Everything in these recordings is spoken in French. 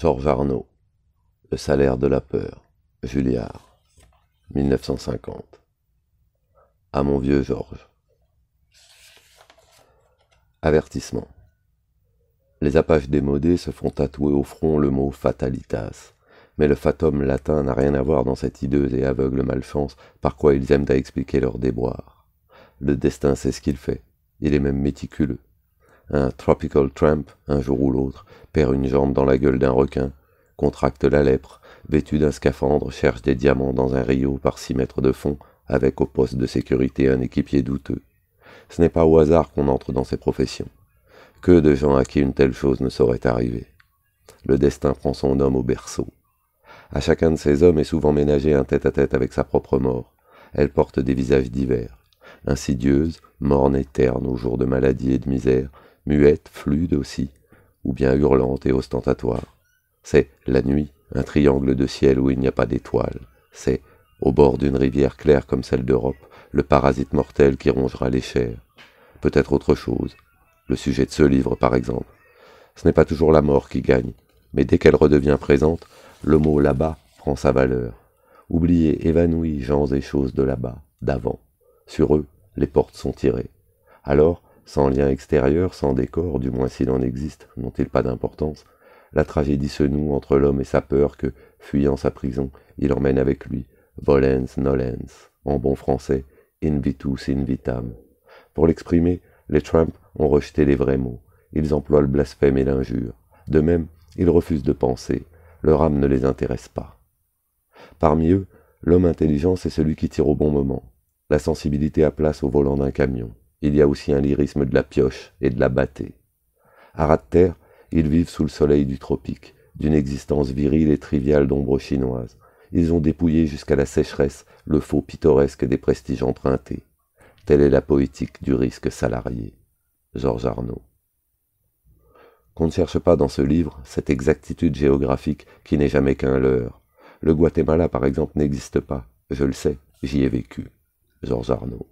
Georges Arnaud, Le salaire de la peur, Julliard, 1950. À mon vieux Georges. Avertissement. Les apaches démodés se font tatouer au front le mot fatalitas, mais le fatum latin n'a rien à voir dans cette hideuse et aveugle malchance par quoi ils aiment à expliquer leur déboire. Le destin sait ce qu'il fait, il est même méticuleux. Un tropical tramp, un jour ou l'autre, perd une jambe dans la gueule d'un requin, contracte la lèpre, vêtu d'un scaphandre, cherche des diamants dans un rio par six mètres de fond, avec au poste de sécurité un équipier douteux. Ce n'est pas au hasard qu'on entre dans ces professions. Que de gens à qui une telle chose ne saurait arriver. Le destin prend son homme au berceau. À chacun de ces hommes est souvent ménagé un tête-à-tête avec sa propre mort. Elle porte des visages divers, insidieuses, morne et terne aux jours de maladie et de misère, muette, fluide aussi, ou bien hurlante et ostentatoire. C'est la nuit, un triangle de ciel où il n'y a pas d'étoiles. C'est, au bord d'une rivière claire comme celle d'Europe, le parasite mortel qui rongera les chairs. Peut-être autre chose. Le sujet de ce livre, par exemple. Ce n'est pas toujours la mort qui gagne, mais dès qu'elle redevient présente, le mot là-bas prend sa valeur. Oubliez, évanouis, gens et choses de là-bas, d'avant. Sur eux, les portes sont tirées. Alors, sans lien extérieur, sans décor, du moins s'il en existe, n'ont-ils pas d'importance La tragédie se noue entre l'homme et sa peur que, fuyant sa prison, il emmène avec lui volens nolens, en bon français In in vitam ». Pour l'exprimer, les Trump ont rejeté les vrais mots. Ils emploient le blasphème et l'injure. De même, ils refusent de penser. Leur âme ne les intéresse pas. Parmi eux, l'homme intelligent, c'est celui qui tire au bon moment. La sensibilité à place au volant d'un camion. Il y a aussi un lyrisme de la pioche et de la bâtée. À ras de terre, ils vivent sous le soleil du tropique, d'une existence virile et triviale d'ombre chinoise. Ils ont dépouillé jusqu'à la sécheresse le faux pittoresque des prestiges empruntés. Telle est la poétique du risque salarié. Georges Arnaud. Qu'on ne cherche pas dans ce livre cette exactitude géographique qui n'est jamais qu'un leurre. Le Guatemala, par exemple, n'existe pas. Je le sais, j'y ai vécu. Georges Arnaud.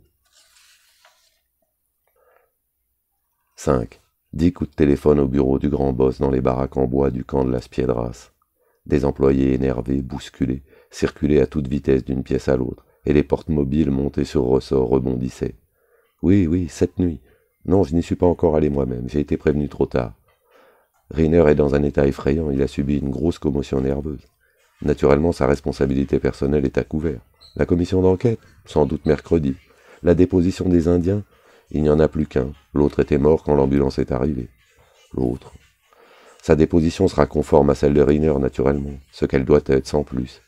5. Dix coups de téléphone au bureau du grand boss dans les baraques en bois du camp de Las Piedras. Des employés énervés, bousculés, circulaient à toute vitesse d'une pièce à l'autre, et les portes mobiles montées sur ressort rebondissaient. Oui, oui, cette nuit. Non, je n'y suis pas encore allé moi-même, j'ai été prévenu trop tard. Riner est dans un état effrayant, il a subi une grosse commotion nerveuse. Naturellement, sa responsabilité personnelle est à couvert. La commission d'enquête, sans doute mercredi. La déposition des Indiens, il n'y en a plus qu'un. L'autre était mort quand l'ambulance est arrivée. L'autre. Sa déposition sera conforme à celle de Reiner, naturellement, ce qu'elle doit être sans plus.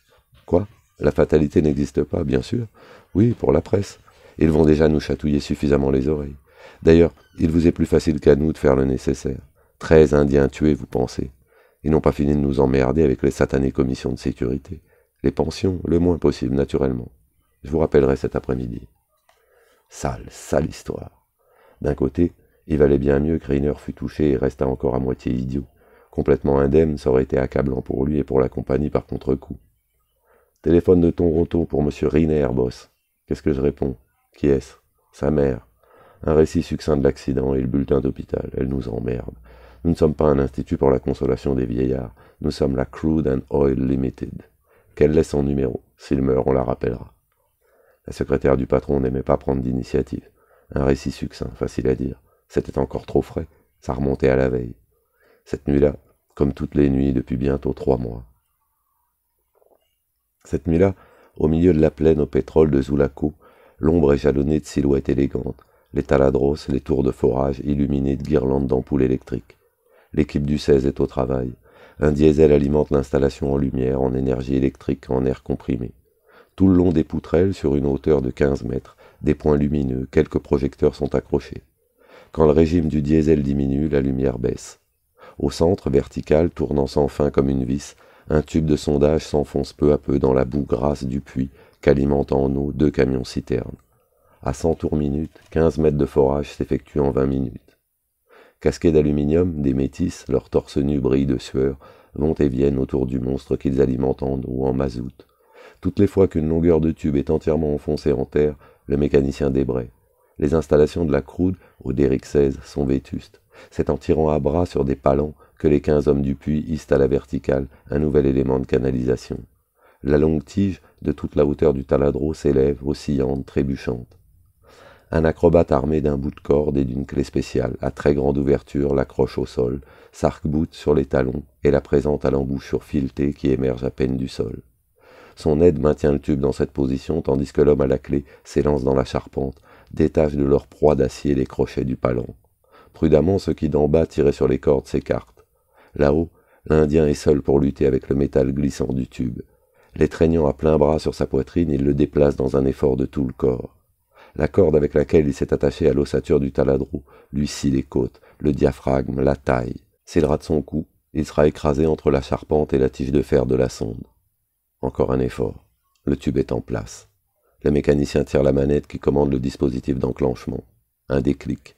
Quoi La fatalité n'existe pas, bien sûr. Oui, pour la presse. Ils vont déjà nous chatouiller suffisamment les oreilles. D'ailleurs, il vous est plus facile qu'à nous de faire le nécessaire. Treize Indiens tués, vous pensez. Ils n'ont pas fini de nous emmerder avec les satanées commissions de sécurité. Les pensions, le moins possible, naturellement. Je vous rappellerai cet après-midi. Sale, sale histoire. D'un côté, il valait bien mieux que Rainer fût touché et restât encore à moitié idiot. Complètement indemne, ça aurait été accablant pour lui et pour la compagnie par contre-coup. Téléphone de Toronto pour monsieur Rainer, boss. Qu'est-ce que je réponds Qui est-ce Sa mère. Un récit succinct de l'accident et le bulletin d'hôpital. Elle nous emmerde. Nous ne sommes pas un institut pour la consolation des vieillards. Nous sommes la Crude and Oil Limited. Qu'elle laisse son numéro. S'il meurt, on la rappellera. La secrétaire du patron n'aimait pas prendre d'initiative. Un récit succinct, facile à dire. C'était encore trop frais, ça remontait à la veille. Cette nuit-là, comme toutes les nuits depuis bientôt trois mois. Cette nuit-là, au milieu de la plaine au pétrole de Zulaco, l'ombre est jalonnée de silhouettes élégantes, les taladros, les tours de forage illuminées de guirlandes d'ampoules électriques. L'équipe du 16 est au travail. Un diesel alimente l'installation en lumière, en énergie électrique, en air comprimé tout le long des poutrelles sur une hauteur de 15 mètres. Des points lumineux, quelques projecteurs sont accrochés. Quand le régime du diesel diminue, la lumière baisse. Au centre, vertical, tournant sans fin comme une vis, un tube de sondage s'enfonce peu à peu dans la boue grasse du puits, qu'alimentent en eau deux camions citernes. À 100 tours minute, 15 mètres de forage s'effectuent en 20 minutes. Casqués d'aluminium, des métis, leurs torses nus brillent de sueur, vont et viennent autour du monstre qu'ils alimentent en eau, en mazout, toutes les fois qu'une longueur de tube est entièrement enfoncée en terre, le mécanicien débraye. Les installations de la croude au Derrick 16 sont vétustes. C'est en tirant à bras sur des palans que les quinze hommes du puits hissent à la verticale un nouvel élément de canalisation. La longue tige de toute la hauteur du taladro s'élève, oscillante, trébuchante. Un acrobate armé d'un bout de corde et d'une clé spéciale, à très grande ouverture, l'accroche au sol, sarc-boute sur les talons et la présente à l'embouchure filetée qui émerge à peine du sol. Son aide maintient le tube dans cette position, tandis que l'homme à la clé s'élance dans la charpente, détache de leur proie d'acier les crochets du palan. Prudemment, ceux qui d'en bas tiraient sur les cordes s'écartent. Là-haut, l'Indien est seul pour lutter avec le métal glissant du tube. L'étreignant à plein bras sur sa poitrine, il le déplace dans un effort de tout le corps. La corde avec laquelle il s'est attaché à l'ossature du taladrou lui scie les côtes, le diaphragme, la taille. S'il rate son cou, il sera écrasé entre la charpente et la tige de fer de la sonde. Encore un effort. Le tube est en place. Le mécanicien tire la manette qui commande le dispositif d'enclenchement. Un déclic.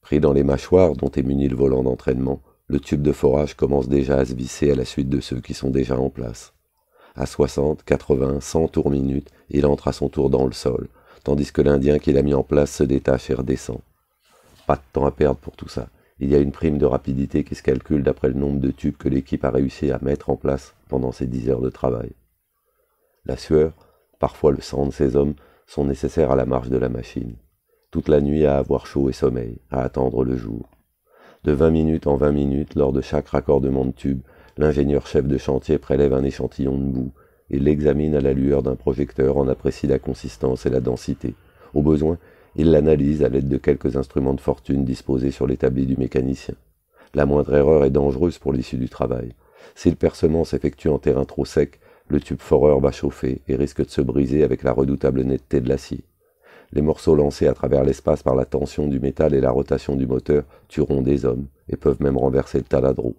Pris dans les mâchoires dont est muni le volant d'entraînement, le tube de forage commence déjà à se visser à la suite de ceux qui sont déjà en place. À 60, 80, 100 tours minutes, il entre à son tour dans le sol, tandis que l'Indien qui l'a mis en place se détache et redescend. Pas de temps à perdre pour tout ça. Il y a une prime de rapidité qui se calcule d'après le nombre de tubes que l'équipe a réussi à mettre en place pendant ses 10 heures de travail. La sueur, parfois le sang de ces hommes, sont nécessaires à la marche de la machine. Toute la nuit à avoir chaud et sommeil, à attendre le jour. De vingt minutes en vingt minutes, lors de chaque raccordement de tube, l'ingénieur chef de chantier prélève un échantillon de boue et l'examine à la lueur d'un projecteur, en apprécie la consistance et la densité. Au besoin, il l'analyse à l'aide de quelques instruments de fortune disposés sur l'établi du mécanicien. La moindre erreur est dangereuse pour l'issue du travail. Si le percement s'effectue en terrain trop sec, le tube foreur va chauffer et risque de se briser avec la redoutable netteté de l'acier. Les morceaux lancés à travers l'espace par la tension du métal et la rotation du moteur tueront des hommes et peuvent même renverser le taladro.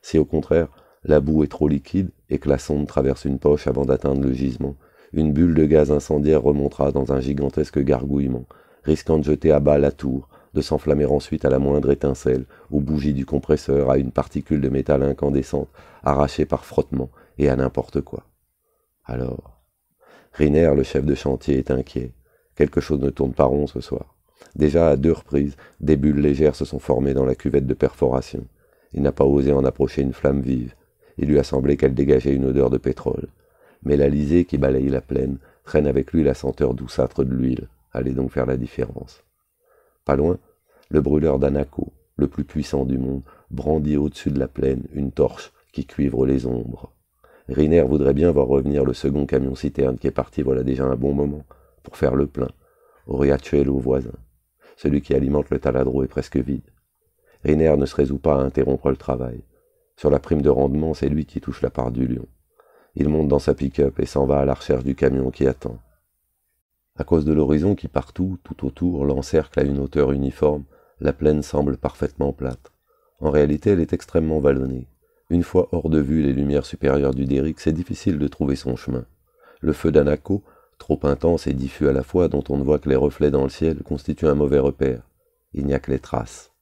Si au contraire, la boue est trop liquide et que la sonde traverse une poche avant d'atteindre le gisement, une bulle de gaz incendiaire remontera dans un gigantesque gargouillement, risquant de jeter à bas la tour, de s'enflammer ensuite à la moindre étincelle, aux bougies du compresseur, à une particule de métal incandescente, arrachée par frottement, à n'importe quoi. Alors, Riner, le chef de chantier, est inquiet. Quelque chose ne tourne pas rond ce soir. Déjà à deux reprises, des bulles légères se sont formées dans la cuvette de perforation. Il n'a pas osé en approcher une flamme vive. Il lui a semblé qu'elle dégageait une odeur de pétrole. Mais la qui balaye la plaine traîne avec lui la senteur douceâtre de l'huile. Allait donc faire la différence. Pas loin, le brûleur d'Anaco, le plus puissant du monde, brandit au-dessus de la plaine une torche qui cuivre les ombres. Riner voudrait bien voir revenir le second camion-citerne qui est parti voilà déjà un bon moment, pour faire le plein, au voisin. Celui qui alimente le taladro est presque vide. Riner ne se résout pas à interrompre le travail. Sur la prime de rendement, c'est lui qui touche la part du lion. Il monte dans sa pick-up et s'en va à la recherche du camion qui attend. À cause de l'horizon qui partout, tout autour, l'encercle à une hauteur uniforme, la plaine semble parfaitement plate. En réalité, elle est extrêmement vallonnée. Une fois hors de vue les lumières supérieures du Derrick, c'est difficile de trouver son chemin. Le feu d'Anaco, trop intense et diffus à la fois, dont on ne voit que les reflets dans le ciel, constitue un mauvais repère. Il n'y a que les traces.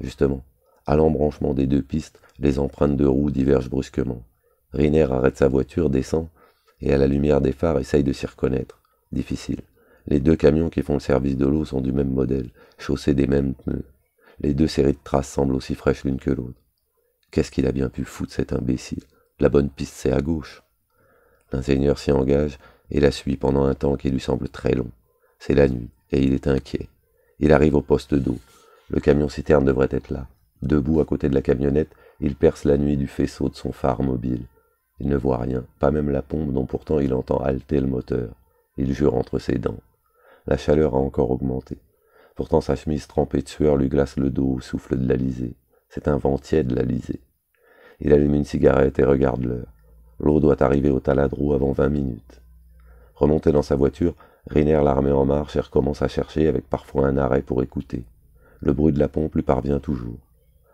Justement, à l'embranchement des deux pistes, les empreintes de roues divergent brusquement. Riner arrête sa voiture, descend, et à la lumière des phares essaye de s'y reconnaître. Difficile. Les deux camions qui font le service de l'eau sont du même modèle, chaussés des mêmes pneus. Les deux séries de traces semblent aussi fraîches l'une que l'autre. Qu'est-ce qu'il a bien pu foutre cet imbécile La bonne piste, c'est à gauche. L'ingénieur s'y engage et la suit pendant un temps qui lui semble très long. C'est la nuit et il est inquiet. Il arrive au poste d'eau. Le camion-citerne devrait être là. Debout à côté de la camionnette, il perce la nuit du faisceau de son phare mobile. Il ne voit rien, pas même la pompe dont pourtant il entend halter le moteur. Il jure entre ses dents. La chaleur a encore augmenté. Pourtant sa chemise trempée de sueur lui glace le dos au souffle de l'alysée. C'est un vent tiède l'alysée. Il allume une cigarette et regarde l'heure. L'eau doit arriver au taladro avant vingt minutes. Remonté dans sa voiture, Riner la en marche et recommence à chercher avec parfois un arrêt pour écouter. Le bruit de la pompe lui parvient toujours.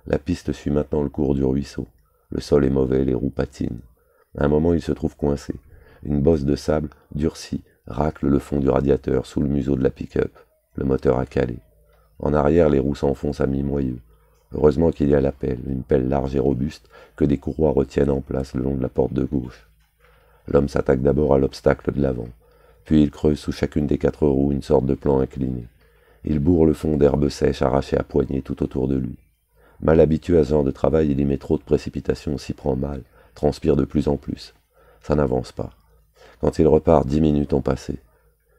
La piste suit maintenant le cours du ruisseau. Le sol est mauvais, les roues patinent. À un moment, il se trouve coincé. Une bosse de sable, durcie, racle le fond du radiateur sous le museau de la pick-up. Le moteur a calé. En arrière, les roues s'enfoncent à mi moyeux Heureusement qu'il y a la pelle, une pelle large et robuste, que des courroies retiennent en place le long de la porte de gauche. L'homme s'attaque d'abord à l'obstacle de l'avant, puis il creuse sous chacune des quatre roues une sorte de plan incliné. Il bourre le fond d'herbes sèche arrachée à poignées tout autour de lui. Mal habitué à ce genre de travail, il y met trop de précipitation, s'y prend mal, transpire de plus en plus. Ça n'avance pas. Quand il repart, dix minutes ont passé.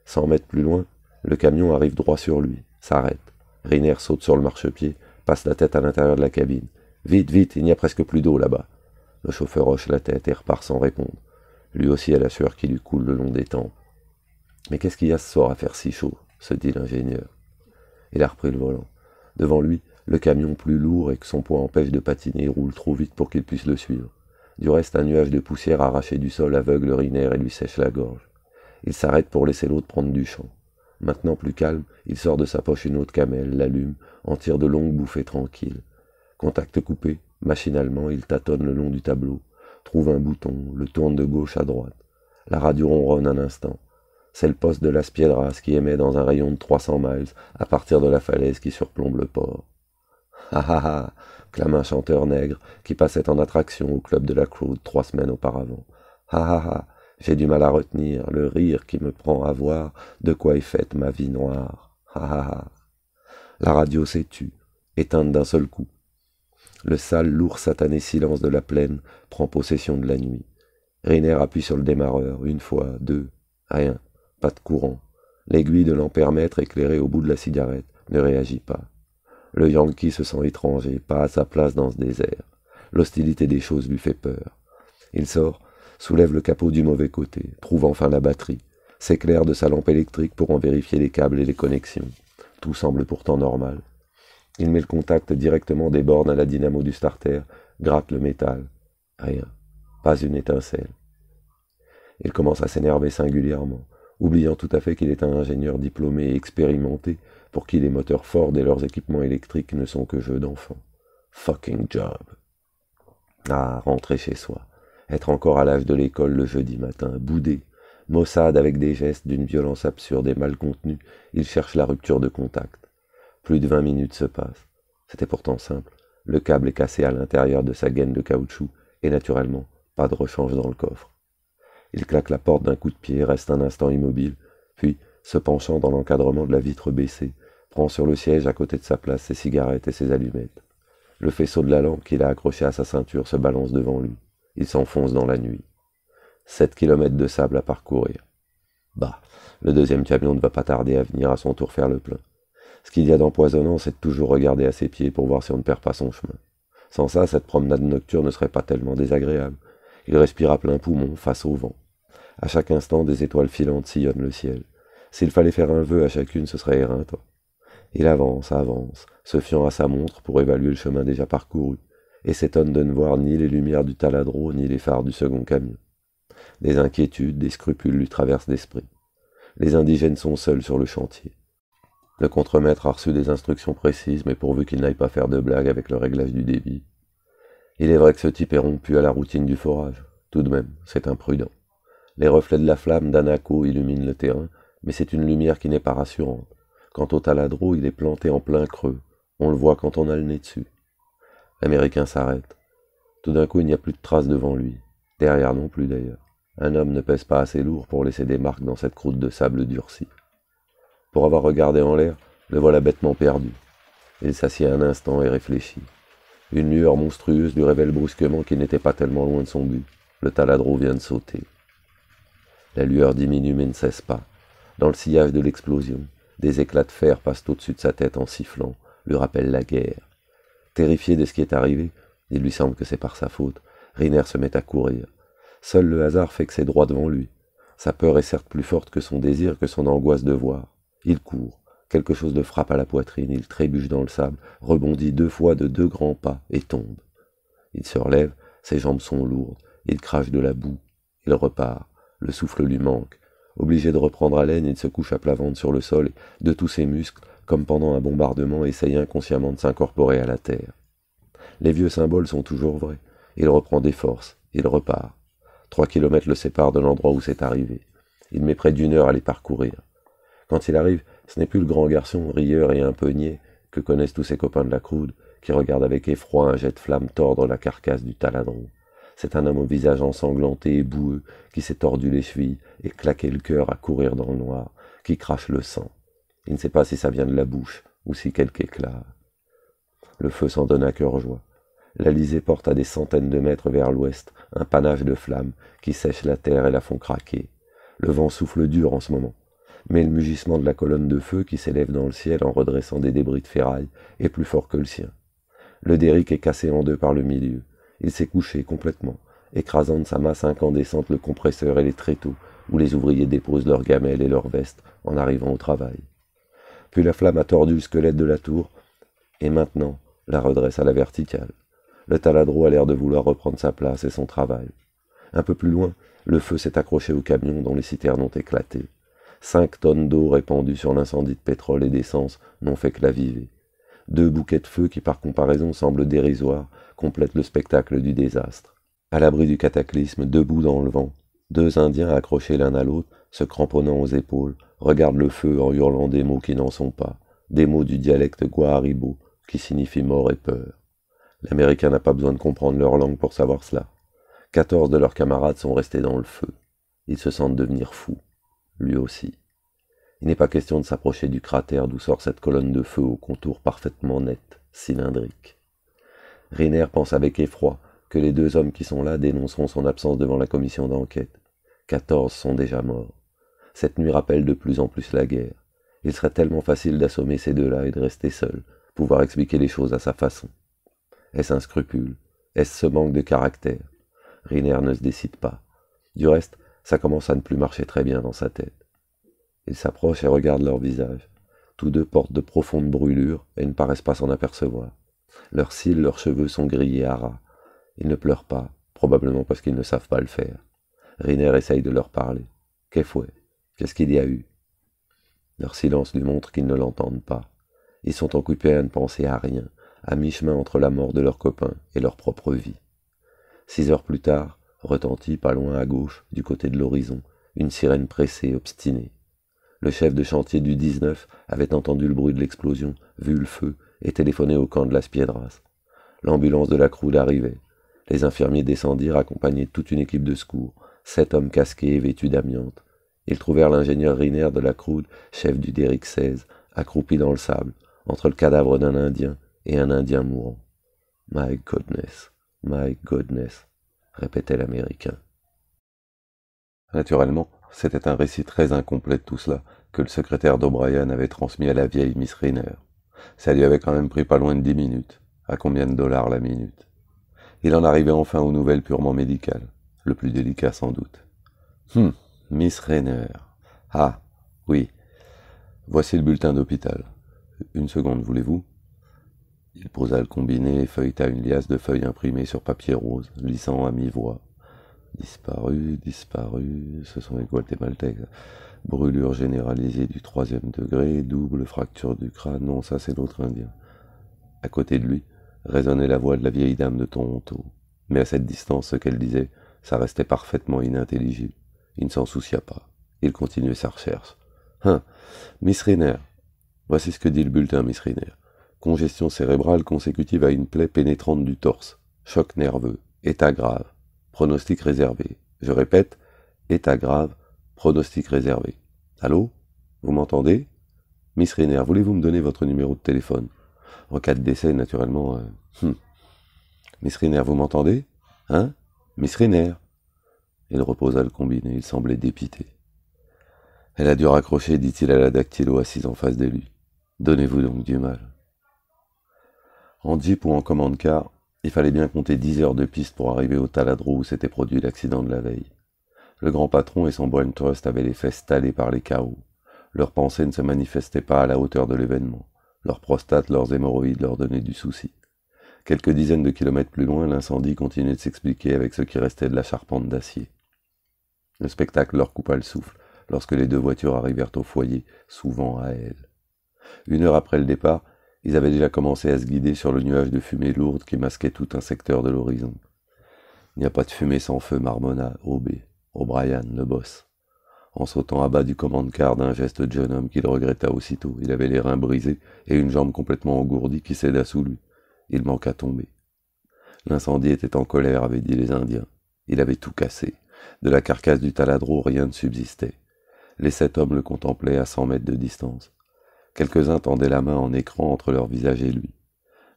Cent mètres plus loin, le camion arrive droit sur lui, s'arrête. Riner saute sur le marchepied, passe la tête à l'intérieur de la cabine. Vite, vite, il n'y a presque plus d'eau là-bas. Le chauffeur hoche la tête et repart sans répondre. Lui aussi a la sueur qui lui coule le long des tempes. Mais qu'est-ce qu'il y a ce soir à faire si chaud se dit l'ingénieur. Il a repris le volant. Devant lui, le camion plus lourd et que son poids empêche de patiner roule trop vite pour qu'il puisse le suivre. Du reste, un nuage de poussière arraché du sol aveugle rinaire et lui sèche la gorge. Il s'arrête pour laisser l'autre prendre du champ. Maintenant plus calme, il sort de sa poche une autre camelle, l'allume, en tire de longues bouffées tranquilles. Contact coupé, machinalement, il tâtonne le long du tableau, trouve un bouton, le tourne de gauche à droite. La radio ronronne un instant. C'est le poste de la Piedras qui émet dans un rayon de 300 miles à partir de la falaise qui surplombe le port. Ha ha ha !» clame un chanteur nègre qui passait en attraction au club de la Claude trois semaines auparavant. Ha ha ha !» J'ai du mal à retenir le rire qui me prend à voir de quoi est faite ma vie noire. Ah La radio s'est tue, éteinte d'un seul coup. Le sale, lourd, satané silence de la plaine prend possession de la nuit. Rainer appuie sur le démarreur, une fois, deux, rien, pas de courant. L'aiguille de l'ampèremètre éclairée au bout de la cigarette ne réagit pas. Le Yankee se sent étranger, pas à sa place dans ce désert. L'hostilité des choses lui fait peur. Il sort soulève le capot du mauvais côté, trouve enfin la batterie, s'éclaire de sa lampe électrique pour en vérifier les câbles et les connexions. Tout semble pourtant normal. Il met le contact directement des bornes à la dynamo du starter, gratte le métal. Rien. Pas une étincelle. Il commence à s'énerver singulièrement, oubliant tout à fait qu'il est un ingénieur diplômé et expérimenté pour qui les moteurs Ford et leurs équipements électriques ne sont que jeux d'enfants. Fucking job. Ah, rentrer chez soi être encore à l'âge de l'école le jeudi matin, boudé, maussade avec des gestes d'une violence absurde et mal contenue, il cherche la rupture de contact. Plus de vingt minutes se passent. C'était pourtant simple. Le câble est cassé à l'intérieur de sa gaine de caoutchouc, et naturellement, pas de rechange dans le coffre. Il claque la porte d'un coup de pied, reste un instant immobile, puis, se penchant dans l'encadrement de la vitre baissée, prend sur le siège à côté de sa place ses cigarettes et ses allumettes. Le faisceau de la lampe qu'il a accroché à sa ceinture se balance devant lui il s'enfonce dans la nuit. 7 km de sable à parcourir. Bah, le deuxième camion ne va pas tarder à venir à son tour faire le plein. Ce qu'il y a d'empoisonnant, c'est de toujours regarder à ses pieds pour voir si on ne perd pas son chemin. Sans ça, cette promenade nocturne ne serait pas tellement désagréable. Il respire à plein poumon, face au vent. À chaque instant, des étoiles filantes sillonnent le ciel. S'il fallait faire un vœu à chacune, ce serait éreintant. Il avance, avance, se fiant à sa montre pour évaluer le chemin déjà parcouru et s'étonne de ne voir ni les lumières du taladro ni les phares du second camion. Des inquiétudes, des scrupules lui traversent l'esprit. Les indigènes sont seuls sur le chantier. Le contremaître a reçu des instructions précises, mais pourvu qu'il n'aille pas faire de blagues avec le réglage du débit. Il est vrai que ce type est rompu à la routine du forage. Tout de même, c'est imprudent. Les reflets de la flamme d'Anaco illuminent le terrain, mais c'est une lumière qui n'est pas rassurante. Quant au taladro, il est planté en plein creux. On le voit quand on a le nez dessus. L'Américain s'arrête. Tout d'un coup, il n'y a plus de traces devant lui. Derrière non plus d'ailleurs. Un homme ne pèse pas assez lourd pour laisser des marques dans cette croûte de sable durci. Pour avoir regardé en l'air, le voilà bêtement perdu. Il s'assied un instant et réfléchit. Une lueur monstrueuse lui révèle brusquement qu'il n'était pas tellement loin de son but. Le taladro vient de sauter. La lueur diminue mais ne cesse pas. Dans le sillage de l'explosion, des éclats de fer passent au-dessus de sa tête en sifflant, lui rappellent la guerre. Terrifié de ce qui est arrivé, il lui semble que c'est par sa faute. Riner se met à courir. Seul le hasard fait que c'est droit devant lui. Sa peur est certes plus forte que son désir, que son angoisse de voir. Il court. Quelque chose le frappe à la poitrine, il trébuche dans le sable, rebondit deux fois de deux grands pas et tombe. Il se relève, ses jambes sont lourdes, il crache de la boue, il repart, le souffle lui manque. Obligé de reprendre haleine, il se couche à plat ventre sur le sol et, de tous ses muscles, comme pendant un bombardement essaye inconsciemment de s'incorporer à la terre. Les vieux symboles sont toujours vrais. Il reprend des forces, il repart. Trois kilomètres le séparent de l'endroit où c'est arrivé. Il met près d'une heure à les parcourir. Quand il arrive, ce n'est plus le grand garçon, rieur et un peu niais, que connaissent tous ses copains de la croude, qui regarde avec effroi un jet de flamme tordre la carcasse du taladron. C'est un homme au visage ensanglanté et boueux, qui s'est tordu les chevilles et claqué le cœur à courir dans le noir, qui crache le sang. Il ne sait pas si ça vient de la bouche ou si quelque éclat. Le feu s'en donne à cœur joie. L'Alizé porte à des centaines de mètres vers l'ouest un panache de flammes qui sèchent la terre et la font craquer. Le vent souffle dur en ce moment, mais le mugissement de la colonne de feu qui s'élève dans le ciel en redressant des débris de ferraille est plus fort que le sien. Le dérick est cassé en deux par le milieu. Il s'est couché complètement, écrasant de sa masse incandescente le compresseur et les tréteaux où les ouvriers déposent leurs gamelles et leurs vestes en arrivant au travail puis la flamme a tordu le squelette de la tour, et maintenant la redresse à la verticale. Le taladro a l'air de vouloir reprendre sa place et son travail. Un peu plus loin, le feu s'est accroché au camion dont les citernes ont éclaté. Cinq tonnes d'eau répandues sur l'incendie de pétrole et d'essence n'ont fait que l'aviver. Deux bouquets de feu qui par comparaison semblent dérisoires complètent le spectacle du désastre. À l'abri du cataclysme, debout dans le vent, deux Indiens accrochés l'un à l'autre se cramponnant aux épaules, regarde le feu en hurlant des mots qui n'en sont pas, des mots du dialecte guaribo qui signifie mort et peur. L'Américain n'a pas besoin de comprendre leur langue pour savoir cela. Quatorze de leurs camarades sont restés dans le feu. Ils se sentent devenir fous. Lui aussi. Il n'est pas question de s'approcher du cratère d'où sort cette colonne de feu au contour parfaitement net, cylindrique. Riner pense avec effroi que les deux hommes qui sont là dénonceront son absence devant la commission d'enquête. Quatorze sont déjà morts cette nuit rappelle de plus en plus la guerre. Il serait tellement facile d'assommer ces deux-là et de rester seul, pouvoir expliquer les choses à sa façon. Est-ce un scrupule Est-ce ce manque de caractère Riner ne se décide pas. Du reste, ça commence à ne plus marcher très bien dans sa tête. Il s'approche et regarde leur visage. Tous deux portent de profondes brûlures et ne paraissent pas s'en apercevoir. Leurs cils, leurs cheveux sont grillés à ras. Ils ne pleurent pas, probablement parce qu'ils ne savent pas le faire. Riner essaye de leur parler. quest Qu'est-ce qu'il y a eu Leur silence lui montre qu'ils ne l'entendent pas. Ils sont occupés à ne penser à rien, à mi-chemin entre la mort de leur copain et leur propre vie. Six heures plus tard, retentit pas loin à gauche, du côté de l'horizon, une sirène pressée, obstinée. Le chef de chantier du 19 avait entendu le bruit de l'explosion, vu le feu, et téléphoné au camp de la Piedras. L'ambulance de la croule arrivait. Les infirmiers descendirent accompagnés de toute une équipe de secours, sept hommes casqués et vêtus d'amiante. Ils trouvèrent l'ingénieur Riner de la Croude, chef du Derrick 16, accroupi dans le sable, entre le cadavre d'un Indien et un Indien mourant. My goodness, my goodness, répétait l'Américain. Naturellement, c'était un récit très incomplet de tout cela que le secrétaire d'O'Brien avait transmis à la vieille Miss Riner. Ça lui avait quand même pris pas loin de dix minutes. À combien de dollars la minute Il en arrivait enfin aux nouvelles purement médicales, le plus délicat sans doute. Hum, Miss Rainer. Ah, oui. Voici le bulletin d'hôpital. Une seconde, voulez-vous Il posa le combiné et feuilleta une liasse de feuilles imprimées sur papier rose, lissant à mi-voix. Disparu, disparu, ce sont les guatémaltèques. Brûlure généralisée du troisième degré, double fracture du crâne, non, ça c'est l'autre indien. À côté de lui, résonnait la voix de la vieille dame de Toronto. Mais à cette distance, ce qu'elle disait, ça restait parfaitement inintelligible. Il ne s'en soucia pas. Il continuait sa recherche. Hein, Miss Rainer. Voici ce que dit le bulletin, Miss Rainer. Congestion cérébrale consécutive à une plaie pénétrante du torse. Choc nerveux. État grave. Pronostic réservé. Je répète, état grave. Pronostic réservé. Allô Vous m'entendez Miss Rainer, voulez-vous me donner votre numéro de téléphone En cas de décès, naturellement. Euh, hmm. Miss Rainer, vous m'entendez Hein Miss Rainer il reposa le combiné, il semblait dépité. Elle a dû raccrocher, dit-il à la dactylo assise en face de lui. Donnez-vous donc du mal. En jeep ou en commande car, il fallait bien compter dix heures de piste pour arriver au taladro où s'était produit l'accident de la veille. Le grand patron et son brain trust avaient les fesses talées par les chaos. Leurs pensées ne se manifestaient pas à la hauteur de l'événement. Leurs prostates, leurs hémorroïdes leur donnaient du souci. Quelques dizaines de kilomètres plus loin, l'incendie continuait de s'expliquer avec ce qui restait de la charpente d'acier. Le spectacle leur coupa le souffle lorsque les deux voitures arrivèrent au foyer, souvent à elle. Une heure après le départ, ils avaient déjà commencé à se guider sur le nuage de fumée lourde qui masquait tout un secteur de l'horizon. Il n'y a pas de fumée sans feu, marmonna Aubé, O'Brien, le boss. En sautant à bas du commande-car d'un geste de jeune homme qu'il regretta aussitôt, il avait les reins brisés et une jambe complètement engourdie qui céda sous lui. Il manqua tomber. L'incendie était en colère, avaient dit les Indiens. Il avait tout cassé. De la carcasse du taladro, rien ne subsistait. Les sept hommes le contemplaient à cent mètres de distance. Quelques-uns tendaient la main en écran entre leur visage et lui.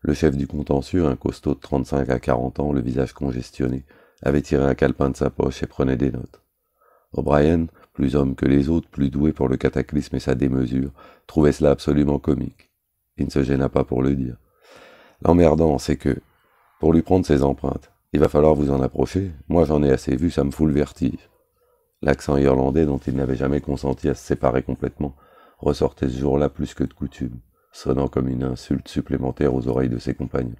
Le chef du contentieux, un costaud de 35 à quarante ans, le visage congestionné, avait tiré un calepin de sa poche et prenait des notes. O'Brien, plus homme que les autres, plus doué pour le cataclysme et sa démesure, trouvait cela absolument comique. Il ne se gêna pas pour le dire. L'emmerdant, c'est que, pour lui prendre ses empreintes, il va falloir vous en approcher. Moi, j'en ai assez vu, ça me fout le vertige. L'accent irlandais, dont il n'avait jamais consenti à se séparer complètement, ressortait ce jour-là plus que de coutume, sonnant comme une insulte supplémentaire aux oreilles de ses compagnons.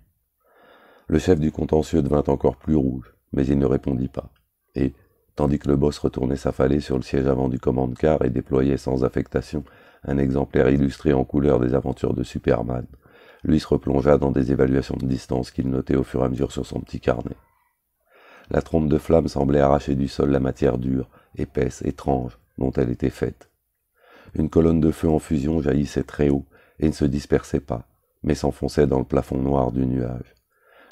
Le chef du contentieux devint encore plus rouge, mais il ne répondit pas. Et, tandis que le boss retournait s'affaler sur le siège avant du commande car et déployait sans affectation un exemplaire illustré en couleur des aventures de Superman, lui se replongea dans des évaluations de distance qu'il notait au fur et à mesure sur son petit carnet. La trompe de flamme semblait arracher du sol la matière dure, épaisse, étrange, dont elle était faite. Une colonne de feu en fusion jaillissait très haut et ne se dispersait pas, mais s'enfonçait dans le plafond noir du nuage.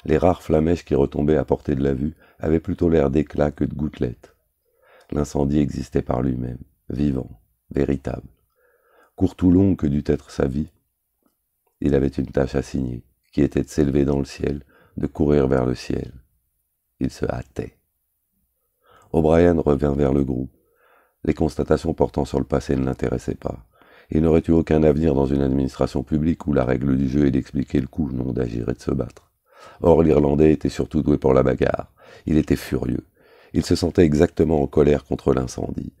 Les rares flamèches qui retombaient à portée de la vue avaient plutôt l'air d'éclats que de gouttelettes. L'incendie existait par lui-même, vivant, véritable. Court ou long que dut être sa vie, il avait une tâche signer, qui était de s'élever dans le ciel, de courir vers le ciel. Il se hâtait. O'Brien revint vers le groupe. Les constatations portant sur le passé ne l'intéressaient pas. Il n'aurait eu aucun avenir dans une administration publique où la règle du jeu est d'expliquer le coup, non d'agir et de se battre. Or, l'Irlandais était surtout doué pour la bagarre. Il était furieux. Il se sentait exactement en colère contre l'incendie.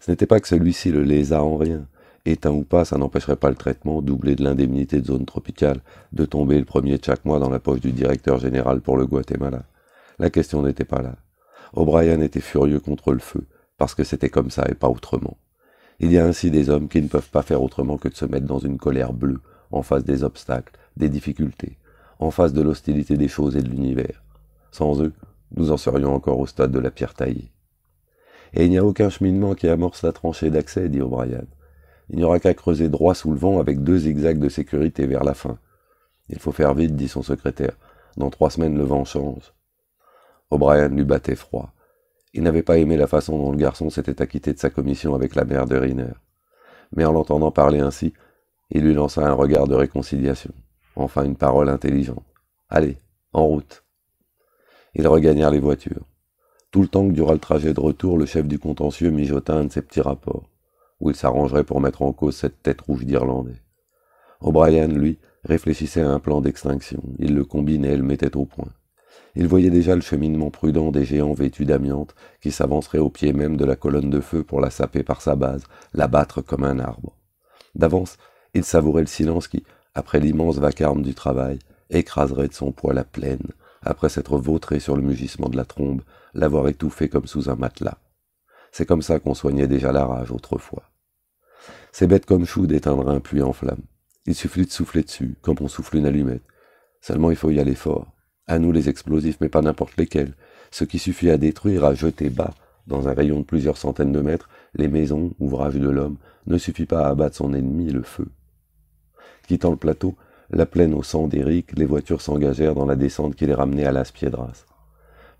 Ce n'était pas que celui-ci le lésât en rien éteint ou pas, ça n'empêcherait pas le traitement, doublé de l'indemnité de zone tropicale, de tomber le premier de chaque mois dans la poche du directeur général pour le Guatemala. La question n'était pas là. O'Brien était furieux contre le feu, parce que c'était comme ça et pas autrement. Il y a ainsi des hommes qui ne peuvent pas faire autrement que de se mettre dans une colère bleue, en face des obstacles, des difficultés, en face de l'hostilité des choses et de l'univers. Sans eux, nous en serions encore au stade de la pierre taillée. Et il n'y a aucun cheminement qui amorce la tranchée d'accès, dit O'Brien. Il n'y aura qu'à creuser droit sous le vent avec deux zigzags de sécurité vers la fin. Il faut faire vite, dit son secrétaire. Dans trois semaines, le vent change. O'Brien lui battait froid. Il n'avait pas aimé la façon dont le garçon s'était acquitté de sa commission avec la mère de Riner. Mais en l'entendant parler ainsi, il lui lança un regard de réconciliation. Enfin une parole intelligente. Allez, en route. Ils regagnèrent les voitures. Tout le temps que dura le trajet de retour, le chef du contentieux mijota un de ses petits rapports où il s'arrangerait pour mettre en cause cette tête rouge d'Irlandais. O'Brien, lui, réfléchissait à un plan d'extinction. Il le combinait et le mettait au point. Il voyait déjà le cheminement prudent des géants vêtus d'amiante qui s'avanceraient au pied même de la colonne de feu pour la saper par sa base, la battre comme un arbre. D'avance, il savourait le silence qui, après l'immense vacarme du travail, écraserait de son poids la plaine, après s'être vautré sur le mugissement de la trombe, l'avoir étouffé comme sous un matelas. C'est comme ça qu'on soignait déjà la rage autrefois. C'est bête comme chou d'éteindre un puits en flamme. Il suffit de souffler dessus, comme on souffle une allumette. Seulement il faut y aller fort. À nous les explosifs, mais pas n'importe lesquels. Ce qui suffit à détruire, à jeter bas, dans un rayon de plusieurs centaines de mètres, les maisons, ouvrages de l'homme, ne suffit pas à abattre son ennemi, le feu. Quittant le plateau, la plaine au sang d'Éric, les voitures s'engagèrent dans la descente qui les ramenait à Las Piedras.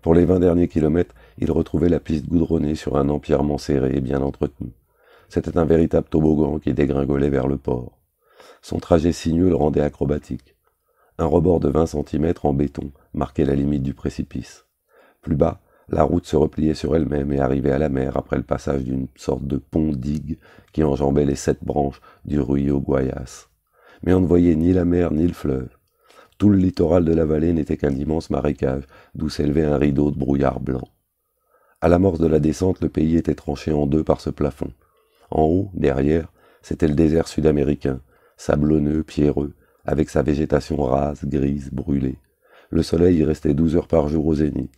Pour les vingt derniers kilomètres, ils retrouvaient la piste goudronnée sur un empirement serré et bien entretenu. C'était un véritable toboggan qui dégringolait vers le port. Son trajet sinueux le rendait acrobatique. Un rebord de 20 cm en béton marquait la limite du précipice. Plus bas, la route se repliait sur elle-même et arrivait à la mer après le passage d'une sorte de pont-digue qui enjambait les sept branches du Ruyo Guayas. Mais on ne voyait ni la mer ni le fleuve. Tout le littoral de la vallée n'était qu'un immense marécage d'où s'élevait un rideau de brouillard blanc. À l'amorce de la descente, le pays était tranché en deux par ce plafond. En haut, derrière, c'était le désert sud-américain, sablonneux, pierreux, avec sa végétation rase, grise, brûlée. Le soleil y restait douze heures par jour au zénith.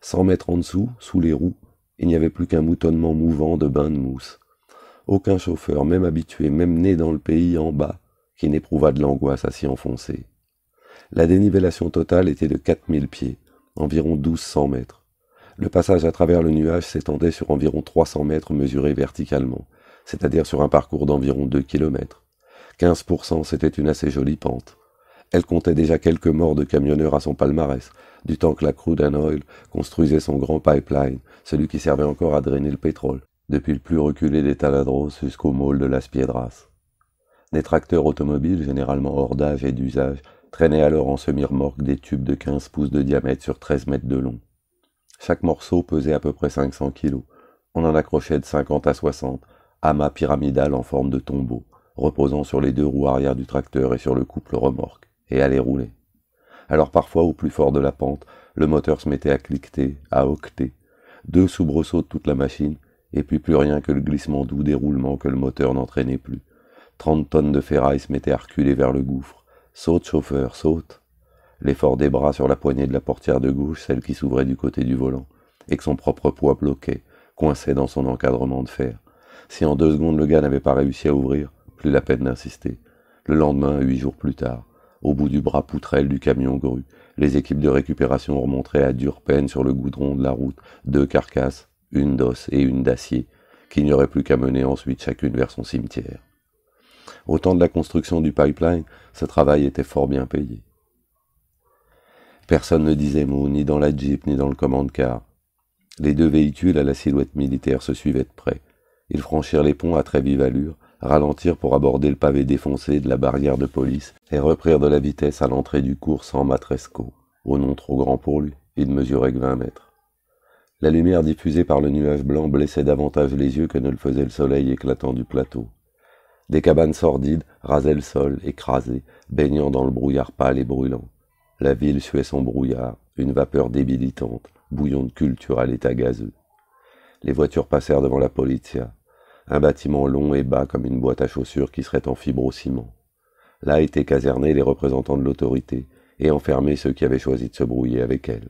Cent mètres en dessous, sous les roues, il n'y avait plus qu'un moutonnement mouvant de bains de mousse. Aucun chauffeur, même habitué, même né dans le pays en bas, qui n'éprouva de l'angoisse à s'y enfoncer. La dénivellation totale était de quatre mille pieds, environ douze cents mètres. Le passage à travers le nuage s'étendait sur environ trois cents mètres mesurés verticalement, c'est-à-dire sur un parcours d'environ 2 km. 15%, c'était une assez jolie pente. Elle comptait déjà quelques morts de camionneurs à son palmarès, du temps que la Crude Oil construisait son grand pipeline, celui qui servait encore à drainer le pétrole, depuis le plus reculé des Taladros jusqu'au môle de Las Piedras. Des tracteurs automobiles, généralement hors d'âge et d'usage, traînaient alors en semi-remorque des tubes de 15 pouces de diamètre sur 13 mètres de long. Chaque morceau pesait à peu près 500 kg. On en accrochait de 50 à 60, amas pyramidal en forme de tombeau, reposant sur les deux roues arrière du tracteur et sur le couple remorque, et allait rouler. Alors parfois, au plus fort de la pente, le moteur se mettait à cliqueter, à octer, deux soubresauts de toute la machine, et puis plus rien que le glissement doux des roulements que le moteur n'entraînait plus. Trente tonnes de ferraille se mettaient à reculer vers le gouffre. Saute, chauffeur, saute. L'effort des bras sur la poignée de la portière de gauche, celle qui s'ouvrait du côté du volant, et que son propre poids bloquait, coincé dans son encadrement de fer. Si en deux secondes le gars n'avait pas réussi à ouvrir, plus la peine d'insister. Le lendemain, huit jours plus tard, au bout du bras poutrelle du camion gru, les équipes de récupération remontraient à dure peine sur le goudron de la route deux carcasses, une d'os et une d'acier, qui n'y aurait plus qu'à mener ensuite chacune vers son cimetière. Au temps de la construction du pipeline, ce travail était fort bien payé. Personne ne disait mot, ni dans la jeep, ni dans le command-car. Les deux véhicules à la silhouette militaire se suivaient de près, ils franchirent les ponts à très vive allure, ralentirent pour aborder le pavé défoncé de la barrière de police et reprirent de la vitesse à l'entrée du cours sans Matresco. Au nom trop grand pour lui, il ne mesurait que vingt mètres. La lumière diffusée par le nuage blanc blessait davantage les yeux que ne le faisait le soleil éclatant du plateau. Des cabanes sordides rasaient le sol, écrasées, baignant dans le brouillard pâle et brûlant. La ville suait son brouillard, une vapeur débilitante, bouillon de culture à l'état gazeux. Les voitures passèrent devant la polizia un bâtiment long et bas comme une boîte à chaussures qui serait en fibre au ciment. Là étaient casernés les représentants de l'autorité, et enfermés ceux qui avaient choisi de se brouiller avec elle.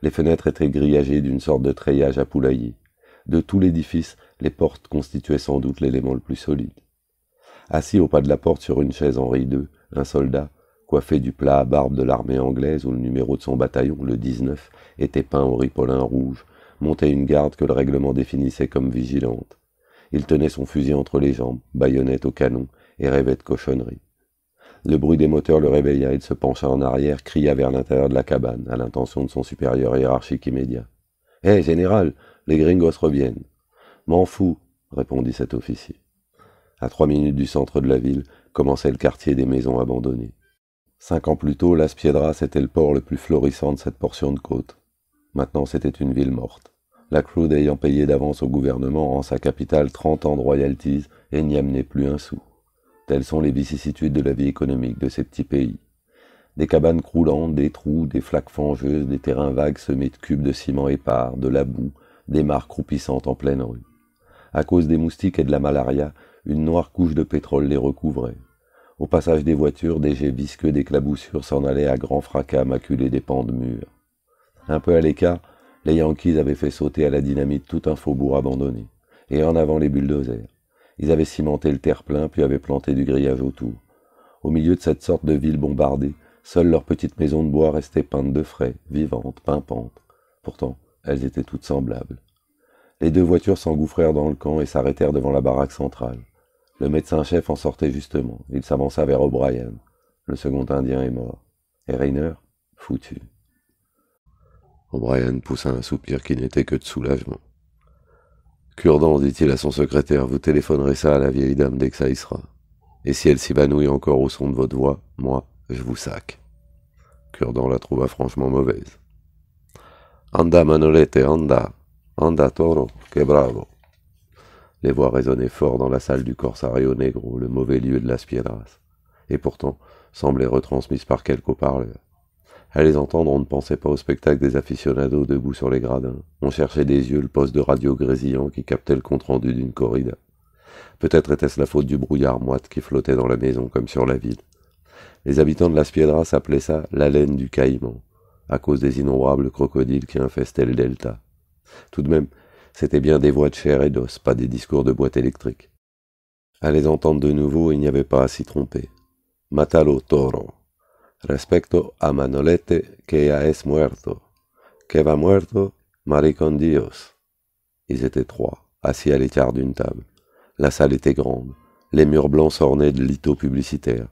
Les fenêtres étaient grillagées d'une sorte de treillage à poulailler. De tout l'édifice, les portes constituaient sans doute l'élément le plus solide. Assis au pas de la porte sur une chaise Henri II, un soldat, coiffé du plat à barbe de l'armée anglaise où le numéro de son bataillon, le 19, était peint au ripolin rouge, montait une garde que le règlement définissait comme vigilante. Il tenait son fusil entre les jambes, baïonnette au canon, et rêvait de cochonnerie. Le bruit des moteurs le réveilla, il se pencha en arrière, cria vers l'intérieur de la cabane, à l'intention de son supérieur hiérarchique immédiat. Hé, général, les gringos reviennent. M'en fous, répondit cet officier. À trois minutes du centre de la ville, commençait le quartier des maisons abandonnées. Cinq ans plus tôt, Las Piedras était le port le plus florissant de cette portion de côte. Maintenant, c'était une ville morte la Claude ayant payé d'avance au gouvernement en sa capitale 30 ans de royalties et n'y amenait plus un sou. Telles sont les vicissitudes de la vie économique de ces petits pays. Des cabanes croulantes, des trous, des flaques fangeuses, des terrains vagues semés de cubes de ciment épars, de la boue, des mares croupissantes en pleine rue. À cause des moustiques et de la malaria, une noire couche de pétrole les recouvrait. Au passage des voitures, des jets visqueux d'éclaboussures s'en allaient à grand fracas maculés des pans de murs. Un peu à l'écart, les Yankees avaient fait sauter à la dynamite tout un faubourg abandonné, et en avant les bulldozers. Ils avaient cimenté le terre-plein, puis avaient planté du grillage autour. Au milieu de cette sorte de ville bombardée, seule leur petite maison de bois restait peinte de frais, vivantes, pimpante. Pourtant, elles étaient toutes semblables. Les deux voitures s'engouffrèrent dans le camp et s'arrêtèrent devant la baraque centrale. Le médecin-chef en sortait justement. Il s'avança vers O'Brien. Le second Indien est mort. Et Rainer, foutu. O'Brien poussa un soupir qui n'était que de soulagement. "Curdan", dit-il à son secrétaire, vous téléphonerez ça à la vieille dame dès que ça y sera. Et si elle s'évanouit encore au son de votre voix, moi, je vous sac. Curdan la trouva franchement mauvaise. Anda Manolete, anda, anda toro, que bravo. Les voix résonnaient fort dans la salle du Corsario Negro, le mauvais lieu de la Spiedras, et pourtant semblaient retransmises par quelques parleurs à les entendre, on ne pensait pas au spectacle des aficionados debout sur les gradins. On cherchait des yeux le poste de radio grésillant qui captait le compte-rendu d'une corrida. Peut-être était-ce la faute du brouillard moite qui flottait dans la maison comme sur la ville. Les habitants de la Spiedra s'appelaient ça la du caïman, à cause des innombrables crocodiles qui infestaient le delta. Tout de même, c'était bien des voix de chair et d'os, pas des discours de boîte électrique. À les entendre de nouveau, il n'y avait pas à s'y tromper. Matalo toro, respecto a Manolete que ya es muerto, que va muerto, con Dios. Ils étaient trois, assis à l'écart d'une table. La salle était grande, les murs blancs s'ornaient de litos publicitaires.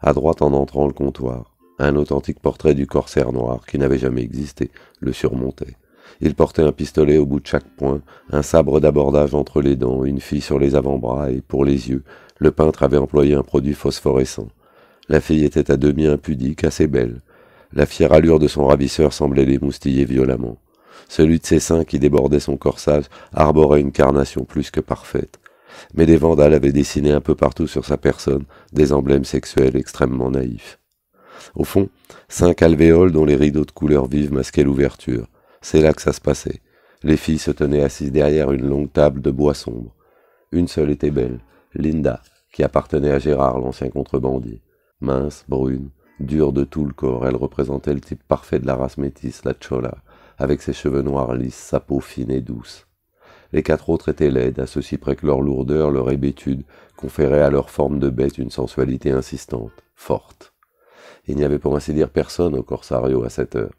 À droite en entrant le comptoir, un authentique portrait du corsaire noir qui n'avait jamais existé le surmontait. Il portait un pistolet au bout de chaque poing, un sabre d'abordage entre les dents, une fille sur les avant-bras et, pour les yeux, le peintre avait employé un produit phosphorescent. La fille était à demi impudique, assez belle. La fière allure de son ravisseur semblait l'émoustiller violemment. Celui de ses seins qui débordait son corsage arborait une carnation plus que parfaite. Mais des vandales avaient dessiné un peu partout sur sa personne des emblèmes sexuels extrêmement naïfs. Au fond, cinq alvéoles dont les rideaux de couleurs vives masquaient l'ouverture. C'est là que ça se passait. Les filles se tenaient assises derrière une longue table de bois sombre. Une seule était belle, Linda, qui appartenait à Gérard, l'ancien contrebandier. Mince, brune, dure de tout le corps, elle représentait le type parfait de la race métisse, la chola, avec ses cheveux noirs lisses, sa peau fine et douce. Les quatre autres étaient laides, à ceci près que leur lourdeur, leur hébétude, conféraient à leur forme de bête une sensualité insistante, forte. Il n'y avait pour ainsi dire personne au Corsario à cette heure.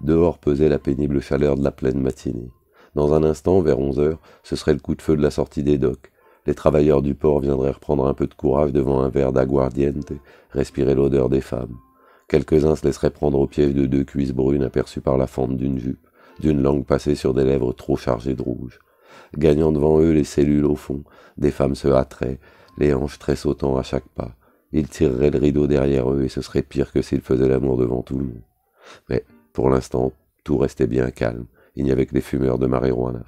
Dehors pesait la pénible chaleur de la pleine matinée. Dans un instant, vers onze heures, ce serait le coup de feu de la sortie des docks, les travailleurs du port viendraient reprendre un peu de courage devant un verre d'aguardiente, respirer l'odeur des femmes. Quelques-uns se laisseraient prendre au piège de deux cuisses brunes aperçues par la fente d'une jupe, d'une langue passée sur des lèvres trop chargées de rouge. Gagnant devant eux les cellules au fond, des femmes se hâteraient, les hanches tressautant à chaque pas. Ils tireraient le rideau derrière eux et ce serait pire que s'ils faisaient l'amour devant tout le monde. Mais, pour l'instant, tout restait bien calme. Il n'y avait que les fumeurs de marijuana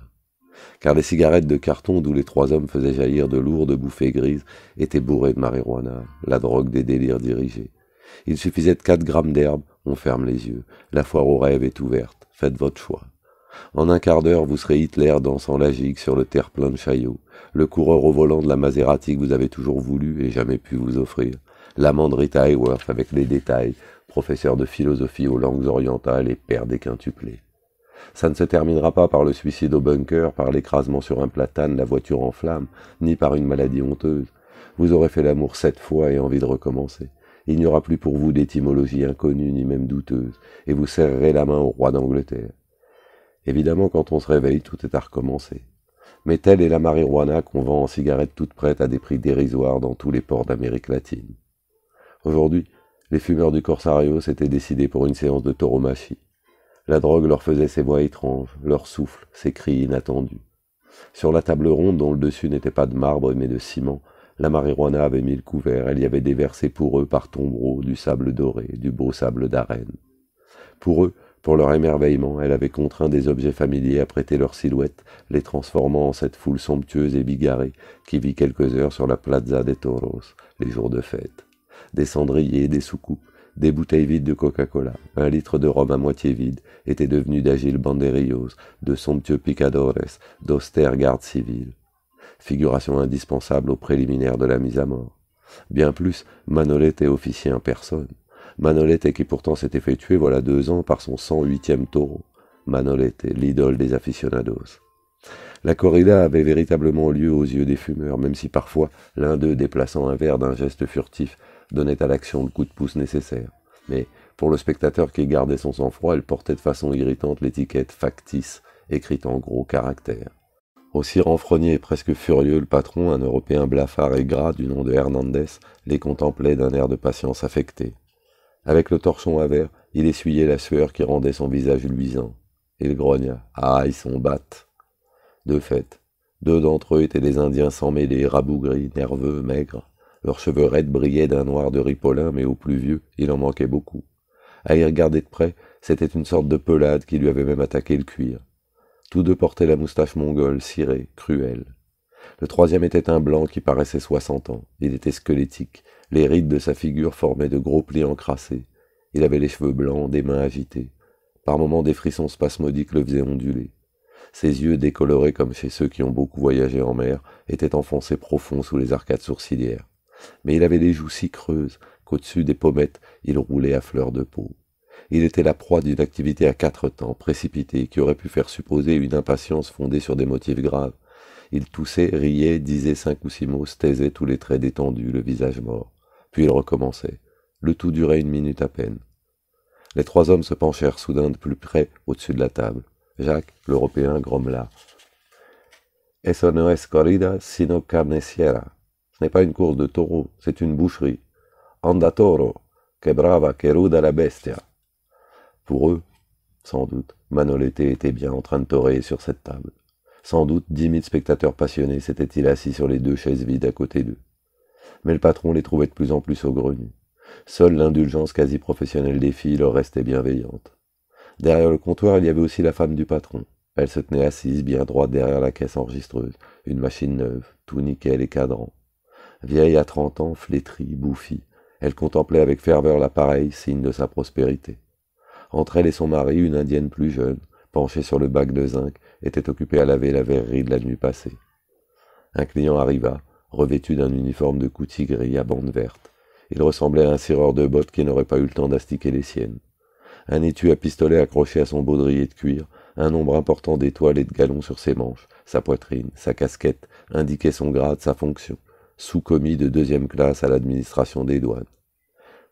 car les cigarettes de carton d'où les trois hommes faisaient jaillir de lourdes bouffées grises étaient bourrées de marijuana, la drogue des délires dirigés. Il suffisait de quatre grammes d'herbe, on ferme les yeux, la foire aux rêves est ouverte, faites votre choix. En un quart d'heure, vous serez Hitler dansant la gigue sur le terre-plein de Chaillot, le coureur au volant de la Maserati que vous avez toujours voulu et jamais pu vous offrir, l'amant Rita Hayworth avec les détails, professeur de philosophie aux langues orientales et père des quintuplés. Ça ne se terminera pas par le suicide au bunker, par l'écrasement sur un platane, la voiture en flammes, ni par une maladie honteuse. Vous aurez fait l'amour sept fois et envie de recommencer. Il n'y aura plus pour vous d'étymologie inconnue ni même douteuse, et vous serrerez la main au roi d'Angleterre. Évidemment, quand on se réveille, tout est à recommencer. Mais telle est la marijuana qu'on vend en cigarettes toutes prêtes à des prix dérisoires dans tous les ports d'Amérique latine. Aujourd'hui, les fumeurs du Corsario s'étaient décidés pour une séance de tauromachie. La drogue leur faisait ses voix étranges, leur souffle, ses cris inattendus. Sur la table ronde dont le dessus n'était pas de marbre mais de ciment, la marijuana avait mis le couvert, elle y avait déversé pour eux par tombereaux du sable doré, du beau sable d'arène. Pour eux, pour leur émerveillement, elle avait contraint des objets familiers à prêter leur silhouette, les transformant en cette foule somptueuse et bigarrée qui vit quelques heures sur la Plaza des Toros, les jours de fête. Des cendriers, des soucoupes, des bouteilles vides de Coca-Cola, un litre de rhum à moitié vide, étaient devenus d'agiles banderillos, de somptueux picadores, d'austères gardes civils. Figuration indispensable aux préliminaires de la mise à mort. Bien plus, Manolet est officier en personne. Manolete qui pourtant s'était fait tuer voilà deux ans par son 108e taureau. Manolete, l'idole des aficionados. La corrida avait véritablement lieu aux yeux des fumeurs, même si parfois l'un d'eux, déplaçant un verre d'un geste furtif, donnait à l'action le coup de pouce nécessaire. Mais pour le spectateur qui gardait son sang-froid, elle portait de façon irritante l'étiquette factice, écrite en gros caractères. Aussi renfrogné et presque furieux, le patron, un Européen blafard et gras du nom de Hernandez, les contemplait d'un air de patience affectée. Avec le torchon à verre, il essuyait la sueur qui rendait son visage luisant. Il grogna. Ah, ils sont battes. De fait, deux d'entre eux étaient des Indiens sans mêlée, rabougris, nerveux, maigres. Leurs cheveux raides brillaient d'un noir de ripolin, mais au plus vieux, il en manquait beaucoup. À y regarder de près, c'était une sorte de pelade qui lui avait même attaqué le cuir. Tous deux portaient la moustache mongole, cirée, cruelle. Le troisième était un blanc qui paraissait soixante ans. Il était squelettique. Les rides de sa figure formaient de gros plis encrassés. Il avait les cheveux blancs, des mains agitées. Par moments, des frissons spasmodiques le faisaient onduler. Ses yeux, décolorés comme chez ceux qui ont beaucoup voyagé en mer, étaient enfoncés profonds sous les arcades sourcilières mais il avait des joues si creuses qu'au-dessus des pommettes il roulait à fleur de peau. Il était la proie d'une activité à quatre temps, précipitée, qui aurait pu faire supposer une impatience fondée sur des motifs graves. Il toussait, riait, disait cinq ou six mots, staisait taisait tous les traits détendus, le visage mort. Puis il recommençait. Le tout durait une minute à peine. Les trois hommes se penchèrent soudain de plus près au-dessus de la table. Jacques, l'Européen, grommela. Es corrida sino ce n'est pas une course de taureau, c'est une boucherie. Anda toro, que brava, que ruda la bestia. Pour eux, sans doute, Manolete était bien en train de torer sur cette table. Sans doute dix mille spectateurs passionnés s'étaient-ils assis sur les deux chaises vides à côté d'eux. Mais le patron les trouvait de plus en plus saugrenus. Seule l'indulgence quasi professionnelle des filles leur restait bienveillante. Derrière le comptoir, il y avait aussi la femme du patron. Elle se tenait assise bien droite derrière la caisse enregistreuse, une machine neuve, tout nickel et cadran. Vieille à trente ans, flétrie, bouffie, elle contemplait avec ferveur l'appareil, signe de sa prospérité. Entre elle et son mari, une indienne plus jeune, penchée sur le bac de zinc, était occupée à laver la verrerie de la nuit passée. Un client arriva, revêtu d'un uniforme de coutil gris à bandes vertes. Il ressemblait à un sireur de bottes qui n'aurait pas eu le temps d'astiquer les siennes. Un étui à pistolet accroché à son baudrier de cuir, un nombre important d'étoiles et de galons sur ses manches, sa poitrine, sa casquette, indiquaient son grade, sa fonction, sous-commis de deuxième classe à l'administration des douanes.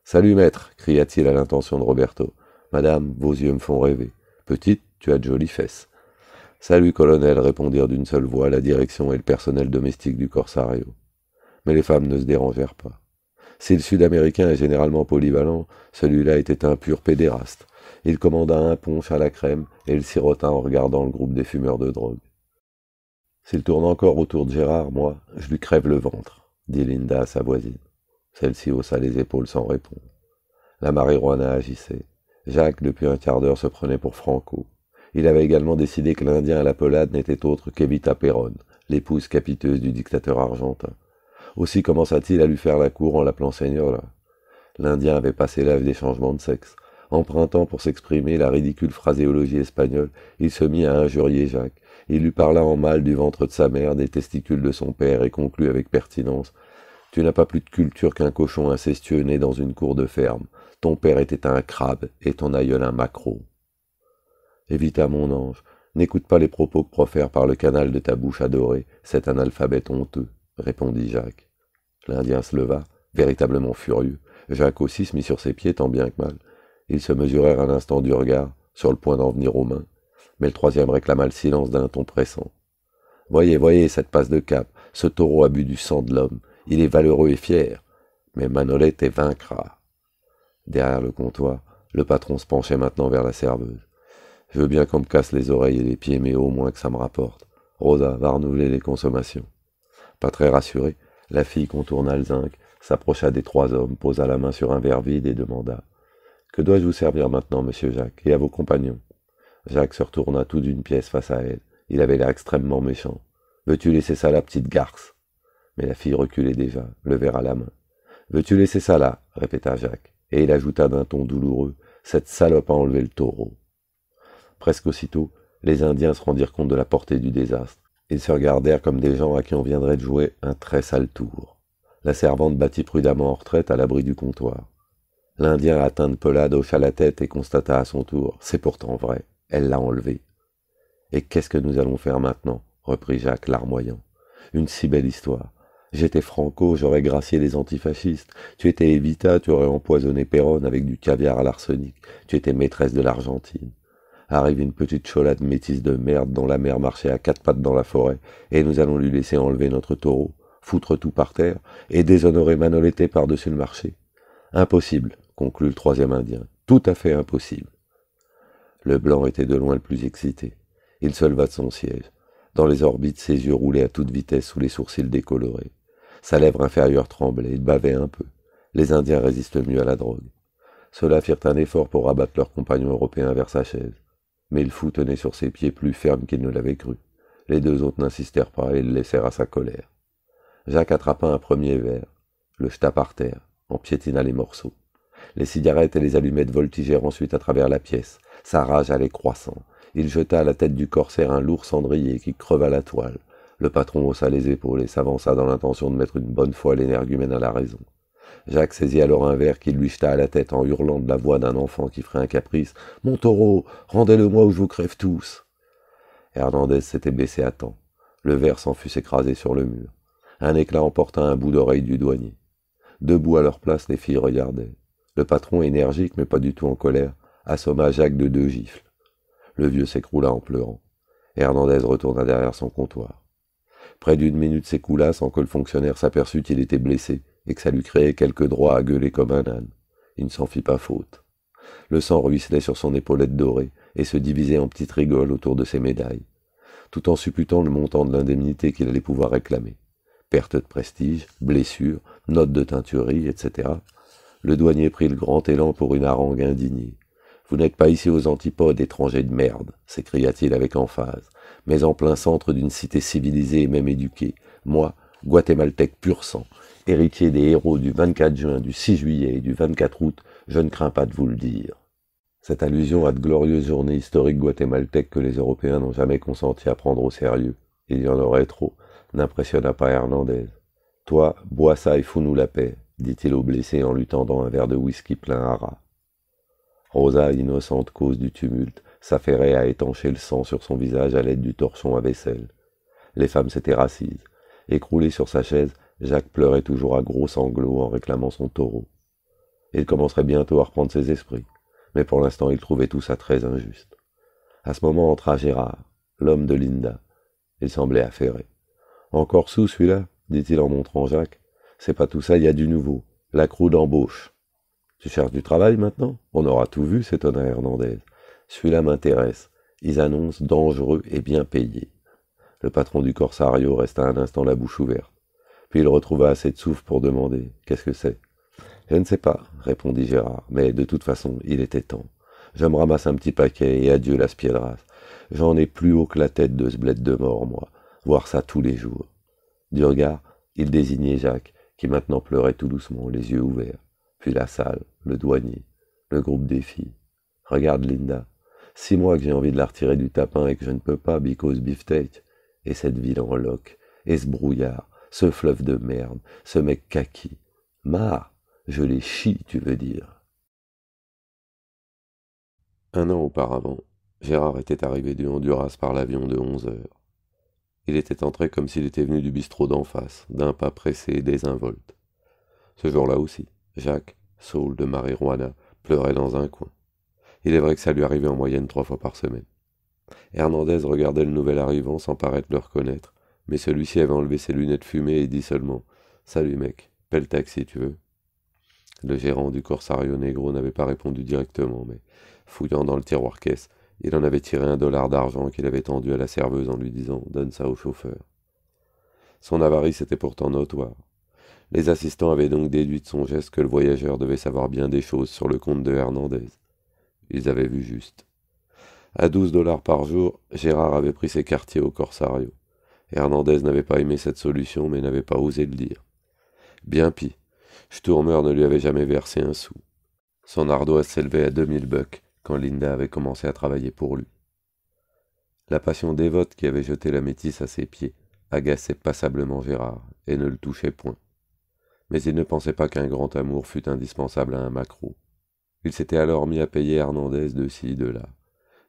Salut maître, cria-t-il à l'intention de Roberto. Madame, vos yeux me font rêver. Petite, tu as de jolies fesses. Salut colonel, répondirent d'une seule voix la direction et le personnel domestique du Corsario. Mais les femmes ne se dérangèrent pas. Si le Sud-Américain est généralement polyvalent, celui-là était un pur pédéraste. Il commanda un punch à la crème et le sirota en regardant le groupe des fumeurs de drogue. S'il tourne encore autour de Gérard, moi, je lui crève le ventre, dit Linda à sa voisine. Celle-ci haussa les épaules sans répondre. La marijuana agissait. Jacques, depuis un quart d'heure, se prenait pour Franco. Il avait également décidé que l'Indien à la pelade n'était autre qu'Evita Perron, l'épouse capiteuse du dictateur argentin. Aussi commença-t-il à lui faire la cour en l'appelant Seigneur. L'Indien avait passé l'âge des changements de sexe. Empruntant pour s'exprimer la ridicule phraséologie espagnole, il se mit à injurier Jacques, il lui parla en mal du ventre de sa mère, des testicules de son père, et conclut avec pertinence. Tu n'as pas plus de culture qu'un cochon incestueux né dans une cour de ferme. Ton père était un crabe et ton aïeul un maquereau. Évita, mon ange, n'écoute pas les propos que profère par le canal de ta bouche adorée C'est un alphabet honteux, répondit Jacques. L'Indien se leva, véritablement furieux. Jacques aussi se mit sur ses pieds tant bien que mal. Ils se mesurèrent un instant du regard, sur le point d'en venir aux mains mais le troisième réclama le silence d'un ton pressant. Voyez, voyez cette passe de cap, ce taureau a bu du sang de l'homme, il est valeureux et fier, mais Manolette est vaincra. Derrière le comptoir, le patron se penchait maintenant vers la serveuse. Je veux bien qu'on me casse les oreilles et les pieds, mais au moins que ça me rapporte. Rosa va renouveler les consommations. Pas très rassurée, la fille contourna le zinc, s'approcha des trois hommes, posa la main sur un verre vide et demanda Que dois-je vous servir maintenant, monsieur Jacques, et à vos compagnons Jacques se retourna tout d'une pièce face à elle. Il avait l'air extrêmement méchant. Veux-tu laisser ça là, petite garce Mais la fille reculait déjà, le verre à la main. Veux-tu laisser ça là répéta Jacques, et il ajouta d'un ton douloureux Cette salope a enlevé le taureau. Presque aussitôt, les Indiens se rendirent compte de la portée du désastre. Ils se regardèrent comme des gens à qui on viendrait de jouer un très sale tour. La servante battit prudemment en retraite à l'abri du comptoir. L'Indien atteint de pelade hocha la tête et constata à son tour C'est pourtant vrai. Elle l'a enlevé. Et qu'est-ce que nous allons faire maintenant reprit Jacques larmoyant. Une si belle histoire. J'étais Franco, j'aurais gracié les antifascistes. Tu étais Evita, tu aurais empoisonné Perron avec du caviar à l'arsenic. Tu étais maîtresse de l'Argentine. Arrive une petite cholade métisse de merde dont la mer marchait à quatre pattes dans la forêt, et nous allons lui laisser enlever notre taureau, foutre tout par terre, et déshonorer Manolété par-dessus le marché. Impossible, conclut le troisième Indien. Tout à fait impossible. Le blanc était de loin le plus excité. Il se leva de son siège. Dans les orbites, ses yeux roulaient à toute vitesse sous les sourcils décolorés. Sa lèvre inférieure tremblait, il bavait un peu. Les Indiens résistent mieux à la drogue. Ceux-là firent un effort pour abattre leur compagnon européen vers sa chaise. Mais le fou tenait sur ses pieds plus ferme qu'il ne l'avait cru. Les deux autres n'insistèrent pas et le laissèrent à sa colère. Jacques attrapa un premier verre, le jeta par terre, en piétina les morceaux. Les cigarettes et les allumettes voltigèrent ensuite à travers la pièce. Sa rage allait croissant. Il jeta à la tête du corsaire un lourd cendrier qui creva la toile. Le patron haussa les épaules et s'avança dans l'intention de mettre une bonne fois l'énergumène à la raison. Jacques saisit alors un verre qu'il lui jeta à la tête en hurlant de la voix d'un enfant qui ferait un caprice. Mon taureau, rendez-le-moi ou je vous crève tous. Hernandez s'était baissé à temps. Le verre s'en fut écrasé sur le mur. Un éclat emporta un bout d'oreille du douanier. Debout à leur place, les filles regardaient. Le patron, énergique mais pas du tout en colère, assomma Jacques de deux gifles. Le vieux s'écroula en pleurant. Hernandez retourna derrière son comptoir. Près d'une minute s'écoula sans que le fonctionnaire s'aperçût qu'il était blessé et que ça lui créait quelque droit à gueuler comme un âne. Il ne s'en fit pas faute. Le sang ruisselait sur son épaulette dorée et se divisait en petites rigoles autour de ses médailles, tout en supputant le montant de l'indemnité qu'il allait pouvoir réclamer. Perte de prestige, blessure, note de teinturerie, etc. Le douanier prit le grand élan pour une harangue indignée. Vous n'êtes pas ici aux antipodes, étrangers de merde, s'écria-t-il avec emphase, mais en plein centre d'une cité civilisée et même éduquée. Moi, guatémaltèque pur sang, héritier des héros du 24 juin, du 6 juillet et du 24 août, je ne crains pas de vous le dire. Cette allusion à de glorieuses journées historiques guatémaltèques que les Européens n'ont jamais consenti à prendre au sérieux, il y en aurait trop, n'impressionna pas Hernandez. Toi, bois ça et fous-nous la paix dit-il au blessé en lui tendant un verre de whisky plein à ras. Rosa, innocente cause du tumulte, s'affairait à étancher le sang sur son visage à l'aide du torchon à vaisselle. Les femmes s'étaient rassises. Écroulé sur sa chaise, Jacques pleurait toujours à gros sanglots en réclamant son taureau. Il commencerait bientôt à reprendre ses esprits, mais pour l'instant il trouvait tout ça très injuste. À ce moment entra Gérard, l'homme de Linda. Il semblait affairé. Encore sous celui-là dit-il en montrant Jacques. C'est pas tout ça, il y a du nouveau. La croue d'embauche. Tu cherches du travail maintenant On aura tout vu, s'étonna Hernandez. Celui-là m'intéresse. Ils annoncent dangereux et bien payé. Le patron du Corsario resta un instant la bouche ouverte. Puis il retrouva assez de souffle pour demander Qu'est-ce que c'est Je ne sais pas, répondit Gérard, mais de toute façon, il était temps. Je me ramasse un petit paquet et adieu la spiedrasse. J'en ai plus haut que la tête de ce bled de mort, moi. Voir ça tous les jours. Du regard, il désignait Jacques, qui maintenant pleurait tout doucement, les yeux ouverts, puis la salle, le douanier, le groupe des filles. Regarde Linda, six mois que j'ai envie de la retirer du tapin et que je ne peux pas, because beefsteak, et cette ville en loque, et ce brouillard, ce fleuve de merde, ce mec kaki. Ma, je les chie, tu veux dire. Un an auparavant, Gérard était arrivé du Honduras par l'avion de 11 heures. Il était entré comme s'il était venu du bistrot d'en face, d'un pas pressé et désinvolte. Ce jour-là aussi, Jacques, saoul de Marijuana, pleurait dans un coin. Il est vrai que ça lui arrivait en moyenne trois fois par semaine. Hernandez regardait le nouvel arrivant sans paraître le reconnaître, mais celui-ci avait enlevé ses lunettes fumées et dit seulement Salut mec, pelle taxi tu veux Le gérant du Corsario Negro n'avait pas répondu directement, mais fouillant dans le tiroir caisse, il en avait tiré un dollar d'argent qu'il avait tendu à la serveuse en lui disant Donne ça au chauffeur. Son avarice était pourtant notoire. Les assistants avaient donc déduit de son geste que le voyageur devait savoir bien des choses sur le compte de Hernandez. Ils avaient vu juste. À douze dollars par jour, Gérard avait pris ses quartiers au Corsario. Hernandez n'avait pas aimé cette solution, mais n'avait pas osé le dire. Bien pis, Sturmer ne lui avait jamais versé un sou. Son ardoise s'élevait à deux mille bucks, quand Linda avait commencé à travailler pour lui. La passion dévote qui avait jeté la métisse à ses pieds agaçait passablement Gérard et ne le touchait point. Mais il ne pensait pas qu'un grand amour fût indispensable à un macro. Il s'était alors mis à payer Hernandez de ci, de là.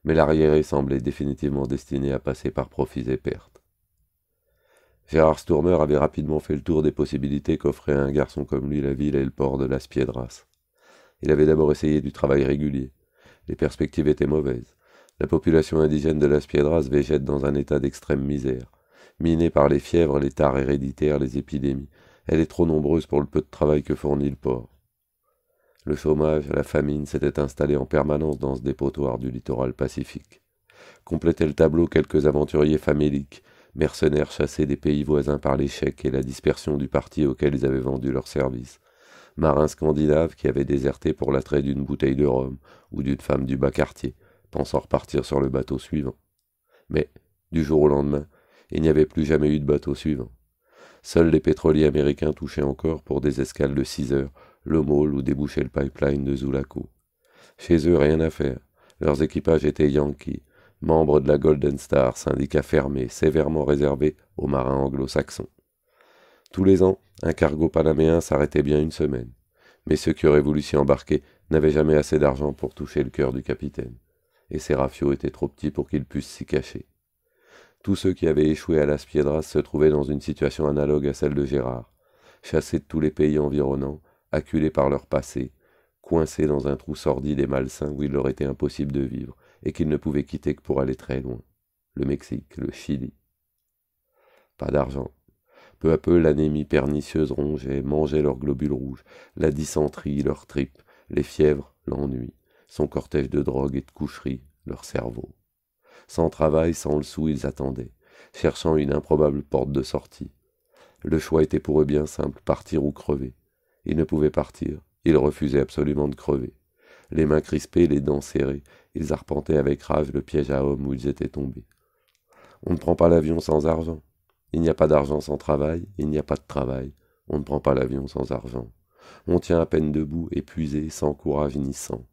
Mais l'arriéré semblait définitivement destiné à passer par profits et pertes. Gérard Stourmer avait rapidement fait le tour des possibilités qu'offrait à un garçon comme lui la ville et le port de Las Piedras. Il avait d'abord essayé du travail régulier, les perspectives étaient mauvaises. La population indigène de Las Piedras végète dans un état d'extrême misère. Minée par les fièvres, les tares héréditaires, les épidémies, elle est trop nombreuse pour le peu de travail que fournit le port. Le chômage, la famine s'étaient installés en permanence dans ce dépotoir du littoral pacifique. Complétaient le tableau quelques aventuriers faméliques, mercenaires chassés des pays voisins par l'échec et la dispersion du parti auquel ils avaient vendu leurs services, marin scandinave qui avait déserté pour l'attrait d'une bouteille de rhum ou d'une femme du bas quartier, pensant repartir sur le bateau suivant. Mais, du jour au lendemain, il n'y avait plus jamais eu de bateau suivant. Seuls les pétroliers américains touchaient encore pour des escales de 6 heures, le môle où débouchait le pipeline de Zulaco. Chez eux, rien à faire. Leurs équipages étaient Yankees, membres de la Golden Star, syndicat fermé, sévèrement réservé aux marins anglo-saxons. Tous les ans, un cargo panaméen s'arrêtait bien une semaine. Mais ceux qui auraient voulu s'y embarquer n'avaient jamais assez d'argent pour toucher le cœur du capitaine. Et ses était étaient trop petits pour qu'ils puissent s'y cacher. Tous ceux qui avaient échoué à Las Piedras se trouvaient dans une situation analogue à celle de Gérard, chassés de tous les pays environnants, acculés par leur passé, coincés dans un trou sordide et malsain où il leur était impossible de vivre et qu'ils ne pouvaient quitter que pour aller très loin le Mexique, le Chili. Pas d'argent, peu à peu, l'anémie pernicieuse rongeait, mangeait leurs globules rouges, la dysenterie, leurs tripes, les fièvres, l'ennui, son cortège de drogue et de coucherie, leur cerveau. Sans travail, sans le sou, ils attendaient, cherchant une improbable porte de sortie. Le choix était pour eux bien simple, partir ou crever. Ils ne pouvaient partir, ils refusaient absolument de crever. Les mains crispées, les dents serrées, ils arpentaient avec rage le piège à homme où ils étaient tombés. On ne prend pas l'avion sans argent. Il n'y a pas d'argent sans travail, il n'y a pas de travail. On ne prend pas l'avion sans argent. On tient à peine debout, épuisé, sans courage ni sang.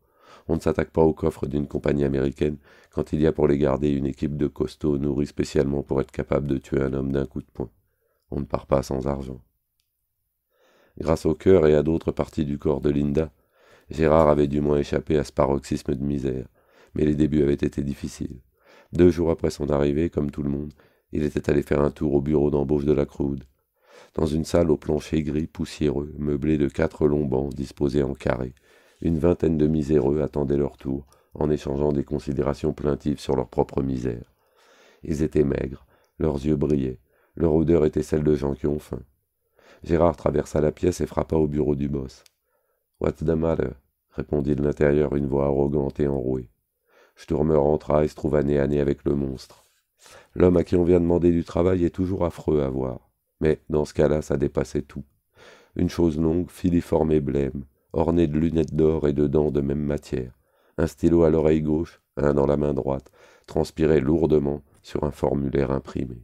On ne s'attaque pas au coffre d'une compagnie américaine quand il y a pour les garder une équipe de costauds nourris spécialement pour être capable de tuer un homme d'un coup de poing. On ne part pas sans argent. Grâce au cœur et à d'autres parties du corps de Linda, Gérard avait du moins échappé à ce paroxysme de misère, mais les débuts avaient été difficiles. Deux jours après son arrivée, comme tout le monde, il était allé faire un tour au bureau d'embauche de la Croude, dans une salle au plancher gris poussiéreux, meublée de quatre longs bancs disposés en carré. Une vingtaine de miséreux attendaient leur tour, en échangeant des considérations plaintives sur leur propre misère. Ils étaient maigres, leurs yeux brillaient, leur odeur était celle de gens qui ont faim. Gérard traversa la pièce et frappa au bureau du boss. What's the matter? répondit de l'intérieur une voix arrogante et enrouée. Sturmer entra et se trouva nez à nez avec le monstre. L'homme à qui on vient demander du travail est toujours affreux à voir. Mais dans ce cas-là, ça dépassait tout. Une chose longue, filiforme et blême, ornée de lunettes d'or et de dents de même matière. Un stylo à l'oreille gauche, un dans la main droite, transpirait lourdement sur un formulaire imprimé.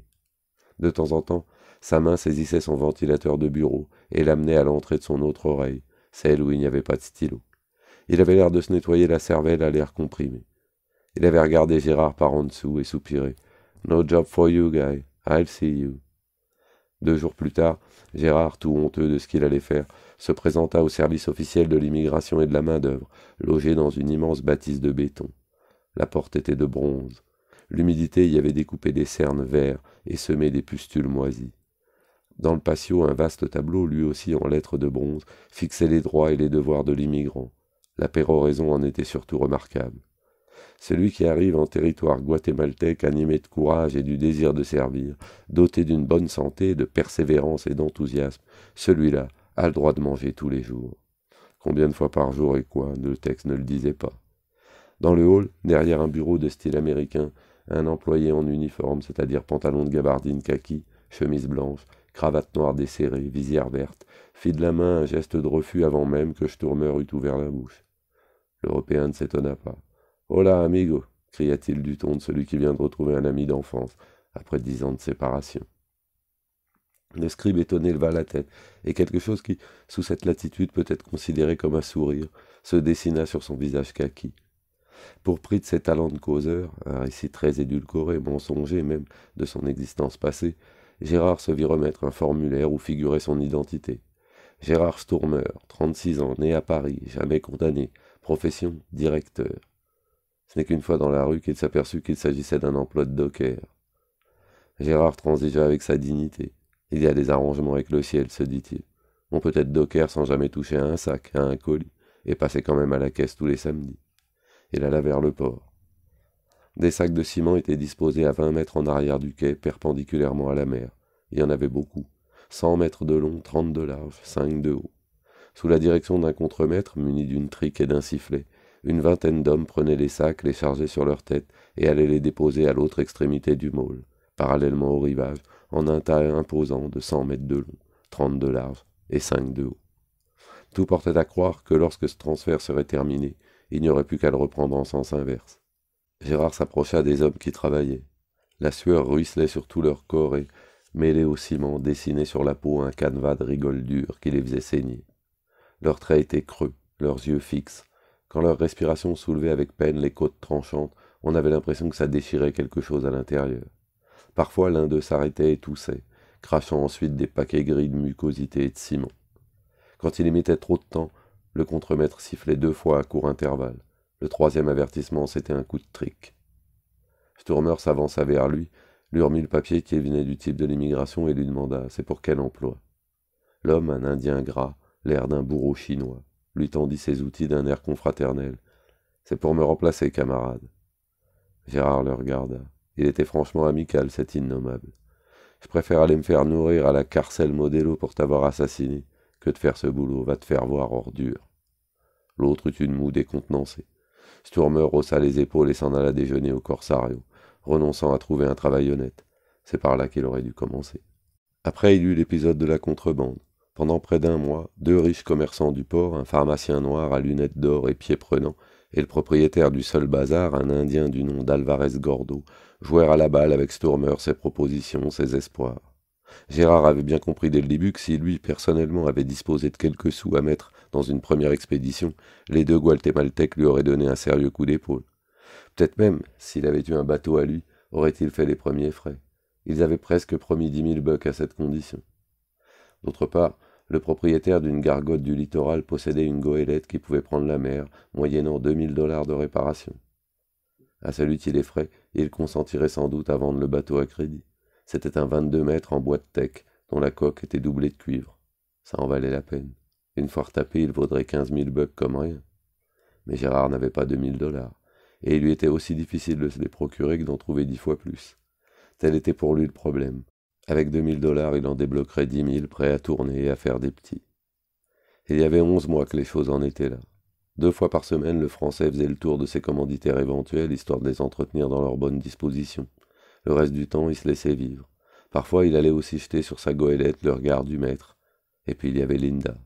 De temps en temps, sa main saisissait son ventilateur de bureau et l'amenait à l'entrée de son autre oreille, celle où il n'y avait pas de stylo. Il avait l'air de se nettoyer la cervelle à l'air comprimé. Il avait regardé Gérard par en dessous et soupiré. No job for you, guy. I'll see you. Deux jours plus tard, Gérard, tout honteux de ce qu'il allait faire, se présenta au service officiel de l'immigration et de la main-d'œuvre, logé dans une immense bâtisse de béton. La porte était de bronze. L'humidité y avait découpé des cernes verts et semé des pustules moisies. Dans le patio, un vaste tableau, lui aussi en lettres de bronze, fixait les droits et les devoirs de l'immigrant. La péroraison en était surtout remarquable. Celui qui arrive en territoire guatémaltèque animé de courage et du désir de servir, doté d'une bonne santé, de persévérance et d'enthousiasme, celui-là a le droit de manger tous les jours. Combien de fois par jour et quoi, le texte ne le disait pas. Dans le hall, derrière un bureau de style américain, un employé en uniforme, c'est-à-dire pantalon de gabardine kaki, chemise blanche, cravate noire desserrée, visière verte, fit de la main un geste de refus avant même que Sturmer eût ouvert la bouche. L'Européen ne s'étonna pas. Hola, amigo cria-t-il du ton de celui qui vient de retrouver un ami d'enfance, après dix ans de séparation. Le scribe étonné leva la tête, et quelque chose qui, sous cette latitude, peut être considéré comme un sourire, se dessina sur son visage kaki. prix de ses talents de causeur, un récit très édulcoré, mensonger même, de son existence passée, Gérard se vit remettre un formulaire où figurait son identité. Gérard Stourmeur, 36 ans, né à Paris, jamais condamné, profession directeur. Ce n'est qu'une fois dans la rue qu'il s'aperçut qu'il s'agissait d'un emploi de docker. Gérard transigea avec sa dignité. Il y a des arrangements avec le ciel, se dit-il. On peut être docker sans jamais toucher à un sac, à un colis, et passer quand même à la caisse tous les samedis. Il alla vers le port. Des sacs de ciment étaient disposés à vingt mètres en arrière du quai, perpendiculairement à la mer. Il y en avait beaucoup. Cent mètres de long, trente de large, cinq de haut. Sous la direction d'un contremaître muni d'une trique et d'un sifflet, une vingtaine d'hommes prenaient les sacs, les chargeaient sur leur tête et allaient les déposer à l'autre extrémité du môle, parallèlement au rivage, en un tas imposant de cent mètres de long, trente de large et cinq de haut. Tout portait à croire que lorsque ce transfert serait terminé, il n'y aurait plus qu'à le reprendre en sens inverse. Gérard s'approcha des hommes qui travaillaient. La sueur ruisselait sur tout leur corps et, mêlée au ciment, dessinait sur la peau un canevas de rigoles dures qui les faisait saigner. Leurs traits étaient creux, leurs yeux fixes, quand leur respiration soulevait avec peine les côtes tranchantes, on avait l'impression que ça déchirait quelque chose à l'intérieur. Parfois l'un d'eux s'arrêtait et toussait, crachant ensuite des paquets gris de mucosité et de ciment. Quand il mettait trop de temps, le contremaître sifflait deux fois à court intervalle. Le troisième avertissement, c'était un coup de trique. Sturmer s'avança vers lui, lui remit le papier qui venait du type de l'immigration et lui demanda C'est pour quel emploi L'homme, un Indien gras, l'air d'un bourreau chinois lui tendit ses outils d'un air confraternel. C'est pour me remplacer, camarade. Gérard le regarda. Il était franchement amical, cet innommable. Je préfère aller me faire nourrir à la carcelle modello pour t'avoir assassiné que de faire ce boulot, va te faire voir ordure. L'autre eut une moue décontenancée. Sturmer haussa les épaules et s'en alla déjeuner au Corsario, renonçant à trouver un travail honnête. C'est par là qu'il aurait dû commencer. Après, il eut l'épisode de la contrebande. Pendant près d'un mois, deux riches commerçants du port, un pharmacien noir à lunettes d'or et pieds prenants, et le propriétaire du seul bazar, un Indien du nom d'Alvarez Gordo, jouèrent à la balle avec Stormer ses propositions, ses espoirs. Gérard avait bien compris dès le début que si lui, personnellement, avait disposé de quelques sous à mettre dans une première expédition, les deux Gualtémaltèques lui auraient donné un sérieux coup d'épaule. Peut-être même, s'il avait eu un bateau à lui, aurait-il fait les premiers frais. Ils avaient presque promis dix mille bucks à cette condition. D'autre part, le propriétaire d'une gargote du littoral possédait une goélette qui pouvait prendre la mer, moyennant deux mille dollars de réparation. À celui-ci les frais, il consentirait sans doute à vendre le bateau à crédit. C'était un 22 mètres en bois de teck, dont la coque était doublée de cuivre. Ça en valait la peine. Une fois retapé, il vaudrait quinze mille bucks comme rien. Mais Gérard n'avait pas deux mille dollars, et il lui était aussi difficile de se les procurer que d'en trouver dix fois plus. Tel était pour lui le problème. Avec mille dollars, il en débloquerait dix mille, prêt à tourner et à faire des petits. il y avait 11 mois que les choses en étaient là. Deux fois par semaine, le Français faisait le tour de ses commanditaires éventuels, histoire de les entretenir dans leur bonne disposition. Le reste du temps, il se laissait vivre. Parfois, il allait aussi jeter sur sa goélette le regard du maître. Et puis, il y avait Linda.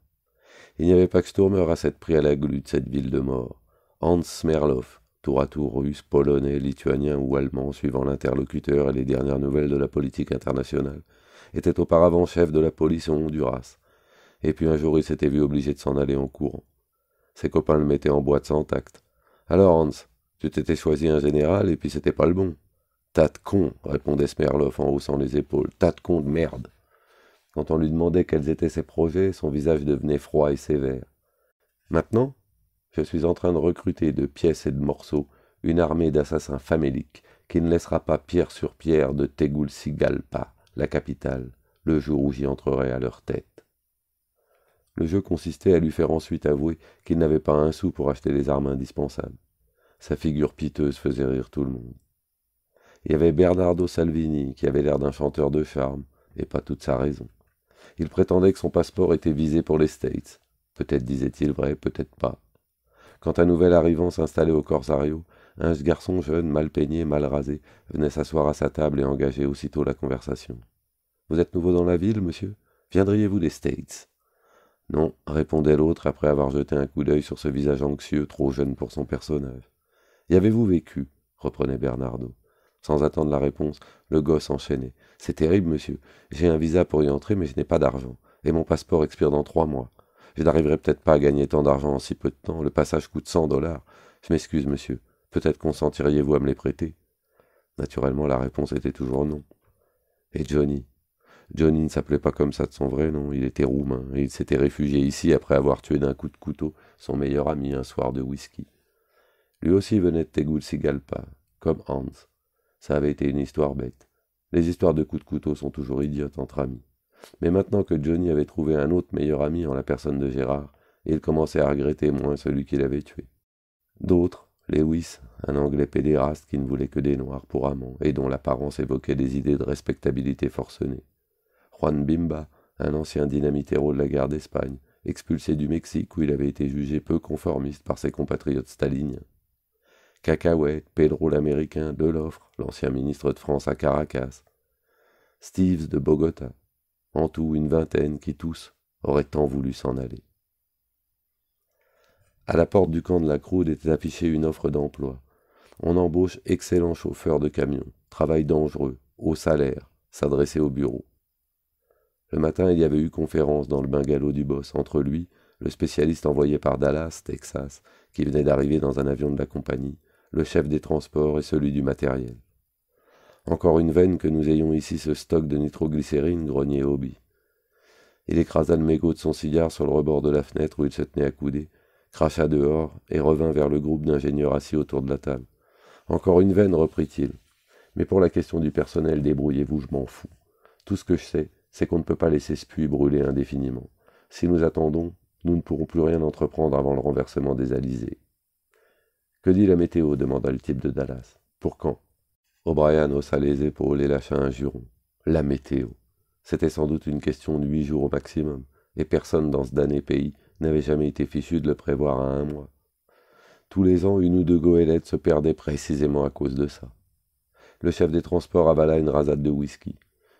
Il n'y avait pas que Sturmer à cette prise à la glu de cette ville de mort. Hans Smerloff tour à tour russe, polonais, lituanien ou allemand, suivant l'interlocuteur et les dernières nouvelles de la politique internationale, était auparavant chef de la police au Honduras. Et puis un jour il s'était vu obligé de s'en aller en courant. Ses copains le mettaient en boîte sans tact. Alors Hans, tu t'étais choisi un général et puis c'était pas le bon. Tas de con, répondait Smerloff en haussant les épaules. Tas de con de merde. Quand on lui demandait quels étaient ses projets, son visage devenait froid et sévère. Maintenant, je suis en train de recruter de pièces et de morceaux une armée d'assassins faméliques qui ne laissera pas pierre sur pierre de Tegucigalpa, la capitale, le jour où j'y entrerai à leur tête. Le jeu consistait à lui faire ensuite avouer qu'il n'avait pas un sou pour acheter les armes indispensables. Sa figure piteuse faisait rire tout le monde. Il y avait Bernardo Salvini, qui avait l'air d'un chanteur de charme, et pas toute sa raison. Il prétendait que son passeport était visé pour les States. Peut-être disait-il vrai, peut-être pas. Quand un nouvel arrivant s'installait au Corsario, un garçon jeune, mal peigné, mal rasé, venait s'asseoir à sa table et engageait aussitôt la conversation. Vous êtes nouveau dans la ville, monsieur Viendriez-vous des States Non, répondait l'autre après avoir jeté un coup d'œil sur ce visage anxieux, trop jeune pour son personnage. Y avez-vous vécu reprenait Bernardo. Sans attendre la réponse, le gosse enchaînait. C'est terrible, monsieur. J'ai un visa pour y entrer, mais je n'ai pas d'argent. Et mon passeport expire dans trois mois. Je n'arriverai peut-être pas à gagner tant d'argent en si peu de temps. Le passage coûte 100 dollars. Je m'excuse, monsieur. Peut-être consentiriez-vous à me les prêter Naturellement, la réponse était toujours non. Et Johnny Johnny ne s'appelait pas comme ça de son vrai nom. Il était roumain et il s'était réfugié ici après avoir tué d'un coup de couteau son meilleur ami un soir de whisky. Lui aussi venait de Tegucigalpa, comme Hans. Ça avait été une histoire bête. Les histoires de coups de couteau sont toujours idiotes entre amis. Mais maintenant que Johnny avait trouvé un autre meilleur ami en la personne de Gérard, il commençait à regretter moins celui qu'il avait tué. D'autres, Lewis, un Anglais pédéraste qui ne voulait que des Noirs pour amants et dont l'apparence évoquait des idées de respectabilité forcenées. Juan Bimba, un ancien dynamitéro de la guerre d'Espagne, expulsé du Mexique où il avait été jugé peu conformiste par ses compatriotes staliniens. Cacahuète, Pedro l'Américain, Deloffre, l'ancien ministre de France à Caracas. Steves de Bogota, en tout une vingtaine qui tous auraient tant voulu s'en aller. À la porte du camp de la Croude était affichée une offre d'emploi. On embauche excellent chauffeur de camion, travail dangereux, haut salaire, s'adresser au bureau. Le matin, il y avait eu conférence dans le bungalow du boss entre lui, le spécialiste envoyé par Dallas, Texas, qui venait d'arriver dans un avion de la compagnie, le chef des transports et celui du matériel. Encore une veine que nous ayons ici ce stock de nitroglycérine, grognait Hobby. Il écrasa le mégot de son cigare sur le rebord de la fenêtre où il se tenait accoudé, cracha dehors et revint vers le groupe d'ingénieurs assis autour de la table. Encore une veine, reprit-il. Mais pour la question du personnel, débrouillez-vous, je m'en fous. Tout ce que je sais, c'est qu'on ne peut pas laisser ce puits brûler indéfiniment. Si nous attendons, nous ne pourrons plus rien entreprendre avant le renversement des Alizés. Que dit la météo demanda le type de Dallas. Pour quand O'Brien haussa les épaules et lâcha un juron. La météo. C'était sans doute une question de huit jours au maximum, et personne dans ce damné pays n'avait jamais été fichu de le prévoir à un mois. Tous les ans, une ou deux goélettes se perdaient précisément à cause de ça. Le chef des transports avala une rasade de whisky.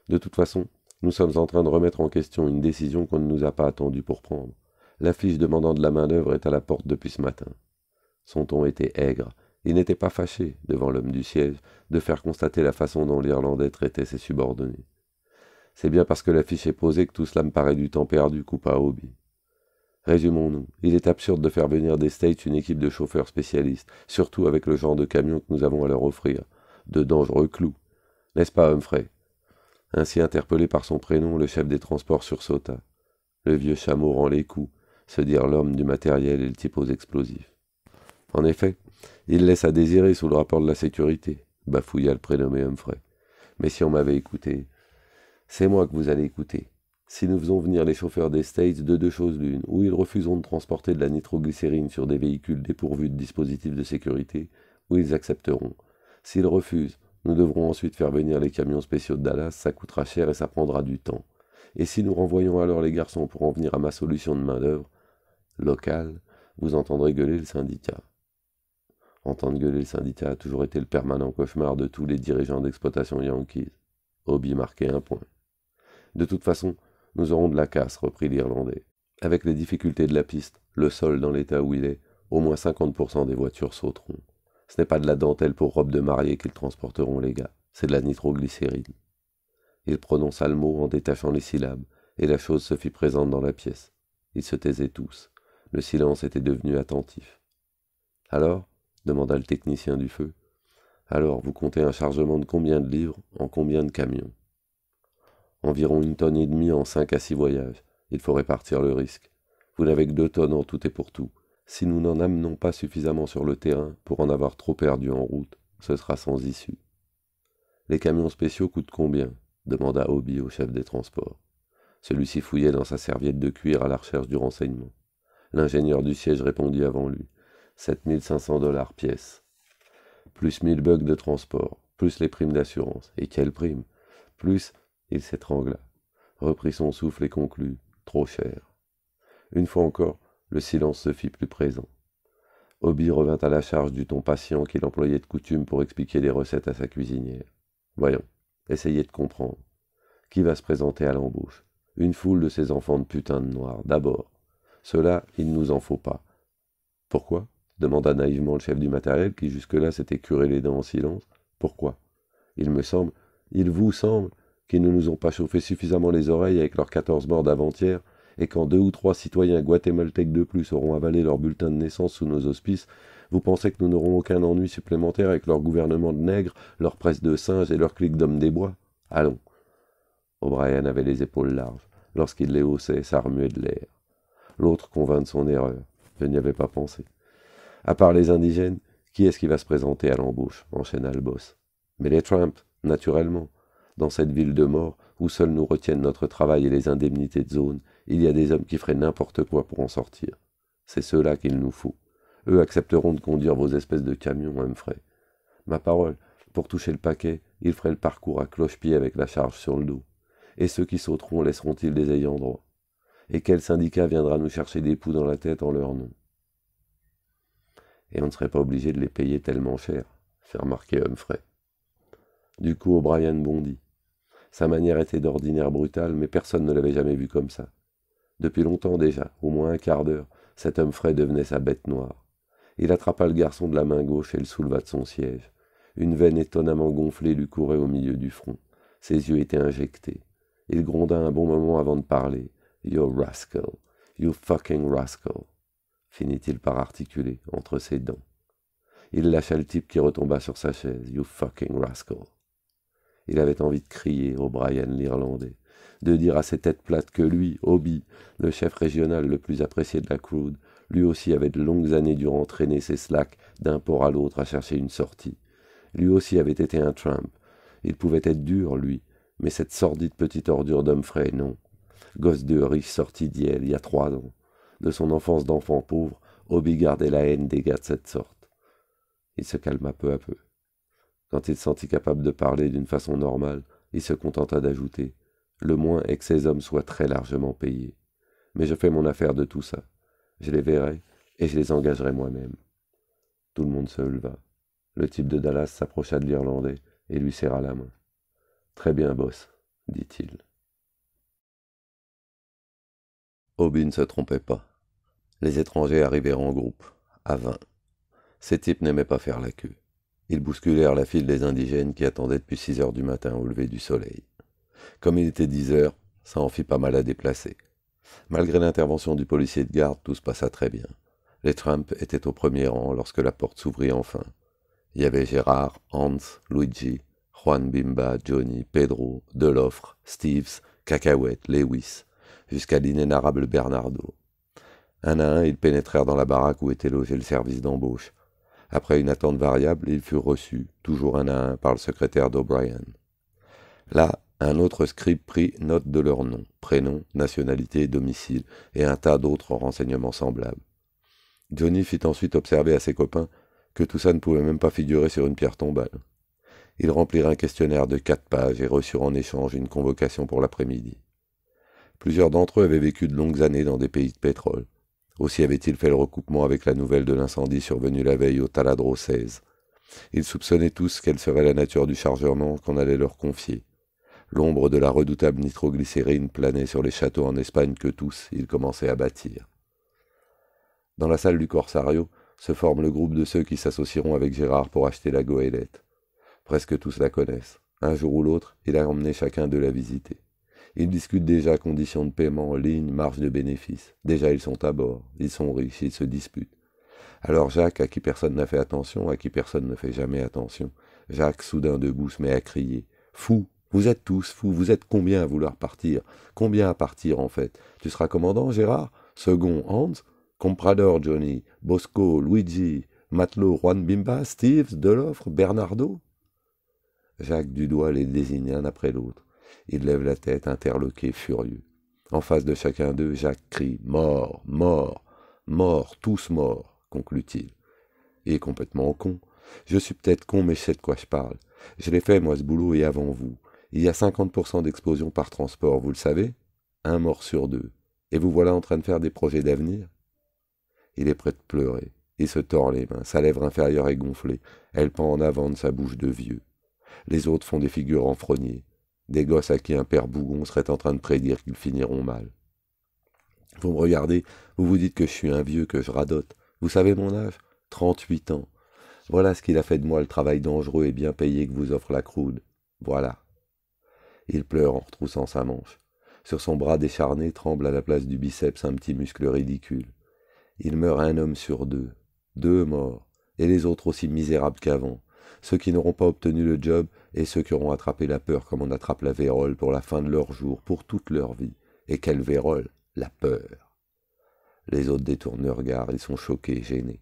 De toute façon, nous sommes en train de remettre en question une décision qu'on ne nous a pas attendu pour prendre. L'affiche demandant de la main-d'œuvre est à la porte depuis ce matin. Son ton était aigre, il n'était pas fâché, devant l'homme du siège, de faire constater la façon dont l'Irlandais traitait ses subordonnés. C'est bien parce que l'affiche est posée que tout cela me paraît du temps perdu, coupa Hobby. Résumons-nous, il est absurde de faire venir des States une équipe de chauffeurs spécialistes, surtout avec le genre de camion que nous avons à leur offrir. De dangereux clous. N'est-ce pas, Humphrey Ainsi interpellé par son prénom, le chef des transports sursauta. Le vieux chameau rend les coups, se dirent l'homme du matériel et le type aux explosifs. En effet, il laisse à désirer sous le rapport de la sécurité, bafouilla le prénommé Humphrey. Mais si on m'avait écouté, c'est moi que vous allez écouter. Si nous faisons venir les chauffeurs des States de deux choses l'une, ou ils refuseront de transporter de la nitroglycérine sur des véhicules dépourvus de dispositifs de sécurité, ou ils accepteront. S'ils refusent, nous devrons ensuite faire venir les camions spéciaux de Dallas, ça coûtera cher et ça prendra du temps. Et si nous renvoyons alors les garçons pour en venir à ma solution de main-d'œuvre locale, vous entendrez gueuler le syndicat. Entendre gueuler le syndicat a toujours été le permanent cauchemar de tous les dirigeants d'exploitation Yankees. Hobby marquait un point. De toute façon, nous aurons de la casse, reprit l'Irlandais. Avec les difficultés de la piste, le sol dans l'état où il est, au moins 50% des voitures sauteront. Ce n'est pas de la dentelle pour robe de mariée qu'ils transporteront, les gars, c'est de la nitroglycérine. Il prononça le mot en détachant les syllabes, et la chose se fit présente dans la pièce. Ils se taisaient tous. Le silence était devenu attentif. Alors, demanda le technicien du feu. Alors, vous comptez un chargement de combien de livres en combien de camions Environ une tonne et demie en cinq à six voyages. Il faut répartir le risque. Vous n'avez que deux tonnes en tout et pour tout. Si nous n'en amenons pas suffisamment sur le terrain pour en avoir trop perdu en route, ce sera sans issue. Les camions spéciaux coûtent combien demanda Hobie au chef des transports. Celui-ci fouillait dans sa serviette de cuir à la recherche du renseignement. L'ingénieur du siège répondit avant lui. 7500 dollars pièce. Plus 1000 bugs de transport, plus les primes d'assurance. Et quelles primes Plus, il s'étrangla, reprit son souffle et conclut Trop cher. Une fois encore, le silence se fit plus présent. Obi revint à la charge du ton patient qu'il employait de coutume pour expliquer les recettes à sa cuisinière. Voyons, essayez de comprendre. Qui va se présenter à l'embauche Une foule de ces enfants de putain de noirs, d'abord. Cela, il ne nous en faut pas. Pourquoi demanda naïvement le chef du matériel, qui jusque-là s'était curé les dents en silence. Pourquoi Il me semble, il vous semble, qu'ils ne nous ont pas chauffé suffisamment les oreilles avec leurs quatorze morts d'avant-hier, et quand deux ou trois citoyens guatémaltèques de plus auront avalé leur bulletin de naissance sous nos auspices, vous pensez que nous n'aurons aucun ennui supplémentaire avec leur gouvernement de nègres, leur presse de singes et leur clique d'hommes des bois Allons O'Brien avait les épaules larges. Lorsqu'il les haussait, ça remuait de l'air. L'autre convint de son erreur. Je n'y avais pas pensé. À part les indigènes, qui est-ce qui va se présenter à l'embauche enchaîna le boss. Mais les Trump, naturellement. Dans cette ville de mort, où seuls nous retiennent notre travail et les indemnités de zone, il y a des hommes qui feraient n'importe quoi pour en sortir. C'est ceux-là qu'il nous faut. Eux accepteront de conduire vos espèces de camions, Humphrey. Ma parole, pour toucher le paquet, ils feraient le parcours à cloche-pied avec la charge sur le dos. Et ceux qui sauteront laisseront-ils des ayants droit Et quel syndicat viendra nous chercher des poux dans la tête en leur nom et on ne serait pas obligé de les payer tellement cher, fait remarquer Humphrey. Du coup, O'Brien bondit. Sa manière était d'ordinaire brutale, mais personne ne l'avait jamais vu comme ça. Depuis longtemps déjà, au moins un quart d'heure, cet Humphrey devenait sa bête noire. Il attrapa le garçon de la main gauche et le souleva de son siège. Une veine étonnamment gonflée lui courait au milieu du front. Ses yeux étaient injectés. Il gronda un bon moment avant de parler. You rascal. You fucking rascal finit-il par articuler entre ses dents. Il lâcha le type qui retomba sur sa chaise. You fucking rascal. Il avait envie de crier au Brian l'Irlandais, de dire à ses têtes plates que lui, Obi, le chef régional le plus apprécié de la Croude, lui aussi avait de longues années durant entraîner ses slacks d'un port à l'autre à chercher une sortie. Lui aussi avait été un tramp. Il pouvait être dur, lui, mais cette sordide petite ordure frais, non. Gosse de riche sorti d'Yale il y a trois ans de son enfance d'enfant pauvre, obigardait la haine des gars de cette sorte. Il se calma peu à peu. Quand il sentit capable de parler d'une façon normale, il se contenta d'ajouter Le moins est que ces hommes soient très largement payés. Mais je fais mon affaire de tout ça. Je les verrai et je les engagerai moi-même. Tout le monde se leva. Le type de Dallas s'approcha de l'Irlandais et lui serra la main. Très bien, boss, dit-il. Obi ne se trompait pas. Les étrangers arrivèrent en groupe, à vingt. Ces types n'aimaient pas faire la queue. Ils bousculèrent la file des indigènes qui attendaient depuis six heures du matin au lever du soleil. Comme il était dix heures, ça en fit pas mal à déplacer. Malgré l'intervention du policier de garde, tout se passa très bien. Les Trump étaient au premier rang lorsque la porte s'ouvrit enfin. Il y avait Gérard, Hans, Luigi, Juan Bimba, Johnny, Pedro, Deloffre, Steves, Cacahuète, Lewis, jusqu'à l'inénarrable Bernardo. Un à un, ils pénétrèrent dans la baraque où était logé le service d'embauche. Après une attente variable, ils furent reçus, toujours un à un, par le secrétaire d'O'Brien. Là, un autre scribe prit note de leur nom, prénom, nationalité et domicile, et un tas d'autres renseignements semblables. Johnny fit ensuite observer à ses copains que tout ça ne pouvait même pas figurer sur une pierre tombale. Ils remplirent un questionnaire de quatre pages et reçurent en échange une convocation pour l'après-midi. Plusieurs d'entre eux avaient vécu de longues années dans des pays de pétrole. Aussi avait ils fait le recoupement avec la nouvelle de l'incendie survenu la veille au Taladro 16. Ils soupçonnaient tous quelle serait la nature du chargement qu'on allait leur confier. L'ombre de la redoutable nitroglycérine planait sur les châteaux en Espagne que tous ils commençaient à bâtir. Dans la salle du Corsario se forme le groupe de ceux qui s'associeront avec Gérard pour acheter la goélette. Presque tous la connaissent. Un jour ou l'autre, il a emmené chacun de la visiter. Ils discutent déjà conditions de paiement en ligne, marge de bénéfice. Déjà, ils sont à bord, ils sont riches, ils se disputent. Alors Jacques, à qui personne n'a fait attention, à qui personne ne fait jamais attention, Jacques, soudain debout, se met à crier. Fou, vous êtes tous fous, vous êtes combien à vouloir partir Combien à partir en fait Tu seras commandant, Gérard Second, Hans Comprador, Johnny Bosco, Luigi Matelot, Juan Bimba Steve Deloffre Bernardo Jacques du doigt les désigne un après l'autre. Il lève la tête, interloqué, furieux. En face de chacun d'eux, Jacques crie Mort, mort, mort, tous morts, conclut-il. Et complètement con. Je suis peut-être con, mais je sais de quoi je parle. Je l'ai fait, moi, ce boulot, et avant vous. Il y a 50% d'explosion par transport, vous le savez Un mort sur deux. Et vous voilà en train de faire des projets d'avenir Il est prêt de pleurer. Il se tord les mains. Sa lèvre inférieure est gonflée. Elle pend en avant de sa bouche de vieux. Les autres font des figures enfrognées des gosses à qui un père bougon serait en train de prédire qu'ils finiront mal. Vous me regardez, vous vous dites que je suis un vieux, que je radote. Vous savez mon âge Trente-huit ans. Voilà ce qu'il a fait de moi le travail dangereux et bien payé que vous offre la croude. Voilà. Il pleure en retroussant sa manche. Sur son bras décharné tremble à la place du biceps un petit muscle ridicule. Il meurt un homme sur deux. Deux morts, et les autres aussi misérables qu'avant, ceux qui n'auront pas obtenu le job et ceux qui auront attrapé la peur comme on attrape la vérole pour la fin de leur jour, pour toute leur vie. Et quelle vérole La peur. Les autres détournent leur regard, ils sont choqués, gênés.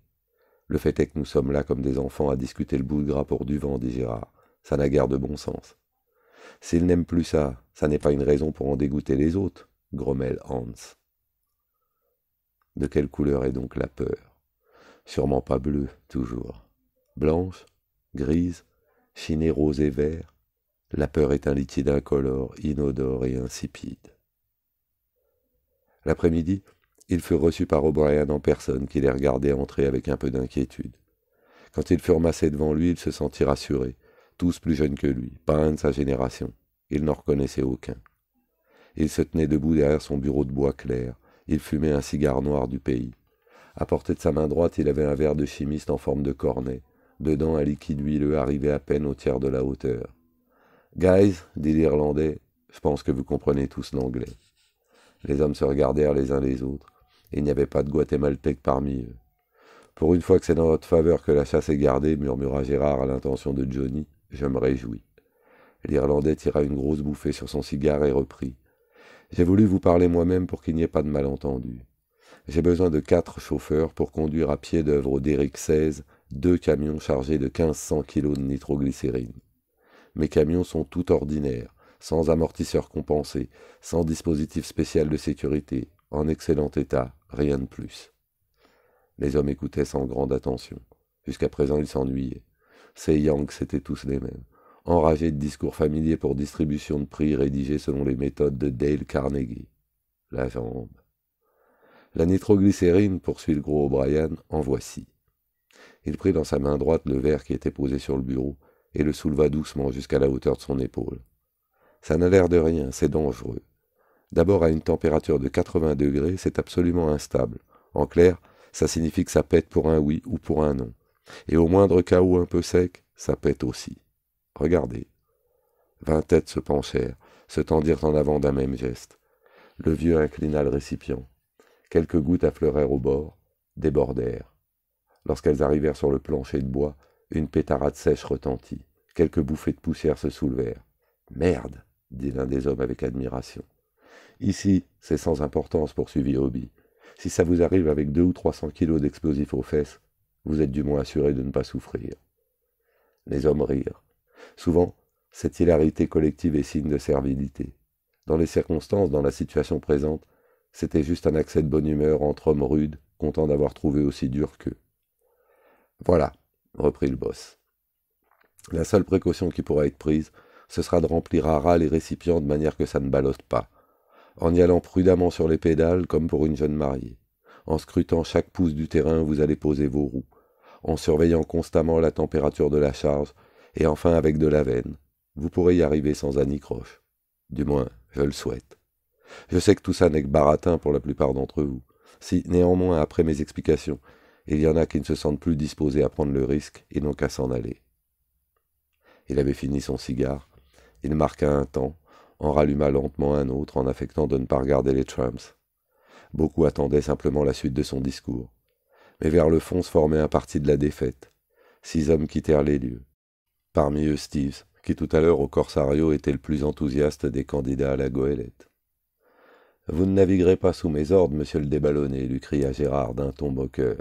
Le fait est que nous sommes là comme des enfants à discuter le bout de gras pour du vent, dit Gérard. Ça n'a guère de bon sens. S'ils n'aiment plus ça, ça n'est pas une raison pour en dégoûter les autres, grommelle Hans. De quelle couleur est donc la peur Sûrement pas bleue, toujours. Blanche grise, chinée rose et vert, la peur est un liquide incolore, inodore et insipide. L'après-midi, ils furent reçus par O'Brien en personne qui les regardait entrer avec un peu d'inquiétude. Quand ils furent massés devant lui, il se sentit rassuré, tous plus jeunes que lui, pas un de sa génération. Il n'en reconnaissait aucun. Il se tenait debout derrière son bureau de bois clair. Il fumait un cigare noir du pays. À portée de sa main droite, il avait un verre de chimiste en forme de cornet dedans un liquide huileux arrivé à peine au tiers de la hauteur. Guys, dit l'Irlandais, je pense que vous comprenez tous l'anglais. Les hommes se regardèrent les uns les autres, il n'y avait pas de Guatémaltèque parmi eux. Pour une fois que c'est dans votre faveur que la chasse est gardée, murmura Gérard à l'intention de Johnny, je me réjouis. L'Irlandais tira une grosse bouffée sur son cigare et reprit. J'ai voulu vous parler moi-même pour qu'il n'y ait pas de malentendu. J'ai besoin de quatre chauffeurs pour conduire à pied d'œuvre au Derrick deux camions chargés de 1500 kg de nitroglycérine. Mes camions sont tout ordinaires, sans amortisseurs compensés, sans dispositif spécial de sécurité, en excellent état, rien de plus. Les hommes écoutaient sans grande attention. Jusqu'à présent, ils s'ennuyaient. Ces Yang, c'était tous les mêmes, enragés de discours familiers pour distribution de prix rédigés selon les méthodes de Dale Carnegie. La jambe. La nitroglycérine, poursuit le gros O'Brien, en voici. Il prit dans sa main droite le verre qui était posé sur le bureau et le souleva doucement jusqu'à la hauteur de son épaule. Ça n'a l'air de rien, c'est dangereux. D'abord, à une température de 80 degrés, c'est absolument instable. En clair, ça signifie que ça pète pour un oui ou pour un non. Et au moindre chaos un peu sec, ça pète aussi. Regardez. Vingt têtes se penchèrent, se tendirent en avant d'un même geste. Le vieux inclina le récipient. Quelques gouttes affleurèrent au bord, débordèrent. Lorsqu'elles arrivèrent sur le plancher de bois, une pétarade sèche retentit. Quelques bouffées de poussière se soulevèrent. Merde dit l'un des hommes avec admiration. Ici, c'est sans importance, poursuivit Hobby. Si ça vous arrive avec deux ou trois cents kilos d'explosifs aux fesses, vous êtes du moins assuré de ne pas souffrir. Les hommes rirent. Souvent, cette hilarité collective est signe de servilité. Dans les circonstances, dans la situation présente, c'était juste un accès de bonne humeur entre hommes rudes, contents d'avoir trouvé aussi dur qu'eux. Voilà, reprit le boss. La seule précaution qui pourra être prise, ce sera de remplir à ras les récipients de manière que ça ne ballotte pas, en y allant prudemment sur les pédales comme pour une jeune mariée. En scrutant chaque pouce du terrain, vous allez poser vos roues, en surveillant constamment la température de la charge, et enfin avec de la veine. Vous pourrez y arriver sans anicroche. Du moins, je le souhaite. Je sais que tout ça n'est que baratin pour la plupart d'entre vous. Si, néanmoins, après mes explications, il y en a qui ne se sentent plus disposés à prendre le risque et n'ont qu'à s'en aller. Il avait fini son cigare, il marqua un temps, en ralluma lentement un autre en affectant de ne pas regarder les tramps. Beaucoup attendaient simplement la suite de son discours. Mais vers le fond se formait un parti de la défaite. Six hommes quittèrent les lieux. Parmi eux Steves, qui tout à l'heure au Corsario était le plus enthousiaste des candidats à la goélette. Vous ne naviguerez pas sous mes ordres, monsieur le déballonné, lui cria Gérard d'un ton moqueur.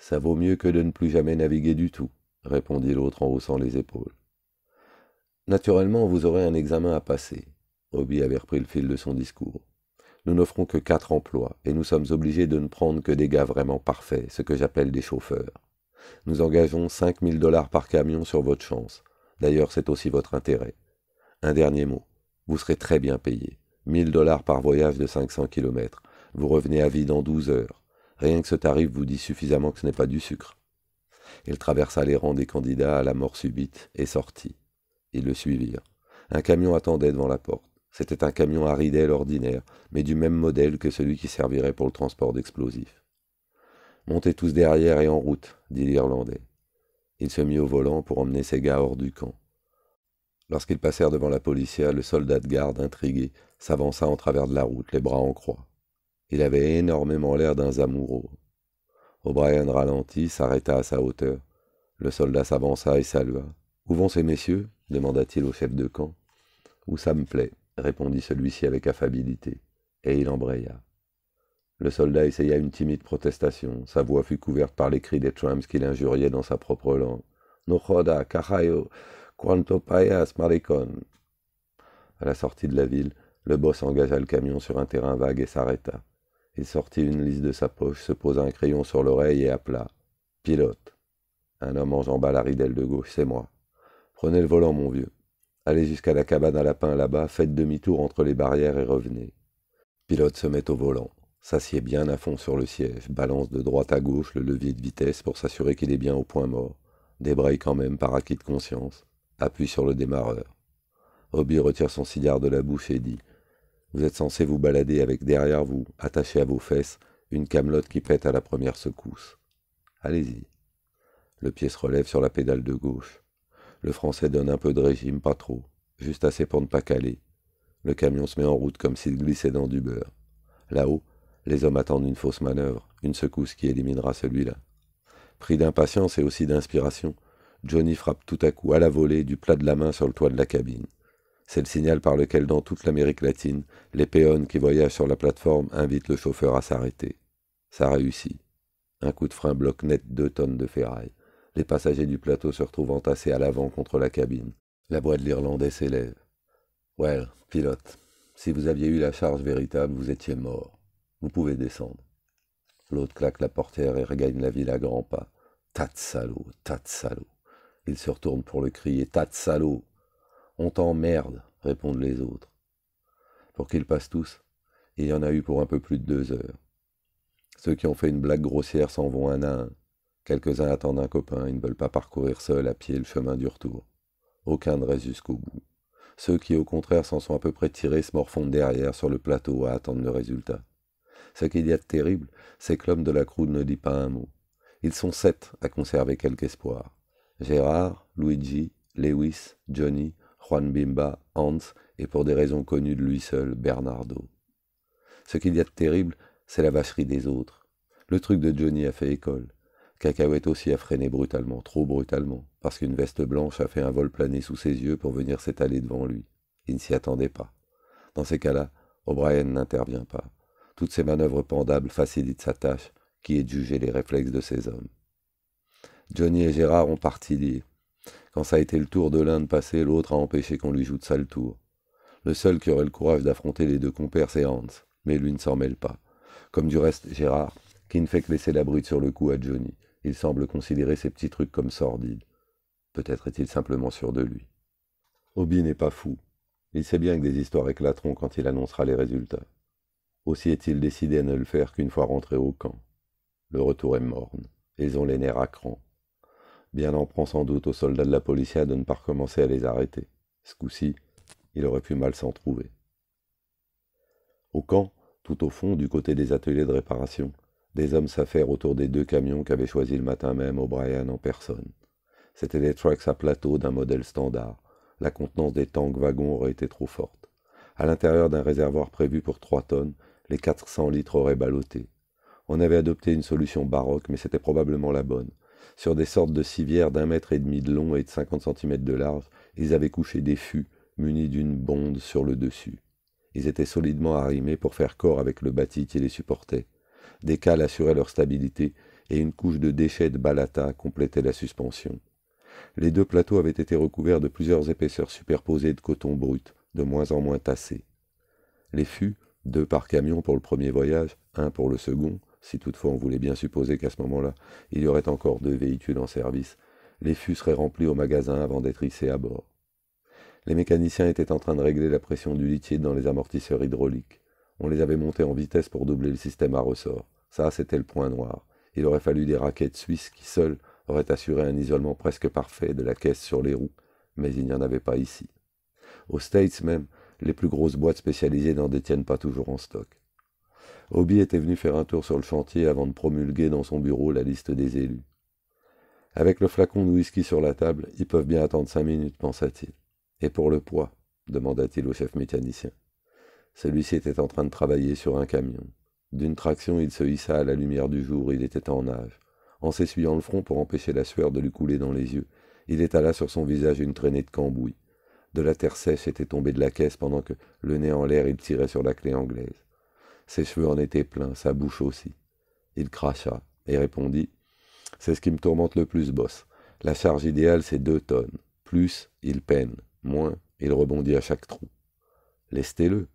Ça vaut mieux que de ne plus jamais naviguer du tout, répondit l'autre en haussant les épaules. Naturellement, vous aurez un examen à passer. Obi avait repris le fil de son discours. Nous n'offrons que quatre emplois, et nous sommes obligés de ne prendre que des gars vraiment parfaits, ce que j'appelle des chauffeurs. Nous engageons cinq mille dollars par camion sur votre chance. D'ailleurs, c'est aussi votre intérêt. Un dernier mot. Vous serez très bien payé. mille dollars par voyage de 500 kilomètres. Vous revenez à vie dans 12 heures. Rien que ce tarif vous dit suffisamment que ce n'est pas du sucre. Il traversa les rangs des candidats à la mort subite et sortit. Ils le suivirent. Un camion attendait devant la porte. C'était un camion à ridelles ordinaire, mais du même modèle que celui qui servirait pour le transport d'explosifs. Montez tous derrière et en route, dit l'Irlandais. Il se mit au volant pour emmener ses gars hors du camp. Lorsqu'ils passèrent devant la policière, le soldat de garde, intrigué, s'avança en travers de la route, les bras en croix. Il avait énormément l'air d'un amoureux. O'Brien ralentit, s'arrêta à sa hauteur. Le soldat s'avança et salua. Où vont ces messieurs demanda-t-il au chef de camp. Où ça me plaît, répondit celui-ci avec affabilité, et il embraya. Le soldat essaya une timide protestation. Sa voix fut couverte par les cris des Trams qui l'injuriaient dans sa propre langue. No joda, carajo, cuanto payas, maricon. À la sortie de la ville, le boss engagea le camion sur un terrain vague et s'arrêta. Il sortit une liste de sa poche, se posa un crayon sur l'oreille et appela. Pilote. Un homme enjamba la ridelle de gauche, c'est moi. Prenez le volant, mon vieux. Allez jusqu'à la cabane à lapins là-bas, faites demi-tour entre les barrières et revenez. Pilote se met au volant, s'assied bien à fond sur le siège, balance de droite à gauche le levier de vitesse pour s'assurer qu'il est bien au point mort, débraye quand même par acquis de conscience, appuie sur le démarreur. Hobby retire son cigare de la bouche et dit vous êtes censé vous balader avec derrière vous, attaché à vos fesses, une camelote qui pète à la première secousse. Allez-y. Le pied se relève sur la pédale de gauche. Le français donne un peu de régime, pas trop, juste assez pour ne pas caler. Le camion se met en route comme s'il glissait dans du beurre. Là-haut, les hommes attendent une fausse manœuvre, une secousse qui éliminera celui-là. Pris d'impatience et aussi d'inspiration, Johnny frappe tout à coup à la volée du plat de la main sur le toit de la cabine. C'est le signal par lequel dans toute l'Amérique latine, les péons qui voyagent sur la plateforme invitent le chauffeur à s'arrêter. Ça réussit. Un coup de frein bloque net deux tonnes de ferraille. Les passagers du plateau se retrouvent entassés à l'avant contre la cabine. La voix de l'Irlandais s'élève. Well, pilote, si vous aviez eu la charge véritable, vous étiez mort. Vous pouvez descendre. L'autre claque la portière et regagne la ville à grands pas. Tas de salauds, tas de Il se retourne pour le crier Tas de on t'emmerde, répondent les autres. Pour qu'ils passent tous, il y en a eu pour un peu plus de deux heures. Ceux qui ont fait une blague grossière s'en vont un à un. Quelques-uns attendent un copain ils ne veulent pas parcourir seuls à pied le chemin du retour. Aucun ne reste jusqu'au bout. Ceux qui, au contraire, s'en sont à peu près tirés se morfondent derrière sur le plateau à attendre le résultat. Ce qu'il y a de terrible, c'est que l'homme de la croûte ne dit pas un mot. Ils sont sept à conserver quelque espoir. Gérard, Luigi, Lewis, Johnny, Juan Bimba, Hans et pour des raisons connues de lui seul, Bernardo. Ce qu'il y a de terrible, c'est la vacherie des autres. Le truc de Johnny a fait école. Cacahuète aussi a freiné brutalement, trop brutalement, parce qu'une veste blanche a fait un vol plané sous ses yeux pour venir s'étaler devant lui. Il ne s'y attendait pas. Dans ces cas-là, O'Brien n'intervient pas. Toutes ces manœuvres pendables facilitent sa tâche, qui est de juger les réflexes de ses hommes. Johnny et Gérard ont parti lire. Quand ça a été le tour de l'un de passer, l'autre a empêché qu'on lui joue de sale tour. Le seul qui aurait le courage d'affronter les deux compères, c'est Hans, mais lui ne s'en mêle pas. Comme du reste Gérard, qui ne fait que laisser la brute sur le cou à Johnny. Il semble considérer ces petits trucs comme sordides. Peut-être est-il simplement sûr de lui. Obi n'est pas fou. Il sait bien que des histoires éclateront quand il annoncera les résultats. Aussi est-il décidé à ne le faire qu'une fois rentré au camp. Le retour est morne, ils ont les nerfs à cran bien en prend sans doute aux soldats de la policière de ne pas recommencer à les arrêter. Ce coup-ci, il aurait pu mal s'en trouver. Au camp, tout au fond, du côté des ateliers de réparation, des hommes s'affairent autour des deux camions qu'avait choisis le matin même O'Brien en personne. C'étaient des trucks à plateau d'un modèle standard. La contenance des tanks wagons aurait été trop forte. À l'intérieur d'un réservoir prévu pour trois tonnes, les 400 litres auraient ballotté. On avait adopté une solution baroque, mais c'était probablement la bonne sur des sortes de civières d'un mètre et demi de long et de cinquante centimètres de large, ils avaient couché des fûts munis d'une bonde sur le dessus. Ils étaient solidement arrimés pour faire corps avec le bâti qui les supportait. Des cales assuraient leur stabilité et une couche de déchets de balata complétait la suspension. Les deux plateaux avaient été recouverts de plusieurs épaisseurs superposées de coton brut, de moins en moins tassé. Les fûts, deux par camion pour le premier voyage, un pour le second, si toutefois on voulait bien supposer qu'à ce moment-là, il y aurait encore deux véhicules en service, les fûts seraient remplis au magasin avant d'être hissés à bord. Les mécaniciens étaient en train de régler la pression du liquide dans les amortisseurs hydrauliques. On les avait montés en vitesse pour doubler le système à ressort. Ça, c'était le point noir. Il aurait fallu des raquettes suisses qui, seules, auraient assuré un isolement presque parfait de la caisse sur les roues, mais il n'y en avait pas ici. Aux States même, les plus grosses boîtes spécialisées n'en détiennent pas toujours en stock. Obi était venu faire un tour sur le chantier avant de promulguer dans son bureau la liste des élus. Avec le flacon de whisky sur la table, ils peuvent bien attendre cinq minutes, pensa-t-il. Et pour le poids demanda-t-il au chef mécanicien. Celui-ci était en train de travailler sur un camion. D'une traction, il se hissa à la lumière du jour, il était en nage. En s'essuyant le front pour empêcher la sueur de lui couler dans les yeux, il étala sur son visage une traînée de cambouis. De la terre sèche était tombée de la caisse pendant que, le nez en l'air, il tirait sur la clé anglaise. Ses cheveux en étaient pleins, sa bouche aussi. Il cracha et répondit C'est ce qui me tourmente le plus, boss. La charge idéale, c'est deux tonnes. Plus, il peine. Moins, il rebondit à chaque trou. Lestez-le.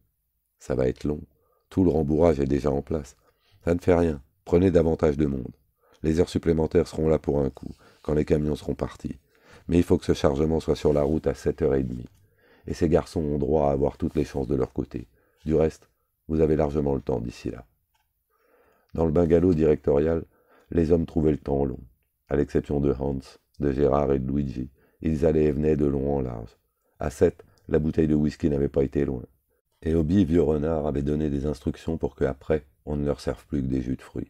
Ça va être long. Tout le rembourrage est déjà en place. Ça ne fait rien. Prenez davantage de monde. Les heures supplémentaires seront là pour un coup, quand les camions seront partis. Mais il faut que ce chargement soit sur la route à 7h30. Et ces garçons ont droit à avoir toutes les chances de leur côté. Du reste, vous avez largement le temps d'ici là. Dans le bungalow directorial, les hommes trouvaient le temps long, à l'exception de Hans, de Gérard et de Luigi. Ils allaient et venaient de long en large. À sept, la bouteille de whisky n'avait pas été loin. Et Obi, vieux renard, avait donné des instructions pour qu'après, on ne leur serve plus que des jus de fruits.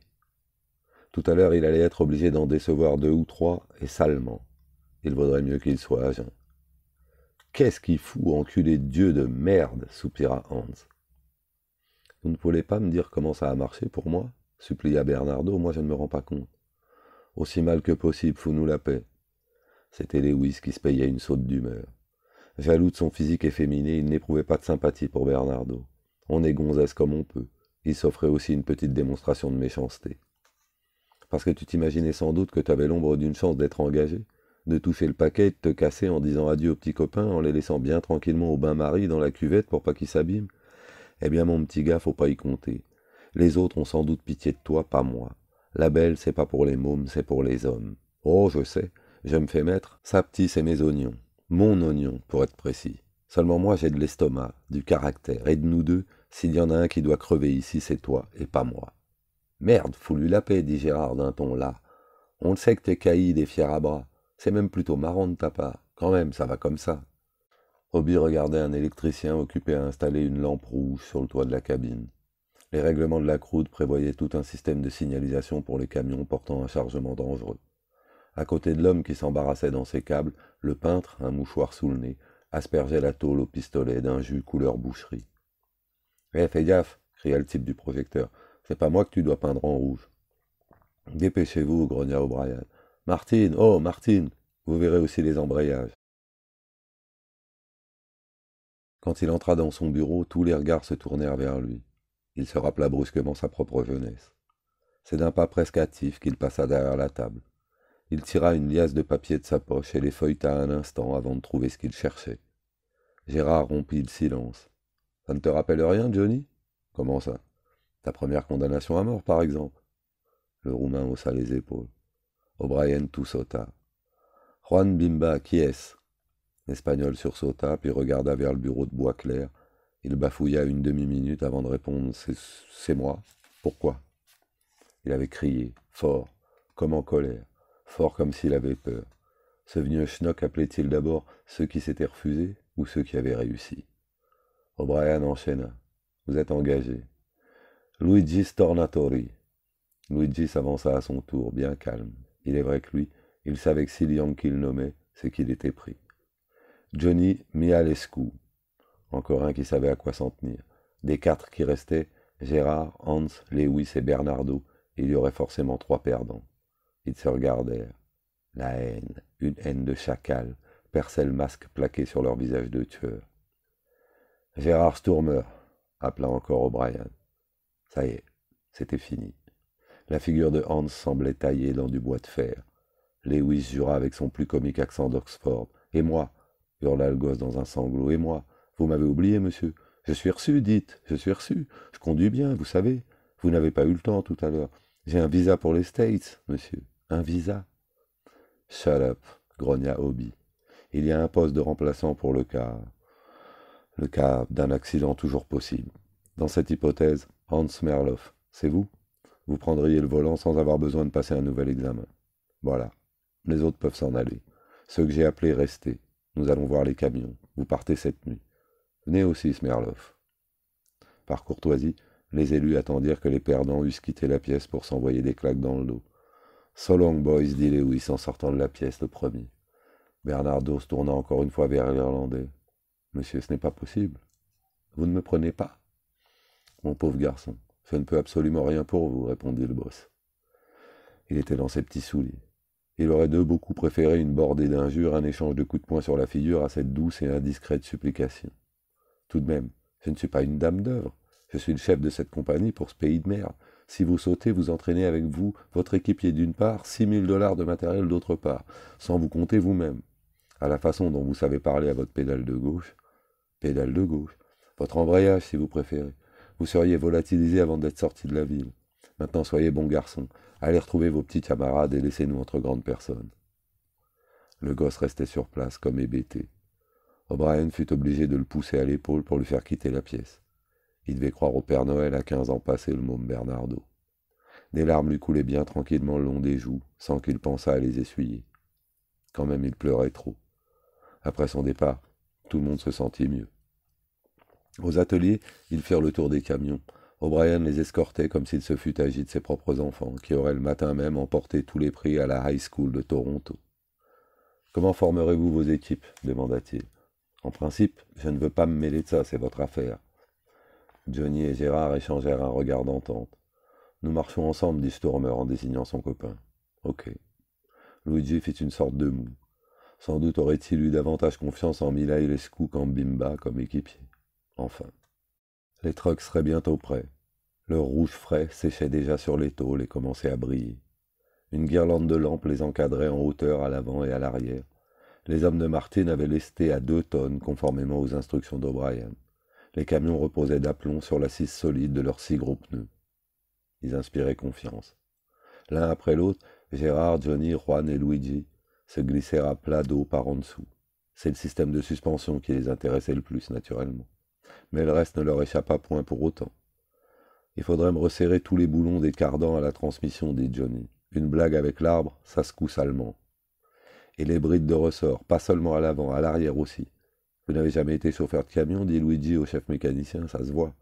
Tout à l'heure, il allait être obligé d'en décevoir deux ou trois, et salement. Il vaudrait mieux qu'il soit agent. Qu'est-ce qu'il fout, enculé Dieu de merde soupira Hans. Vous ne pouvez pas me dire comment ça a marché pour moi supplia Bernardo, moi je ne me rends pas compte. Aussi mal que possible, fous-nous la paix. C'était Lewis qui se payait une saute d'humeur. Jaloux de son physique efféminé, il n'éprouvait pas de sympathie pour Bernardo. On est gonzesse comme on peut. Il s'offrait aussi une petite démonstration de méchanceté. Parce que tu t'imaginais sans doute que tu avais l'ombre d'une chance d'être engagé, de toucher le paquet et de te casser en disant adieu aux petits copains en les laissant bien tranquillement au bain-marie dans la cuvette pour pas qu'ils s'abîment, eh bien, mon petit gars, faut pas y compter. Les autres ont sans doute pitié de toi, pas moi. La belle, c'est pas pour les mômes, c'est pour les hommes. Oh, je sais, je me fais mettre. ça petit, c'est mes oignons. Mon oignon, pour être précis. Seulement moi, j'ai de l'estomac, du caractère, et de nous deux, s'il y en a un qui doit crever ici, c'est toi, et pas moi. Merde, fous-lui la paix, dit Gérard d'un ton là. On le sait que t'es caïd et fier à bras. C'est même plutôt marrant de ta part. Quand même, ça va comme ça. Obi regardait un électricien occupé à installer une lampe rouge sur le toit de la cabine. Les règlements de la croûte prévoyaient tout un système de signalisation pour les camions portant un chargement dangereux. À côté de l'homme qui s'embarrassait dans ses câbles, le peintre, un mouchoir sous le nez, aspergeait la tôle au pistolet d'un jus couleur boucherie. Eh, fais gaffe cria le type du projecteur. C'est pas moi que tu dois peindre en rouge. Dépêchez-vous, grogna O'Brien. Martine, oh, Martine Vous verrez aussi les embrayages. Quand il entra dans son bureau, tous les regards se tournèrent vers lui. Il se rappela brusquement sa propre jeunesse. C'est d'un pas presque hâtif qu'il passa derrière la table. Il tira une liasse de papier de sa poche et les feuilleta un instant avant de trouver ce qu'il cherchait. Gérard rompit le silence. Ça ne te rappelle rien, Johnny Comment ça Ta première condamnation à mort, par exemple Le Roumain haussa les épaules. O'Brien tout sauta. Juan Bimba, qui est-ce L'espagnol sursauta, puis regarda vers le bureau de bois clair. Il bafouilla une demi-minute avant de répondre C'est moi. Pourquoi Il avait crié, fort, comme en colère, fort comme s'il avait peur. Ce vieux schnock appelait-il d'abord ceux qui s'étaient refusés ou ceux qui avaient réussi O'Brien enchaîna Vous êtes engagé. Luigi Stornatori. Luigi s'avança à son tour, bien calme. Il est vrai que lui, il savait que si qu'il nommait, c'est qu'il était pris. Johnny Mihalescu, encore un qui savait à quoi s'en tenir. Des quatre qui restaient, Gérard, Hans, Lewis et Bernardo, il y aurait forcément trois perdants. Ils se regardèrent. La haine, une haine de chacal, perçait le masque plaqué sur leur visage de tueur. Gérard Sturmer, appela encore O'Brien. Ça y est, c'était fini. La figure de Hans semblait taillée dans du bois de fer. Lewis jura avec son plus comique accent d'Oxford. Et moi, hurla dans un sanglot. Et moi Vous m'avez oublié, monsieur Je suis reçu, dites Je suis reçu Je conduis bien, vous savez. Vous n'avez pas eu le temps tout à l'heure. J'ai un visa pour les States, monsieur. Un visa Shut up grogna Hobby. Il y a un poste de remplaçant pour le cas. le cas d'un accident toujours possible. Dans cette hypothèse, Hans Merloff, c'est vous Vous prendriez le volant sans avoir besoin de passer un nouvel examen. Voilà. Les autres peuvent s'en aller. Ceux que j'ai appelés restés, nous allons voir les camions. Vous partez cette nuit. Venez aussi, Smerloff. Par courtoisie, les élus attendirent que les perdants eussent quitté la pièce pour s'envoyer des claques dans le dos. So long, boys, dit Lewis en sortant de la pièce le premier. Bernardo se tourna encore une fois vers l'Irlandais. Monsieur, ce n'est pas possible. Vous ne me prenez pas Mon pauvre garçon, ça ne peut absolument rien pour vous, répondit le boss. Il était dans ses petits souliers. Il aurait de beaucoup préféré une bordée d'injures, un échange de coups de poing sur la figure à cette douce et indiscrète supplication. Tout de même, je ne suis pas une dame d'œuvre. Je suis le chef de cette compagnie pour ce pays de mer. Si vous sautez, vous entraînez avec vous votre équipier d'une part, six mille dollars de matériel d'autre part, sans vous compter vous-même. À la façon dont vous savez parler à votre pédale de gauche, pédale de gauche, votre embrayage si vous préférez, vous seriez volatilisé avant d'être sorti de la ville. Maintenant, soyez bon garçon, Allez retrouver vos petits camarades et laissez-nous entre grandes personnes. Le gosse restait sur place, comme hébété. O'Brien fut obligé de le pousser à l'épaule pour lui faire quitter la pièce. Il devait croire au Père Noël à quinze ans passé, le môme Bernardo. Des larmes lui coulaient bien tranquillement le long des joues, sans qu'il pensât à les essuyer. Quand même, il pleurait trop. Après son départ, tout le monde se sentit mieux. Aux ateliers, ils firent le tour des camions, O'Brien les escortait comme s'il se fût agi de ses propres enfants, qui auraient le matin même emporté tous les prix à la High School de Toronto. Comment formerez-vous vos équipes demanda-t-il. En principe, je ne veux pas me mêler de ça, c'est votre affaire. Johnny et Gérard échangèrent un regard d'entente. Nous marchons ensemble, dit Stormer en désignant son copain. Ok. Luigi fit une sorte de mou. Sans doute aurait-il eu davantage confiance en Mila et les qu'en Bimba comme équipier. Enfin. Les trucks seraient bientôt prêts. Leur rouge frais séchait déjà sur les tôles et commençait à briller. Une guirlande de lampes les encadrait en hauteur à l'avant et à l'arrière. Les hommes de Martin avaient lesté à deux tonnes conformément aux instructions d'O'Brien. Les camions reposaient d'aplomb sur l'assise solide de leurs six gros pneus. Ils inspiraient confiance. L'un après l'autre, Gérard, Johnny, Juan et Luigi se glissèrent à plat d'eau par en dessous. C'est le système de suspension qui les intéressait le plus, naturellement mais le reste ne leur échappa point pour autant. Il faudrait me resserrer tous les boulons des cardans à la transmission, dit Johnny. Une blague avec l'arbre, ça se cousse allemand. Et les brides de ressort, pas seulement à l'avant, à l'arrière aussi. Vous n'avez jamais été chauffeur de camion, dit Luigi au chef mécanicien, ça se voit.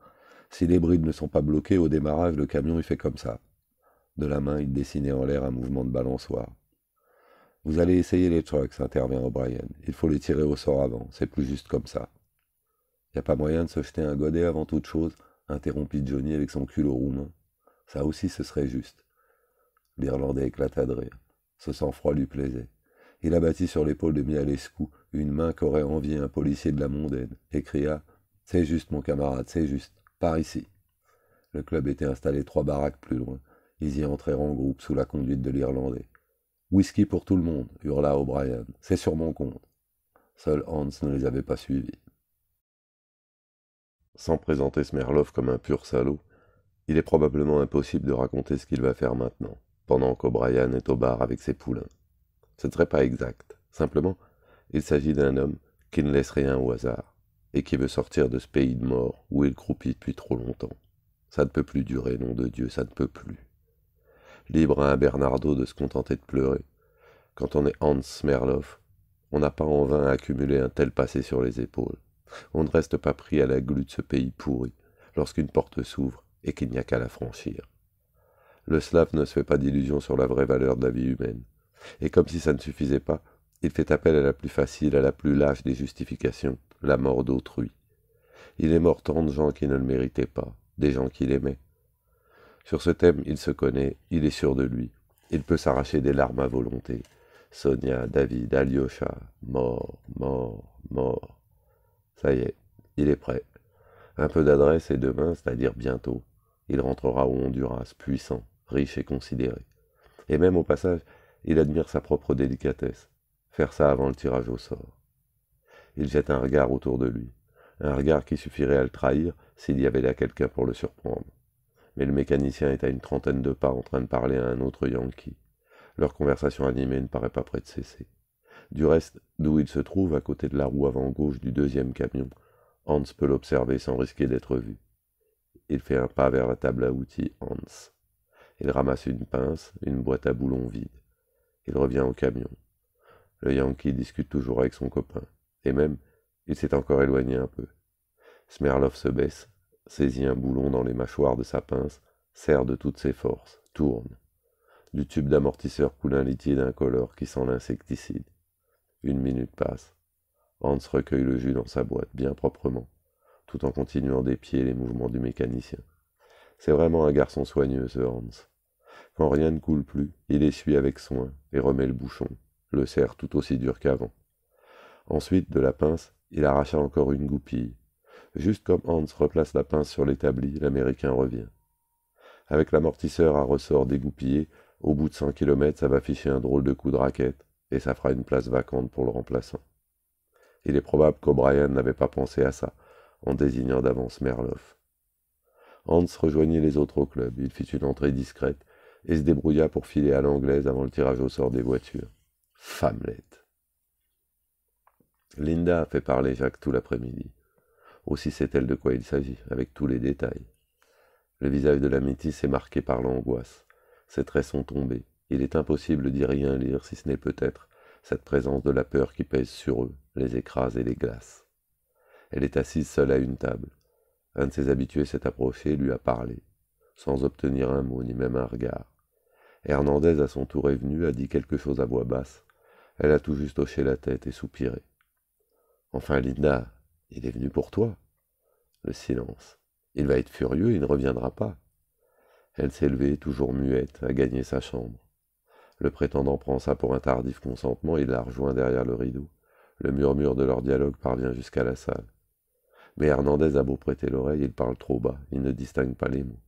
Si les brides ne sont pas bloquées au démarrage, le camion y fait comme ça. De la main, il dessinait en l'air un mouvement de balançoire. Vous allez essayer les trucks, intervient O'Brien. Il faut les tirer au sort avant, c'est plus juste comme ça. Y a pas moyen de se jeter un godet avant toute chose, interrompit Johnny avec son culot roumain. Ça aussi ce serait juste. L'Irlandais éclata de rire. Ce sang-froid lui plaisait. Il abattit sur l'épaule de Mialescu une main qu'aurait envié un policier de la mondaine, et cria C'est juste, mon camarade, c'est juste, par ici. Le club était installé trois baraques plus loin. Ils y entrèrent en groupe sous la conduite de l'Irlandais. Whisky pour tout le monde, hurla O'Brien. C'est sur mon compte. Seul Hans ne les avait pas suivis. Sans présenter Smerlov comme un pur salaud, il est probablement impossible de raconter ce qu'il va faire maintenant, pendant qu'O'Brien est au bar avec ses poulains. Ce ne serait pas exact. Simplement, il s'agit d'un homme qui ne laisse rien au hasard, et qui veut sortir de ce pays de mort où il croupit depuis trop longtemps. Ça ne peut plus durer, nom de Dieu, ça ne peut plus. Libre à un Bernardo de se contenter de pleurer. Quand on est Hans Smerlov, on n'a pas en vain accumulé un tel passé sur les épaules. On ne reste pas pris à la glu de ce pays pourri lorsqu'une porte s'ouvre et qu'il n'y a qu'à la franchir. Le slave ne se fait pas d'illusions sur la vraie valeur de la vie humaine. Et comme si ça ne suffisait pas, il fait appel à la plus facile, à la plus lâche des justifications, la mort d'autrui. Il est mort tant de gens qui ne le méritaient pas, des gens qu'il aimait. Sur ce thème, il se connaît, il est sûr de lui. Il peut s'arracher des larmes à volonté. Sonia, David, Alyosha, mort, mort, mort. Ça y est, il est prêt. Un peu d'adresse et demain, c'est-à-dire bientôt, il rentrera au Honduras, puissant, riche et considéré. Et même au passage, il admire sa propre délicatesse. Faire ça avant le tirage au sort. Il jette un regard autour de lui, un regard qui suffirait à le trahir s'il y avait là quelqu'un pour le surprendre. Mais le mécanicien est à une trentaine de pas en train de parler à un autre Yankee. Leur conversation animée ne paraît pas près de cesser du reste, d'où il se trouve à côté de la roue avant gauche du deuxième camion, Hans peut l'observer sans risquer d'être vu. Il fait un pas vers la table à outils Hans. Il ramasse une pince, une boîte à boulons vide. Il revient au camion. Le Yankee discute toujours avec son copain, et même, il s'est encore éloigné un peu. Smerlov se baisse, saisit un boulon dans les mâchoires de sa pince, serre de toutes ses forces, tourne. Du tube d'amortisseur coule un d'un incolore qui sent l'insecticide. Une minute passe. Hans recueille le jus dans sa boîte, bien proprement, tout en continuant des pieds les mouvements du mécanicien. C'est vraiment un garçon soigneux, ce Hans. Quand rien ne coule plus, il essuie avec soin et remet le bouchon, le serre tout aussi dur qu'avant. Ensuite, de la pince, il arracha encore une goupille. Juste comme Hans replace la pince sur l'établi, l'Américain revient. Avec l'amortisseur à ressort dégoupillé, au bout de cent kilomètres, ça va ficher un drôle de coup de raquette, et ça fera une place vacante pour le remplaçant. Il est probable qu'O'Brien n'avait pas pensé à ça, en désignant d'avance Merloff. Hans rejoignit les autres au club, il fit une entrée discrète, et se débrouilla pour filer à l'anglaise avant le tirage au sort des voitures. Femmelette. Linda a fait parler Jacques tout l'après-midi. Aussi sait-elle de quoi il s'agit, avec tous les détails. Le visage de la métisse est marqué par l'angoisse. Ses traits sont tombés. Il est impossible d'y rien lire si ce n'est peut-être cette présence de la peur qui pèse sur eux, les écrase et les glace. Elle est assise seule à une table. Un de ses habitués s'est approché et lui a parlé, sans obtenir un mot ni même un regard. Hernandez, à son tour, est venu, a dit quelque chose à voix basse. Elle a tout juste hoché la tête et soupiré. Enfin, Linda, il est venu pour toi. Le silence. Il va être furieux, il ne reviendra pas. Elle s'est levée, toujours muette, à gagner sa chambre. Le prétendant prend ça pour un tardif consentement et la rejoint derrière le rideau. Le murmure de leur dialogue parvient jusqu'à la salle. Mais Hernandez a beau prêter l'oreille, il parle trop bas, il ne distingue pas les mots.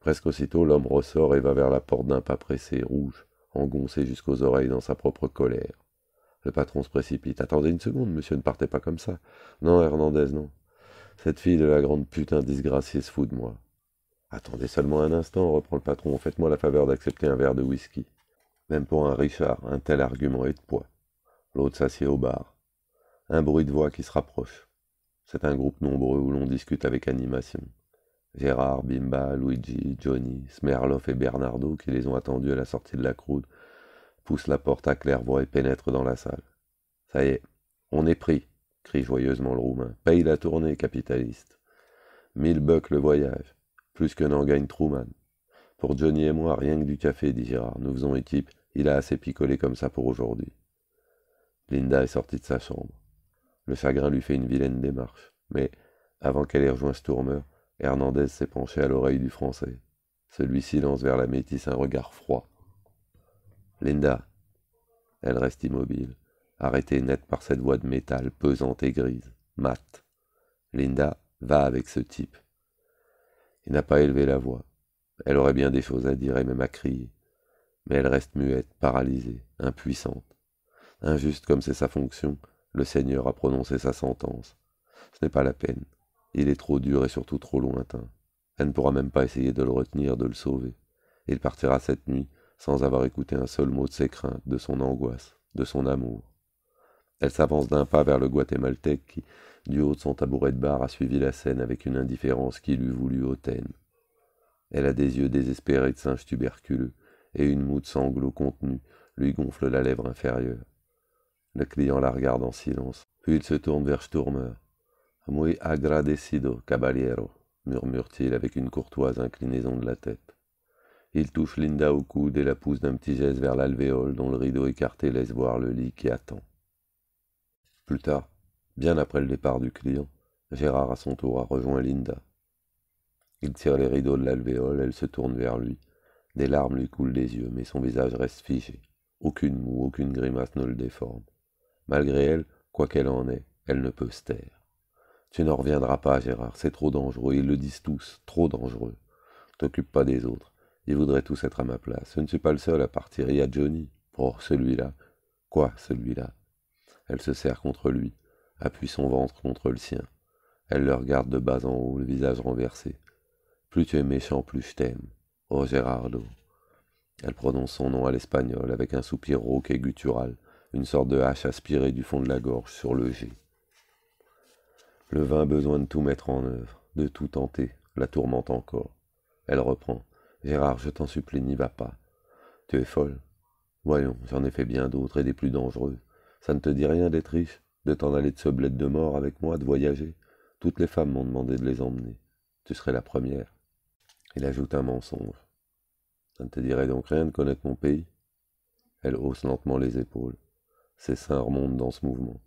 Presque aussitôt, l'homme ressort et va vers la porte d'un pas pressé, rouge, engoncé jusqu'aux oreilles dans sa propre colère. Le patron se précipite. Attendez une seconde, monsieur, ne partez pas comme ça. Non, Hernandez, non. Cette fille de la grande putain disgracieuse se fout de moi. Attendez seulement un instant, reprend le patron, faites-moi la faveur d'accepter un verre de whisky. Même pour un Richard, un tel argument est de poids. L'autre s'assied au bar. Un bruit de voix qui se rapproche. C'est un groupe nombreux où l'on discute avec animation. Gérard, Bimba, Luigi, Johnny, Smerloff et Bernardo, qui les ont attendus à la sortie de la croude, poussent la porte à claire-voie et pénètrent dans la salle. Ça y est, on est pris, crie joyeusement le Roumain. Paye la tournée, capitaliste. Mille bucks le voyage, plus que n'en gagne Truman. Pour Johnny et moi, rien que du café, dit Gérard. Nous faisons équipe. Il a assez picolé comme ça pour aujourd'hui. Linda est sortie de sa chambre. Le chagrin lui fait une vilaine démarche. Mais, avant qu'elle ait rejoint Stourmer, Hernandez s'est penché à l'oreille du Français. Celui-ci lance vers la métisse un regard froid. Linda. Elle reste immobile, arrêtée nette par cette voix de métal pesante et grise, mate. Linda va avec ce type. Il n'a pas élevé la voix. Elle aurait bien des choses à dire et même à crier. Mais elle reste muette, paralysée, impuissante. Injuste comme c'est sa fonction, le Seigneur a prononcé sa sentence. Ce n'est pas la peine. Il est trop dur et surtout trop lointain. Elle ne pourra même pas essayer de le retenir, de le sauver. Il partira cette nuit sans avoir écouté un seul mot de ses craintes, de son angoisse, de son amour. Elle s'avance d'un pas vers le Guatémaltèque qui, du haut de son tabouret de bar, a suivi la scène avec une indifférence qui eût voulu hautaine. Elle a des yeux désespérés de singe tuberculeux, et une moue de sanglot contenu lui gonfle la lèvre inférieure. Le client la regarde en silence, puis il se tourne vers Sturmer. Muy agradecido, caballero, murmure-t-il avec une courtoise inclinaison de la tête. Il touche Linda au coude et la pousse d'un petit geste vers l'alvéole dont le rideau écarté laisse voir le lit qui attend. Plus tard, bien après le départ du client, Gérard à son tour a rejoint Linda. Il tire les rideaux de l'alvéole, elle se tourne vers lui. Des larmes lui coulent des yeux, mais son visage reste figé. Aucune moue, aucune grimace ne le déforme. Malgré elle, quoi qu'elle en ait, elle ne peut se taire. Tu n'en reviendras pas, Gérard, c'est trop dangereux, ils le disent tous, trop dangereux. T'occupe pas des autres, ils voudraient tous être à ma place. Je ne suis pas le seul à partir, il y a Johnny. Oh, celui-là. Quoi, celui-là Elle se serre contre lui, appuie son ventre contre le sien. Elle le regarde de bas en haut, le visage renversé. Plus tu es méchant, plus je t'aime. Oh Gérardo. Elle prononce son nom à l'espagnol avec un soupir rauque et guttural, une sorte de hache aspirée du fond de la gorge sur le G. Le vin a besoin de tout mettre en œuvre, de tout tenter, la tourmente encore. Elle reprend. Gérard, je t'en supplie, n'y va pas. Tu es folle. Voyons, j'en ai fait bien d'autres et des plus dangereux. Ça ne te dit rien d'être riche, de t'en aller de ce bled de mort avec moi, de voyager. Toutes les femmes m'ont demandé de les emmener. Tu serais la première. Il ajoute un mensonge. Ça ne te dirait donc rien de connaître mon pays Elle hausse lentement les épaules. Ses seins remontent dans ce mouvement.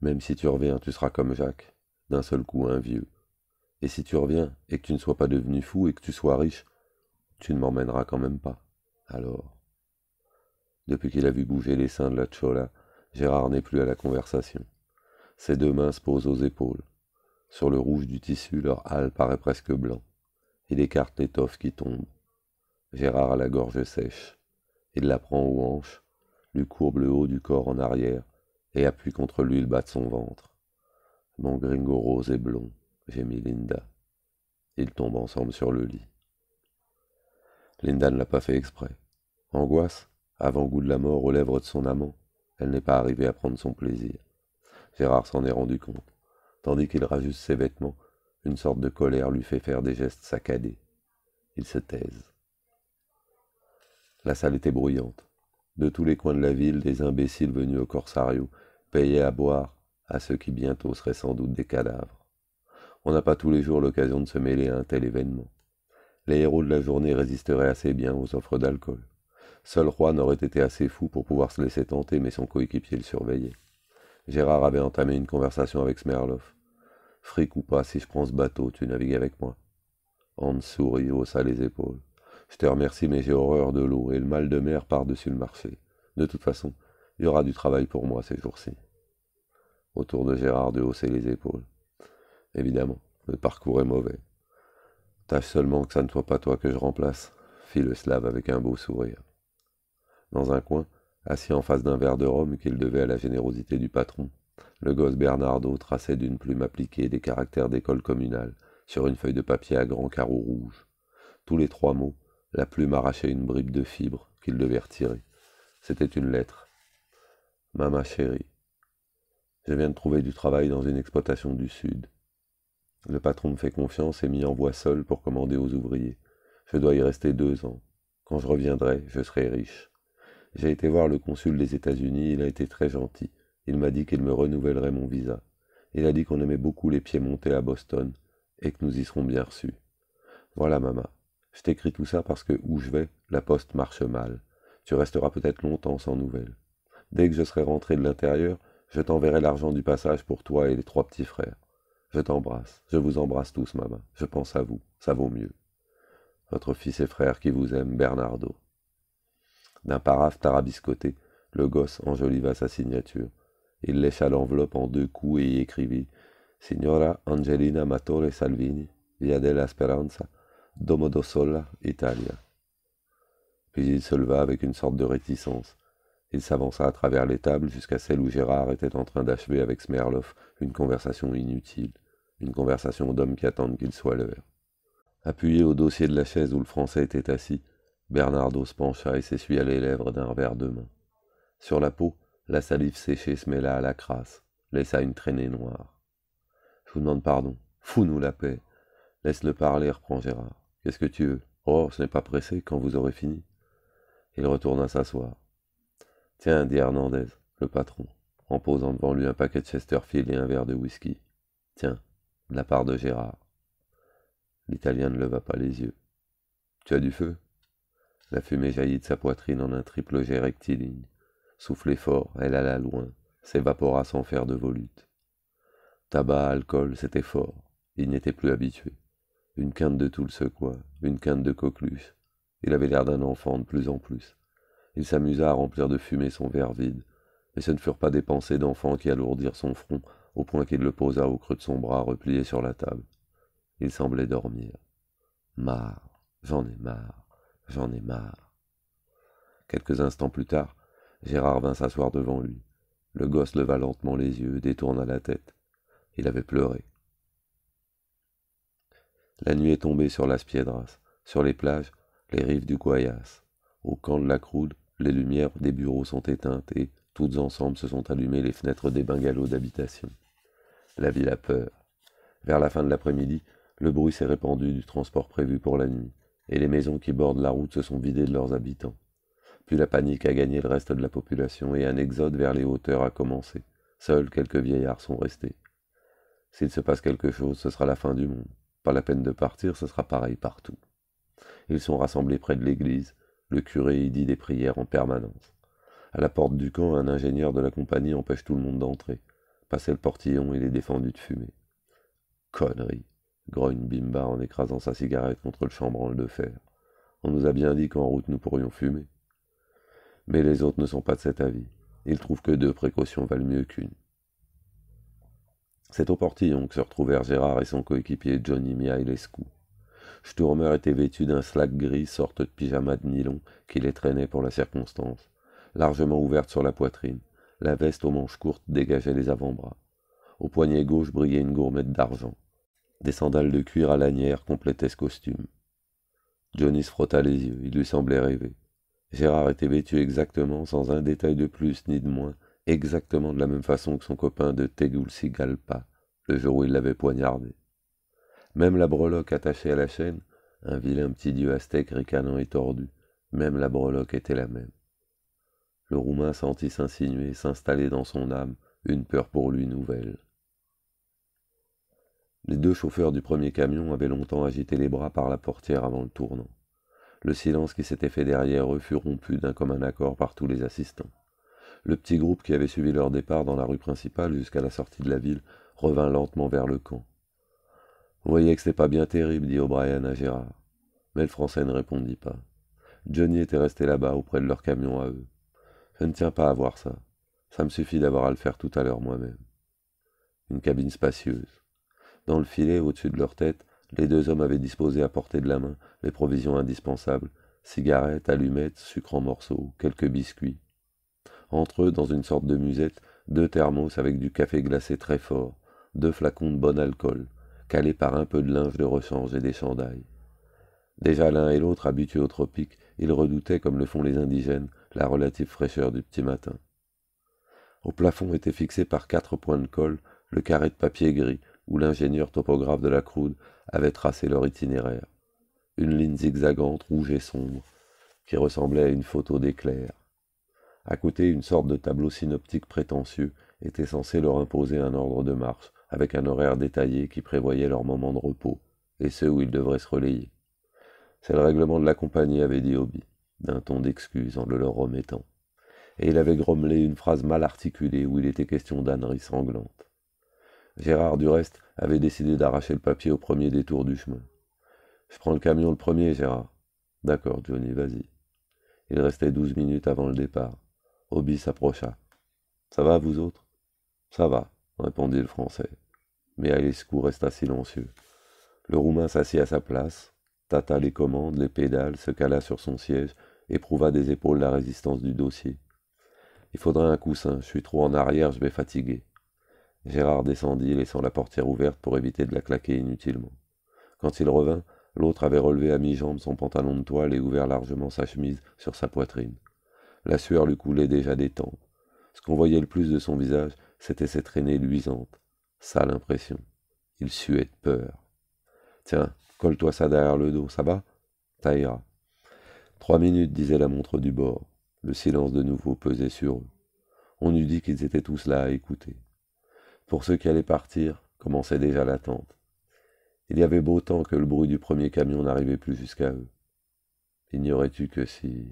Même si tu reviens, tu seras comme Jacques, d'un seul coup un vieux. Et si tu reviens, et que tu ne sois pas devenu fou, et que tu sois riche, tu ne m'emmèneras quand même pas. Alors. Depuis qu'il a vu bouger les seins de la Tchola, Gérard n'est plus à la conversation. Ses deux mains se posent aux épaules. Sur le rouge du tissu, leur hâle paraît presque blanc. Il écarte l'étoffe qui tombe. Gérard a la gorge sèche. Il la prend aux hanches, lui courbe le haut du corps en arrière et appuie contre lui le bas de son ventre. Mon gringo rose et blond, gémit Linda. Ils tombent ensemble sur le lit. Linda ne l'a pas fait exprès. Angoisse, avant-goût de la mort aux lèvres de son amant, elle n'est pas arrivée à prendre son plaisir. Gérard s'en est rendu compte, tandis qu'il rajuste ses vêtements une sorte de colère lui fait faire des gestes saccadés. Il se taise. La salle était bruyante. De tous les coins de la ville, des imbéciles venus au Corsario payaient à boire à ceux qui bientôt seraient sans doute des cadavres. On n'a pas tous les jours l'occasion de se mêler à un tel événement. Les héros de la journée résisteraient assez bien aux offres d'alcool. Seul Juan aurait été assez fou pour pouvoir se laisser tenter, mais son coéquipier le surveillait. Gérard avait entamé une conversation avec Smerloff. Fric ou pas, si je prends ce bateau, tu navigues avec moi. Hans sourit, haussa les épaules. Je te remercie, mais j'ai horreur de l'eau et le mal de mer par-dessus le marché. De toute façon, il y aura du travail pour moi ces jours-ci. Autour de Gérard de hausser les épaules. Évidemment, le parcours est mauvais. Tâche seulement que ça ne soit pas toi que je remplace, fit le slave avec un beau sourire. Dans un coin, assis en face d'un verre de rhum qu'il devait à la générosité du patron, le gosse Bernardo traçait d'une plume appliquée des caractères d'école communale sur une feuille de papier à grands carreaux rouges. Tous les trois mots, la plume arrachait une bribe de fibre qu'il devait retirer. C'était une lettre. Mama chérie, je viens de trouver du travail dans une exploitation du Sud. Le patron me fait confiance et m'y envoie seul pour commander aux ouvriers. Je dois y rester deux ans. Quand je reviendrai, je serai riche. J'ai été voir le consul des États-Unis, il a été très gentil. Il m'a dit qu'il me renouvellerait mon visa. Il a dit qu'on aimait beaucoup les pieds montés à Boston et que nous y serons bien reçus. Voilà, maman. Je t'écris tout ça parce que où je vais, la poste marche mal. Tu resteras peut-être longtemps sans nouvelles. Dès que je serai rentré de l'intérieur, je t'enverrai l'argent du passage pour toi et les trois petits frères. Je t'embrasse, je vous embrasse tous, maman. Je pense à vous, ça vaut mieux. Votre fils et frère qui vous aime, Bernardo. D'un paraphe tarabiscoté, le gosse enjoliva sa signature il lécha l'enveloppe en deux coups et y écrivit Signora Angelina Mattore Salvini, Via della Speranza, Domodossola, Italia. Puis il se leva avec une sorte de réticence. Il s'avança à travers les tables jusqu'à celle où Gérard était en train d'achever avec Smerloff une conversation inutile, une conversation d'hommes qui attendent qu'il soit l'heure. Appuyé au dossier de la chaise où le Français était assis, Bernardo se pencha et s'essuya les lèvres d'un verre de main. Sur la peau, la salive séchée se mêla à la crasse, laissa une traînée noire. Je vous demande pardon. Fous-nous la paix. Laisse-le parler, reprend Gérard. Qu'est-ce que tu veux Oh, ce n'est pas pressé, quand vous aurez fini. Il retourna s'asseoir. Tiens, dit Hernandez, le patron, en posant devant lui un paquet de Chesterfield et un verre de whisky. Tiens, de la part de Gérard. L'Italien ne leva pas les yeux. Tu as du feu La fumée jaillit de sa poitrine en un triple jet rectiligne. Soufflait fort, elle alla loin, s'évapora sans faire de volute. Tabac, alcool, c'était fort. Il n'était plus habitué. Une quinte de tout le secoua, une quinte de coqueluche. Il avait l'air d'un enfant de plus en plus. Il s'amusa à remplir de fumée son verre vide, mais ce ne furent pas des pensées d'enfant qui alourdirent son front au point qu'il le posa au creux de son bras replié sur la table. Il semblait dormir. Marre, j'en ai marre, j'en ai marre. Quelques instants plus tard, Gérard vint s'asseoir devant lui. Le gosse leva lentement les yeux, détourna la tête. Il avait pleuré. La nuit est tombée sur Las Piedras, sur les plages, les rives du Guayas. Au camp de la Croude, les lumières des bureaux sont éteintes et, toutes ensemble, se sont allumées les fenêtres des bungalows d'habitation. La ville a peur. Vers la fin de l'après-midi, le bruit s'est répandu du transport prévu pour la nuit, et les maisons qui bordent la route se sont vidées de leurs habitants. Puis la panique a gagné le reste de la population et un exode vers les hauteurs a commencé. Seuls quelques vieillards sont restés. S'il se passe quelque chose, ce sera la fin du monde. Pas la peine de partir, ce sera pareil partout. Ils sont rassemblés près de l'église. Le curé y dit des prières en permanence. À la porte du camp, un ingénieur de la compagnie empêche tout le monde d'entrer. Passer le portillon, il est défendu de fumer. Conneries, grogne Bimba en écrasant sa cigarette contre le chambranle de fer. On nous a bien dit qu'en route nous pourrions fumer mais les autres ne sont pas de cet avis. Ils trouvent que deux précautions valent mieux qu'une. C'est au portillon que se retrouvèrent Gérard et son coéquipier Johnny Mihailescu. Sturmer était vêtu d'un slack gris, sorte de pyjama de nylon, qui les traînait pour la circonstance, largement ouverte sur la poitrine. La veste aux manches courtes dégageait les avant-bras. Au poignet gauche brillait une gourmette d'argent. Des sandales de cuir à lanière complétaient ce costume. Johnny se frotta les yeux, il lui semblait rêver. Gérard était vêtu exactement, sans un détail de plus ni de moins, exactement de la même façon que son copain de Tegulcigalpa, le jour où il l'avait poignardé. Même la breloque attachée à la chaîne, un vilain petit dieu aztèque ricanant et tordu, même la breloque était la même. Le Roumain sentit s'insinuer, s'installer dans son âme, une peur pour lui nouvelle. Les deux chauffeurs du premier camion avaient longtemps agité les bras par la portière avant le tournant. Le silence qui s'était fait derrière eux fut rompu d'un commun accord par tous les assistants. Le petit groupe qui avait suivi leur départ dans la rue principale jusqu'à la sortie de la ville revint lentement vers le camp. Vous voyez que c'est pas bien terrible, dit O'Brien à Gérard. Mais le Français ne répondit pas. Johnny était resté là-bas auprès de leur camion à eux. Je ne tiens pas à voir ça. Ça me suffit d'avoir à le faire tout à l'heure moi-même. Une cabine spacieuse. Dans le filet, au-dessus de leur tête, les deux hommes avaient disposé à portée de la main les provisions indispensables cigarettes, allumettes, sucre en morceaux, quelques biscuits. Entre eux, dans une sorte de musette, deux thermos avec du café glacé très fort, deux flacons de bon alcool, calés par un peu de linge de rechange et des chandails. Déjà l'un et l'autre habitués aux tropiques, ils redoutaient, comme le font les indigènes, la relative fraîcheur du petit matin. Au plafond était fixé par quatre points de colle le carré de papier gris où l'ingénieur topographe de la Croude avait tracé leur itinéraire. Une ligne zigzagante, rouge et sombre, qui ressemblait à une photo d'éclair. À côté, une sorte de tableau synoptique prétentieux était censé leur imposer un ordre de marche, avec un horaire détaillé qui prévoyait leurs moments de repos, et ceux où ils devraient se relayer. C'est le règlement de la compagnie, avait dit Hobby, d'un ton d'excuse en le leur remettant. Et il avait grommelé une phrase mal articulée où il était question d'ânerie sanglante. Gérard, du reste, avait décidé d'arracher le papier au premier détour du chemin. Je prends le camion le premier, Gérard. D'accord, Johnny, vas-y. Il restait douze minutes avant le départ. Obi s'approcha. Ça va, vous autres Ça va, répondit le Français. Mais Alescu resta silencieux. Le Roumain s'assit à sa place, tâta les commandes, les pédales, se cala sur son siège, éprouva des épaules la résistance du dossier. Il faudrait un coussin, je suis trop en arrière, je vais fatiguer. Gérard descendit, laissant la portière ouverte pour éviter de la claquer inutilement. Quand il revint, l'autre avait relevé à mi-jambe son pantalon de toile et ouvert largement sa chemise sur sa poitrine. La sueur lui coulait déjà des tempes. Ce qu'on voyait le plus de son visage, c'était cette traînées luisante. Sale impression. Il suait de peur. Tiens, colle-toi ça derrière le dos, ça va Taïra. Trois minutes, disait la montre du bord. Le silence de nouveau pesait sur eux. On eût dit qu'ils étaient tous là à écouter. Pour ceux qui allaient partir, commençait déjà l'attente. Il y avait beau temps que le bruit du premier camion n'arrivait plus jusqu'à eux. Ignorais-tu que si.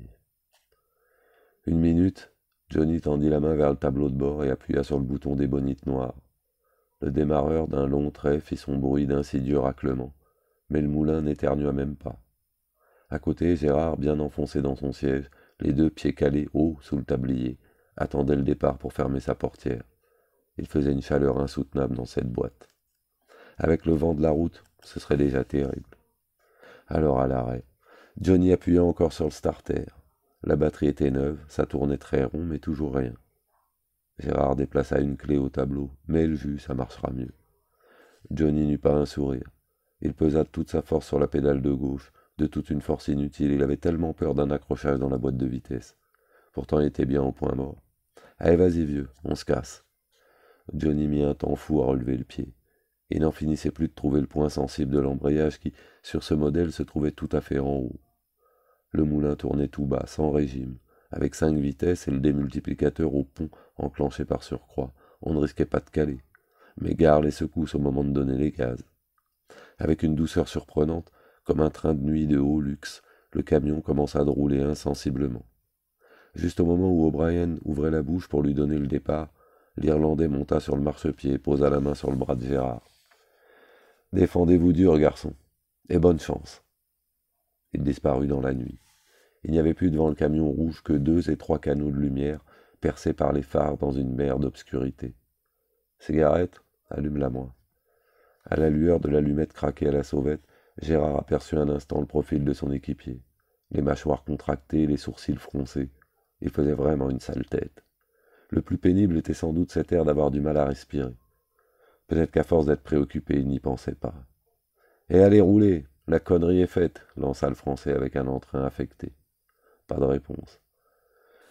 Une minute, Johnny tendit la main vers le tableau de bord et appuya sur le bouton des bonites noires. Le démarreur d'un long trait fit son bruit d'insidieux raclement, mais le moulin n'éternua même pas. À côté, Gérard, bien enfoncé dans son siège, les deux pieds calés haut sous le tablier, attendait le départ pour fermer sa portière. Il faisait une chaleur insoutenable dans cette boîte. Avec le vent de la route, ce serait déjà terrible. Alors à l'arrêt, Johnny appuya encore sur le starter. La batterie était neuve, ça tournait très rond, mais toujours rien. Gérard déplaça une clé au tableau, mais elle vue, ça marchera mieux. Johnny n'eut pas un sourire. Il pesa toute sa force sur la pédale de gauche, de toute une force inutile, il avait tellement peur d'un accrochage dans la boîte de vitesse. Pourtant il était bien au point mort. Allez vas-y vieux, on se casse. Johnny mit un temps fou à relever le pied, et n'en finissait plus de trouver le point sensible de l'embrayage qui, sur ce modèle, se trouvait tout à fait en haut. Le moulin tournait tout bas, sans régime, avec cinq vitesses et le démultiplicateur au pont enclenché par surcroît. On ne risquait pas de caler, mais gare les secousses au moment de donner les cases. Avec une douceur surprenante, comme un train de nuit de haut luxe, le camion commença de rouler insensiblement. Juste au moment où O'Brien ouvrait la bouche pour lui donner le départ, L'Irlandais monta sur le marchepied et posa la main sur le bras de Gérard. Défendez-vous dur, garçon, et bonne chance. Il disparut dans la nuit. Il n'y avait plus devant le camion rouge que deux et trois canaux de lumière percés par les phares dans une mer d'obscurité. Cigarette Allume-la moi. À la lueur de l'allumette craquée à la sauvette, Gérard aperçut un instant le profil de son équipier. Les mâchoires contractées, les sourcils froncés. Il faisait vraiment une sale tête. Le plus pénible était sans doute cet air d'avoir du mal à respirer. Peut-être qu'à force d'être préoccupé, il n'y pensait pas. Et allez rouler, la connerie est faite, lança le Français avec un entrain affecté. Pas de réponse.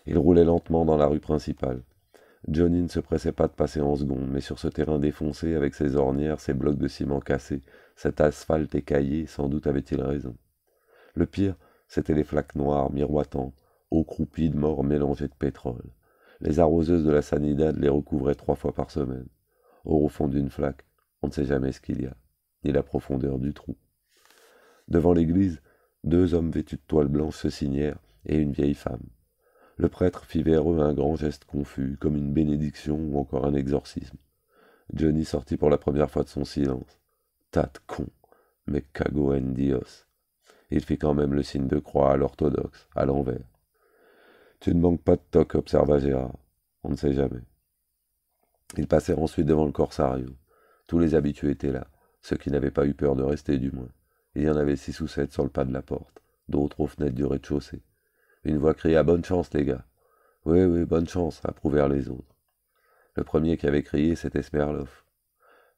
Il roulait lentement dans la rue principale. Johnny ne se pressait pas de passer en secondes, mais sur ce terrain défoncé, avec ses ornières, ses blocs de ciment cassés, cet asphalte écaillé, sans doute avait-il raison. Le pire, c'était les flaques noires, miroitant, eau croupie de mort mélangées de pétrole. Les arroseuses de la Sanidad les recouvraient trois fois par semaine. au fond d'une flaque, on ne sait jamais ce qu'il y a, ni la profondeur du trou. Devant l'église, deux hommes vêtus de toile blanche se signèrent, et une vieille femme. Le prêtre fit vers eux un grand geste confus, comme une bénédiction ou encore un exorcisme. Johnny sortit pour la première fois de son silence. Tat con, mais cago en Dios. Il fit quand même le signe de croix à l'orthodoxe, à l'envers. Tu ne manques pas de toc, observa Gérard. On ne sait jamais. Ils passèrent ensuite devant le Corsario. Tous les habitués étaient là, ceux qui n'avaient pas eu peur de rester du moins. Il y en avait six ou sept sur le pas de la porte, d'autres aux fenêtres du rez-de-chaussée. Une voix cria Bonne chance, les gars. Oui, oui, bonne chance, approuvèrent les autres. Le premier qui avait crié, c'était Smerloff.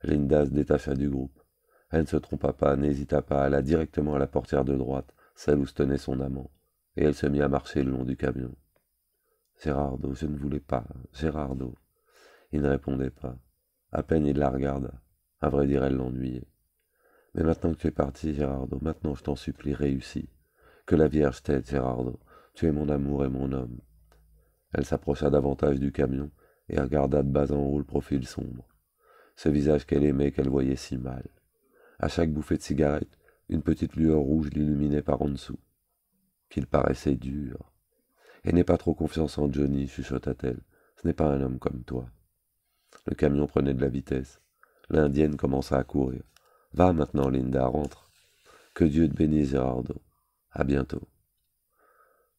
Linda se détacha du groupe. Elle ne se trompa pas, n'hésita pas, alla directement à la portière de droite, celle où se tenait son amant, et elle se mit à marcher le long du camion. Gérardo, je ne voulais pas. Gérardo. Il ne répondait pas. À peine il la regarda. À vrai dire, elle l'ennuyait. Mais maintenant que tu es parti, Gérardo, maintenant je t'en supplie, réussis. Que la Vierge t'aide, Gérardo. Tu es mon amour et mon homme. Elle s'approcha davantage du camion et regarda de bas en haut le profil sombre. Ce visage qu'elle aimait, qu'elle voyait si mal. À chaque bouffée de cigarette, une petite lueur rouge l'illuminait par en dessous. Qu'il paraissait dur, et n'aie pas trop confiance en Johnny, chuchota-t-elle. Ce n'est pas un homme comme toi. Le camion prenait de la vitesse. L'Indienne commença à courir. Va maintenant, Linda, rentre. Que Dieu te bénisse, Gerardo. À bientôt.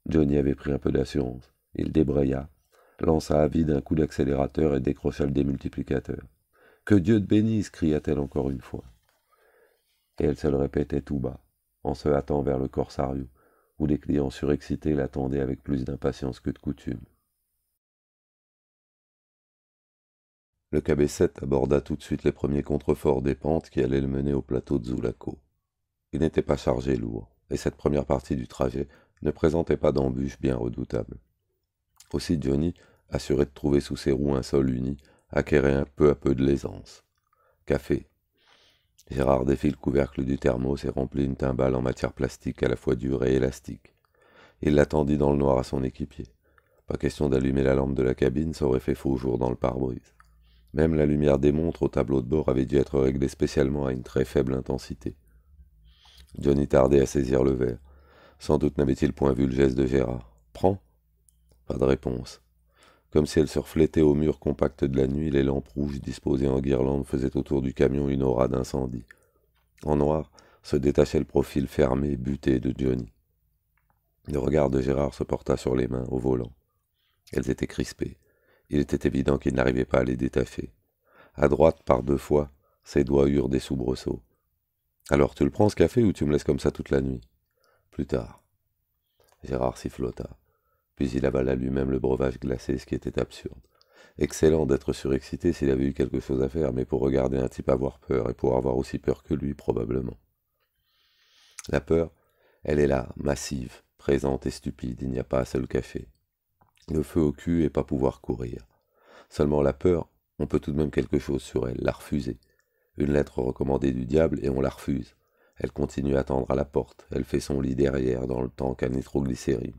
Johnny avait pris un peu d'assurance. Il débraya, lança à vide un coup d'accélérateur et décrocha le démultiplicateur. Que Dieu te bénisse cria-t-elle encore une fois. Et elle se le répétait tout bas, en se hâtant vers le Corsario, où les clients surexcités l'attendaient avec plus d'impatience que de coutume. Le KB7 aborda tout de suite les premiers contreforts des pentes qui allaient le mener au plateau de Zulaco. Il n'était pas chargé lourd, et cette première partie du trajet ne présentait pas d'embûches bien redoutables. Aussi Johnny, assuré de trouver sous ses roues un sol uni, acquérait un peu à peu de l'aisance. Café, Gérard défit le couvercle du thermos et remplit une timbale en matière plastique à la fois dure et élastique. Il l'attendit dans le noir à son équipier. Pas question d'allumer la lampe de la cabine, ça aurait fait faux jour dans le pare-brise. Même la lumière des montres au tableau de bord avait dû être réglée spécialement à une très faible intensité. Johnny tardait à saisir le verre. Sans doute n'avait-il point vu le geste de Gérard. Prends Pas de réponse. Comme si elles se reflétaient au mur compact de la nuit, les lampes rouges disposées en guirlande faisaient autour du camion une aura d'incendie. En noir se détachait le profil fermé, buté de Johnny. Le regard de Gérard se porta sur les mains au volant. Elles étaient crispées. Il était évident qu'il n'arrivait pas à les détacher. À droite, par deux fois, ses doigts eurent des soubresauts. Alors tu le prends ce café ou tu me laisses comme ça toute la nuit Plus tard. Gérard sifflota. Puis il avala lui-même le breuvage glacé, ce qui était absurde. Excellent d'être surexcité s'il avait eu quelque chose à faire, mais pour regarder un type avoir peur, et pour avoir aussi peur que lui, probablement. La peur, elle est là, massive, présente et stupide, il n'y a pas à seul le Le feu au cul et pas pouvoir courir. Seulement la peur, on peut tout de même quelque chose sur elle, la refuser. Une lettre recommandée du diable et on la refuse. Elle continue à tendre à la porte, elle fait son lit derrière dans le tank à nitroglycérine.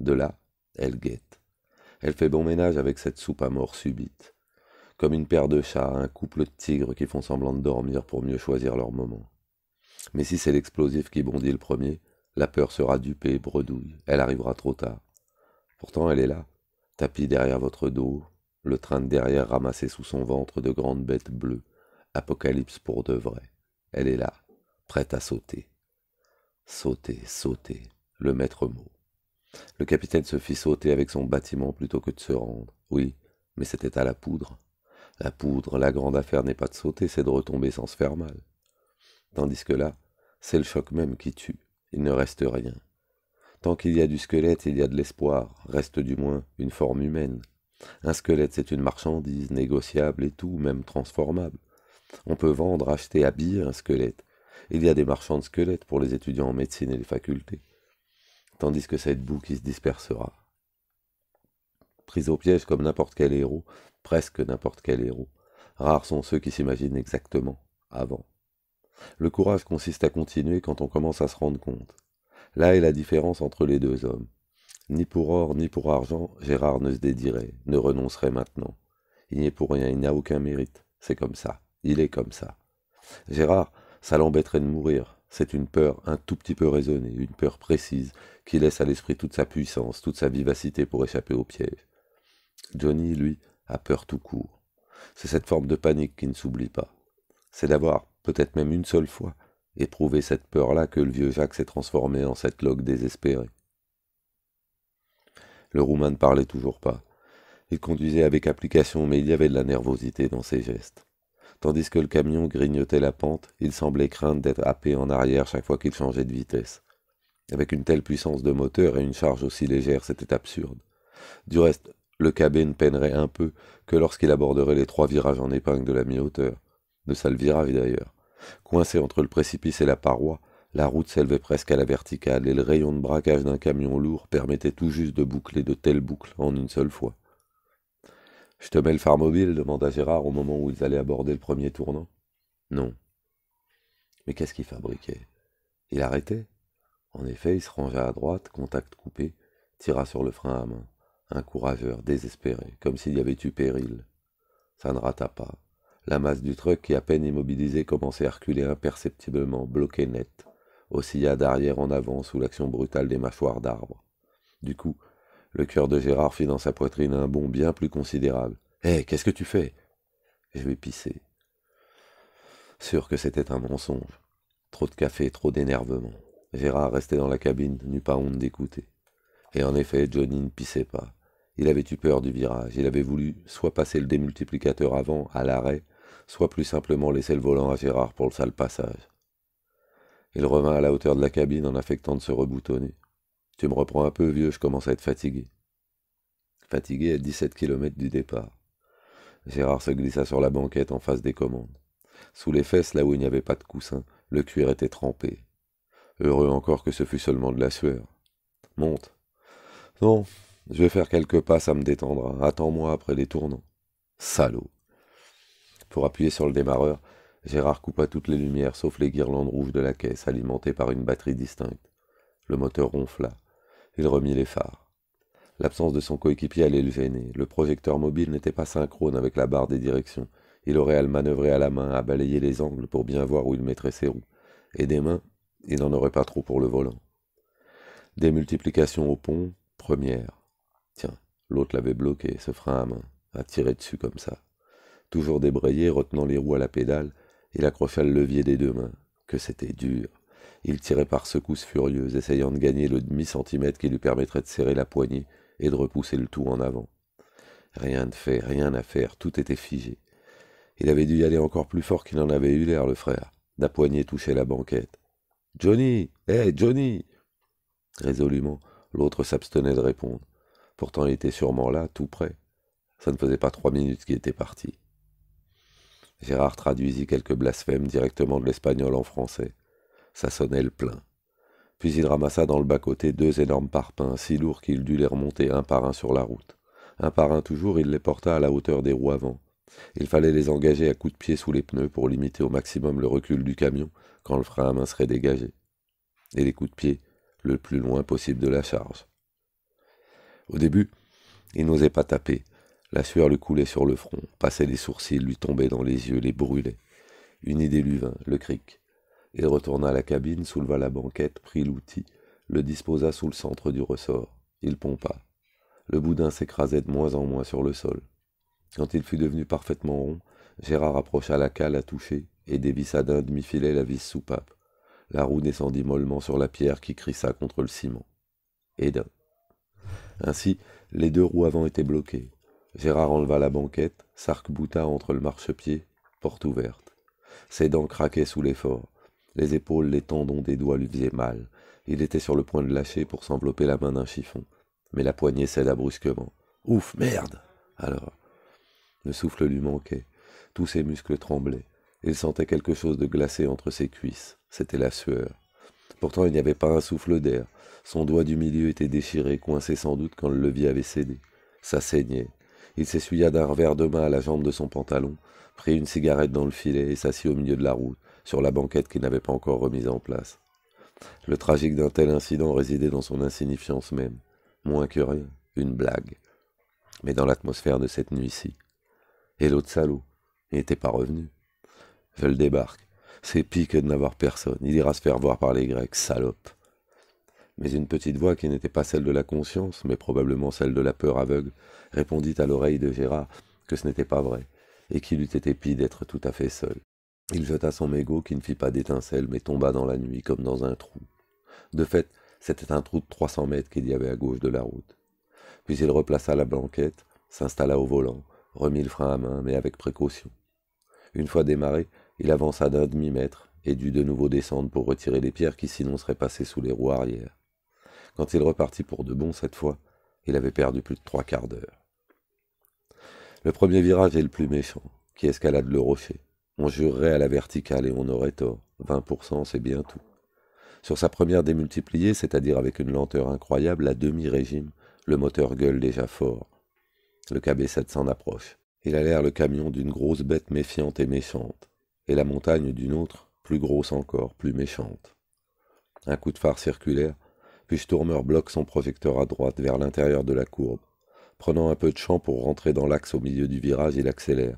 De là, elle guette. Elle fait bon ménage avec cette soupe à mort subite. Comme une paire de chats, un couple de tigres qui font semblant de dormir pour mieux choisir leur moment. Mais si c'est l'explosif qui bondit le premier, la peur sera dupée, bredouille, elle arrivera trop tard. Pourtant elle est là, tapis derrière votre dos, le train de derrière ramassé sous son ventre de grandes bêtes bleues, apocalypse pour de vrai. Elle est là, prête à sauter. Sauter, sauter, le maître mot. Le capitaine se fit sauter avec son bâtiment plutôt que de se rendre. Oui, mais c'était à la poudre. La poudre, la grande affaire n'est pas de sauter, c'est de retomber sans se faire mal. Tandis que là, c'est le choc même qui tue. Il ne reste rien. Tant qu'il y a du squelette, il y a de l'espoir, reste du moins une forme humaine. Un squelette, c'est une marchandise, négociable et tout, même transformable. On peut vendre, acheter, habiller un squelette. Il y a des marchands de squelettes pour les étudiants en médecine et les facultés tandis que cette boue qui se dispersera. Prise au piège comme n'importe quel héros, presque n'importe quel héros, rares sont ceux qui s'imaginent exactement avant. Le courage consiste à continuer quand on commence à se rendre compte. Là est la différence entre les deux hommes. Ni pour or ni pour argent, Gérard ne se dédirait, ne renoncerait maintenant. Il n'y est pour rien, il n'a aucun mérite. C'est comme ça, il est comme ça. Gérard, ça l'embêterait de mourir. C'est une peur un tout petit peu raisonnée, une peur précise, qui laisse à l'esprit toute sa puissance, toute sa vivacité pour échapper au piège. Johnny, lui, a peur tout court. C'est cette forme de panique qui ne s'oublie pas. C'est d'avoir, peut-être même une seule fois, éprouvé cette peur-là que le vieux Jacques s'est transformé en cette loque désespérée. Le Roumain ne parlait toujours pas. Il conduisait avec application, mais il y avait de la nervosité dans ses gestes. Tandis que le camion grignotait la pente, il semblait craindre d'être happé en arrière chaque fois qu'il changeait de vitesse. Avec une telle puissance de moteur et une charge aussi légère, c'était absurde. Du reste, le cabine ne peinerait un peu que lorsqu'il aborderait les trois virages en épingle de la mi-hauteur, de sales virages d'ailleurs. Coincé entre le précipice et la paroi, la route s'élevait presque à la verticale et le rayon de braquage d'un camion lourd permettait tout juste de boucler de telles boucles en une seule fois. Je te mets le phare mobile demanda Gérard au moment où ils allaient aborder le premier tournant. Non. Mais qu'est-ce qu'il fabriquait Il arrêtait en effet, il se rangea à droite, contact coupé, tira sur le frein à main. Un courageur, désespéré, comme s'il y avait eu péril. Ça ne rata pas. La masse du truc, qui à peine immobilisée, commençait à reculer imperceptiblement, bloquée net, oscilla d'arrière en avant sous l'action brutale des mâchoires d'arbre. Du coup, le cœur de Gérard fit dans sa poitrine un bond bien plus considérable. Hé, eh, qu'est-ce que tu fais Je vais pisser. Sûr que c'était un mensonge. Trop de café, trop d'énervement. Gérard restait dans la cabine, n'eut pas honte d'écouter. Et en effet, Johnny ne pissait pas. Il avait eu peur du virage, il avait voulu soit passer le démultiplicateur avant, à l'arrêt, soit plus simplement laisser le volant à Gérard pour le sale passage. Il revint à la hauteur de la cabine en affectant de se reboutonner. Tu me reprends un peu, vieux, je commence à être fatigué. Fatigué à 17 km du départ. Gérard se glissa sur la banquette en face des commandes. Sous les fesses, là où il n'y avait pas de coussin, le cuir était trempé heureux encore que ce fût seulement de la sueur. Monte. Non, je vais faire quelques pas, ça me détendra. Attends-moi après les tournants. Salaud. Pour appuyer sur le démarreur, Gérard coupa toutes les lumières sauf les guirlandes rouges de la caisse alimentées par une batterie distincte. Le moteur ronfla. Il remit les phares. L'absence de son coéquipier allait le gêner. Le projecteur mobile n'était pas synchrone avec la barre des directions. Il aurait à le manœuvrer à la main, à balayer les angles pour bien voir où il mettrait ses roues. Et des mains, il n'en aurait pas trop pour le volant. Des multiplications au pont, première. Tiens, l'autre l'avait bloqué, ce frein à main, à tirer dessus comme ça. Toujours débrayé, retenant les roues à la pédale, il accrocha le levier des deux mains. Que c'était dur. Il tirait par secousses furieuses, essayant de gagner le demi-centimètre qui lui permettrait de serrer la poignée et de repousser le tout en avant. Rien de fait, rien à faire, tout était figé. Il avait dû y aller encore plus fort qu'il en avait eu l'air, le frère. La poignée touchait la banquette. Johnny Hé, Johnny Résolument, l'autre s'abstenait de répondre. Pourtant, il était sûrement là, tout près. Ça ne faisait pas trois minutes qu'il était parti. Gérard traduisit quelques blasphèmes directement de l'espagnol en français. Ça sonnait le plein. Puis il ramassa dans le bas-côté deux énormes parpaings, si lourds qu'il dut les remonter un par un sur la route. Un par un toujours, il les porta à la hauteur des roues avant. Il fallait les engager à coups de pied sous les pneus pour limiter au maximum le recul du camion quand le frein à main serait dégagé, et les coups de pied le plus loin possible de la charge. Au début, il n'osait pas taper, la sueur lui coulait sur le front, passait les sourcils, lui tombait dans les yeux, les brûlait. Une idée lui vint, le cric. Il retourna à la cabine, souleva la banquette, prit l'outil, le disposa sous le centre du ressort. Il pompa. Le boudin s'écrasait de moins en moins sur le sol. Quand il fut devenu parfaitement rond, Gérard approcha la cale à toucher et dévissa d'un demi-filet la vis soupape. La roue descendit mollement sur la pierre qui crissa contre le ciment. Et Ainsi, les deux roues avant étaient bloquées. Gérard enleva la banquette, s'arc-bouta entre le marchepied, porte ouverte. Ses dents craquaient sous l'effort. Les épaules, les tendons des doigts lui faisaient mal. Il était sur le point de lâcher pour s'envelopper la main d'un chiffon. Mais la poignée céda brusquement. Ouf, merde Alors, le souffle lui manquait. Tous ses muscles tremblaient. Il sentait quelque chose de glacé entre ses cuisses. C'était la sueur. Pourtant, il n'y avait pas un souffle d'air. Son doigt du milieu était déchiré, coincé sans doute quand le levier avait cédé. Ça saignait. Il s'essuya d'un revers de main à la jambe de son pantalon, prit une cigarette dans le filet et s'assit au milieu de la route, sur la banquette qu'il n'avait pas encore remise en place. Le tragique d'un tel incident résidait dans son insignifiance même. Moins que rien, une blague. Mais dans l'atmosphère de cette nuit-ci, et l'autre salaud, n'était pas revenu. Je le débarque. C'est que de n'avoir personne. Il ira se faire voir par les Grecs, salope. Mais une petite voix qui n'était pas celle de la conscience, mais probablement celle de la peur aveugle, répondit à l'oreille de Gérard que ce n'était pas vrai, et qu'il eût été pis d'être tout à fait seul. Il jeta son mégot qui ne fit pas d'étincelle, mais tomba dans la nuit comme dans un trou. De fait, c'était un trou de 300 mètres qu'il y avait à gauche de la route. Puis il replaça la blanquette, s'installa au volant, remit le frein à main, mais avec précaution. Une fois démarré, il avança d'un demi-mètre et dut de nouveau descendre pour retirer les pierres qui sinon seraient passées sous les roues arrière. Quand il repartit pour de bon cette fois, il avait perdu plus de trois quarts d'heure. Le premier virage est le plus méchant, qui escalade le rocher. On jurerait à la verticale et on aurait tort. 20% c'est bien tout. Sur sa première démultipliée, c'est-à-dire avec une lenteur incroyable, à demi-régime, le moteur gueule déjà fort. Le kb s'en approche. Il a l'air le camion d'une grosse bête méfiante et méchante, et la montagne d'une autre, plus grosse encore, plus méchante. Un coup de phare circulaire, puis Stormer bloque son projecteur à droite vers l'intérieur de la courbe. Prenant un peu de champ pour rentrer dans l'axe au milieu du virage, il accélère.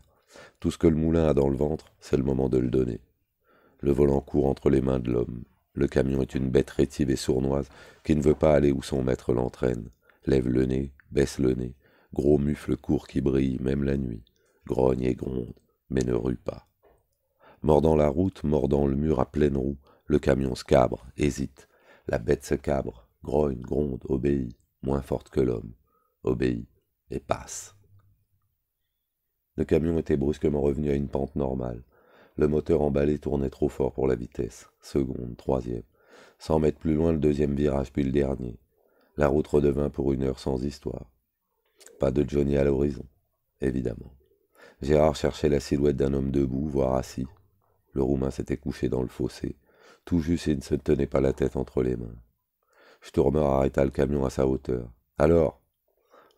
Tout ce que le moulin a dans le ventre, c'est le moment de le donner. Le volant court entre les mains de l'homme. Le camion est une bête rétive et sournoise qui ne veut pas aller où son maître l'entraîne. Lève le nez, baisse le nez, gros mufle court qui brille même la nuit, grogne et gronde, mais ne rue pas. Mordant la route, mordant le mur à pleine roue, le camion se cabre, hésite, la bête se cabre, grogne, gronde, obéit, moins forte que l'homme, obéit et passe. Le camion était brusquement revenu à une pente normale. Le moteur emballé tournait trop fort pour la vitesse. Seconde, troisième. sans mettre plus loin, le deuxième virage, puis le dernier. La route redevint pour une heure sans histoire. Pas de Johnny à l'horizon, évidemment. Gérard cherchait la silhouette d'un homme debout, voire assis. Le Roumain s'était couché dans le fossé, tout juste il ne se tenait pas la tête entre les mains. Sturmer arrêta le camion à sa hauteur. Alors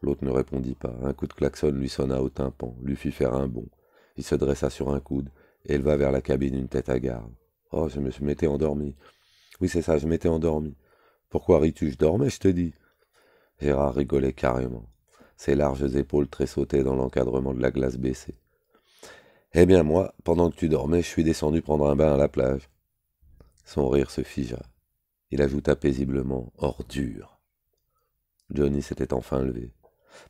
L'autre ne répondit pas. Un coup de klaxon lui sonna au tympan, lui fit faire un bond. Il se dressa sur un coude, et éleva vers la cabine une tête à garde. Oh, je me m'étais endormi. Oui, c'est ça, je m'étais endormi. Pourquoi ris-tu Je dormais, je te dis. Gérard rigolait carrément ses larges épaules tressautaient dans l'encadrement de la glace baissée. Eh bien moi, pendant que tu dormais, je suis descendu prendre un bain à la plage. Son rire se figea. Il ajouta paisiblement Ordure. Johnny s'était enfin levé.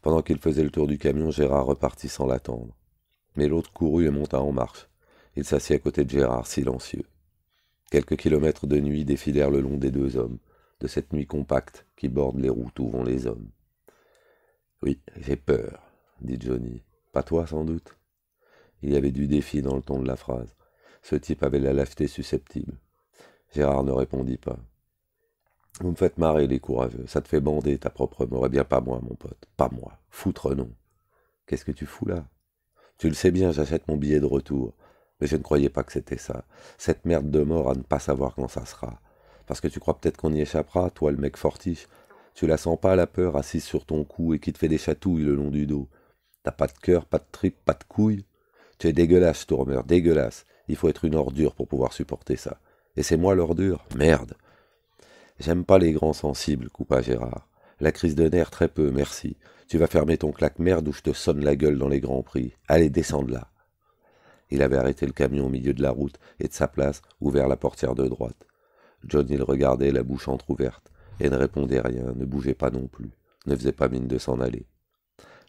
Pendant qu'il faisait le tour du camion, Gérard repartit sans l'attendre. Mais l'autre courut et monta en marche. Il s'assit à côté de Gérard, silencieux. Quelques kilomètres de nuit défilèrent le long des deux hommes, de cette nuit compacte qui borde les routes où vont les hommes. Oui, j'ai peur, dit Johnny. Pas toi, sans doute. Il y avait du défi dans le ton de la phrase. Ce type avait la lâcheté susceptible. Gérard ne répondit pas. Vous me faites marrer, les courageux. Ça te fait bander ta propre mort. Eh bien, pas moi, mon pote. Pas moi. Foutre non. Qu'est-ce que tu fous là Tu le sais bien, j'achète mon billet de retour. Mais je ne croyais pas que c'était ça. Cette merde de mort à ne pas savoir quand ça sera. Parce que tu crois peut-être qu'on y échappera, toi le mec fortiche. Tu la sens pas la peur assise sur ton cou et qui te fait des chatouilles le long du dos. T'as pas de cœur, pas de tripes, pas de couilles. Tu es dégueulasse, Tourmeur, dégueulasse. Il faut être une ordure pour pouvoir supporter ça. Et c'est moi l'ordure, merde. J'aime pas les grands sensibles, coupa Gérard. La crise de nerfs, très peu, merci. Tu vas fermer ton claque-merde ou je te sonne la gueule dans les grands prix. Allez, descends là. Il avait arrêté le camion au milieu de la route et de sa place, ouvert la portière de droite. Johnny le regardait, la bouche entr'ouverte et ne répondait rien, ne bougeait pas non plus, ne faisait pas mine de s'en aller.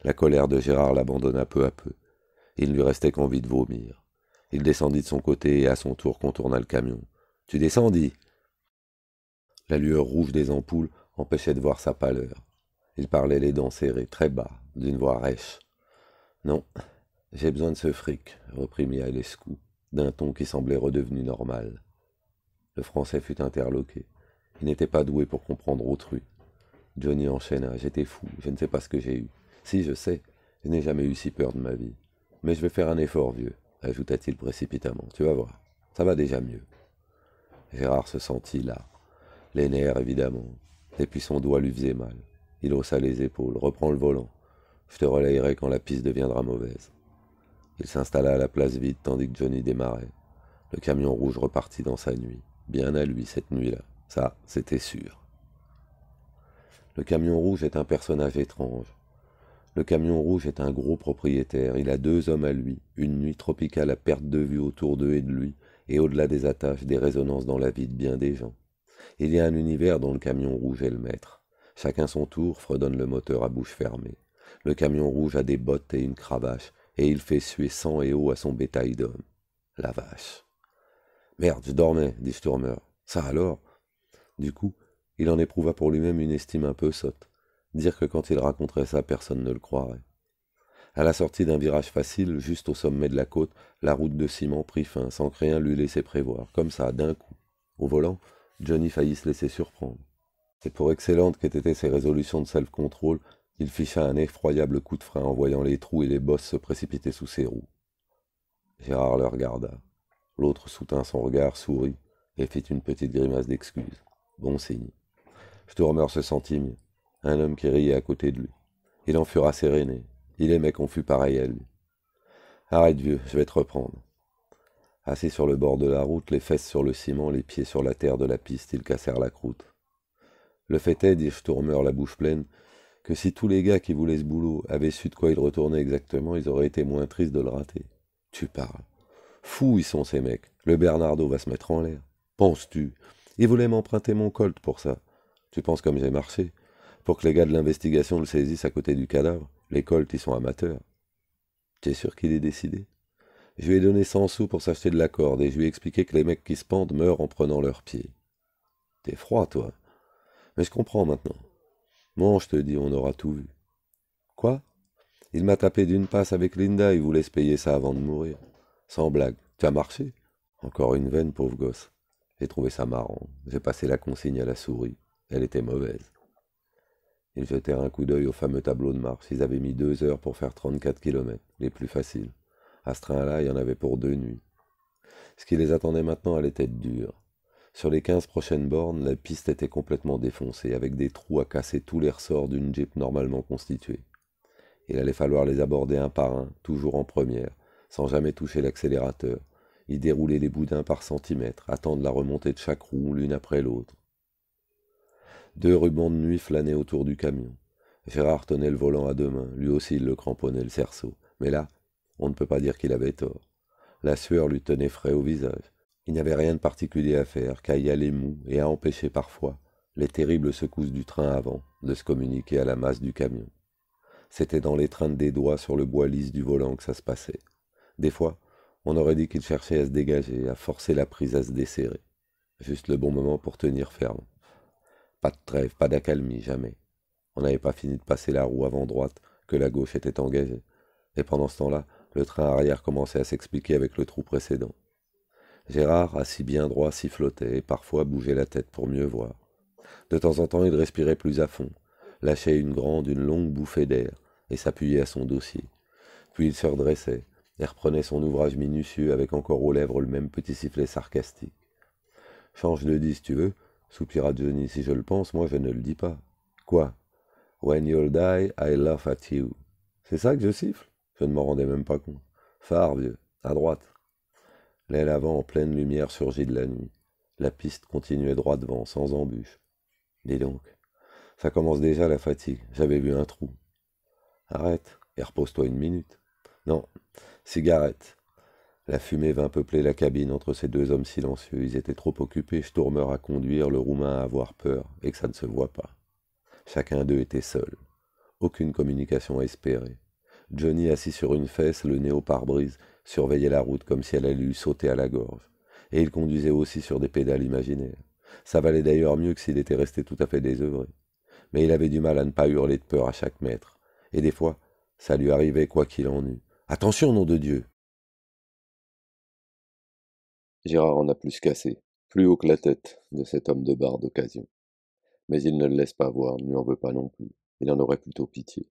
La colère de Gérard l'abandonna peu à peu. Il ne lui restait qu'envie de vomir. Il descendit de son côté et à son tour contourna le camion. Tu descendis La lueur rouge des ampoules empêchait de voir sa pâleur. Il parlait les dents serrées, très bas, d'une voix rêche. Non, j'ai besoin de ce fric, reprit Mihalescu, d'un ton qui semblait redevenu normal. Le français fut interloqué. Il n'était pas doué pour comprendre autrui. Johnny enchaîna. J'étais fou, je ne sais pas ce que j'ai eu. Si, je sais, je n'ai jamais eu si peur de ma vie. Mais je vais faire un effort, vieux, ajouta-t-il précipitamment. Tu vas voir, ça va déjà mieux. Gérard se sentit là. Les nerfs, évidemment. Et puis son doigt lui faisait mal. Il haussa les épaules. reprend le volant. Je te relayerai quand la piste deviendra mauvaise. Il s'installa à la place vide tandis que Johnny démarrait. Le camion rouge repartit dans sa nuit. Bien à lui cette nuit-là. Ça, c'était sûr. Le camion rouge est un personnage étrange. Le camion rouge est un gros propriétaire. Il a deux hommes à lui, une nuit tropicale à perte de vue autour d'eux et de lui, et au-delà des attaches, des résonances dans la vie de bien des gens. Il y a un univers dont le camion rouge est le maître. Chacun son tour fredonne le moteur à bouche fermée. Le camion rouge a des bottes et une cravache, et il fait suer sang et eau à son bétail d'homme. La vache. Merde, je dormais, dit Sturmer. Ça alors du coup, il en éprouva pour lui-même une estime un peu sotte. Dire que quand il raconterait ça, personne ne le croirait. À la sortie d'un virage facile, juste au sommet de la côte, la route de ciment prit fin, sans que rien lui laisser prévoir, comme ça, d'un coup. Au volant, Johnny faillit se laisser surprendre. Et pour excellente qu'étaient ses résolutions de self-control, il ficha un effroyable coup de frein en voyant les trous et les bosses se précipiter sous ses roues. Gérard le regarda. L'autre soutint son regard, sourit et fit une petite grimace d'excuse. Bon signe. Sturmer se sentit mieux. Un homme qui riait à côté de lui. Il en fut rasséréné. Il aimait qu'on fût pareil à lui. Arrête, vieux, je vais te reprendre. Assis sur le bord de la route, les fesses sur le ciment, les pieds sur la terre de la piste, ils cassèrent la croûte. Le fait est, dit Sturmer la bouche pleine, que si tous les gars qui voulaient ce boulot avaient su de quoi ils retournaient exactement, ils auraient été moins tristes de le rater. Tu parles. Fous ils sont ces mecs. Le Bernardo va se mettre en l'air. Penses-tu il voulait m'emprunter mon colt pour ça. Tu penses comme j'ai marché Pour que les gars de l'investigation le saisissent à côté du cadavre, les colts, ils sont amateurs. T'es sûr qu'il est décidé Je lui ai donné 100 sous pour s'acheter de la corde et je lui ai expliqué que les mecs qui se pendent meurent en prenant leurs pieds. T'es froid, toi. Mais je comprends maintenant. Moi, je te dis, on aura tout vu. Quoi Il m'a tapé d'une passe avec Linda, il voulait se payer ça avant de mourir. Sans blague. Tu as marché Encore une veine, pauvre gosse. J'ai trouvé ça marrant. J'ai passé la consigne à la souris. Elle était mauvaise. Ils jetèrent un coup d'œil au fameux tableau de marche. Ils avaient mis deux heures pour faire 34 kilomètres, les plus faciles. À ce train-là, il y en avait pour deux nuits. Ce qui les attendait maintenant allait être dur. Sur les 15 prochaines bornes, la piste était complètement défoncée, avec des trous à casser tous les ressorts d'une Jeep normalement constituée. Il allait falloir les aborder un par un, toujours en première, sans jamais toucher l'accélérateur. Il déroulait les boudins par centimètres, attendre la remontée de chaque roue l'une après l'autre. Deux rubans de nuit flânaient autour du camion. Gérard tenait le volant à deux mains, lui aussi il le cramponnait le cerceau. Mais là, on ne peut pas dire qu'il avait tort. La sueur lui tenait frais au visage. Il n'avait rien de particulier à faire qu'à y aller mou et à empêcher parfois les terribles secousses du train avant de se communiquer à la masse du camion. C'était dans l'étreinte des doigts sur le bois lisse du volant que ça se passait. Des fois, on aurait dit qu'il cherchait à se dégager, à forcer la prise à se desserrer. Juste le bon moment pour tenir ferme. Pas de trêve, pas d'accalmie, jamais. On n'avait pas fini de passer la roue avant droite que la gauche était engagée. Et pendant ce temps-là, le train arrière commençait à s'expliquer avec le trou précédent. Gérard, assis bien droit, flottait et parfois bougeait la tête pour mieux voir. De temps en temps, il respirait plus à fond, lâchait une grande, une longue bouffée d'air et s'appuyait à son dossier. Puis il se redressait, reprenait son ouvrage minutieux avec encore aux lèvres le même petit sifflet sarcastique. Change le dis si tu veux, soupira Johnny. Si je le pense, moi je ne le dis pas. Quoi When you'll die, I laugh at you. C'est ça que je siffle Je ne m'en rendais même pas compte. Phare, vieux, à droite. L'aile avant en pleine lumière surgit de la nuit. La piste continuait droit devant, sans embûche. Dis donc, ça commence déjà la fatigue. J'avais vu un trou. Arrête et repose-toi une minute. Non, Cigarette La fumée vint peupler la cabine entre ces deux hommes silencieux. Ils étaient trop occupés, Sturmer à conduire, le Roumain à avoir peur, et que ça ne se voit pas. Chacun d'eux était seul. Aucune communication à espérer. Johnny, assis sur une fesse, le nez au pare-brise, surveillait la route comme si elle allait lui sauter à la gorge. Et il conduisait aussi sur des pédales imaginaires. Ça valait d'ailleurs mieux que s'il était resté tout à fait désœuvré. Mais il avait du mal à ne pas hurler de peur à chaque mètre. Et des fois, ça lui arrivait quoi qu'il en eût. Attention, nom de Dieu Gérard en a plus cassé, plus haut que la tête, de cet homme de barre d'occasion. Mais il ne le laisse pas voir, ne lui en veut pas non plus. Il en aurait plutôt pitié.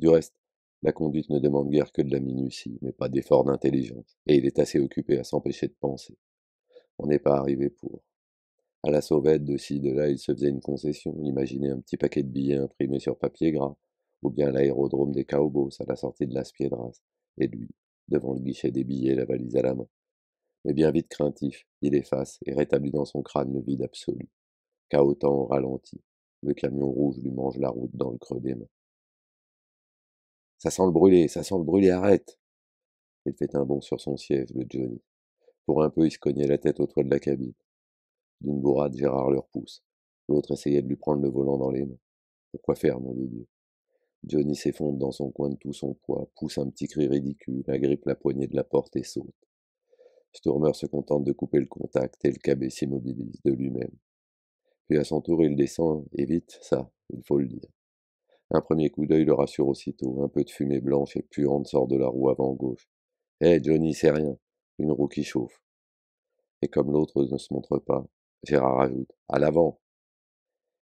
Du reste, la conduite ne demande guère que de la minutie, mais pas d'effort d'intelligence, et il est assez occupé à s'empêcher de penser. On n'est pas arrivé pour. À la sauvette, de ci, de là, il se faisait une concession. Imaginez un petit paquet de billets imprimés sur papier gras, ou bien l'aérodrome des Caobos à la sortie de la Piedras, et lui, devant le guichet des billets, la valise à la main. Mais bien vite craintif, il efface et rétablit dans son crâne le vide absolu. Cahotant au ralenti, le camion rouge lui mange la route dans le creux des mains. Ça sent le brûler, ça sent le brûler, arrête Il fait un bond sur son siège, le Johnny. Pour un peu, il se cognait la tête au toit de la cabine. D'une bourrade, Gérard le repousse. L'autre essayait de lui prendre le volant dans les mains. Pourquoi faire, mon Dieu Johnny s'effondre dans son coin de tout son poids, pousse un petit cri ridicule, agrippe la poignée de la porte et saute. Stormer se contente de couper le contact et le cabet s'immobilise de lui-même. Puis à son tour, il descend, et vite, ça, il faut le dire. Un premier coup d'œil le rassure aussitôt, un peu de fumée blanche et puante sort de la roue avant gauche. Hé, Johnny, c'est rien, une roue qui chauffe. Et comme l'autre ne se montre pas, Gérard ajoute À l'avant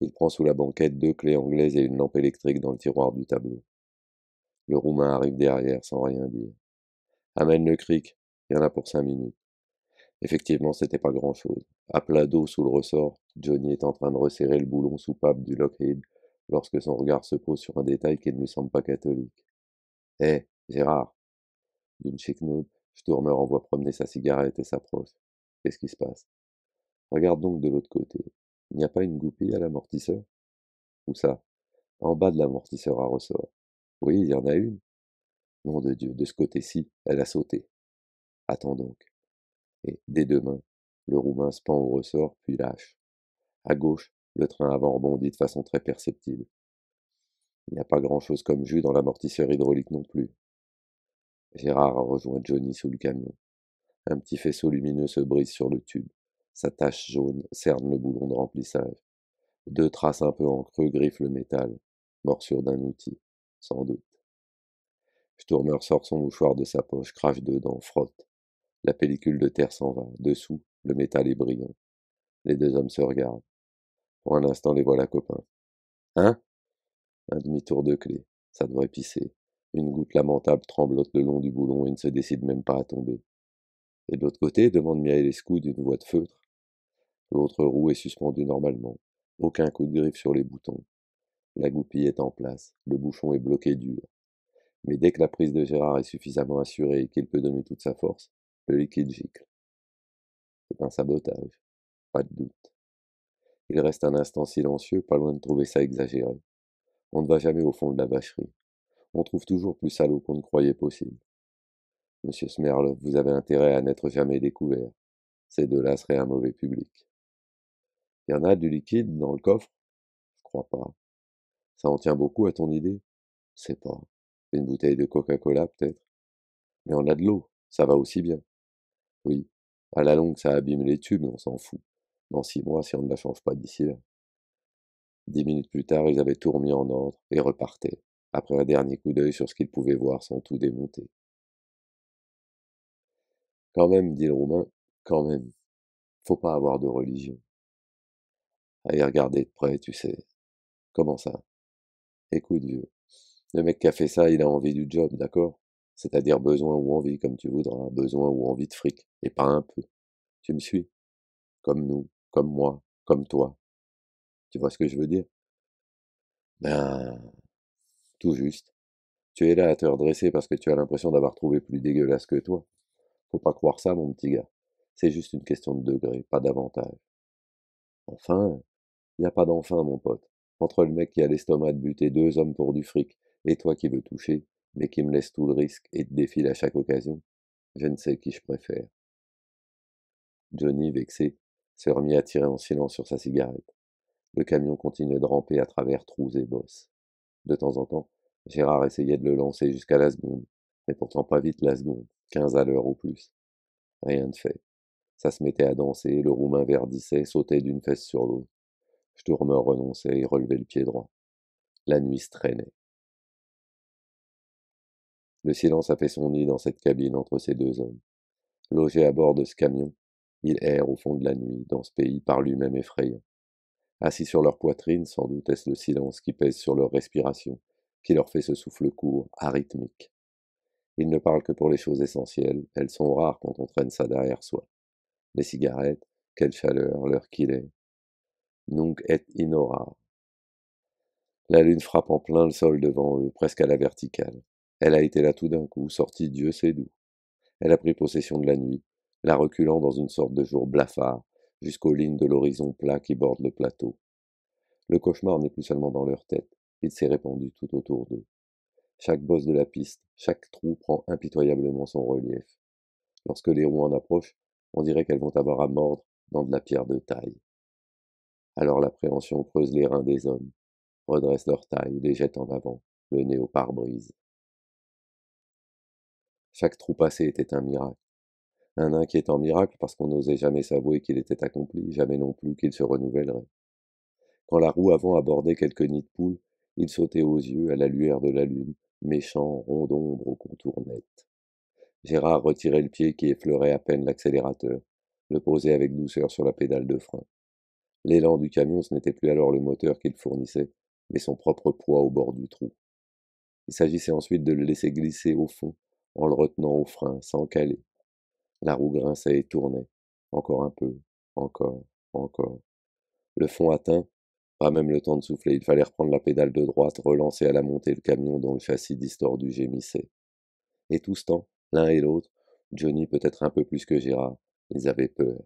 il prend sous la banquette deux clés anglaises et une lampe électrique dans le tiroir du tableau. Le Roumain arrive derrière, sans rien dire. Amène le cric, il y en a pour cinq minutes. Effectivement, c'était pas grand-chose. À plat d'eau sous le ressort, Johnny est en train de resserrer le boulon soupape du Lockheed lorsque son regard se pose sur un détail qui ne lui semble pas catholique. Eh, Gérard D'une note, Sturmer envoie promener sa cigarette et s'approche. Qu'est-ce qui se passe Regarde donc de l'autre côté n'y a pas une goupille à l'amortisseur? Où ça? En bas de l'amortisseur à ressort. Oui, il y en a une. Nom de Dieu, de ce côté-ci, elle a sauté. Attends donc. Et dès demain, le Roumain se pend au ressort, puis lâche. À gauche, le train avant rebondit de façon très perceptible. Il n'y a pas grand-chose comme jus dans l'amortisseur hydraulique non plus. Gérard rejoint Johnny sous le camion. Un petit faisceau lumineux se brise sur le tube. Sa tache jaune cerne le boulon de remplissage. Deux traces un peu en creux griffent le métal. Morsure d'un outil, sans doute. Sturmer sort son mouchoir de sa poche, crache dedans, frotte. La pellicule de terre s'en va. Dessous, le métal est brillant. Les deux hommes se regardent. Pour un instant, les voilà copains. Hein Un demi-tour de clé. Ça devrait pisser. Une goutte lamentable tremblote le long du boulon et ne se décide même pas à tomber. Et de l'autre côté, demande Mireille Escoud d'une voix de feutre, L'autre roue est suspendue normalement. Aucun coup de griffe sur les boutons. La goupille est en place. Le bouchon est bloqué dur. Mais dès que la prise de Gérard est suffisamment assurée et qu'il peut donner toute sa force, le liquide gicle. C'est un sabotage. Pas de doute. Il reste un instant silencieux, pas loin de trouver ça exagéré. On ne va jamais au fond de la vacherie. On trouve toujours plus salaud qu'on ne croyait possible. Monsieur Smerle, vous avez intérêt à n'être jamais découvert. Ces deux-là seraient un mauvais public. Il y en a du liquide dans le coffre Je crois pas. Ça en tient beaucoup à ton idée C'est pas. Une bouteille de Coca-Cola peut-être Mais on a de l'eau, ça va aussi bien. Oui, à la longue ça abîme les tubes, mais on s'en fout. Dans six mois si on ne la change pas d'ici là. Dix minutes plus tard, ils avaient tout remis en ordre et repartaient, après un dernier coup d'œil sur ce qu'ils pouvaient voir sans tout démonter. Quand même, dit le Roumain, quand même, faut pas avoir de religion à y regarder de près, tu sais. Comment ça Écoute, vieux, le mec qui a fait ça, il a envie du job, d'accord C'est-à-dire besoin ou envie, comme tu voudras, besoin ou envie de fric, et pas un peu. Tu me suis Comme nous, comme moi, comme toi. Tu vois ce que je veux dire Ben, tout juste. Tu es là à te redresser parce que tu as l'impression d'avoir trouvé plus dégueulasse que toi. Faut pas croire ça, mon petit gars. C'est juste une question de degré, pas davantage. Enfin, n'y a pas d'enfin, mon pote. Entre le mec qui a l'estomac de buter deux hommes pour du fric, et toi qui veux toucher, mais qui me laisse tout le risque et te défile à chaque occasion, je ne sais qui je préfère. Johnny, vexé, se remit à tirer en silence sur sa cigarette. Le camion continuait de ramper à travers trous et bosses. De temps en temps, Gérard essayait de le lancer jusqu'à la seconde, mais pourtant pas vite la seconde, quinze à l'heure ou plus. Rien de fait. Ça se mettait à danser, le roumain verdissait, sautait d'une fesse sur l'autre tourmeur renonçait et relevait le pied droit. La nuit se traînait. Le silence a fait son nid dans cette cabine entre ces deux hommes. Logé à bord de ce camion, ils errent au fond de la nuit, dans ce pays par lui-même effrayant. Assis sur leur poitrine, sans doute est-ce le silence qui pèse sur leur respiration, qui leur fait ce souffle court, arythmique. Ils ne parlent que pour les choses essentielles, elles sont rares quand on traîne ça derrière soi. Les cigarettes, quelle chaleur, l'heure qu'il est, nunc et in La lune frappe en plein le sol devant eux, presque à la verticale. Elle a été là tout d'un coup, sortie Dieu sait d'où. Elle a pris possession de la nuit, la reculant dans une sorte de jour blafard, jusqu'aux lignes de l'horizon plat qui borde le plateau. Le cauchemar n'est plus seulement dans leur tête, il s'est répandu tout autour d'eux. Chaque bosse de la piste, chaque trou prend impitoyablement son relief. Lorsque les roues en approchent, on dirait qu'elles vont avoir à mordre dans de la pierre de taille. Alors l'appréhension creuse les reins des hommes, redresse leur taille, les jette en avant, le nez au pare-brise. Chaque trou passé était un miracle. Un inquiétant miracle parce qu'on n'osait jamais s'avouer qu'il était accompli, jamais non plus qu'il se renouvellerait. Quand la roue avant abordait quelques nids de poule, il sautait aux yeux à la lueur de la lune, méchant rond d'ombre au contour net. Gérard retirait le pied qui effleurait à peine l'accélérateur, le posait avec douceur sur la pédale de frein. L'élan du camion, ce n'était plus alors le moteur qu'il fournissait, mais son propre poids au bord du trou. Il s'agissait ensuite de le laisser glisser au fond, en le retenant au frein, sans caler. La roue grinçait et tournait, encore un peu, encore, encore. Le fond atteint, pas même le temps de souffler, il fallait reprendre la pédale de droite, relancer à la montée le camion dont le châssis distordu gémissait. Et tout ce temps, l'un et l'autre, Johnny peut-être un peu plus que Gérard, ils avaient peur.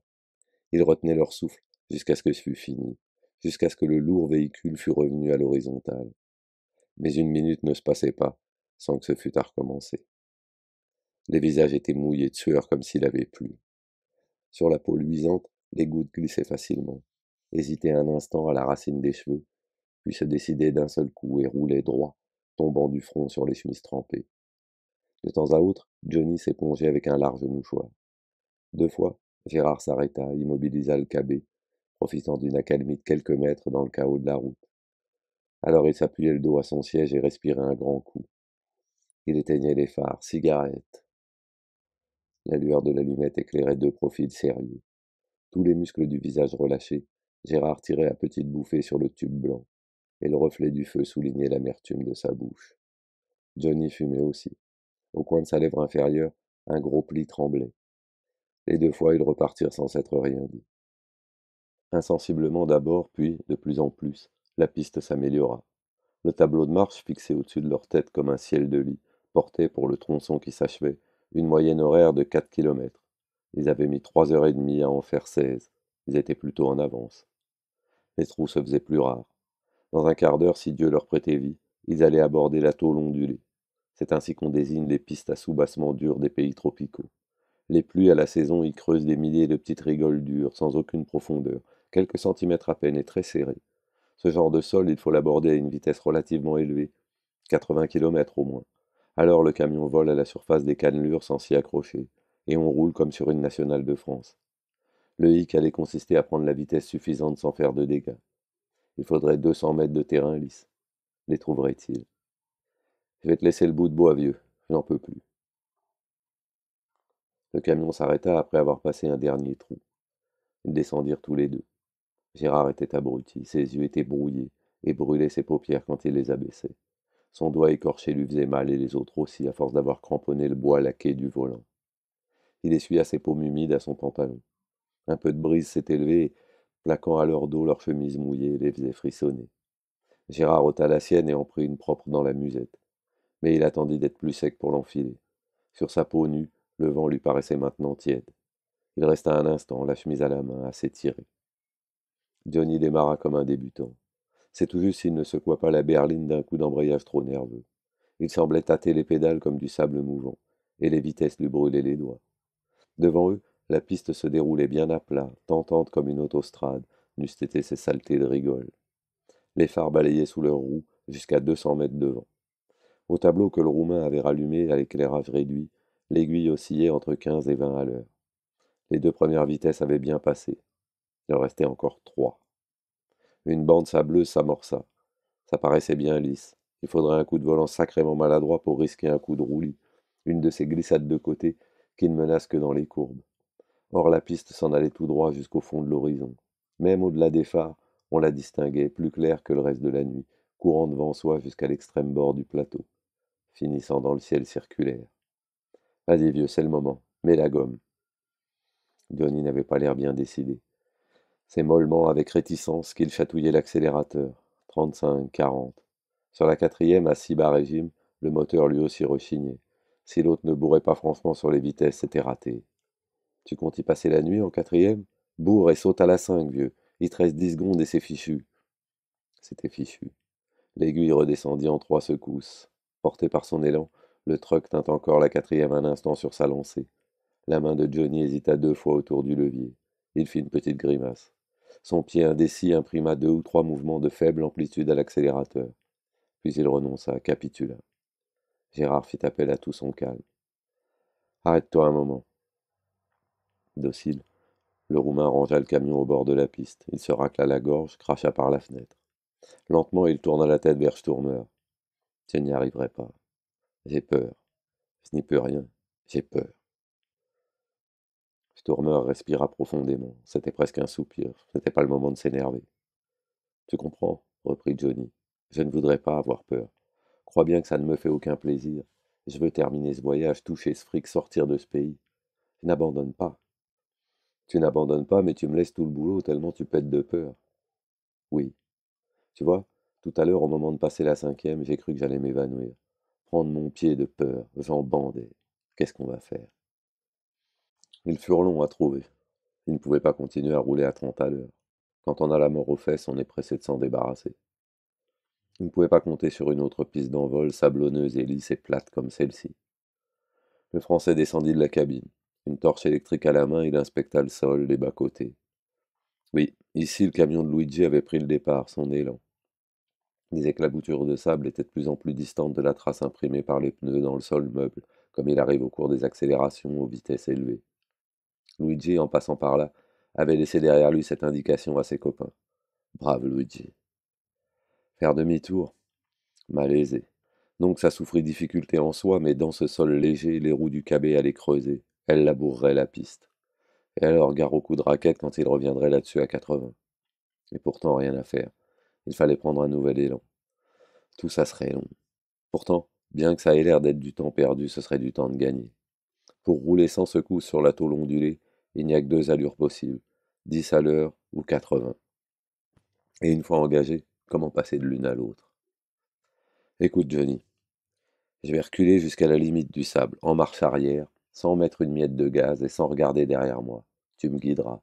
Ils retenaient leur souffle, jusqu'à ce que ce fût fini, jusqu'à ce que le lourd véhicule fût revenu à l'horizontale. Mais une minute ne se passait pas sans que ce fût à recommencer. Les visages étaient mouillés de sueur comme s'il avait plu. Sur la peau luisante, les gouttes glissaient facilement, hésitaient un instant à la racine des cheveux, puis se décidaient d'un seul coup et roulaient droit, tombant du front sur les chemises trempées. De temps à autre, Johnny s'épongeait avec un large mouchoir. Deux fois, Gérard s'arrêta, immobilisa le cabet, profitant d'une accalmie de quelques mètres dans le chaos de la route. Alors il s'appuyait le dos à son siège et respirait un grand coup. Il éteignait les phares, cigarette. La lueur de l'allumette éclairait deux profils sérieux. Tous les muscles du visage relâchés, Gérard tirait à petite bouffée sur le tube blanc, et le reflet du feu soulignait l'amertume de sa bouche. Johnny fumait aussi. Au coin de sa lèvre inférieure, un gros pli tremblait. Les deux fois, ils repartirent sans s'être rien dit. Insensiblement d'abord, puis, de plus en plus, la piste s'améliora. Le tableau de marche, fixé au-dessus de leur tête comme un ciel de lit, portait, pour le tronçon qui s'achevait, une moyenne horaire de 4 km. Ils avaient mis trois heures et demie à en faire 16. Ils étaient plutôt en avance. Les trous se faisaient plus rares. Dans un quart d'heure, si Dieu leur prêtait vie, ils allaient aborder la tôle ondulée. C'est ainsi qu'on désigne les pistes à soubassement dur des pays tropicaux. Les pluies à la saison y creusent des milliers de petites rigoles dures, sans aucune profondeur, quelques centimètres à peine et très serré. Ce genre de sol, il faut l'aborder à une vitesse relativement élevée, 80 km au moins. Alors le camion vole à la surface des cannelures sans s'y accrocher, et on roule comme sur une nationale de France. Le hic allait consister à prendre la vitesse suffisante sans faire de dégâts. Il faudrait 200 mètres de terrain lisse. Les trouverait-il Je vais te laisser le bout de bois, vieux. Je n'en peux plus. Le camion s'arrêta après avoir passé un dernier trou. Ils descendirent tous les deux. Gérard était abruti, ses yeux étaient brouillés et brûlaient ses paupières quand il les abaissait. Son doigt écorché lui faisait mal et les autres aussi à force d'avoir cramponné le bois laqué du volant. Il essuya ses paumes humides à son pantalon. Un peu de brise s'était levée, plaquant à leur dos leurs chemises mouillées, les faisait frissonner. Gérard ôta la sienne et en prit une propre dans la musette. Mais il attendit d'être plus sec pour l'enfiler. Sur sa peau nue, le vent lui paraissait maintenant tiède. Il resta un instant, la chemise à la main, à s'étirer. Johnny démarra comme un débutant. C'est tout juste s'il ne secoua pas la berline d'un coup d'embrayage trop nerveux. Il semblait tâter les pédales comme du sable mouvant, et les vitesses lui brûlaient les doigts. Devant eux, la piste se déroulait bien à plat, tentante comme une autostrade, n'eussent été ces saletés de rigole. Les phares balayaient sous leurs roues jusqu'à deux cents mètres devant. Au tableau que le Roumain avait rallumé à l'éclairage réduit, l'aiguille oscillait entre quinze et vingt à l'heure. Les deux premières vitesses avaient bien passé, il en restait encore trois. Une bande sableuse s'amorça. Ça paraissait bien lisse. Il faudrait un coup de volant sacrément maladroit pour risquer un coup de roulis, une de ces glissades de côté qui ne menacent que dans les courbes. Or la piste s'en allait tout droit jusqu'au fond de l'horizon. Même au-delà des phares, on la distinguait plus claire que le reste de la nuit, courant devant soi jusqu'à l'extrême bord du plateau, finissant dans le ciel circulaire. Vas-y vieux, c'est le moment, mets la gomme. Johnny n'avait pas l'air bien décidé. C'est mollement avec réticence qu'il chatouillait l'accélérateur. 35, 40. Sur la quatrième, à si bas régime, le moteur lui aussi rechignait. Si l'autre ne bourrait pas franchement sur les vitesses, c'était raté. Tu comptes y passer la nuit en quatrième Bourre et saute à la cinq, vieux. Il te reste dix secondes et c'est fichu. C'était fichu. L'aiguille redescendit en trois secousses. Porté par son élan, le truck tint encore la quatrième un instant sur sa lancée. La main de Johnny hésita deux fois autour du levier. Il fit une petite grimace. Son pied indécis imprima deux ou trois mouvements de faible amplitude à l'accélérateur. Puis il renonça, capitula. Gérard fit appel à tout son calme. Arrête-toi un moment. Docile, le Roumain rangea le camion au bord de la piste. Il se racla la gorge, cracha par la fenêtre. Lentement, il tourna la tête vers Sturmer. Je n'y arriverai pas. J'ai peur. Je n'y peux rien. J'ai peur. Stormer respira profondément. C'était presque un soupir. C'était pas le moment de s'énerver. Tu comprends, reprit Johnny. Je ne voudrais pas avoir peur. Crois bien que ça ne me fait aucun plaisir. Je veux terminer ce voyage, toucher ce fric, sortir de ce pays. n'abandonne pas. Tu n'abandonnes pas, mais tu me laisses tout le boulot tellement tu pètes de peur. Oui. Tu vois, tout à l'heure, au moment de passer la cinquième, j'ai cru que j'allais m'évanouir. Prendre mon pied de peur, j'en bandais. Qu'est-ce qu'on va faire ils furent longs à trouver. Ils ne pouvaient pas continuer à rouler à trente à l'heure. Quand on a la mort aux fesses, on est pressé de s'en débarrasser. Ils ne pouvaient pas compter sur une autre piste d'envol sablonneuse et lisse et plate comme celle-ci. Le Français descendit de la cabine. Une torche électrique à la main, il inspecta le sol, les bas-côtés. Oui, ici, le camion de Luigi avait pris le départ, son élan. Les éclaboutures de sable étaient de plus en plus distantes de la trace imprimée par les pneus dans le sol meuble, comme il arrive au cours des accélérations aux vitesses élevées. Luigi, en passant par là, avait laissé derrière lui cette indication à ses copains. Brave Luigi. Faire demi-tour Malaisé. Donc ça souffrit difficulté en soi, mais dans ce sol léger, les roues du cabé allaient creuser. Elles laboureraient la piste. Et alors, gare au coup de raquette quand il reviendrait là-dessus à 80. Et pourtant, rien à faire. Il fallait prendre un nouvel élan. Tout ça serait long. Pourtant, bien que ça ait l'air d'être du temps perdu, ce serait du temps de gagner. Pour rouler sans secousse sur la tôle ondulée, il n'y a que deux allures possibles, 10 à l'heure ou 80. Et une fois engagé, comment passer de l'une à l'autre Écoute Johnny, je vais reculer jusqu'à la limite du sable, en marche arrière, sans mettre une miette de gaz et sans regarder derrière moi. Tu me guideras.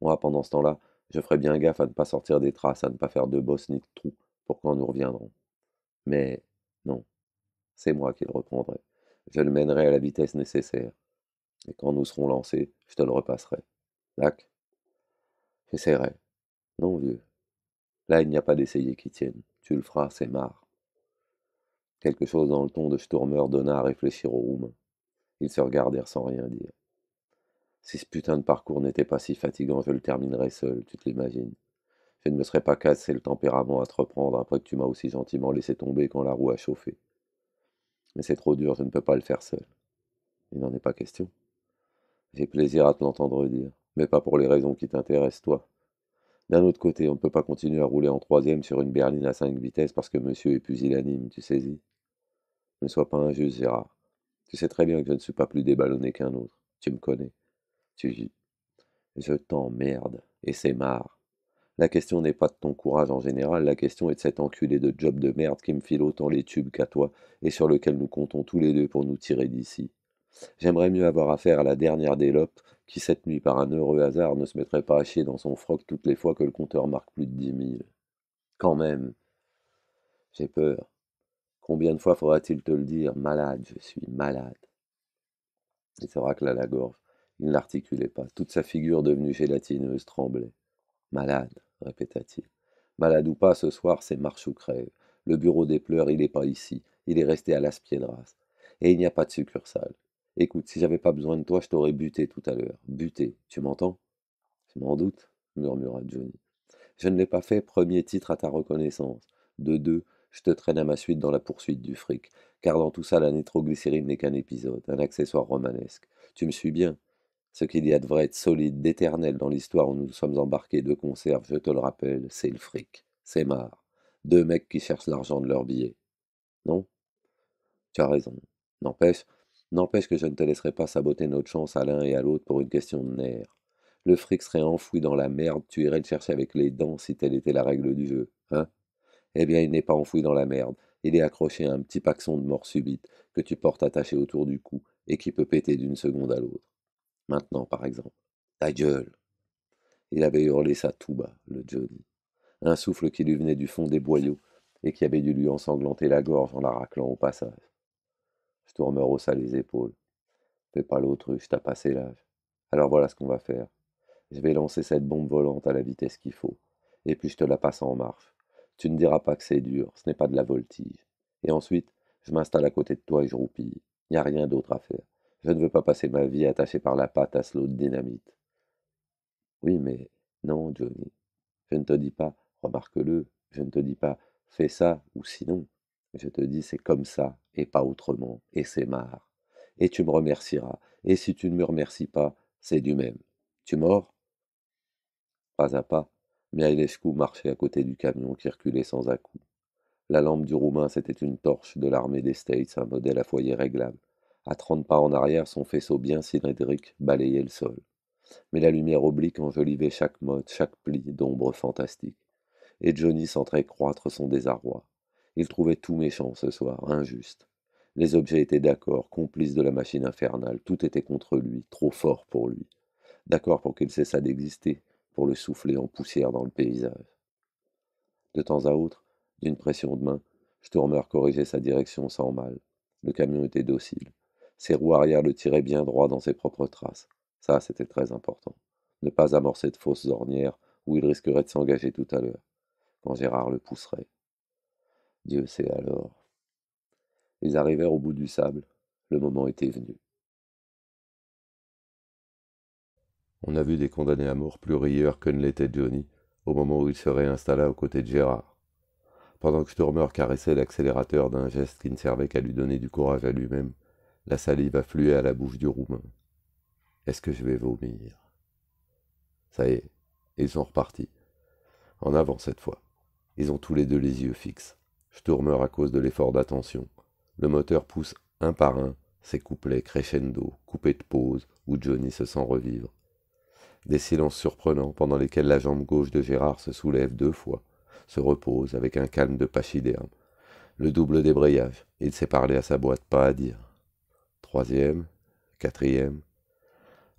Moi, pendant ce temps-là, je ferai bien gaffe à ne pas sortir des traces, à ne pas faire de bosses ni de trous pour quand nous reviendrons. Mais non, c'est moi qui le reprendrai. Je le mènerai à la vitesse nécessaire. Et quand nous serons lancés, je te le repasserai. Lac J'essaierai. Non, vieux. Là, il n'y a pas d'essayer qui tienne. Tu le feras, c'est marre. Quelque chose dans le ton de Sturmer donna à réfléchir aux Roumains. Ils se regardèrent sans rien dire. Si ce putain de parcours n'était pas si fatigant, je le terminerais seul, tu te l'imagines. Je ne me serais pas cassé le tempérament à te reprendre après que tu m'as aussi gentiment laissé tomber quand la roue a chauffé. Mais c'est trop dur, je ne peux pas le faire seul. Il n'en est pas question. J'ai plaisir à te l'entendre dire, mais pas pour les raisons qui t'intéressent, toi. D'un autre côté, on ne peut pas continuer à rouler en troisième sur une berline à cinq vitesses parce que monsieur est pusillanime, tu saisis Ne sois pas injuste, Gérard. Tu sais très bien que je ne suis pas plus déballonné qu'un autre. Tu me connais. Tu Je t'emmerde, et c'est marre. La question n'est pas de ton courage en général, la question est de cet enculé de job de merde qui me file autant les tubes qu'à toi, et sur lequel nous comptons tous les deux pour nous tirer d'ici. J'aimerais mieux avoir affaire à la dernière délope, qui cette nuit par un heureux hasard ne se mettrait pas à chier dans son froc toutes les fois que le compteur marque plus de dix mille. Quand même. J'ai peur. Combien de fois faudra-t-il te le dire Malade, je suis malade. Il se racla la gorge. Il n'articulait pas. Toute sa figure devenue gélatineuse tremblait. Malade, répéta-t-il. Malade ou pas, ce soir, c'est marche ou crève. Le bureau des pleurs, il n'est pas ici. Il est resté à Las Et il n'y a pas de succursale. Écoute, si j'avais pas besoin de toi, je t'aurais buté tout à l'heure. Buté, tu m'entends Je m'en doute, murmura Johnny. Je ne l'ai pas fait, premier titre à ta reconnaissance. De deux, je te traîne à ma suite dans la poursuite du fric, car dans tout ça, la nitroglycérine n'est qu'un épisode, un accessoire romanesque. Tu me suis bien Ce qu'il y a de vrai, de solide, d'éternel dans l'histoire où nous nous sommes embarqués de conserve, je te le rappelle, c'est le fric. C'est marre. Deux mecs qui cherchent l'argent de leur billet. Non Tu as raison. N'empêche, N'empêche que je ne te laisserai pas saboter notre chance à l'un et à l'autre pour une question de nerfs. Le fric serait enfoui dans la merde, tu irais le chercher avec les dents si telle était la règle du jeu, hein Eh bien, il n'est pas enfoui dans la merde. Il est accroché à un petit paxon de mort subite que tu portes attaché autour du cou et qui peut péter d'une seconde à l'autre. Maintenant, par exemple. Ta gueule Il avait hurlé ça tout bas, le Johnny. Un souffle qui lui venait du fond des boyaux et qui avait dû lui ensanglanter la gorge en la raclant au passage. Je me les épaules. Fais pas l'autruche, t'as passé l'âge. Alors voilà ce qu'on va faire. Je vais lancer cette bombe volante à la vitesse qu'il faut. Et puis je te la passe en marche. Tu ne diras pas que c'est dur, ce n'est pas de la voltige. Et ensuite, je m'installe à côté de toi et je roupille. Il n'y a rien d'autre à faire. Je ne veux pas passer ma vie attachée par la patte à ce lot de dynamite. Oui, mais non, Johnny. Je ne te dis pas, remarque-le, je ne te dis pas, fais ça ou sinon. Je te dis, c'est comme ça et pas autrement, et c'est marre. Et tu me remercieras, et si tu ne me remercies pas, c'est du même. Tu mords Pas à pas, Mihailescu marchait à côté du camion qui reculait sans à-coup. La lampe du Roumain, c'était une torche de l'armée des States, un modèle à foyer réglable. À trente pas en arrière, son faisceau bien cylindrique balayait le sol. Mais la lumière oblique enjolivait chaque mode, chaque pli d'ombre fantastique. Et Johnny sentait croître son désarroi. Il trouvait tout méchant ce soir, injuste. Les objets étaient d'accord, complices de la machine infernale, tout était contre lui, trop fort pour lui. D'accord pour qu'il cessât d'exister, pour le souffler en poussière dans le paysage. De temps à autre, d'une pression de main, Sturmer corrigeait sa direction sans mal. Le camion était docile. Ses roues arrière le tiraient bien droit dans ses propres traces. Ça, c'était très important. Ne pas amorcer de fausses ornières où il risquerait de s'engager tout à l'heure, quand Gérard le pousserait. Dieu sait alors. Ils arrivèrent au bout du sable, le moment était venu. On a vu des condamnés à mort plus rieurs que ne l'était Johnny au moment où il se réinstalla aux côtés de Gérard. Pendant que Stormer caressait l'accélérateur d'un geste qui ne servait qu'à lui donner du courage à lui-même, la salive affluait à la bouche du Roumain. Est-ce que je vais vomir Ça y est, ils sont repartis. En avant cette fois. Ils ont tous les deux les yeux fixes. Je à cause de l'effort d'attention. Le moteur pousse un par un ses couplets crescendo, coupés de pause, où Johnny se sent revivre. Des silences surprenants pendant lesquels la jambe gauche de Gérard se soulève deux fois, se repose avec un calme de pachyderme. Le double débrayage, il s'est parlé à sa boîte, pas à dire. Troisième, quatrième.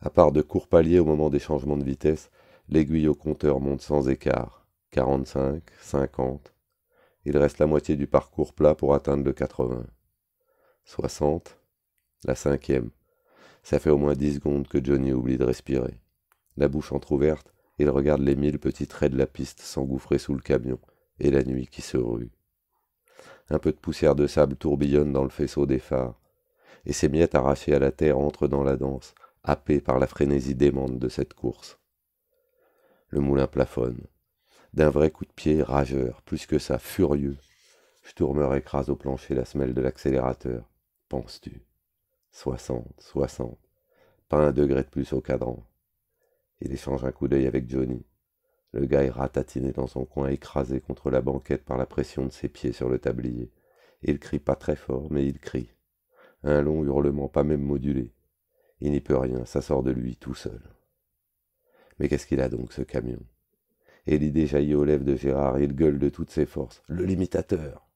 À part de courts paliers au moment des changements de vitesse, l'aiguille au compteur monte sans écart. 45, 50, il reste la moitié du parcours plat pour atteindre le 80. 60. La cinquième. Ça fait au moins dix secondes que Johnny oublie de respirer. La bouche entr'ouverte, il regarde les mille petits traits de la piste s'engouffrer sous le camion et la nuit qui se rue. Un peu de poussière de sable tourbillonne dans le faisceau des phares, et ses miettes arrachées à la terre entrent dans la danse, happées par la frénésie démente de cette course. Le moulin plafonne d'un vrai coup de pied rageur, plus que ça, furieux. Sturmer écrase au plancher la semelle de l'accélérateur. Penses-tu Soixante, soixante. Pas un degré de plus au cadran. Il échange un coup d'œil avec Johnny. Le gars est ratatiné dans son coin, écrasé contre la banquette par la pression de ses pieds sur le tablier. Il crie pas très fort, mais il crie. Un long hurlement, pas même modulé. Il n'y peut rien, ça sort de lui tout seul. Mais qu'est-ce qu'il a donc, ce camion et l'idée jaillit aux lèvres de Gérard, il gueule de toutes ses forces. Le limitateur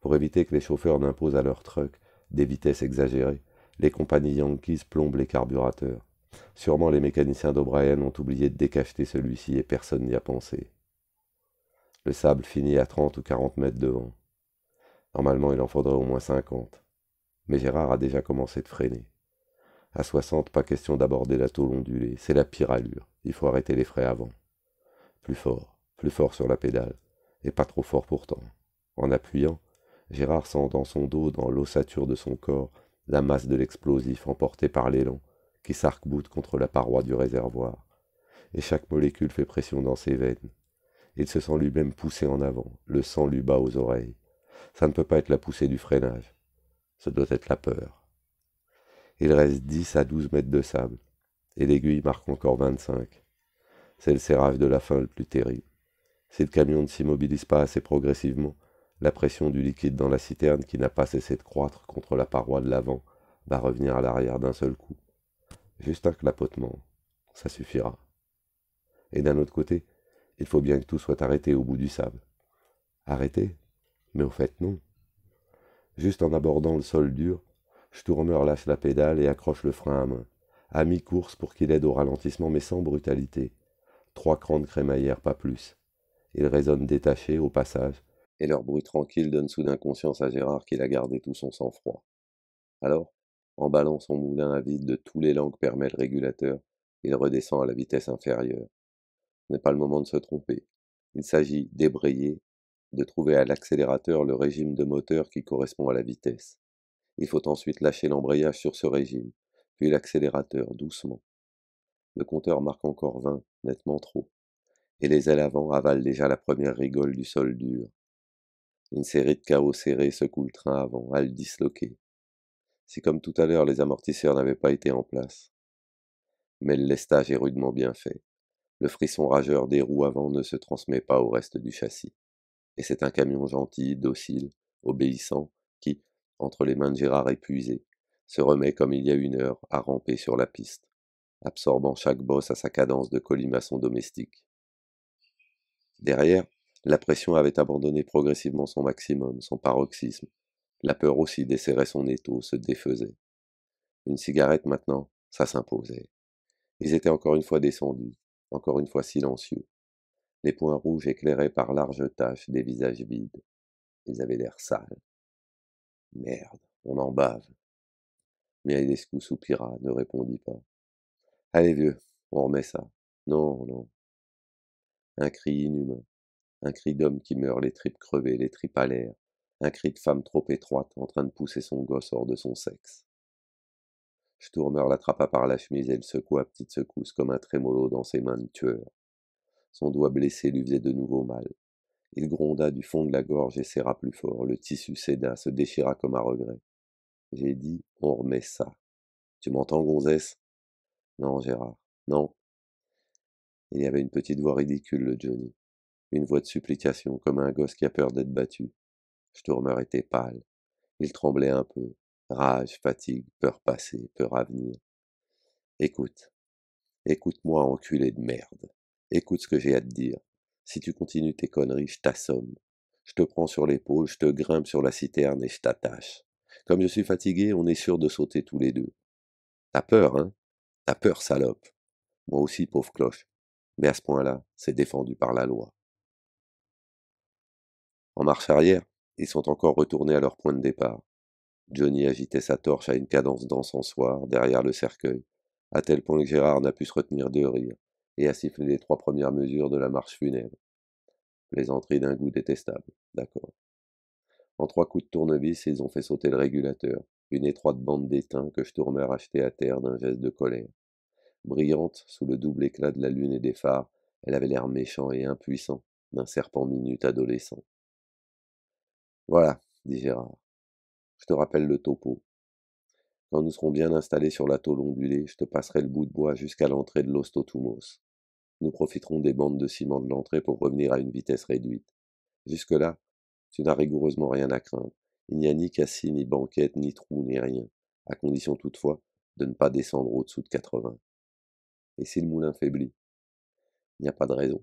Pour éviter que les chauffeurs n'imposent à leurs trucks des vitesses exagérées, les compagnies Yankees plombent les carburateurs. Sûrement les mécaniciens d'O'Brien ont oublié de décacheter celui-ci et personne n'y a pensé. Le sable finit à 30 ou 40 mètres devant. Normalement, il en faudrait au moins 50. Mais Gérard a déjà commencé de freiner. À 60, pas question d'aborder la tôle ondulée, c'est la pire allure. Il faut arrêter les frais avant. Plus fort, plus fort sur la pédale, et pas trop fort pourtant. En appuyant, Gérard sent dans son dos, dans l'ossature de son corps, la masse de l'explosif emporté par l'élan, qui s'arc-boute contre la paroi du réservoir. Et chaque molécule fait pression dans ses veines. Il se sent lui-même poussé en avant, le sang lui bat aux oreilles. Ça ne peut pas être la poussée du freinage. Ce doit être la peur. Il reste 10 à 12 mètres de sable, et l'aiguille marque encore 25. C'est le sérave de la faim le plus terrible. Si le camion ne s'immobilise pas assez progressivement, la pression du liquide dans la citerne qui n'a pas cessé de croître contre la paroi de l'avant va revenir à l'arrière d'un seul coup. Juste un clapotement, ça suffira. Et d'un autre côté, il faut bien que tout soit arrêté au bout du sable. Arrêté Mais au fait, non. Juste en abordant le sol dur, Sturmer lâche la pédale et accroche le frein à main, à mi-course pour qu'il aide au ralentissement mais sans brutalité, trois crans de crémaillère, pas plus. Ils résonnent détachés au passage, et leur bruit tranquille donne soudain conscience à Gérard qu'il a gardé tout son sang-froid. Alors, emballant son moulin à vide de tous les langues permet le régulateur, il redescend à la vitesse inférieure. Ce n'est pas le moment de se tromper. Il s'agit d'ébrayer, de trouver à l'accélérateur le régime de moteur qui correspond à la vitesse. Il faut ensuite lâcher l'embrayage sur ce régime, puis l'accélérateur doucement. Le compteur marque encore 20, nettement trop, et les ailes avant avalent déjà la première rigole du sol dur. Une série de carreaux serrés secoue le train avant, à le disloquer. comme tout à l'heure les amortisseurs n'avaient pas été en place. Mais le lestage est rudement bien fait. Le frisson rageur des roues avant ne se transmet pas au reste du châssis. Et c'est un camion gentil, docile, obéissant, qui, entre les mains de Gérard épuisé, se remet comme il y a une heure à ramper sur la piste absorbant chaque bosse à sa cadence de colimaçon domestique. Derrière, la pression avait abandonné progressivement son maximum, son paroxysme. La peur aussi desserrait son étau, se défaisait. Une cigarette maintenant, ça s'imposait. Ils étaient encore une fois descendus, encore une fois silencieux. Les points rouges éclairés par larges taches des visages vides. Ils avaient l'air sales. Merde, on en bave. Miaïdescu soupira, ne répondit pas. Allez vieux, on remet ça. Non, non. Un cri inhumain, un cri d'homme qui meurt, les tripes crevées, les tripes à l'air, un cri de femme trop étroite en train de pousser son gosse hors de son sexe. Sturmer l'attrapa par la chemise et le secoua à petite secousse comme un trémolo dans ses mains de tueur. Son doigt blessé lui faisait de nouveau mal. Il gronda du fond de la gorge et serra plus fort. Le tissu céda, se déchira comme à regret. J'ai dit, on remet ça. Tu m'entends, gonzesse non, Gérard, non. Il y avait une petite voix ridicule le Johnny, une voix de supplication, comme un gosse qui a peur d'être battu. Sturmer était pâle. Il tremblait un peu. Rage, fatigue, peur passée, peur à venir. Écoute, écoute-moi, enculé de merde. Écoute ce que j'ai à te dire. Si tu continues tes conneries, je t'assomme. Je te prends sur l'épaule, je te grimpe sur la citerne et je t'attache. Comme je suis fatigué, on est sûr de sauter tous les deux. T'as peur, hein ta peur, salope. Moi aussi, pauvre cloche. Mais à ce point-là, c'est défendu par la loi. En marche arrière, ils sont encore retournés à leur point de départ. Johnny agitait sa torche à une cadence d'encensoir derrière le cercueil, à tel point que Gérard n'a pu se retenir de rire et a sifflé les trois premières mesures de la marche funèbre. Plaisanterie d'un goût détestable, d'accord. En trois coups de tournevis, ils ont fait sauter le régulateur, une étroite bande d'étain que Sturmer achetait à terre d'un geste de colère. Brillante, sous le double éclat de la lune et des phares, elle avait l'air méchant et impuissant, d'un serpent minute adolescent. Voilà, dit Gérard. Je te rappelle le topo. Quand nous serons bien installés sur tôle ondulée, je te passerai le bout de bois jusqu'à l'entrée de l'Ostotumos. Nous profiterons des bandes de ciment de l'entrée pour revenir à une vitesse réduite. Jusque-là, tu n'as rigoureusement rien à craindre. Il n'y a ni cassis, ni banquette, ni trou, ni rien, à condition toutefois de ne pas descendre au-dessous de 80. Et si le moulin faiblit Il n'y a pas de raison.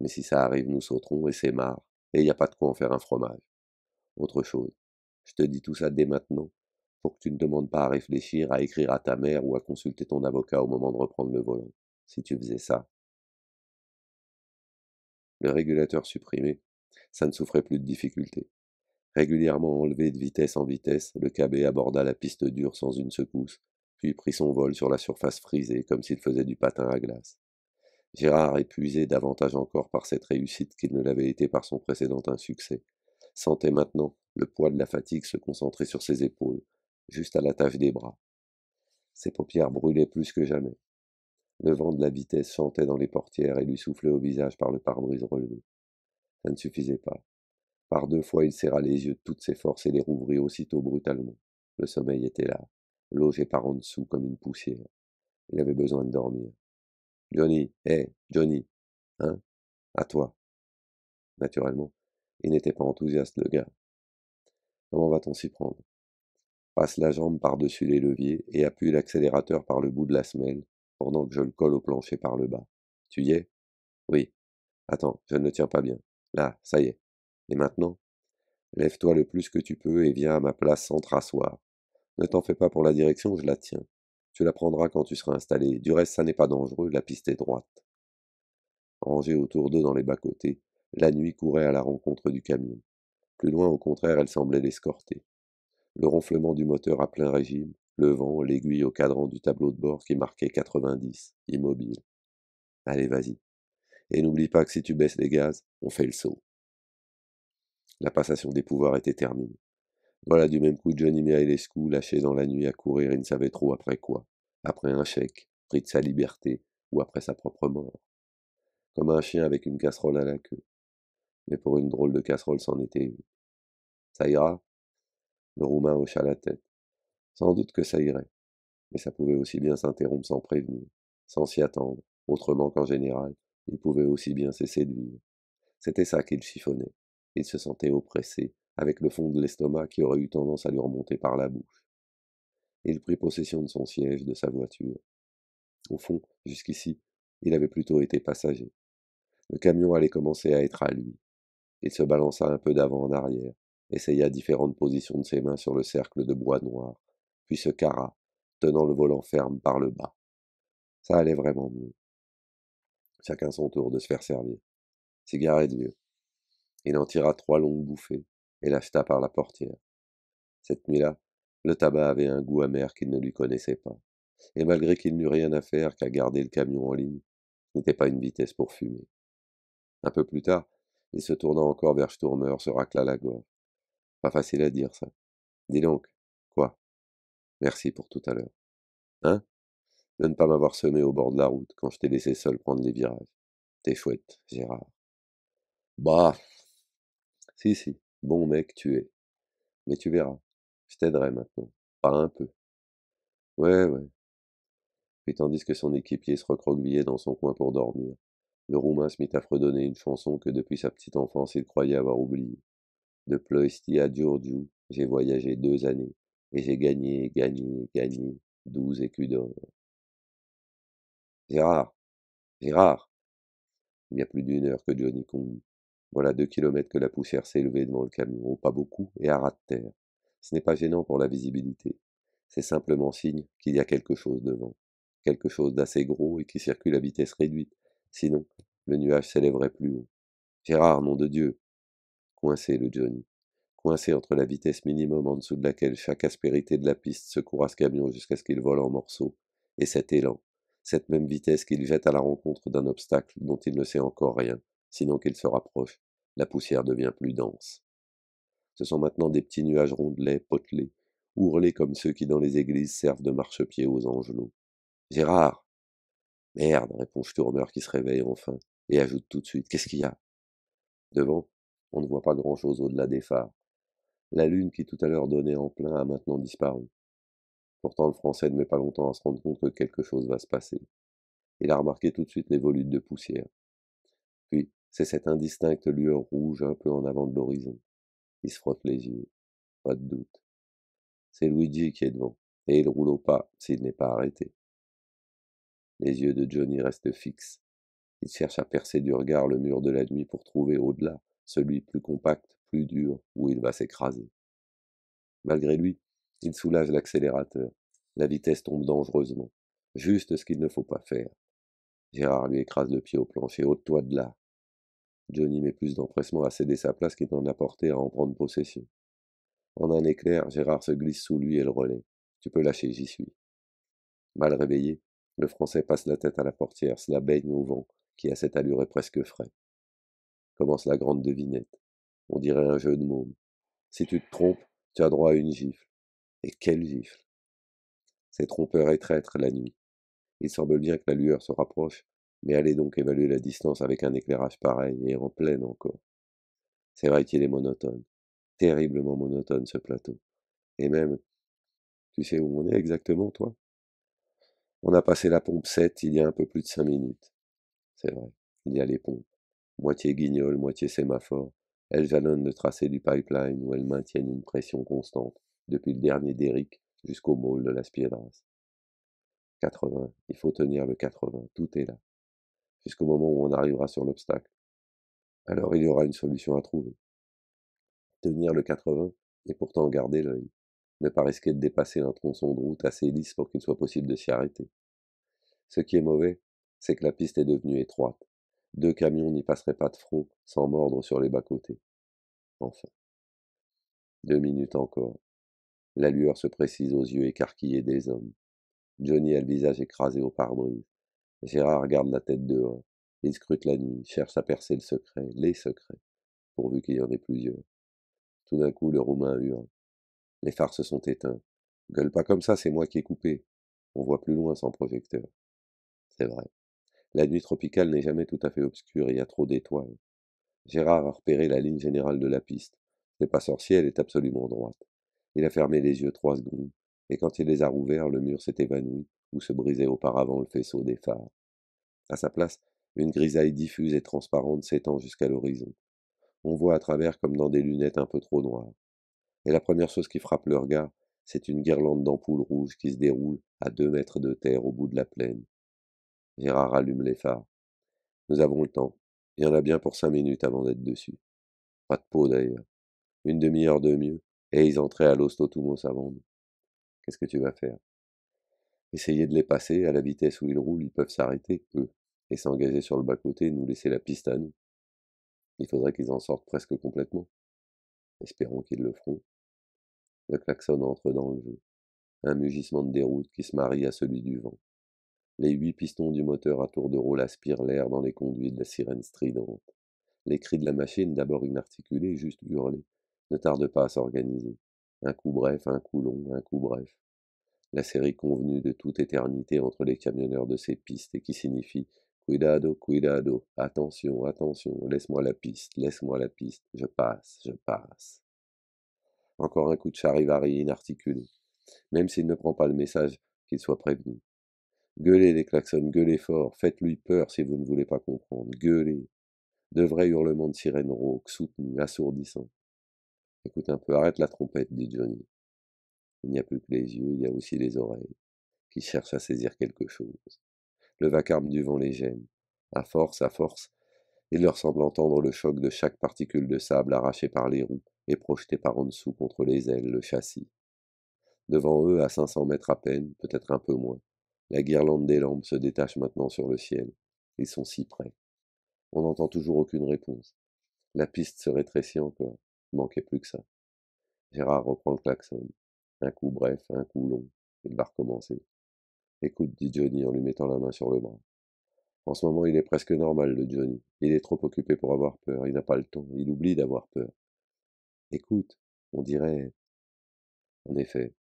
Mais si ça arrive, nous sauterons et c'est marre, et il n'y a pas de quoi en faire un fromage. Autre chose, je te dis tout ça dès maintenant, pour que tu ne demandes pas à réfléchir, à écrire à ta mère ou à consulter ton avocat au moment de reprendre le volant. Si tu faisais ça, le régulateur supprimé, ça ne souffrait plus de difficultés. Régulièrement enlevé de vitesse en vitesse, le cabé aborda la piste dure sans une secousse, puis prit son vol sur la surface frisée comme s'il faisait du patin à glace. Gérard, épuisé davantage encore par cette réussite qu'il ne l'avait été par son précédent insuccès, sentait maintenant le poids de la fatigue se concentrer sur ses épaules, juste à la l'attache des bras. Ses paupières brûlaient plus que jamais. Le vent de la vitesse chantait dans les portières et lui soufflait au visage par le pare-brise relevé. Ça ne suffisait pas. Par deux fois il serra les yeux de toutes ses forces et les rouvrit aussitôt brutalement. Le sommeil était là, logé par en dessous comme une poussière. Il avait besoin de dormir. Johnny, hé, Johnny, hein, à toi. Naturellement, il n'était pas enthousiaste, le gars. Comment va-t-on s'y prendre Passe la jambe par-dessus les leviers et appuie l'accélérateur par le bout de la semelle pendant que je le colle au plancher par le bas. Tu y es Oui. Attends, je ne le tiens pas bien. Là, ça y est. Et maintenant, lève-toi le plus que tu peux et viens à ma place sans te rasseoir. Ne t'en fais pas pour la direction, je la tiens. Tu la prendras quand tu seras installé. Du reste, ça n'est pas dangereux, la piste est droite. Rangée autour d'eux dans les bas-côtés, la nuit courait à la rencontre du camion. Plus loin, au contraire, elle semblait l'escorter. Le ronflement du moteur à plein régime, le vent, l'aiguille au cadran du tableau de bord qui marquait 90, immobile. Allez, vas-y. Et n'oublie pas que si tu baisses les gaz, on fait le saut. La passation des pouvoirs était terminée. Voilà du même coup Johnny Mihailescu lâché dans la nuit à courir et ne savait trop après quoi. Après un chèque, pris de sa liberté ou après sa propre mort. Comme un chien avec une casserole à la queue. Mais pour une drôle de casserole, c'en était une. Ça ira Le Roumain hocha la tête. Sans doute que ça irait. Mais ça pouvait aussi bien s'interrompre sans prévenir, sans s'y attendre, autrement qu'en général, il pouvait aussi bien cesser de vivre. C'était ça qu'il chiffonnait. Il se sentait oppressé, avec le fond de l'estomac qui aurait eu tendance à lui remonter par la bouche. Il prit possession de son siège, de sa voiture. Au fond, jusqu'ici, il avait plutôt été passager. Le camion allait commencer à être à lui. Il se balança un peu d'avant en arrière, essaya différentes positions de ses mains sur le cercle de bois noir, puis se cara, tenant le volant ferme par le bas. Ça allait vraiment mieux. Chacun son tour de se faire servir. Cigarette vieux. Il en tira trois longues bouffées et l'acheta par la portière. Cette nuit-là, le tabac avait un goût amer qu'il ne lui connaissait pas, et malgré qu'il n'eût rien à faire qu'à garder le camion en ligne, ce n'était pas une vitesse pour fumer. Un peu plus tard, il se tourna encore vers Sturmer, se racla la gorge. Pas facile à dire, ça. Dis donc, quoi Merci pour tout à l'heure. Hein De ne pas m'avoir semé au bord de la route quand je t'ai laissé seul prendre les virages. T'es chouette, Gérard. Bah, si, si, bon mec, tu es. Mais tu verras, je t'aiderai maintenant, pas un peu. Ouais, ouais. Puis tandis que son équipier se recroquevillait dans son coin pour dormir, le Roumain se mit à fredonner une chanson que depuis sa petite enfance il croyait avoir oubliée. De Ploisty à j'ai voyagé deux années, et j'ai gagné, gagné, gagné douze écus d'or. Gérard Gérard Il y a plus d'une heure que Johnny Kong, voilà deux kilomètres que la poussière s'est élevée devant le camion, pas beaucoup, et à ras de terre. Ce n'est pas gênant pour la visibilité. C'est simplement signe qu'il y a quelque chose devant. Quelque chose d'assez gros et qui circule à vitesse réduite. Sinon, le nuage s'élèverait plus haut. Gérard, nom de Dieu! Coincé, le Johnny. Coincé entre la vitesse minimum en dessous de laquelle chaque aspérité de la piste secoura ce camion jusqu'à ce qu'il vole en morceaux, et cet élan, cette même vitesse qu'il jette à la rencontre d'un obstacle dont il ne sait encore rien, sinon qu'elle se rapproche, la poussière devient plus dense. Ce sont maintenant des petits nuages rondelets, potelés, ourlés comme ceux qui dans les églises servent de marchepied aux angelots. Gérard Merde, répond Sturmer qui se réveille enfin, et ajoute tout de suite Qu'est-ce qu'il y a Devant, on ne voit pas grand-chose au-delà des phares. La lune qui tout à l'heure donnait en plein a maintenant disparu. Pourtant, le Français ne met pas longtemps à se rendre compte que quelque chose va se passer. Il a remarqué tout de suite les volutes de poussière. Puis, c'est cette indistincte lueur rouge un peu en avant de l'horizon. Il se frotte les yeux. Pas de doute. C'est Luigi qui est devant, et il roule au pas s'il n'est pas arrêté. Les yeux de Johnny restent fixes. Il cherche à percer du regard le mur de la nuit pour trouver au-delà celui plus compact, plus dur, où il va s'écraser. Malgré lui, il soulage l'accélérateur. La vitesse tombe dangereusement. Juste ce qu'il ne faut pas faire. Gérard lui écrase le pied au plancher. haute toi de là. Johnny met plus d'empressement à céder sa place qu'il n'en a porté à en prendre possession. En un éclair, Gérard se glisse sous lui et le relaie. Tu peux lâcher, j'y suis. Mal réveillé, le Français passe la tête à la portière, se la baigne au vent, qui à cette allure est presque frais. Commence la grande devinette. On dirait un jeu de môme. Si tu te trompes, tu as droit à une gifle. Et quelle gifle Ces trompeurs et traîtres la nuit. Il semble bien que la lueur se rapproche, mais allez donc évaluer la distance avec un éclairage pareil et en pleine encore. C'est vrai qu'il est monotone, terriblement monotone ce plateau. Et même, tu sais où on est exactement, toi On a passé la pompe 7 il y a un peu plus de 5 minutes. C'est vrai, il y a les pompes, moitié guignol, moitié sémaphore. Elles jalonnent le tracé du pipeline où elles maintiennent une pression constante depuis le dernier derrick jusqu'au môle de la Spiedras. 80, il faut tenir le 80, tout est là jusqu'au moment où on arrivera sur l'obstacle. Alors il y aura une solution à trouver. Tenir le 80 et pourtant garder l'œil. Ne pas risquer de dépasser un tronçon de route assez lisse pour qu'il soit possible de s'y arrêter. Ce qui est mauvais, c'est que la piste est devenue étroite. Deux camions n'y passeraient pas de front sans mordre sur les bas-côtés. Enfin. Deux minutes encore. La lueur se précise aux yeux écarquillés des hommes. Johnny a le visage écrasé au pare-brise. Gérard regarde la tête dehors. Il scrute la nuit, cherche à percer le secret, les secrets, pourvu qu'il y en ait plusieurs. Tout d'un coup, le Roumain hurle. Les phares se sont éteints. Gueule pas comme ça, c'est moi qui ai coupé. On voit plus loin sans projecteur. C'est vrai. La nuit tropicale n'est jamais tout à fait obscure, il y a trop d'étoiles. Gérard a repéré la ligne générale de la piste. C'est pas sorcier, elle est absolument droite. Il a fermé les yeux trois secondes et quand il les a rouverts, le mur s'est évanoui, où se brisait auparavant le faisceau des phares. À sa place, une grisaille diffuse et transparente s'étend jusqu'à l'horizon. On voit à travers comme dans des lunettes un peu trop noires. Et la première chose qui frappe le regard, c'est une guirlande d'ampoules rouges qui se déroule à deux mètres de terre au bout de la plaine. Gérard allume les phares. Nous avons le temps. Il y en a bien pour cinq minutes avant d'être dessus. Pas de peau d'ailleurs. Une demi-heure de mieux, et ils entraient à l'hosto Qu'est-ce que tu vas faire Essayer de les passer, à la vitesse où ils roulent, ils peuvent s'arrêter, eux, et s'engager sur le bas-côté nous laisser la piste à nous. Il faudrait qu'ils en sortent presque complètement. Espérons qu'ils le feront. Le klaxon entre dans le jeu. Un mugissement de déroute qui se marie à celui du vent. Les huit pistons du moteur à tour de rôle aspirent l'air dans les conduits de la sirène stridente. Les cris de la machine, d'abord inarticulés, juste hurlés, ne tardent pas à s'organiser un coup bref, un coup long, un coup bref. La série convenue de toute éternité entre les camionneurs de ces pistes et qui signifie Cuidado, cuidado, attention, attention, laisse-moi la piste, laisse-moi la piste, je passe, je passe. Encore un coup de charivari inarticulé, même s'il ne prend pas le message, qu'il soit prévenu. Gueulez les klaxons, gueulez fort, faites-lui peur si vous ne voulez pas comprendre, gueulez. De vrais hurlements de sirènes rauque, soutenus, assourdissants, Écoute un peu, arrête la trompette, dit Johnny. Il n'y a plus que les yeux, il y a aussi les oreilles, qui cherchent à saisir quelque chose. Le vacarme du vent les gêne. À force, à force, il leur semble entendre le choc de chaque particule de sable arrachée par les roues et projetée par en dessous contre les ailes, le châssis. Devant eux, à 500 mètres à peine, peut-être un peu moins, la guirlande des lampes se détache maintenant sur le ciel. Ils sont si près. On n'entend toujours aucune réponse. La piste se rétrécit encore manquait plus que ça. Gérard reprend le klaxon. Un coup bref, un coup long. Il va recommencer. Écoute, dit Johnny en lui mettant la main sur le bras. En ce moment, il est presque normal, le Johnny. Il est trop occupé pour avoir peur. Il n'a pas le temps. Il oublie d'avoir peur. Écoute, on dirait. En effet,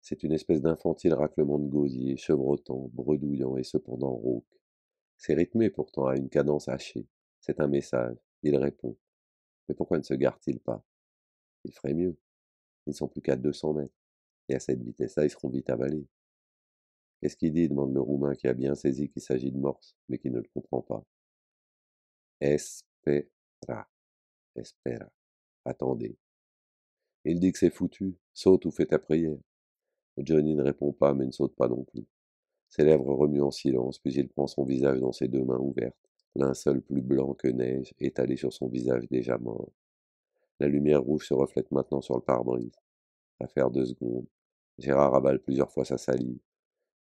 c'est une espèce d'infantile raclement de gosier, chevrotant, bredouillant et cependant rauque. C'est rythmé pourtant à une cadence hachée. C'est un message. Il répond. Mais pourquoi ne se gardent-ils pas Il ferait mieux. Ils ne sont plus qu'à 200 mètres. Et à cette vitesse-là, ils seront vite avalés. Qu'est-ce qu'il dit demande le Roumain qui a bien saisi qu'il s'agit de morse, mais qui ne le comprend pas. Espera. Espera. Attendez. Il dit que c'est foutu. Saute ou fais ta prière. Johnny ne répond pas, mais ne saute pas non plus. Ses lèvres remuent en silence, puis il prend son visage dans ses deux mains ouvertes seul plus blanc que neige étalé sur son visage déjà mort. La lumière rouge se reflète maintenant sur le pare-brise. Affaire de secondes. Gérard abale plusieurs fois sa salive.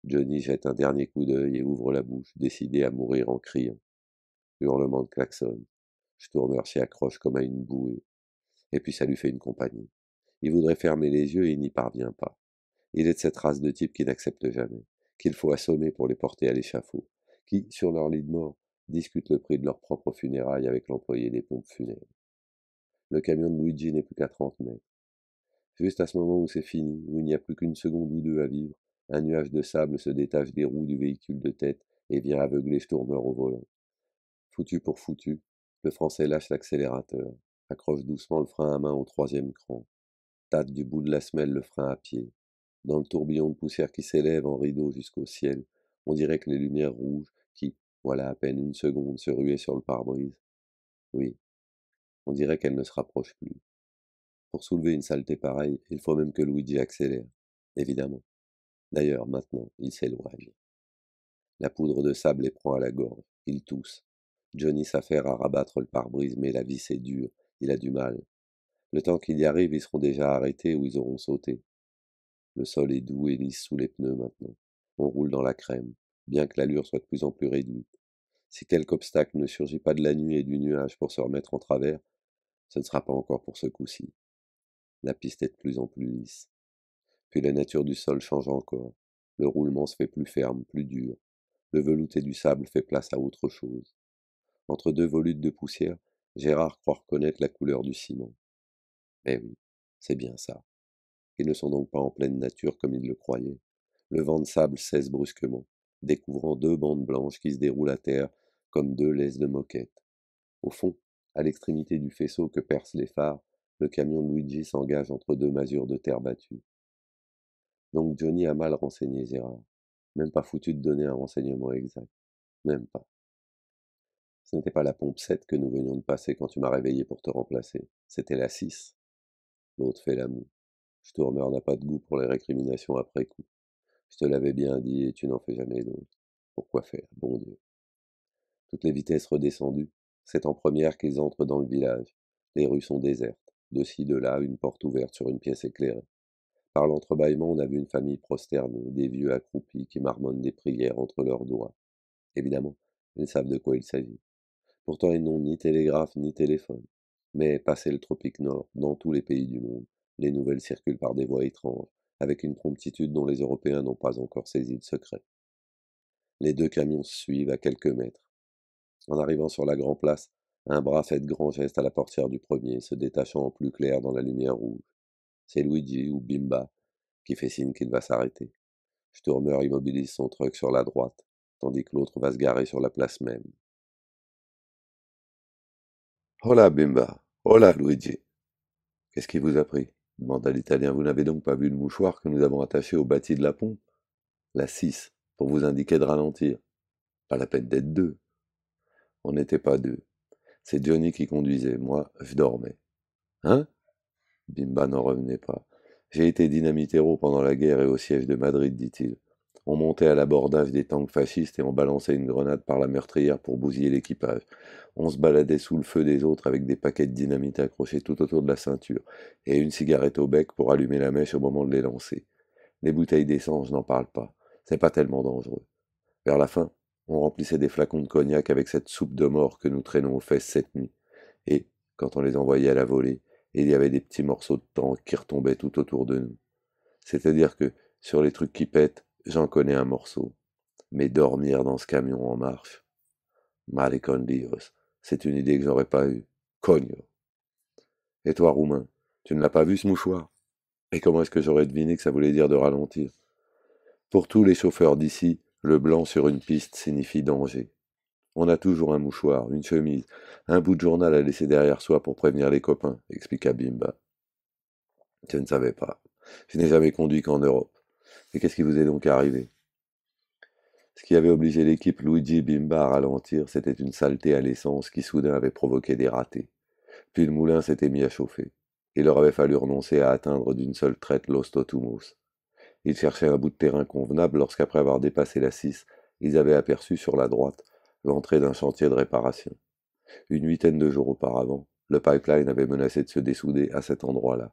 Johnny jette un dernier coup d'œil et ouvre la bouche, décidé à mourir en criant. Hurlement de klaxon. Stourmer s'y accroche comme à une bouée. Et puis ça lui fait une compagnie. Il voudrait fermer les yeux et il n'y parvient pas. Il est de cette race de type qui n'accepte jamais, qu'il faut assommer pour les porter à l'échafaud, qui, sur leur lit de mort, discutent le prix de leurs propres funérailles avec l'employé des pompes funèbres. Le camion de Luigi n'est plus qu'à 30 mètres. Juste à ce moment où c'est fini, où il n'y a plus qu'une seconde ou deux à vivre, un nuage de sable se détache des roues du véhicule de tête et vient aveugler ce au volant. Foutu pour foutu, le Français lâche l'accélérateur, accroche doucement le frein à main au troisième cran, tâte du bout de la semelle le frein à pied. Dans le tourbillon de poussière qui s'élève en rideau jusqu'au ciel, on dirait que les lumières rouges, voilà à peine une seconde se ruer sur le pare-brise. Oui, on dirait qu'elle ne se rapproche plus. Pour soulever une saleté pareille, il faut même que Luigi accélère, évidemment. D'ailleurs, maintenant, il s'éloigne. La poudre de sable les prend à la gorge. Ils tousse. Johnny s'affaire à rabattre le pare-brise, mais la vie, c'est dure. Il a du mal. Le temps qu'il y arrive, ils seront déjà arrêtés ou ils auront sauté. Le sol est doux et lisse sous les pneus maintenant. On roule dans la crème bien que l'allure soit de plus en plus réduite. Si quelque obstacle ne surgit pas de la nuit et du nuage pour se remettre en travers, ce ne sera pas encore pour ce coup-ci. La piste est de plus en plus lisse. Puis la nature du sol change encore. Le roulement se fait plus ferme, plus dur. Le velouté du sable fait place à autre chose. Entre deux volutes de poussière, Gérard croit reconnaître la couleur du ciment. Eh oui, c'est bien ça. Ils ne sont donc pas en pleine nature comme ils le croyaient. Le vent de sable cesse brusquement découvrant deux bandes blanches qui se déroulent à terre comme deux laisses de moquette. Au fond, à l'extrémité du faisceau que percent les phares, le camion de Luigi s'engage entre deux masures de terre battue. Donc Johnny a mal renseigné Zera, Même pas foutu de donner un renseignement exact. Même pas. Ce n'était pas la pompe 7 que nous venions de passer quand tu m'as réveillé pour te remplacer. C'était la 6. L'autre fait l'amour. Je on n'a pas de goût pour les récriminations après coup. Je te l'avais bien dit et tu n'en fais jamais donc. Pourquoi faire, bon Dieu Toutes les vitesses redescendues, c'est en première qu'ils entrent dans le village. Les rues sont désertes, de ci, de là, une porte ouverte sur une pièce éclairée. Par l'entrebâillement, on a vu une famille prosternée, des vieux accroupis qui marmonnent des prières entre leurs doigts. Évidemment, ils savent de quoi il s'agit. Pourtant, ils n'ont ni télégraphe ni téléphone. Mais, passé le tropique nord, dans tous les pays du monde, les nouvelles circulent par des voies étranges, avec une promptitude dont les Européens n'ont pas encore saisi le secret. Les deux camions suivent à quelques mètres. En arrivant sur la Grand Place, un bras fait de grands gestes à la portière du premier, se détachant en plus clair dans la lumière rouge. C'est Luigi ou Bimba qui fait signe qu'il va s'arrêter. Sturmer immobilise son truck sur la droite, tandis que l'autre va se garer sur la place même. Hola Bimba, hola Luigi. Qu'est-ce qui vous a pris demanda l'Italien. Vous n'avez donc pas vu le mouchoir que nous avons attaché au bâti de la pompe La 6, pour vous indiquer de ralentir. Pas la peine d'être deux. On n'était pas deux. C'est Johnny qui conduisait, moi, je dormais. Hein Bimba n'en revenait pas. J'ai été dynamitero pendant la guerre et au siège de Madrid, dit-il. On montait à l'abordage des tanks fascistes et on balançait une grenade par la meurtrière pour bousiller l'équipage. On se baladait sous le feu des autres avec des paquets de dynamite accrochés tout autour de la ceinture et une cigarette au bec pour allumer la mèche au moment de les lancer. Les bouteilles d'essence, je n'en parle pas. C'est pas tellement dangereux. Vers la fin, on remplissait des flacons de cognac avec cette soupe de mort que nous traînons aux fesses cette nuit. Et, quand on les envoyait à la volée, il y avait des petits morceaux de tank qui retombaient tout autour de nous. C'est-à-dire que, sur les trucs qui pètent, J'en connais un morceau, mais dormir dans ce camion en marche, malécon Dios, c'est une idée que j'aurais pas eue. Cogne. Et toi, Roumain, tu ne l'as pas vu ce mouchoir Et comment est-ce que j'aurais deviné que ça voulait dire de ralentir Pour tous les chauffeurs d'ici, le blanc sur une piste signifie danger. On a toujours un mouchoir, une chemise, un bout de journal à laisser derrière soi pour prévenir les copains, expliqua Bimba. Je ne savais pas. Je n'ai jamais conduit qu'en Europe. Et qu'est-ce qui vous est donc arrivé Ce qui avait obligé l'équipe Luigi Bimba à ralentir, c'était une saleté à l'essence qui soudain avait provoqué des ratés. Puis le moulin s'était mis à chauffer. Il leur avait fallu renoncer à atteindre d'une seule traite l'Ostotumos. Ils cherchaient un bout de terrain convenable lorsqu'après avoir dépassé la 6, ils avaient aperçu sur la droite l'entrée d'un chantier de réparation. Une huitaine de jours auparavant, le pipeline avait menacé de se dessouder à cet endroit-là.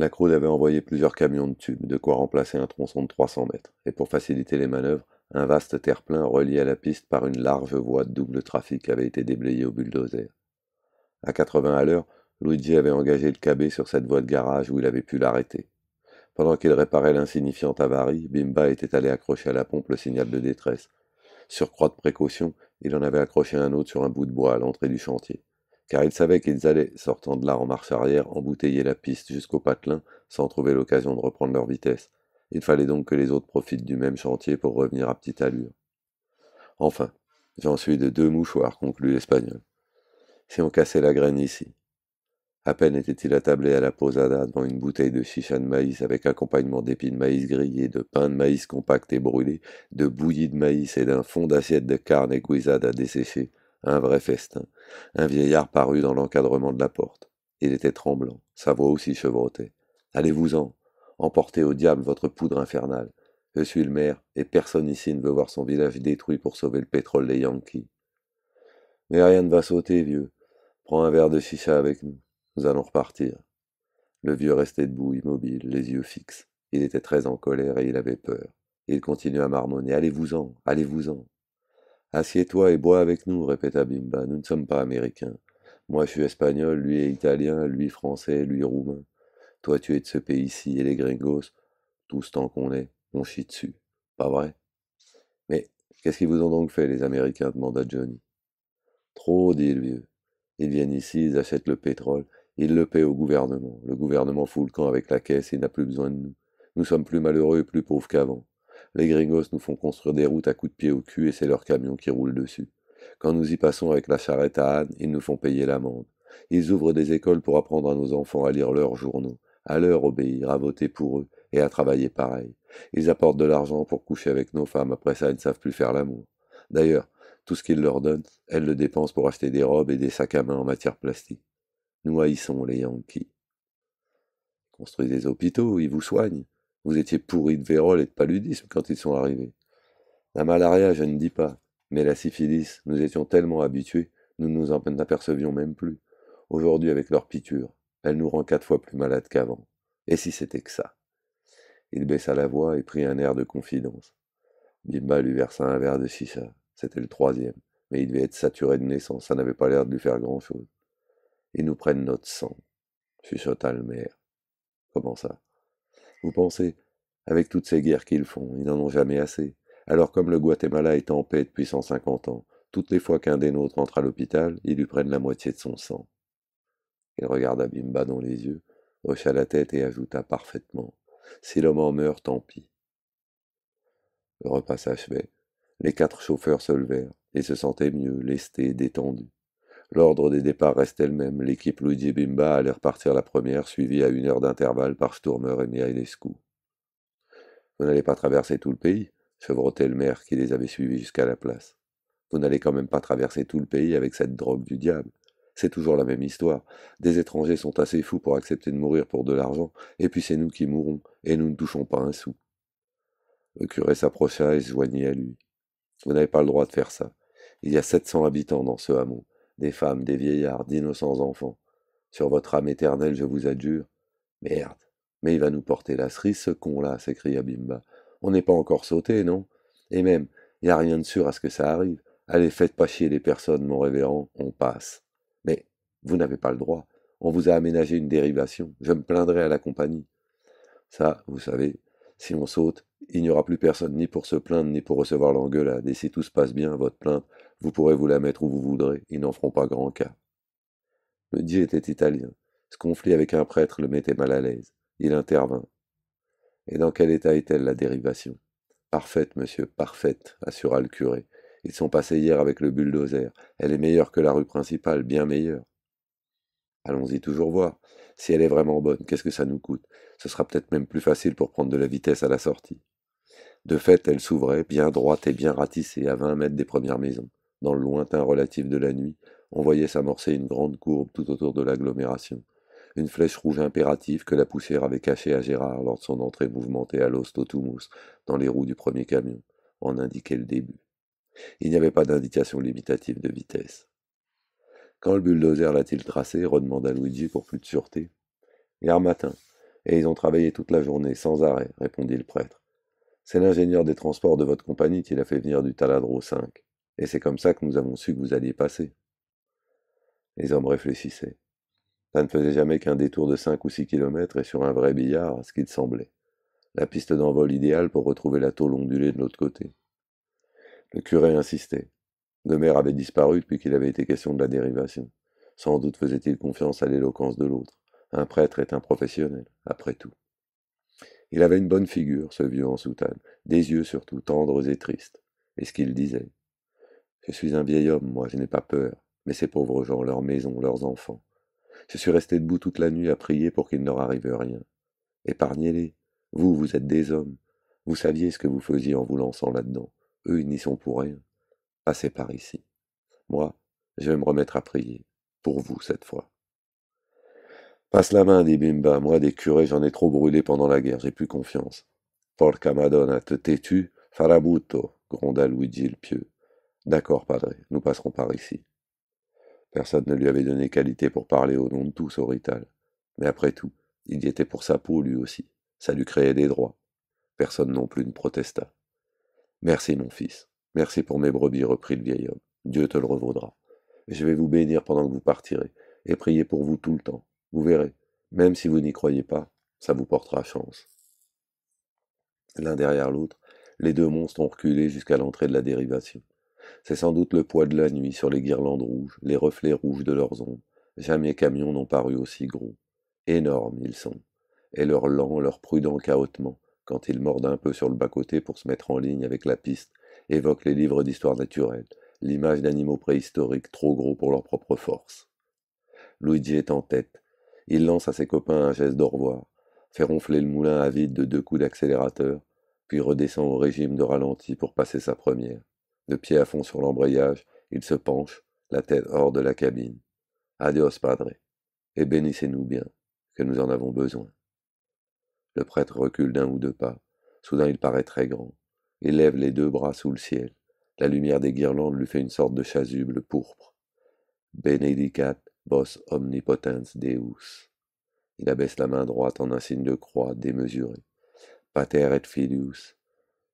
La croude avait envoyé plusieurs camions de tubes, de quoi remplacer un tronçon de 300 mètres, et pour faciliter les manœuvres, un vaste terre-plein relié à la piste par une large voie de double trafic avait été déblayé au bulldozer. À 80 à l'heure, Luigi avait engagé le cabé sur cette voie de garage où il avait pu l'arrêter. Pendant qu'il réparait l'insignifiante avarie, Bimba était allé accrocher à la pompe le signal de détresse. Sur croix de précaution, il en avait accroché un autre sur un bout de bois à l'entrée du chantier car ils savaient qu'ils allaient, sortant de là en marche arrière, embouteiller la piste jusqu'au patelin sans trouver l'occasion de reprendre leur vitesse. Il fallait donc que les autres profitent du même chantier pour revenir à petite allure. Enfin, j'en suis de deux mouchoirs, conclut l'Espagnol. Si on cassait la graine ici. À peine était-il attablé à la posada devant une bouteille de chicha de maïs avec accompagnement d'épis de maïs grillés, de pain de maïs compact et brûlé, de bouillie de maïs et d'un fond d'assiette de carne et guisade à dessécher, un vrai festin. Un vieillard parut dans l'encadrement de la porte. Il était tremblant, sa voix aussi chevrotait. Allez-vous-en, emportez au diable votre poudre infernale. Je suis le maire, et personne ici ne veut voir son village détruit pour sauver le pétrole des Yankees. Mais rien ne va sauter, vieux. Prends un verre de chicha avec nous. Nous allons repartir. Le vieux restait debout, immobile, les yeux fixes. Il était très en colère et il avait peur. Il continua à marmonner. Allez-vous-en, allez-vous-en, Assieds-toi et bois avec nous, répéta Bimba, nous ne sommes pas américains. Moi je suis espagnol, lui est italien, lui français, lui roumain. Toi tu es de ce pays-ci et les gringos, tous tant qu'on est, on chie dessus. Pas vrai Mais qu'est-ce qu'ils vous ont donc fait, les Américains demanda Johnny. Trop, dit le vieux. Ils viennent ici, ils achètent le pétrole, ils le paient au gouvernement. Le gouvernement fout le camp avec la caisse il n'a plus besoin de nous. Nous sommes plus malheureux et plus pauvres qu'avant. Les gringos nous font construire des routes à coups de pied au cul et c'est leur camion qui roule dessus. Quand nous y passons avec la charrette à âne, ils nous font payer l'amende. Ils ouvrent des écoles pour apprendre à nos enfants à lire leurs journaux, à leur obéir, à voter pour eux et à travailler pareil. Ils apportent de l'argent pour coucher avec nos femmes, après ça, elles ne savent plus faire l'amour. D'ailleurs, tout ce qu'ils leur donnent, elles le dépensent pour acheter des robes et des sacs à main en matière plastique. Nous haïssons les Yankees. Construisez des hôpitaux, ils vous soignent. Vous étiez pourris de vérole et de paludisme quand ils sont arrivés. La malaria, je ne dis pas, mais la syphilis, nous étions tellement habitués, nous ne nous en apercevions même plus. Aujourd'hui, avec leur piture, elle nous rend quatre fois plus malades qu'avant. Et si c'était que ça Il baissa la voix et prit un air de confidence. Bimba lui versa un verre de chicha. C'était le troisième, mais il devait être saturé de naissance, ça n'avait pas l'air de lui faire grand-chose. Ils nous prennent notre sang, chuchota le maire. Comment ça vous pensez Avec toutes ces guerres qu'ils font, ils n'en ont jamais assez. Alors comme le Guatemala est en paix depuis 150 ans, toutes les fois qu'un des nôtres entre à l'hôpital, ils lui prennent la moitié de son sang. Il regarda Bimba dans les yeux, hocha la tête et ajouta parfaitement. Si l'homme en meurt, tant pis. Le repas s'achevait. Les quatre chauffeurs se levèrent et se sentaient mieux, lestés, détendus. L'ordre des départs restait le même. L'équipe Luigi Bimba allait repartir la première, suivie à une heure d'intervalle par Sturmer et Mihailescu. Vous n'allez pas traverser tout le pays, chevrotait le maire qui les avait suivis jusqu'à la place. Vous n'allez quand même pas traverser tout le pays avec cette drogue du diable. C'est toujours la même histoire. Des étrangers sont assez fous pour accepter de mourir pour de l'argent, et puis c'est nous qui mourrons, et nous ne touchons pas un sou. Le curé s'approcha et se joignit à lui. Vous n'avez pas le droit de faire ça. Il y a 700 habitants dans ce hameau des femmes, des vieillards, d'innocents enfants. Sur votre âme éternelle, je vous adjure. Merde, mais il va nous porter la cerise, ce con-là, s'écria Bimba. On n'est pas encore sauté, non Et même, il n'y a rien de sûr à ce que ça arrive. Allez, faites pas chier les personnes, mon révérend, on passe. Mais vous n'avez pas le droit. On vous a aménagé une dérivation. Je me plaindrai à la compagnie. Ça, vous savez, si on saute, il n'y aura plus personne ni pour se plaindre ni pour recevoir l'engueulade, et si tout se passe bien, votre plainte, vous pourrez vous la mettre où vous voudrez, ils n'en feront pas grand cas. Le dit était italien. Ce conflit avec un prêtre le mettait mal à l'aise. Il intervint. Et dans quel état est-elle la dérivation Parfaite, monsieur, parfaite, assura le curé. Ils sont passés hier avec le bulldozer. Elle est meilleure que la rue principale, bien meilleure. Allons-y toujours voir. Si elle est vraiment bonne, qu'est-ce que ça nous coûte Ce sera peut-être même plus facile pour prendre de la vitesse à la sortie. De fait, elle s'ouvrait, bien droite et bien ratissée, à vingt mètres des premières maisons. Dans le lointain relatif de la nuit, on voyait s'amorcer une grande courbe tout autour de l'agglomération. Une flèche rouge impérative que la poussière avait cachée à Gérard lors de son entrée mouvementée à l'Ostotumus dans les roues du premier camion, en indiquait le début. Il n'y avait pas d'indication limitative de vitesse. Quand le bulldozer l'a-t-il tracé redemanda Luigi pour plus de sûreté. Hier matin. Et ils ont travaillé toute la journée, sans arrêt, répondit le prêtre. C'est l'ingénieur des transports de votre compagnie qui l'a fait venir du Taladro 5. Et c'est comme ça que nous avons su que vous alliez passer. Les hommes réfléchissaient. Ça ne faisait jamais qu'un détour de cinq ou six kilomètres et sur un vrai billard, ce qu'il semblait. La piste d'envol idéale pour retrouver la tôle ondulée de l'autre côté. Le curé insistait mère avait disparu depuis qu'il avait été question de la dérivation. Sans doute faisait-il confiance à l'éloquence de l'autre. Un prêtre est un professionnel, après tout. Il avait une bonne figure, ce vieux en soutane, des yeux surtout tendres et tristes. Et ce qu'il disait Je suis un vieil homme, moi, je n'ai pas peur, mais ces pauvres gens, leurs maisons, leurs enfants. Je suis resté debout toute la nuit à prier pour qu'il ne leur arrive rien. Épargnez-les. Vous, vous êtes des hommes. Vous saviez ce que vous faisiez en vous lançant là-dedans. Eux, ils n'y sont pour rien. Passez par ici. Moi, je vais me remettre à prier, pour vous cette fois. Passe la main, dit Bimba, moi des curés j'en ai trop brûlé pendant la guerre, j'ai plus confiance. Porca madonna, te tais-tu Farabuto, gronda Luigi le pieux. D'accord, padre, nous passerons par ici. Personne ne lui avait donné qualité pour parler au nom de tous au rital. Mais après tout, il y était pour sa peau lui aussi. Ça lui créait des droits. Personne non plus ne protesta. Merci, mon fils. Merci pour mes brebis, reprit le vieil homme. Dieu te le revaudra. Je vais vous bénir pendant que vous partirez, et prier pour vous tout le temps. Vous verrez, même si vous n'y croyez pas, ça vous portera chance. L'un derrière l'autre, les deux monstres ont reculé jusqu'à l'entrée de la dérivation. C'est sans doute le poids de la nuit sur les guirlandes rouges, les reflets rouges de leurs ombres. Jamais camions n'ont paru aussi gros. Énormes ils sont, et leur lent, leur prudent cahotement, quand ils mordent un peu sur le bas-côté pour se mettre en ligne avec la piste, évoque les livres d'histoire naturelle, l'image d'animaux préhistoriques trop gros pour leur propre force. Luigi est en tête. Il lance à ses copains un geste d'au revoir, fait ronfler le moulin à vide de deux coups d'accélérateur, puis redescend au régime de ralenti pour passer sa première. De pied à fond sur l'embrayage, il se penche, la tête hors de la cabine. Adios, padre, et bénissez-nous bien, que nous en avons besoin. Le prêtre recule d'un ou deux pas. Soudain, il paraît très grand et lève les deux bras sous le ciel. La lumière des guirlandes lui fait une sorte de chasuble pourpre. Benedicat Bos omnipotens Deus. Il abaisse la main droite en un signe de croix démesuré. Pater et filius.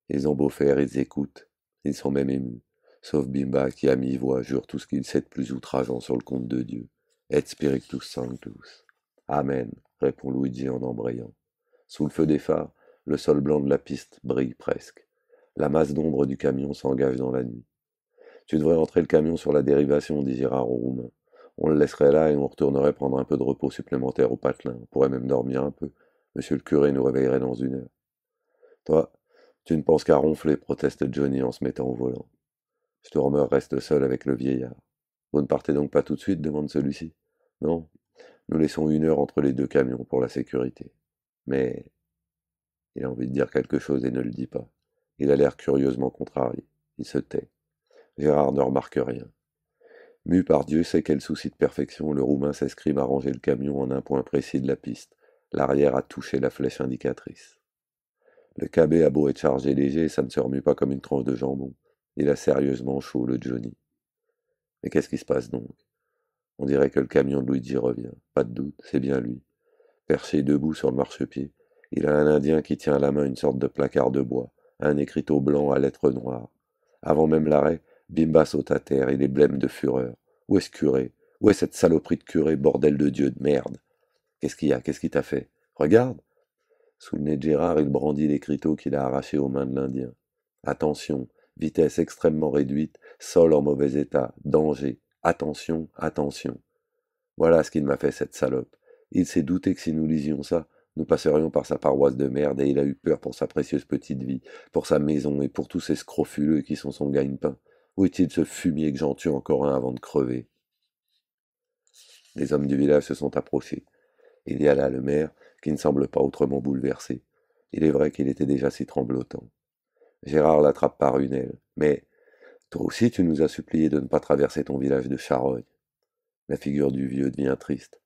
Ils ont beau faire, ils écoutent. Ils sont même émus. Sauf Bimba qui, à mi-voix, jure tout ce qu'il sait de plus outrageant sur le compte de Dieu. Et spiritus sanctus. Amen, répond Luigi en embrayant. Sous le feu des phares, le sol blanc de la piste brille presque. La masse d'ombre du camion s'engage dans la nuit. Tu devrais entrer le camion sur la dérivation, dit Gérard au Roumain. On le laisserait là et on retournerait prendre un peu de repos supplémentaire au patelin. On pourrait même dormir un peu. Monsieur le curé nous réveillerait dans une heure. Toi, tu ne penses qu'à ronfler, proteste Johnny en se mettant au volant. Stormer reste seul avec le vieillard. Vous ne partez donc pas tout de suite demande celui-ci. Non, nous laissons une heure entre les deux camions pour la sécurité. Mais il a envie de dire quelque chose et ne le dit pas. Il a l'air curieusement contrarié. Il se tait. Gérard ne remarque rien. Mu par Dieu sait quel souci de perfection, le Roumain s'escrime à ranger le camion en un point précis de la piste. L'arrière a touché la flèche indicatrice. Le cabet a beau être chargé léger, ça ne se remue pas comme une tranche de jambon. Il a sérieusement chaud le Johnny. Mais qu'est-ce qui se passe donc On dirait que le camion de Luigi revient. Pas de doute, c'est bien lui. Perché debout sur le marchepied, il a un Indien qui tient à la main une sorte de placard de bois un écriteau blanc à lettres noires. Avant même l'arrêt, Bimba saute à terre, il est blême de fureur. Où est ce curé Où est cette saloperie de curé, bordel de Dieu, de merde Qu'est-ce qu'il y a Qu'est-ce qu'il t'a fait Regarde Sous le nez de Gérard, il brandit l'écriteau qu'il a arraché aux mains de l'Indien. Attention, vitesse extrêmement réduite, sol en mauvais état, danger, attention, attention. Voilà ce qu'il m'a fait cette salope. Il s'est douté que si nous lisions ça, nous passerions par sa paroisse de merde et il a eu peur pour sa précieuse petite vie, pour sa maison et pour tous ces scrofuleux qui sont son gagne-pain. Où est-il ce fumier que j'en tue encore un avant de crever Les hommes du village se sont approchés. Il y a là le maire, qui ne semble pas autrement bouleversé. Il est vrai qu'il était déjà si tremblotant. Gérard l'attrape par une aile. Mais toi aussi, tu nous as supplié de ne pas traverser ton village de charogne. La figure du vieux devient triste.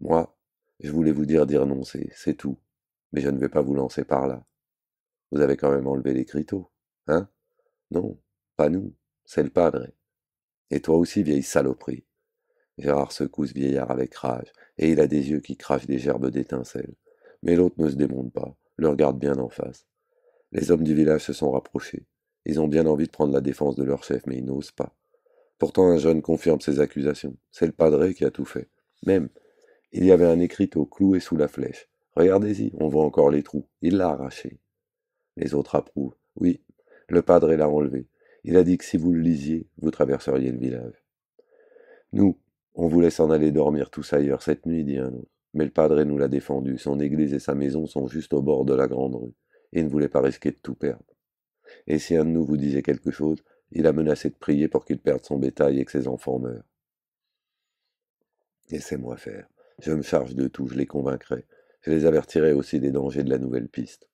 Moi, je voulais vous dire d'y renoncer, c'est tout, mais je ne vais pas vous lancer par là. Vous avez quand même enlevé les hein Non, pas nous, c'est le padre. Et toi aussi, vieille saloperie. Gérard secoue ce vieillard avec rage, et il a des yeux qui crachent des gerbes d'étincelles. Mais l'autre ne se démonte pas, le regarde bien en face. Les hommes du village se sont rapprochés. Ils ont bien envie de prendre la défense de leur chef, mais ils n'osent pas. Pourtant, un jeune confirme ses accusations. C'est le padre qui a tout fait. Même, il y avait un écriteau cloué sous la flèche. Regardez-y, on voit encore les trous. Il l'a arraché. Les autres approuvent. Oui, le padre l'a enlevé. Il a dit que si vous le lisiez, vous traverseriez le village. Nous, on voulait s'en aller dormir tous ailleurs cette nuit, dit un autre. Mais le padre nous l'a défendu. Son église et sa maison sont juste au bord de la grande rue, et il ne voulait pas risquer de tout perdre. Et si un de nous vous disait quelque chose, il a menacé de prier pour qu'il perde son bétail et que ses enfants meurent. Laissez-moi faire. Je me charge de tout, je les convaincrai. Je les avertirai aussi des dangers de la nouvelle piste.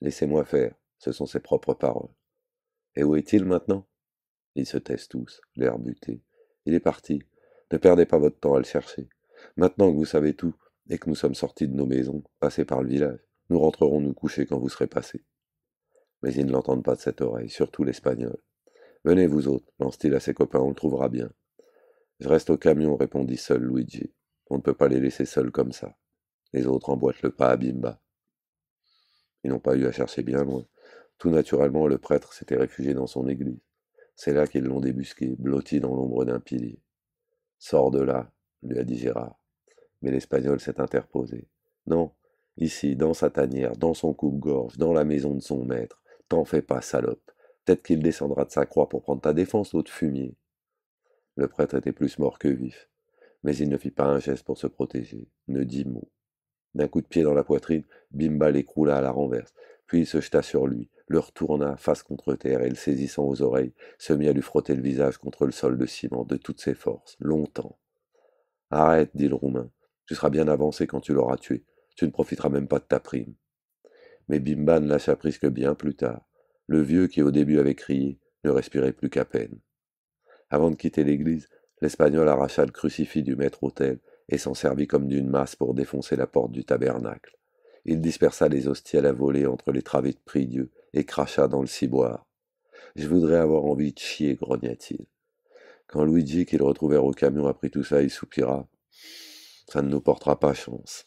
Laissez-moi faire, ce sont ses propres paroles. Et où est-il maintenant Ils se taisent tous, l'air buté. Il est parti. Ne perdez pas votre temps à le chercher. Maintenant que vous savez tout, et que nous sommes sortis de nos maisons, passés par le village, nous rentrerons nous coucher quand vous serez passés. Mais ils ne l'entendent pas de cette oreille, surtout l'espagnol. Venez, vous autres, lance-t-il à ses copains, on le trouvera bien. Je reste au camion, répondit seul Luigi. On ne peut pas les laisser seuls comme ça. Les autres emboîtent le pas à Bimba. Ils n'ont pas eu à chercher bien loin. Tout naturellement, le prêtre s'était réfugié dans son église. C'est là qu'ils l'ont débusqué, blotti dans l'ombre d'un pilier. Sors de là, lui a dit Gérard. Mais l'Espagnol s'est interposé. Non, ici, dans sa tanière, dans son coupe-gorge, dans la maison de son maître. T'en fais pas, salope. Peut-être qu'il descendra de sa croix pour prendre ta défense, autre fumier. Le prêtre était plus mort que vif mais il ne fit pas un geste pour se protéger, ne dit mot. D'un coup de pied dans la poitrine, Bimba l'écroula à la renverse, puis il se jeta sur lui, le retourna face contre terre et le saisissant aux oreilles, se mit à lui frotter le visage contre le sol de ciment de toutes ses forces, longtemps. Arrête, dit le Roumain, tu seras bien avancé quand tu l'auras tué, tu ne profiteras même pas de ta prime. Mais Bimba ne lâcha prise que bien plus tard. Le vieux qui au début avait crié ne respirait plus qu'à peine. Avant de quitter l'église, l'Espagnol arracha le crucifix du maître-autel et s'en servit comme d'une masse pour défoncer la porte du tabernacle. Il dispersa les hosties à voler volée entre les travées de prie-dieu et cracha dans le ciboire. Je voudrais avoir envie de chier, grogna-t-il. Quand Luigi, qu'ils retrouvèrent au camion, après tout ça, il soupira. Ça ne nous portera pas chance.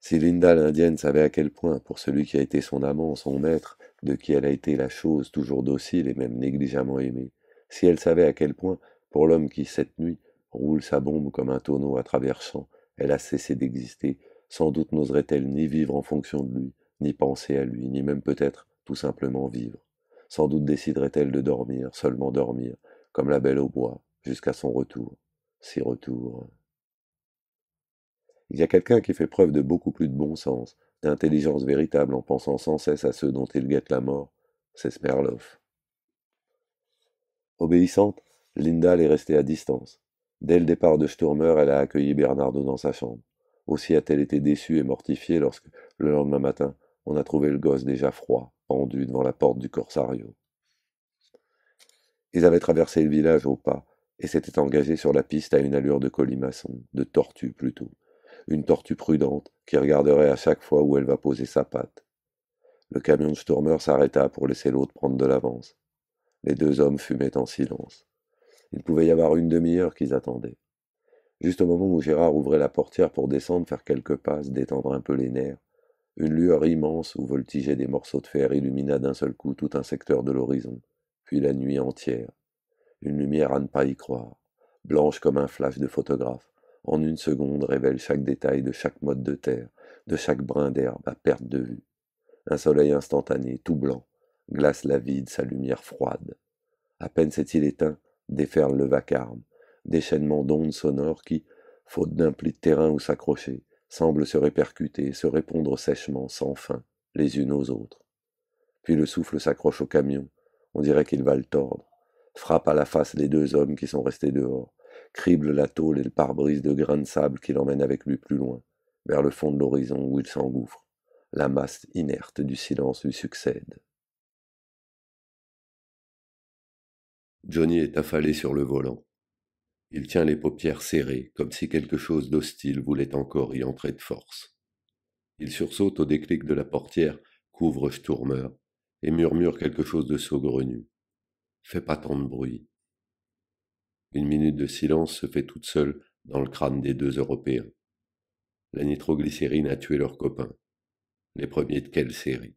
Si Linda l'Indienne savait à quel point, pour celui qui a été son amant, son maître, de qui elle a été la chose toujours docile et même négligemment aimée, si elle savait à quel point, pour l'homme qui, cette nuit, roule sa bombe comme un tonneau à travers champs, elle a cessé d'exister, sans doute n'oserait-elle ni vivre en fonction de lui, ni penser à lui, ni même peut-être tout simplement vivre. Sans doute déciderait-elle de dormir, seulement dormir, comme la belle au bois, jusqu'à son retour. ses retours. Il y a quelqu'un qui fait preuve de beaucoup plus de bon sens, d'intelligence véritable en pensant sans cesse à ceux dont il guette la mort, c'est Smerloff. Obéissante, Linda l'est restée à distance. Dès le départ de Sturmer, elle a accueilli Bernardo dans sa chambre. Aussi a-t-elle été déçue et mortifiée lorsque, le lendemain matin, on a trouvé le gosse déjà froid, pendu devant la porte du Corsario. Ils avaient traversé le village au pas et s'étaient engagés sur la piste à une allure de colimaçon, de tortue plutôt, une tortue prudente qui regarderait à chaque fois où elle va poser sa patte. Le camion de Sturmer s'arrêta pour laisser l'autre prendre de l'avance. Les deux hommes fumaient en silence. Il pouvait y avoir une demi-heure qu'ils attendaient. Juste au moment où Gérard ouvrait la portière pour descendre, faire quelques passes, détendre un peu les nerfs, une lueur immense où voltigeaient des morceaux de fer illumina d'un seul coup tout un secteur de l'horizon, puis la nuit entière. Une lumière à ne pas y croire, blanche comme un flash de photographe, en une seconde révèle chaque détail de chaque mode de terre, de chaque brin d'herbe à perte de vue. Un soleil instantané, tout blanc, glace la vide sa lumière froide. À peine s'est-il éteint, déferle le vacarme, déchaînement d'ondes sonores qui, faute d'un pli de terrain où s'accrocher, semblent se répercuter, se répondre sèchement, sans fin, les unes aux autres. Puis le souffle s'accroche au camion, on dirait qu'il va le tordre, frappe à la face les deux hommes qui sont restés dehors, crible la tôle et le pare-brise de grains de sable qui l'emmène avec lui plus loin, vers le fond de l'horizon où il s'engouffre. La masse inerte du silence lui succède. Johnny est affalé sur le volant. Il tient les paupières serrées, comme si quelque chose d'hostile voulait encore y entrer de force. Il sursaute au déclic de la portière, couvre Sturmer, et murmure quelque chose de saugrenu. Fais pas tant de bruit. Une minute de silence se fait toute seule dans le crâne des deux Européens. La nitroglycérine a tué leurs copains. Les premiers de quelle série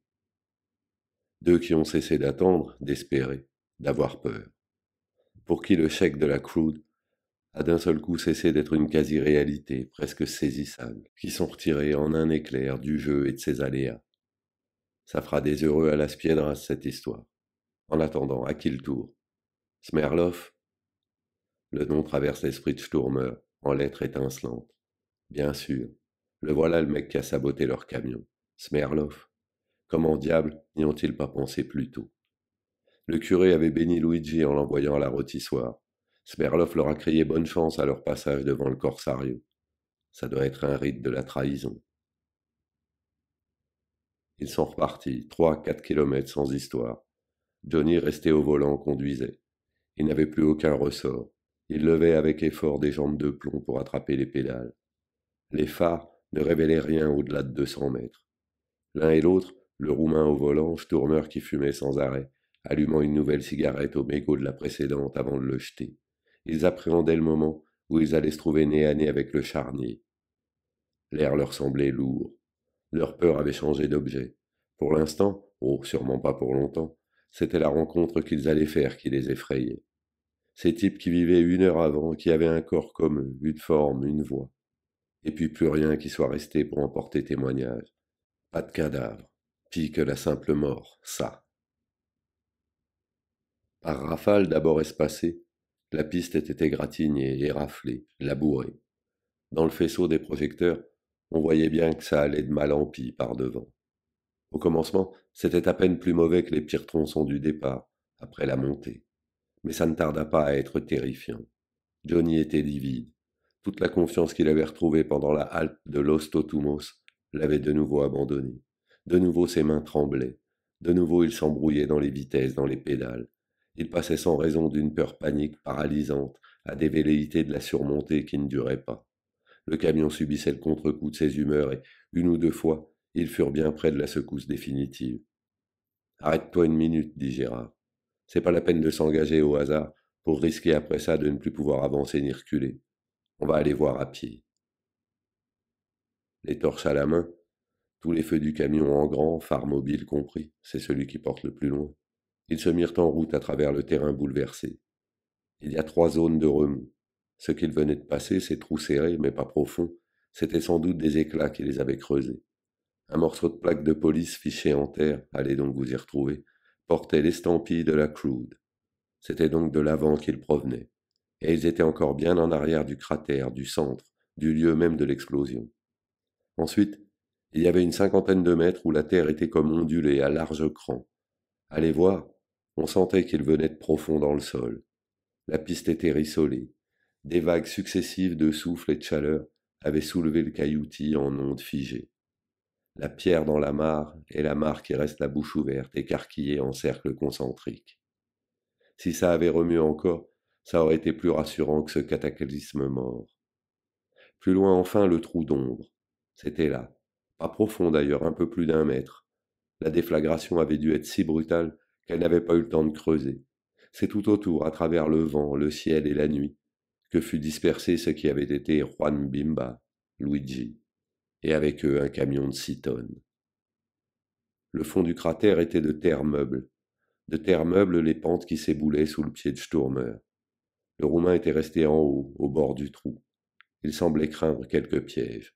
Deux qui ont cessé d'attendre, d'espérer, d'avoir peur pour qui le chèque de la crude a d'un seul coup cessé d'être une quasi-réalité presque saisissable, qui sont retirés en un éclair du jeu et de ses aléas. Ça fera des heureux à la Spiedra cette histoire. En attendant, à qui le tour Smerloff Le nom traverse l'esprit de Sturmer en lettres étincelantes. Bien sûr, le voilà le mec qui a saboté leur camion. Smerloff. Comment diable n'y ont-ils pas pensé plus tôt le curé avait béni Luigi en l'envoyant à la rôtissoire. Smerloff leur a crié bonne chance à leur passage devant le Corsario. Ça doit être un rite de la trahison. Ils sont repartis, trois, quatre kilomètres sans histoire. Johnny resté au volant, conduisait. Il n'avait plus aucun ressort. Il levait avec effort des jambes de plomb pour attraper les pédales. Les phares ne révélaient rien au-delà de 200 mètres. L'un et l'autre, le Roumain au volant, tourneur qui fumait sans arrêt, allumant une nouvelle cigarette au mégot de la précédente avant de le jeter. Ils appréhendaient le moment où ils allaient se trouver nez à nez avec le charnier. L'air leur semblait lourd. Leur peur avait changé d'objet. Pour l'instant, oh sûrement pas pour longtemps, c'était la rencontre qu'ils allaient faire qui les effrayait. Ces types qui vivaient une heure avant, qui avaient un corps comme eux, une forme, une voix. Et puis plus rien qui soit resté pour emporter témoignage. Pas de cadavre. Pis que la simple mort, ça. Par rafales d'abord espacées, la piste était égratignée, éraflée, labourée. Dans le faisceau des projecteurs, on voyait bien que ça allait de mal en pis par devant. Au commencement, c'était à peine plus mauvais que les pires tronçons du départ, après la montée. Mais ça ne tarda pas à être terrifiant. Johnny était livide. Toute la confiance qu'il avait retrouvée pendant la halte de Los Totumos l'avait de nouveau abandonné. De nouveau ses mains tremblaient. De nouveau il s'embrouillait dans les vitesses, dans les pédales. Il passait sans raison d'une peur panique paralysante à des velléités de la surmonter qui ne duraient pas. Le camion subissait le contre-coup de ses humeurs et, une ou deux fois, ils furent bien près de la secousse définitive. Arrête-toi une minute, dit Gérard. C'est pas la peine de s'engager au hasard pour risquer après ça de ne plus pouvoir avancer ni reculer. On va aller voir à pied. Les torches à la main, tous les feux du camion en grand, phare mobile compris, c'est celui qui porte le plus loin, ils se mirent en route à travers le terrain bouleversé. Il y a trois zones de remous. Ce qu'ils venaient de passer, ces trous serrés, mais pas profonds, c'était sans doute des éclats qui les avaient creusés. Un morceau de plaque de police fiché en terre, allez donc vous y retrouver, portait l'estampille de la crude. C'était donc de l'avant qu'ils provenaient, et ils étaient encore bien en arrière du cratère, du centre, du lieu même de l'explosion. Ensuite, il y avait une cinquantaine de mètres où la terre était comme ondulée à large cran. Allez voir, on sentait qu'il venait de profond dans le sol. La piste était rissolée. Des vagues successives de souffle et de chaleur avaient soulevé le cailloutis en ondes figées. La pierre dans la mare et la mare qui reste la bouche ouverte, écarquillée en cercles concentriques. Si ça avait remué encore, ça aurait été plus rassurant que ce cataclysme mort. Plus loin enfin, le trou d'ombre. C'était là. Pas profond d'ailleurs, un peu plus d'un mètre. La déflagration avait dû être si brutale qu'elle n'avait pas eu le temps de creuser. C'est tout autour, à travers le vent, le ciel et la nuit, que fut dispersé ce qui avait été Juan Bimba, Luigi, et avec eux un camion de six tonnes. Le fond du cratère était de terre meuble, de terre meuble les pentes qui s'éboulaient sous le pied de Sturmer. Le Roumain était resté en haut, au bord du trou. Il semblait craindre quelques pièges.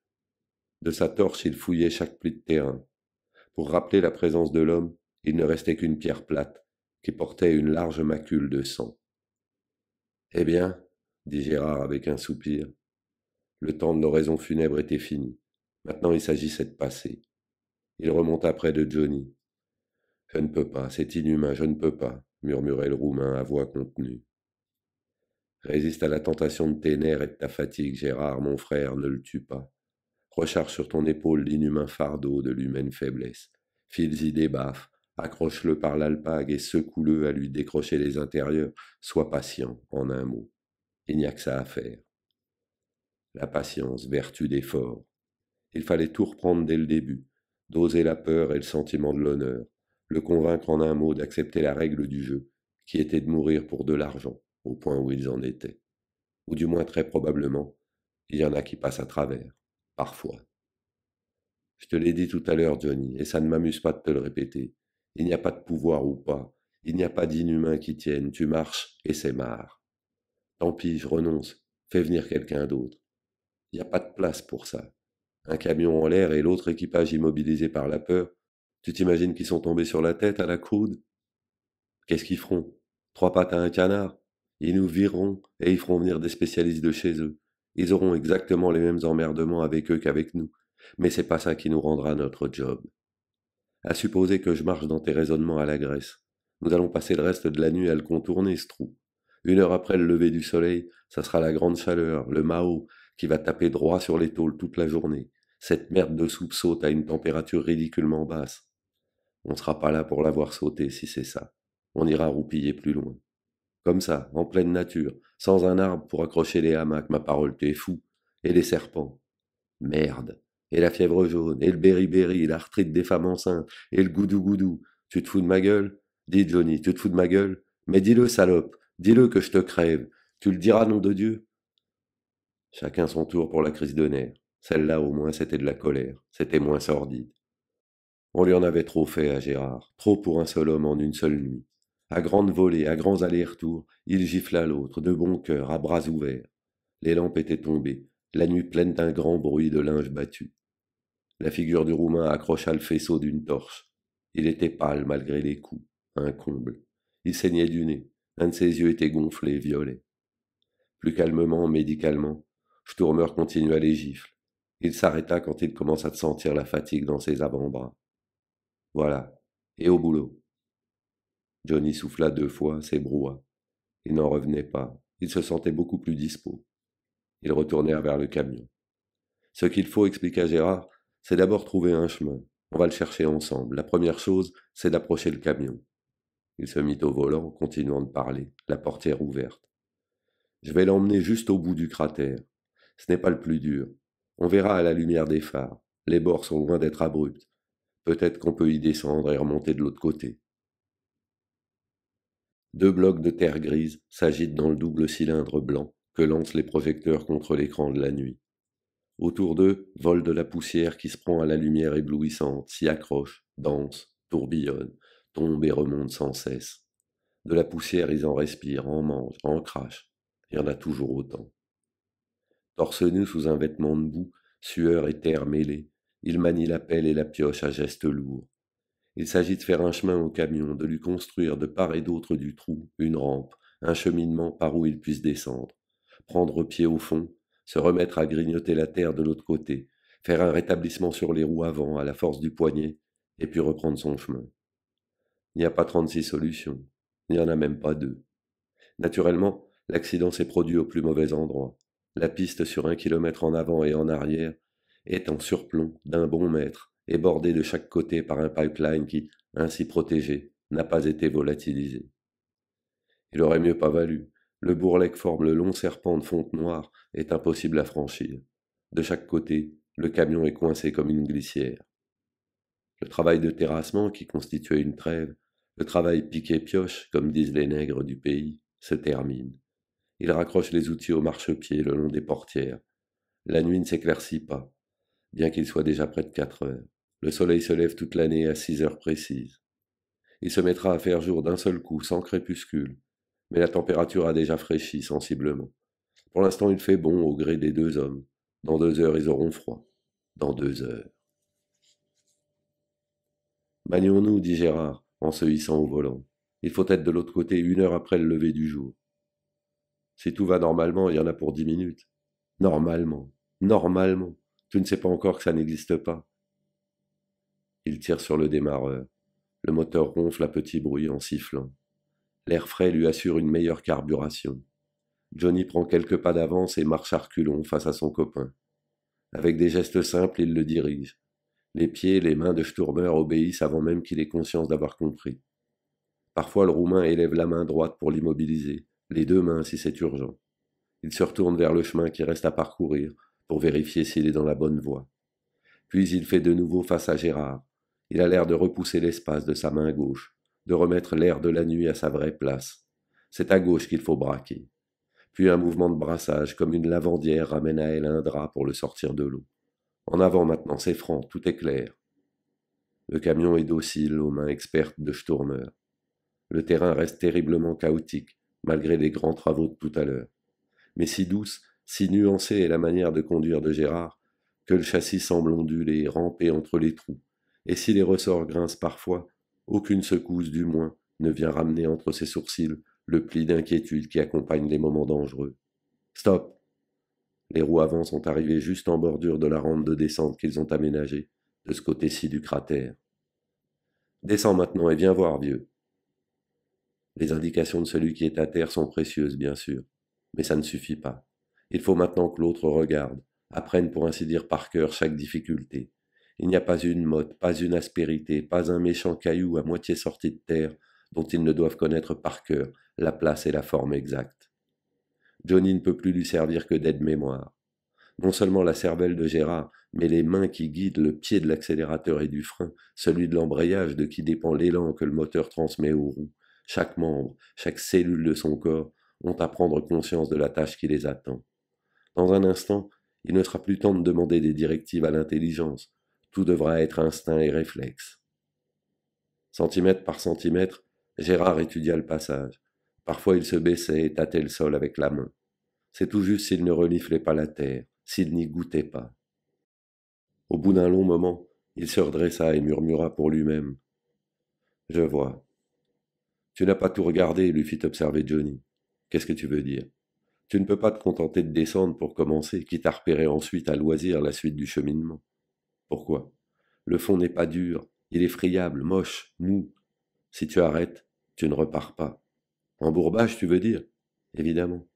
De sa torche, il fouillait chaque pli de terrain. Pour rappeler la présence de l'homme, il ne restait qu'une pierre plate, qui portait une large macule de sang. Eh bien, dit Gérard avec un soupir, le temps de l'oraison funèbre était fini. Maintenant il s'agissait de passer. Il remonta près de Johnny. Je ne peux pas, c'est inhumain, je ne peux pas, murmurait le Roumain à voix contenue. Résiste à la tentation de tes nerfs et de ta fatigue, Gérard, mon frère, ne le tue pas. Recharge sur ton épaule l'inhumain fardeau de l'humaine faiblesse. Fils-y des Accroche-le par l'alpague et secoue-le à lui décrocher les intérieurs. Sois patient, en un mot. Il n'y a que ça à faire. La patience, vertu d'effort. Il fallait tout reprendre dès le début, doser la peur et le sentiment de l'honneur, le convaincre en un mot d'accepter la règle du jeu, qui était de mourir pour de l'argent, au point où ils en étaient. Ou du moins très probablement, il y en a qui passent à travers, parfois. Je te l'ai dit tout à l'heure, Johnny, et ça ne m'amuse pas de te le répéter. Il n'y a pas de pouvoir ou pas. Il n'y a pas d'inhumain qui tiennent, Tu marches et c'est marre. Tant pis, je renonce. Fais venir quelqu'un d'autre. Il n'y a pas de place pour ça. Un camion en l'air et l'autre équipage immobilisé par la peur. Tu t'imagines qu'ils sont tombés sur la tête à la coude Qu'est-ce qu'ils feront Trois pattes à un canard Ils nous vireront et ils feront venir des spécialistes de chez eux. Ils auront exactement les mêmes emmerdements avec eux qu'avec nous. Mais c'est pas ça qui nous rendra notre job à supposer que je marche dans tes raisonnements à la Grèce. Nous allons passer le reste de la nuit à le contourner, ce trou. Une heure après le lever du soleil, ça sera la grande chaleur, le Mao, qui va taper droit sur les tôles toute la journée. Cette merde de soupe saute à une température ridiculement basse. On ne sera pas là pour l'avoir sauté, si c'est ça. On ira roupiller plus loin. Comme ça, en pleine nature, sans un arbre pour accrocher les hamacs, ma parole, t'es fou. Et les serpents. Merde et la fièvre jaune, et le beriberi, l'arthrite des femmes enceintes, et le goudou-goudou. Tu te fous de ma gueule Dis, Johnny, tu te fous de ma gueule Mais dis-le, salope, dis-le que je te crève. Tu le diras, nom de Dieu. Chacun son tour pour la crise de nerfs. Celle-là, au moins, c'était de la colère, c'était moins sordide. On lui en avait trop fait à Gérard, trop pour un seul homme en une seule nuit. À grande volée, à grands allers-retours, il gifla l'autre, de bon cœur, à bras ouverts. Les lampes étaient tombées, la nuit pleine d'un grand bruit de linge battu. La figure du Roumain accrocha le faisceau d'une torche. Il était pâle malgré les coups, un comble. Il saignait du nez, un de ses yeux était gonflé, violet. Plus calmement, médicalement, Sturmer continua les gifles. Il s'arrêta quand il commença de sentir la fatigue dans ses avant-bras. Voilà, et au boulot. Johnny souffla deux fois ses Il n'en revenait pas, il se sentait beaucoup plus dispos. Ils retournèrent vers le camion. Ce qu'il faut, expliqua Gérard, c'est d'abord trouver un chemin. On va le chercher ensemble. La première chose, c'est d'approcher le camion. Il se mit au volant, continuant de parler, la portière ouverte. Je vais l'emmener juste au bout du cratère. Ce n'est pas le plus dur. On verra à la lumière des phares. Les bords sont loin d'être abrupts. Peut-être qu'on peut y descendre et remonter de l'autre côté. Deux blocs de terre grise s'agitent dans le double cylindre blanc que lancent les projecteurs contre l'écran de la nuit. Autour d'eux vole de la poussière qui se prend à la lumière éblouissante, s'y accroche, danse, tourbillonne, tombe et remonte sans cesse. De la poussière, ils en respirent, en mangent, en crachent. Il y en a toujours autant. Torse nu sous un vêtement de boue, sueur et terre mêlées, il manie la pelle et la pioche à gestes lourds. Il s'agit de faire un chemin au camion, de lui construire de part et d'autre du trou une rampe, un cheminement par où il puisse descendre, prendre pied au fond se remettre à grignoter la terre de l'autre côté, faire un rétablissement sur les roues avant à la force du poignet, et puis reprendre son chemin. Il n'y a pas 36 solutions, il n'y en a même pas deux. Naturellement, l'accident s'est produit au plus mauvais endroit, la piste sur un kilomètre en avant et en arrière est en surplomb d'un bon mètre et bordée de chaque côté par un pipeline qui, ainsi protégé, n'a pas été volatilisé. Il aurait mieux pas valu. Le bourrelet forme le long serpent de fonte noire est impossible à franchir. De chaque côté, le camion est coincé comme une glissière. Le travail de terrassement qui constituait une trêve, le travail piqué pioche comme disent les nègres du pays, se termine. Il raccroche les outils au marchepied le long des portières. La nuit ne s'éclaircit pas, bien qu'il soit déjà près de quatre heures. Le soleil se lève toute l'année à six heures précises. Il se mettra à faire jour d'un seul coup, sans crépuscule, mais la température a déjà fraîchi sensiblement. Pour l'instant, il fait bon au gré des deux hommes. Dans deux heures, ils auront froid. Dans deux heures. Manions-nous, dit Gérard, en se hissant au volant. Il faut être de l'autre côté une heure après le lever du jour. Si tout va normalement, il y en a pour dix minutes. Normalement, normalement. Tu ne sais pas encore que ça n'existe pas. Il tire sur le démarreur. Le moteur ronfle à petit bruit en sifflant. L'air frais lui assure une meilleure carburation. Johnny prend quelques pas d'avance et marche à reculons face à son copain. Avec des gestes simples, il le dirige. Les pieds les mains de Sturmer obéissent avant même qu'il ait conscience d'avoir compris. Parfois, le Roumain élève la main droite pour l'immobiliser, les deux mains si c'est urgent. Il se retourne vers le chemin qui reste à parcourir pour vérifier s'il est dans la bonne voie. Puis il fait de nouveau face à Gérard. Il a l'air de repousser l'espace de sa main gauche de remettre l'air de la nuit à sa vraie place. C'est à gauche qu'il faut braquer. Puis un mouvement de brassage, comme une lavandière ramène à elle un drap pour le sortir de l'eau. En avant maintenant, c'est franc, tout est clair. Le camion est docile aux mains expertes de Sturmer. Le terrain reste terriblement chaotique, malgré les grands travaux de tout à l'heure. Mais si douce, si nuancée est la manière de conduire de Gérard, que le châssis semble onduler, ramper entre les trous, et si les ressorts grincent parfois, aucune secousse du moins ne vient ramener entre ses sourcils le pli d'inquiétude qui accompagne les moments dangereux. Stop Les roues avant sont arrivées juste en bordure de la rampe de descente qu'ils ont aménagée, de ce côté-ci du cratère. Descends maintenant et viens voir, vieux. Les indications de celui qui est à terre sont précieuses, bien sûr, mais ça ne suffit pas. Il faut maintenant que l'autre regarde, apprenne pour ainsi dire par cœur chaque difficulté, il n'y a pas une motte, pas une aspérité, pas un méchant caillou à moitié sorti de terre dont ils ne doivent connaître par cœur la place et la forme exacte. Johnny ne peut plus lui servir que d'aide-mémoire. Non seulement la cervelle de Gérard, mais les mains qui guident le pied de l'accélérateur et du frein, celui de l'embrayage de qui dépend l'élan que le moteur transmet aux roues, chaque membre, chaque cellule de son corps, ont à prendre conscience de la tâche qui les attend. Dans un instant, il ne sera plus temps de demander des directives à l'intelligence, tout devra être instinct et réflexe. Centimètre par centimètre, Gérard étudia le passage. Parfois il se baissait et tâtait le sol avec la main. C'est tout juste s'il ne reniflait pas la terre, s'il n'y goûtait pas. Au bout d'un long moment, il se redressa et murmura pour lui-même. Je vois. Tu n'as pas tout regardé, lui fit observer Johnny. Qu'est-ce que tu veux dire Tu ne peux pas te contenter de descendre pour commencer, quitte à repérer ensuite à loisir la suite du cheminement. Pourquoi Le fond n'est pas dur, il est friable, moche, mou. Si tu arrêtes, tu ne repars pas. En bourbage, tu veux dire Évidemment.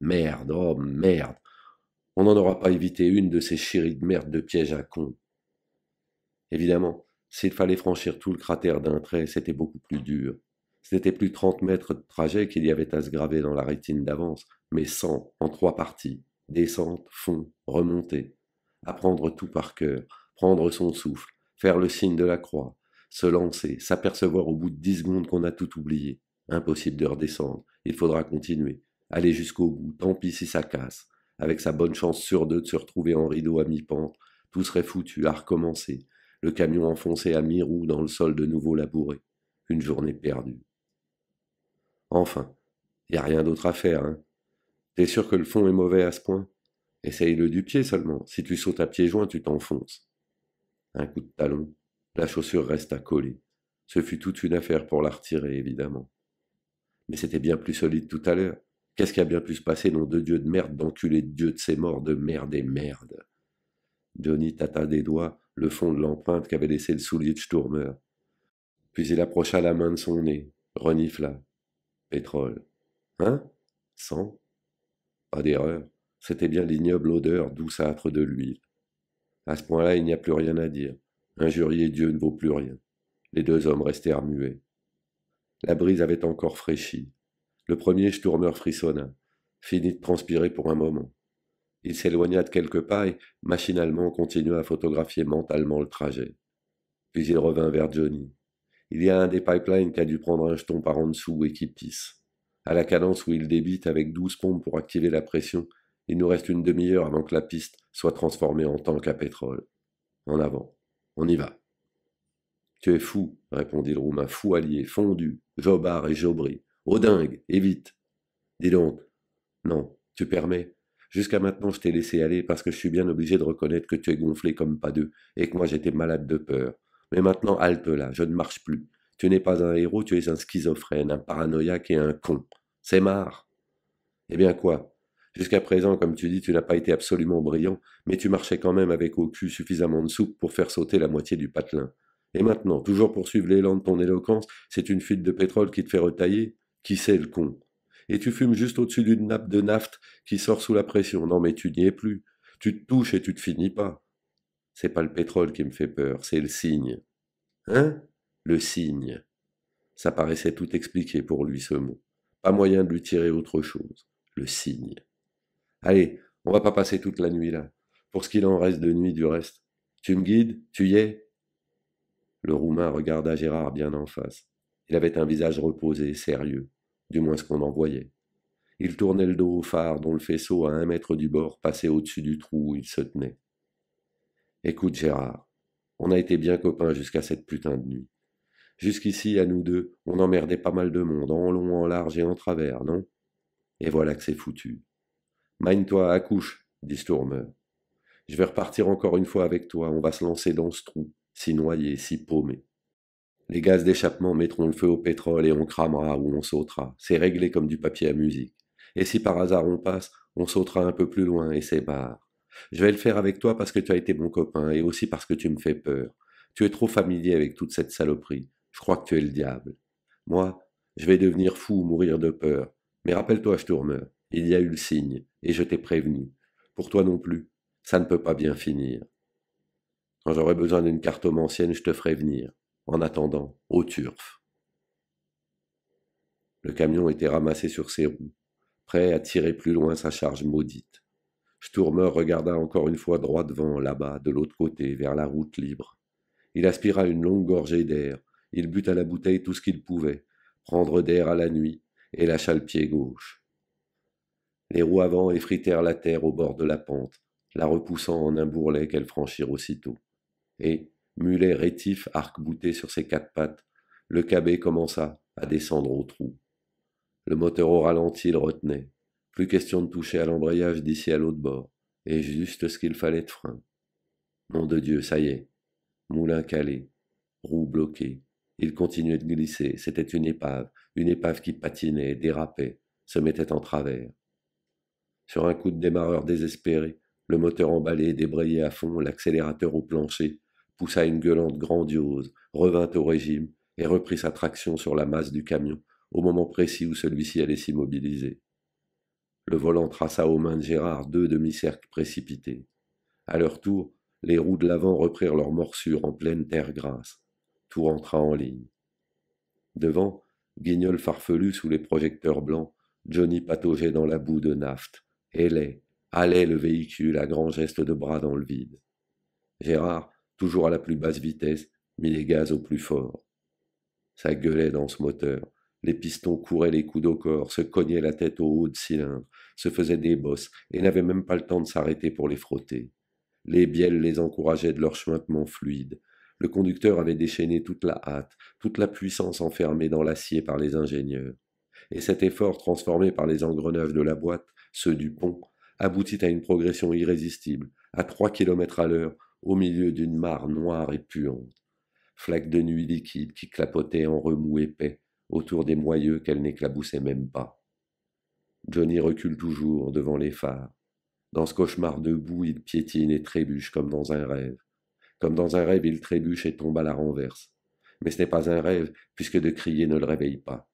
Merde, oh merde On n'en aura pas évité une de ces chéries de merde de piège à con. Évidemment, s'il fallait franchir tout le cratère d'un trait, c'était beaucoup plus dur. Ce n'était plus 30 mètres de trajet qu'il y avait à se graver dans la rétine d'avance, mais cent en trois parties. Descente, fond, remontée. Apprendre tout par cœur, prendre son souffle, faire le signe de la croix, se lancer, s'apercevoir au bout de dix secondes qu'on a tout oublié. Impossible de redescendre, il faudra continuer, aller jusqu'au bout, tant pis si ça casse. Avec sa bonne chance sur deux de se retrouver en rideau à mi-pente, tout serait foutu, à recommencer, le camion enfoncé à mi-roue dans le sol de nouveau labouré. Une journée perdue. Enfin, y a rien d'autre à faire, hein. T'es sûr que le fond est mauvais à ce point Essaye-le du pied seulement. Si tu sautes à pieds joints, tu t'enfonces un coup de talon, la chaussure resta collée. Ce fut toute une affaire pour la retirer, évidemment. Mais c'était bien plus solide tout à l'heure. Qu'est-ce qui a bien pu se passer, nom de Dieu de merde, d'enculé de Dieu de ces morts, de merde et merde Johnny tâta des doigts le fond de l'empreinte qu'avait laissé le soulier de Sturmer. Puis il approcha la main de son nez, renifla. Pétrole. Hein Sang Pas d'erreur. C'était bien l'ignoble odeur douceâtre de l'huile. À ce point-là, il n'y a plus rien à dire. Injurier Dieu ne vaut plus rien. Les deux hommes restèrent muets. La brise avait encore fraîchi. Le premier Sturmer frissonna, finit de transpirer pour un moment. Il s'éloigna de quelques pas et, machinalement, continua à photographier mentalement le trajet. Puis il revint vers Johnny. Il y a un des pipelines qui a dû prendre un jeton par en dessous et qui pisse. À la cadence où il débite avec douze pompes pour activer la pression, il nous reste une demi-heure avant que la piste soit transformée en tank à pétrole. En avant. On y va. Tu es fou, répondit le Roumain, fou allié, fondu, jobard et jobri. Oh dingue, et vite. Dis donc. Non, tu permets. Jusqu'à maintenant, je t'ai laissé aller parce que je suis bien obligé de reconnaître que tu es gonflé comme pas deux et que moi j'étais malade de peur. Mais maintenant, halte là, je ne marche plus. Tu n'es pas un héros, tu es un schizophrène, un paranoïaque et un con. C'est marre. Eh bien quoi Jusqu'à présent, comme tu dis, tu n'as pas été absolument brillant, mais tu marchais quand même avec au cul suffisamment de soupe pour faire sauter la moitié du patelin. Et maintenant, toujours poursuivre l'élan de ton éloquence, c'est une fuite de pétrole qui te fait retailler Qui sait le con Et tu fumes juste au-dessus d'une nappe de napht qui sort sous la pression. Non mais tu n'y es plus. Tu te touches et tu te finis pas. C'est pas le pétrole qui me fait peur, c'est le signe. Hein Le signe. Ça paraissait tout expliqué pour lui ce mot. Pas moyen de lui tirer autre chose. Le signe. Allez, on va pas passer toute la nuit là. Pour ce qu'il en reste de nuit du reste. Tu me guides Tu y es Le Roumain regarda Gérard bien en face. Il avait un visage reposé, sérieux, du moins ce qu'on en voyait. Il tournait le dos au phare dont le faisceau à un mètre du bord passait au-dessus du trou où il se tenait. Écoute Gérard, on a été bien copains jusqu'à cette putain de nuit. Jusqu'ici, à nous deux, on emmerdait pas mal de monde, en long, en large et en travers, non Et voilà que c'est foutu. Magne-toi, accouche, dit Stourmeur. Je vais repartir encore une fois avec toi, on va se lancer dans ce trou, si noyé, si paumé. Les gaz d'échappement mettront le feu au pétrole et on cramera ou on sautera. C'est réglé comme du papier à musique. Et si par hasard on passe, on sautera un peu plus loin et c'est barre. Je vais le faire avec toi parce que tu as été mon copain et aussi parce que tu me fais peur. Tu es trop familier avec toute cette saloperie. Je crois que tu es le diable. Moi, je vais devenir fou, mourir de peur. Mais rappelle-toi, je il y a eu le signe, et je t'ai prévenu. Pour toi non plus, ça ne peut pas bien finir. Quand j'aurai besoin d'une carte ancienne. je te ferai venir. En attendant, au turf. Le camion était ramassé sur ses roues, prêt à tirer plus loin sa charge maudite. Sturmer regarda encore une fois droit devant, là-bas, de l'autre côté, vers la route libre. Il aspira une longue gorgée d'air, il but à la bouteille tout ce qu'il pouvait, prendre d'air à la nuit, et lâcha le pied gauche. Les roues avant effritèrent la terre au bord de la pente, la repoussant en un bourrelet qu'elles franchirent aussitôt. Et, mulet rétif arc-bouté sur ses quatre pattes, le cabet commença à descendre au trou. Le moteur au ralenti le retenait. Plus question de toucher à l'embrayage d'ici à l'autre bord, et juste ce qu'il fallait de frein. Nom de Dieu, ça y est. Moulin calé, roue bloquée. Il continuait de glisser, c'était une épave, une épave qui patinait, dérapait, se mettait en travers sur un coup de démarreur désespéré, le moteur emballé, débrayé à fond, l'accélérateur au plancher, poussa une gueulante grandiose, revint au régime et reprit sa traction sur la masse du camion, au moment précis où celui-ci allait s'immobiliser. Le volant traça aux mains de Gérard deux demi-cercles précipités. À leur tour, les roues de l'avant reprirent leur morsure en pleine terre grasse. Tout rentra en ligne. Devant, guignol farfelu sous les projecteurs blancs, Johnny pataugeait dans la boue de naft, ailait, allait le véhicule à grands gestes de bras dans le vide. Gérard, toujours à la plus basse vitesse, mit les gaz au plus fort. Ça gueulait dans ce moteur. Les pistons couraient les coups au corps, se cognaient la tête au haut de cylindre, se faisaient des bosses et n'avaient même pas le temps de s'arrêter pour les frotter. Les bielles les encourageaient de leur cheminement fluide. Le conducteur avait déchaîné toute la hâte, toute la puissance enfermée dans l'acier par les ingénieurs. Et cet effort transformé par les engrenages de la boîte ceux du pont, aboutit à une progression irrésistible, à trois kilomètres à l'heure, au milieu d'une mare noire et puante. Flaque de nuit liquide qui clapotait en remous épais autour des moyeux qu'elle n'éclaboussait même pas. Johnny recule toujours devant les phares. Dans ce cauchemar debout, il piétine et trébuche comme dans un rêve. Comme dans un rêve, il trébuche et tombe à la renverse. Mais ce n'est pas un rêve, puisque de crier ne le réveille pas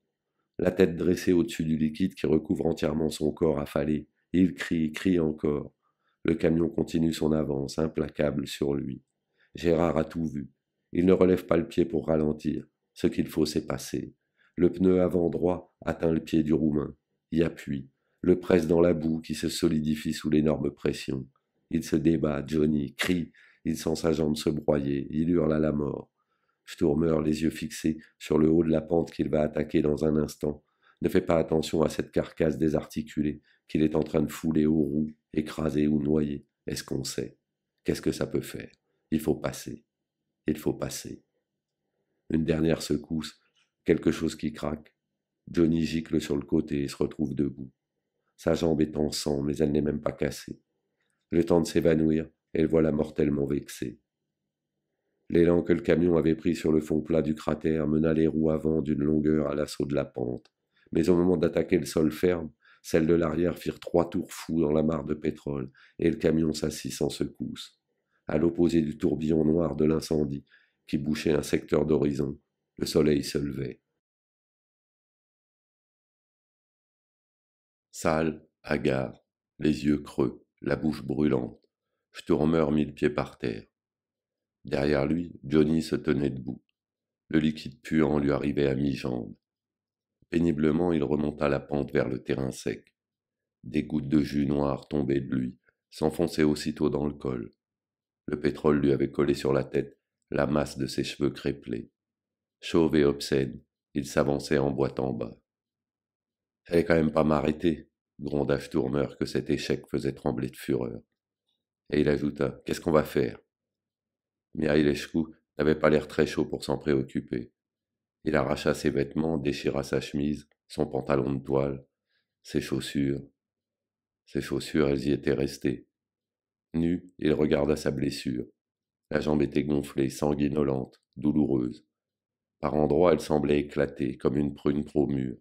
la tête dressée au-dessus du liquide qui recouvre entièrement son corps affalé. Il crie, crie encore. Le camion continue son avance, implacable sur lui. Gérard a tout vu. Il ne relève pas le pied pour ralentir. Ce qu'il faut, c'est passer. Le pneu avant droit atteint le pied du Roumain, y appuie, le presse dans la boue qui se solidifie sous l'énorme pression. Il se débat, Johnny crie, il sent sa jambe se broyer, il hurle à la mort. Sturmer, les yeux fixés sur le haut de la pente qu'il va attaquer dans un instant, ne fait pas attention à cette carcasse désarticulée qu'il est en train de fouler aux roues, écraser ou noyer. Est-ce qu'on sait Qu'est-ce que ça peut faire Il faut passer. Il faut passer. Une dernière secousse, quelque chose qui craque. Johnny gicle sur le côté et se retrouve debout. Sa jambe est en sang, mais elle n'est même pas cassée. Le temps de s'évanouir, elle voilà mortellement vexée. L'élan que le camion avait pris sur le fond plat du cratère mena les roues avant d'une longueur à l'assaut de la pente. Mais au moment d'attaquer le sol ferme, celles de l'arrière firent trois tours fous dans la mare de pétrole, et le camion s'assit sans secousse, à l'opposé du tourbillon noir de l'incendie qui bouchait un secteur d'horizon. Le soleil se levait. Sale, hagard, les yeux creux, la bouche brûlante, je mit mille pieds par terre. Derrière lui, Johnny se tenait debout. Le liquide puant lui arrivait à mi-jambe. Péniblement, il remonta la pente vers le terrain sec. Des gouttes de jus noir tombaient de lui, s'enfonçaient aussitôt dans le col. Le pétrole lui avait collé sur la tête la masse de ses cheveux crêplés. Chauve et obscène, il s'avançait en boîte en bas. n'allez quand même pas m'arrêter, gronda Stourmeur que cet échec faisait trembler de fureur. Et il ajouta Qu'est-ce qu'on va faire Mihailescu n'avait pas l'air très chaud pour s'en préoccuper. Il arracha ses vêtements, déchira sa chemise, son pantalon de toile, ses chaussures. Ses chaussures, elles y étaient restées. Nu, il regarda sa blessure. La jambe était gonflée, sanguinolente, douloureuse. Par endroits, elle semblait éclater, comme une prune trop mûre.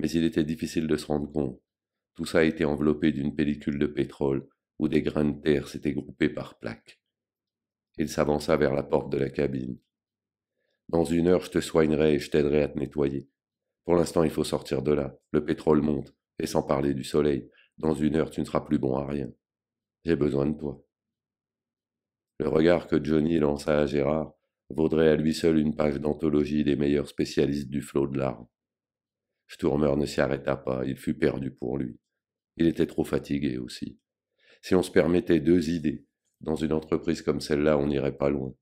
Mais il était difficile de se rendre compte. Tout ça était enveloppé d'une pellicule de pétrole, où des grains de terre s'étaient groupés par plaques. Il s'avança vers la porte de la cabine. Dans une heure, je te soignerai et je t'aiderai à te nettoyer. Pour l'instant, il faut sortir de là. Le pétrole monte, et sans parler du soleil, dans une heure, tu ne seras plus bon à rien. J'ai besoin de toi. Le regard que Johnny lança à Gérard vaudrait à lui seul une page d'anthologie des meilleurs spécialistes du flot de larmes. Sturmer ne s'y arrêta pas, il fut perdu pour lui. Il était trop fatigué aussi. Si on se permettait deux idées, dans une entreprise comme celle-là, on n'irait pas loin.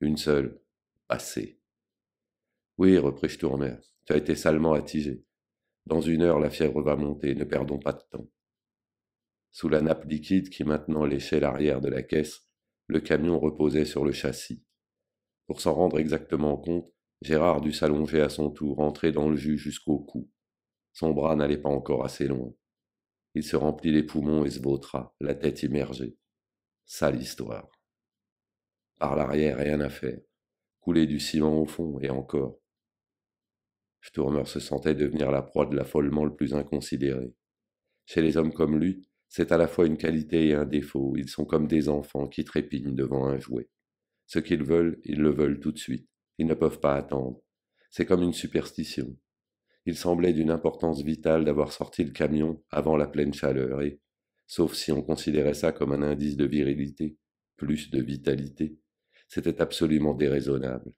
Une seule. Assez. Oui, reprit Stourmer, tu as été salement attigé. Dans une heure, la fièvre va monter, ne perdons pas de temps. Sous la nappe liquide qui maintenant léchait l'arrière de la caisse, le camion reposait sur le châssis. Pour s'en rendre exactement compte, Gérard dut s'allonger à son tour, entrer dans le jus jusqu'au cou. Son bras n'allait pas encore assez loin. Il se remplit les poumons et se vautra, la tête immergée. Sale l'histoire. Par l'arrière, rien à faire. Couler du ciment au fond, et encore. Sturmer se sentait devenir la proie de l'affolement le plus inconsidéré. Chez les hommes comme lui, c'est à la fois une qualité et un défaut. Ils sont comme des enfants qui trépignent devant un jouet. Ce qu'ils veulent, ils le veulent tout de suite. Ils ne peuvent pas attendre. C'est comme une superstition. Il semblait d'une importance vitale d'avoir sorti le camion avant la pleine chaleur et, sauf si on considérait ça comme un indice de virilité, plus de vitalité. C'était absolument déraisonnable.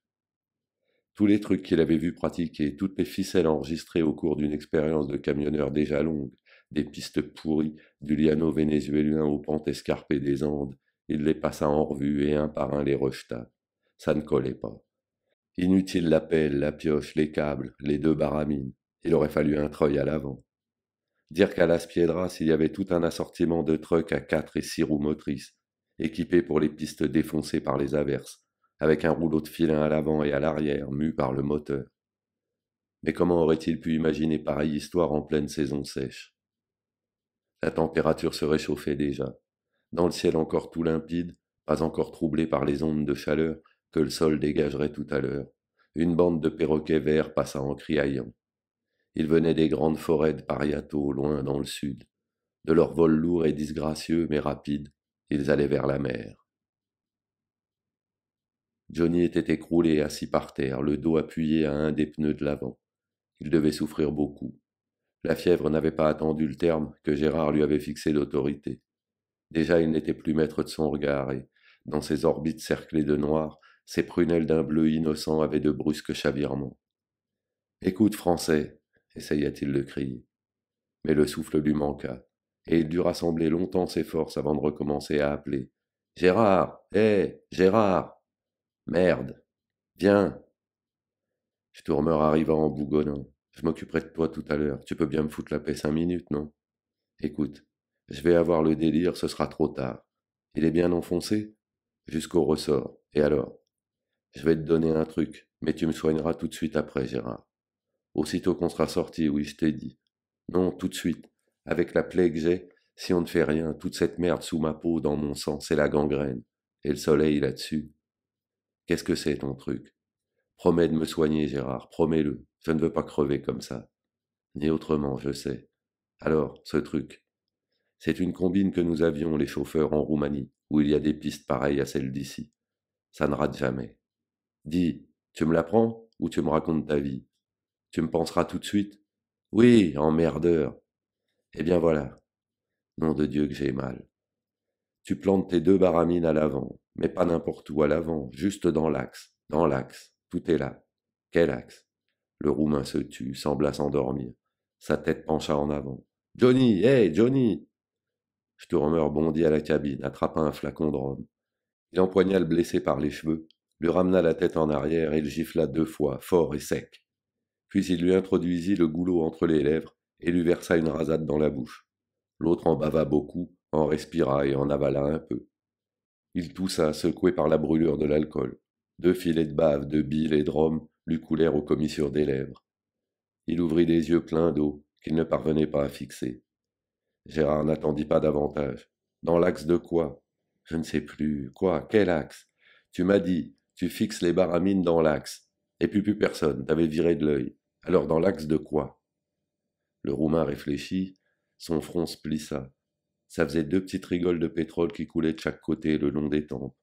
Tous les trucs qu'il avait vus pratiquer, toutes les ficelles enregistrées au cours d'une expérience de camionneur déjà longue, des pistes pourries, du liano vénézuélien aux pentes escarpées des Andes, il les passa en revue et un par un les rejeta. Ça ne collait pas. Inutile la pelle, la pioche, les câbles, les deux baramines. Il aurait fallu un treuil à l'avant. Dire qu'à Las Piedras, il y avait tout un assortiment de trucks à quatre et six roues motrices, équipés pour les pistes défoncées par les averses, avec un rouleau de filin à l'avant et à l'arrière, mu par le moteur. Mais comment aurait-il pu imaginer pareille histoire en pleine saison sèche La température se réchauffait déjà. Dans le ciel encore tout limpide, pas encore troublé par les ondes de chaleur que le sol dégagerait tout à l'heure, une bande de perroquets verts passa en criaillant. Ils venaient des grandes forêts de Pariato, loin dans le sud. De leur vol lourd et disgracieux, mais rapide, ils allaient vers la mer. Johnny était écroulé, assis par terre, le dos appuyé à un des pneus de l'avant. Il devait souffrir beaucoup. La fièvre n'avait pas attendu le terme que Gérard lui avait fixé d'autorité. Déjà, il n'était plus maître de son regard et, dans ses orbites cerclées de noir, ses prunelles d'un bleu innocent avaient de brusques chavirements. Écoute, Français, essaya-t-il de crier. Mais le souffle lui manqua, et il dut rassembler longtemps ses forces avant de recommencer à appeler. Gérard Hé eh, Gérard Merde Viens tourmeur arriva en bougonnant. Je m'occuperai de toi tout à l'heure. Tu peux bien me foutre la paix cinq minutes, non Écoute, je vais avoir le délire, ce sera trop tard. Il est bien enfoncé Jusqu'au ressort. Et alors Je vais te donner un truc, mais tu me soigneras tout de suite après, Gérard. Aussitôt qu'on sera sorti, oui, je t'ai dit. Non, tout de suite. Avec la plaie que j'ai, si on ne fait rien, toute cette merde sous ma peau, dans mon sang, c'est la gangrène. Et le soleil là-dessus. Qu'est-ce que c'est ton truc Promets de me soigner, Gérard, promets-le. Je ne veux pas crever comme ça. Ni autrement, je sais. Alors, ce truc. C'est une combine que nous avions, les chauffeurs, en Roumanie, où il y a des pistes pareilles à celles d'ici. Ça ne rate jamais. Dis, tu me la prends ou tu me racontes ta vie tu me penseras tout de suite Oui, emmerdeur. Eh bien voilà. Nom de Dieu que j'ai mal. Tu plantes tes deux baramines à l'avant, mais pas n'importe où à l'avant, juste dans l'axe, dans l'axe. Tout est là. Quel axe Le Roumain se tut, sembla s'endormir. Sa tête pencha en avant. Johnny, hey, Johnny Sturmer bondit à la cabine, attrapa un flacon de rhum. Il empoigna le blessé par les cheveux, lui ramena la tête en arrière et le gifla deux fois, fort et sec puis il lui introduisit le goulot entre les lèvres et lui versa une rasade dans la bouche. L'autre en bava beaucoup, en respira et en avala un peu. Il toussa, secoué par la brûlure de l'alcool. Deux filets de bave, de bile et de rhum lui coulèrent aux commissures des lèvres. Il ouvrit des yeux pleins d'eau qu'il ne parvenait pas à fixer. Gérard n'attendit pas davantage. Dans l'axe de quoi Je ne sais plus. Quoi Quel axe Tu m'as dit, tu fixes les baramines dans l'axe. Et puis plus personne, t'avais viré de l'œil. Alors dans l'axe de quoi Le Roumain réfléchit, son front se plissa. Ça faisait deux petites rigoles de pétrole qui coulaient de chaque côté le long des tempes.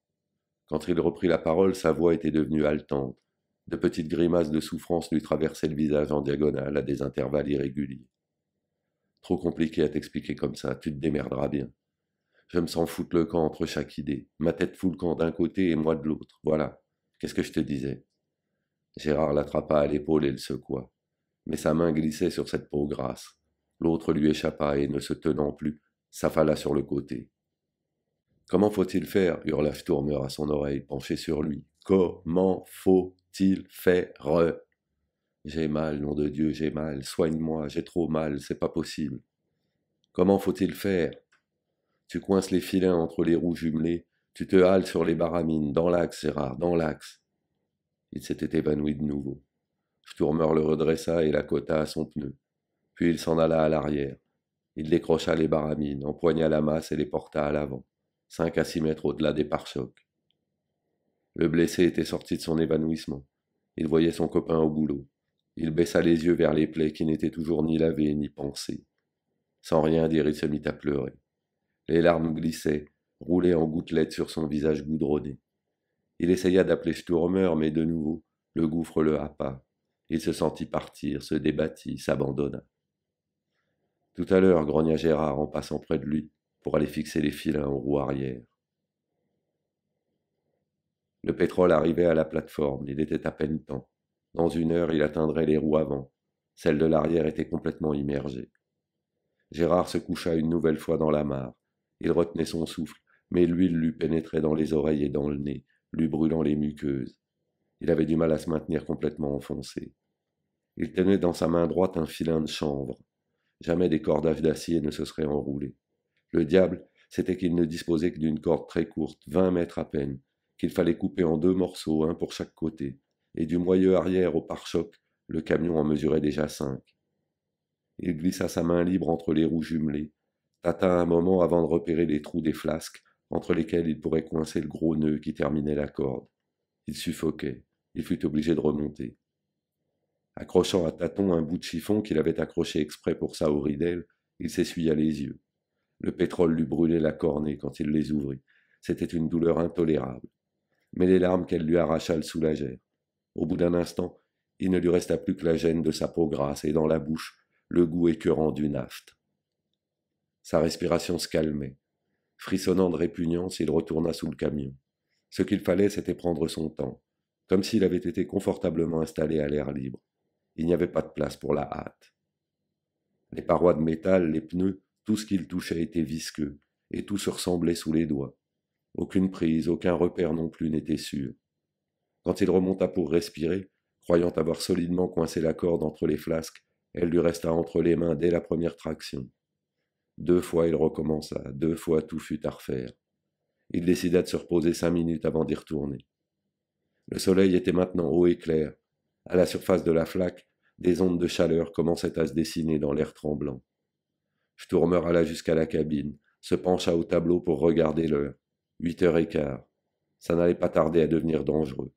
Quand il reprit la parole, sa voix était devenue haletante. De petites grimaces de souffrance lui traversaient le visage en diagonale à des intervalles irréguliers. Trop compliqué à t'expliquer comme ça, tu te démerderas bien. Je me sens foutre le camp entre chaque idée. Ma tête fout le camp d'un côté et moi de l'autre. Voilà. Qu'est-ce que je te disais Gérard l'attrapa à l'épaule et le secoua mais sa main glissait sur cette peau grasse. L'autre lui échappa et, ne se tenant plus, s'affala sur le côté. Comment faut-il faire hurla tourmeur à son oreille, penché sur lui. Comment faut-il faire J'ai mal, nom de Dieu, j'ai mal, soigne-moi, j'ai trop mal, c'est pas possible. Comment faut-il faire Tu coinces les filets entre les roues jumelées, tu te hales sur les baramines, dans l'axe, Gérard, dans l'axe. Il s'était évanoui de nouveau. Sturmer le redressa et la cota à son pneu. Puis il s'en alla à l'arrière. Il décrocha les baramines, empoigna la masse et les porta à l'avant, cinq à six mètres au-delà des pare-chocs. Le blessé était sorti de son évanouissement. Il voyait son copain au boulot. Il baissa les yeux vers les plaies qui n'étaient toujours ni lavées ni pansées. Sans rien dire, il se mit à pleurer. Les larmes glissaient, roulaient en gouttelettes sur son visage goudronné. Il essaya d'appeler Sturmer, mais de nouveau, le gouffre le happa. Il se sentit partir, se débattit, s'abandonna. Tout à l'heure, grogna Gérard en passant près de lui pour aller fixer les filins aux roues arrière. Le pétrole arrivait à la plateforme, il était à peine temps. Dans une heure, il atteindrait les roues avant. Celles de l'arrière étaient complètement immergées. Gérard se coucha une nouvelle fois dans la mare. Il retenait son souffle, mais l'huile lui pénétrait dans les oreilles et dans le nez, lui brûlant les muqueuses. Il avait du mal à se maintenir complètement enfoncé. Il tenait dans sa main droite un filin de chanvre. Jamais des cordages d'acier ne se seraient enroulés. Le diable, c'était qu'il ne disposait que d'une corde très courte, vingt mètres à peine, qu'il fallait couper en deux morceaux, un pour chaque côté, et du moyeu arrière au pare-choc, le camion en mesurait déjà cinq. Il glissa sa main libre entre les roues jumelées, tâta un moment avant de repérer les trous des flasques entre lesquels il pourrait coincer le gros nœud qui terminait la corde. Il suffoquait, il fut obligé de remonter. Accrochant à tâtons un bout de chiffon qu'il avait accroché exprès pour ça au il s'essuya les yeux. Le pétrole lui brûlait la cornée quand il les ouvrit. C'était une douleur intolérable. Mais les larmes qu'elle lui arracha le soulagèrent. Au bout d'un instant, il ne lui resta plus que la gêne de sa peau grasse et dans la bouche le goût écœurant du naft. Sa respiration se calmait. Frissonnant de répugnance, il retourna sous le camion. Ce qu'il fallait, c'était prendre son temps, comme s'il avait été confortablement installé à l'air libre il n'y avait pas de place pour la hâte. Les parois de métal, les pneus, tout ce qu'il touchait était visqueux, et tout se ressemblait sous les doigts. Aucune prise, aucun repère non plus n'était sûr. Quand il remonta pour respirer, croyant avoir solidement coincé la corde entre les flasques, elle lui resta entre les mains dès la première traction. Deux fois il recommença, deux fois tout fut à refaire. Il décida de se reposer cinq minutes avant d'y retourner. Le soleil était maintenant haut et clair, à la surface de la flaque, des ondes de chaleur commençaient à se dessiner dans l'air tremblant. Sturmer alla jusqu'à la cabine, se pencha au tableau pour regarder l'heure. Huit heures et quart. Ça n'allait pas tarder à devenir dangereux.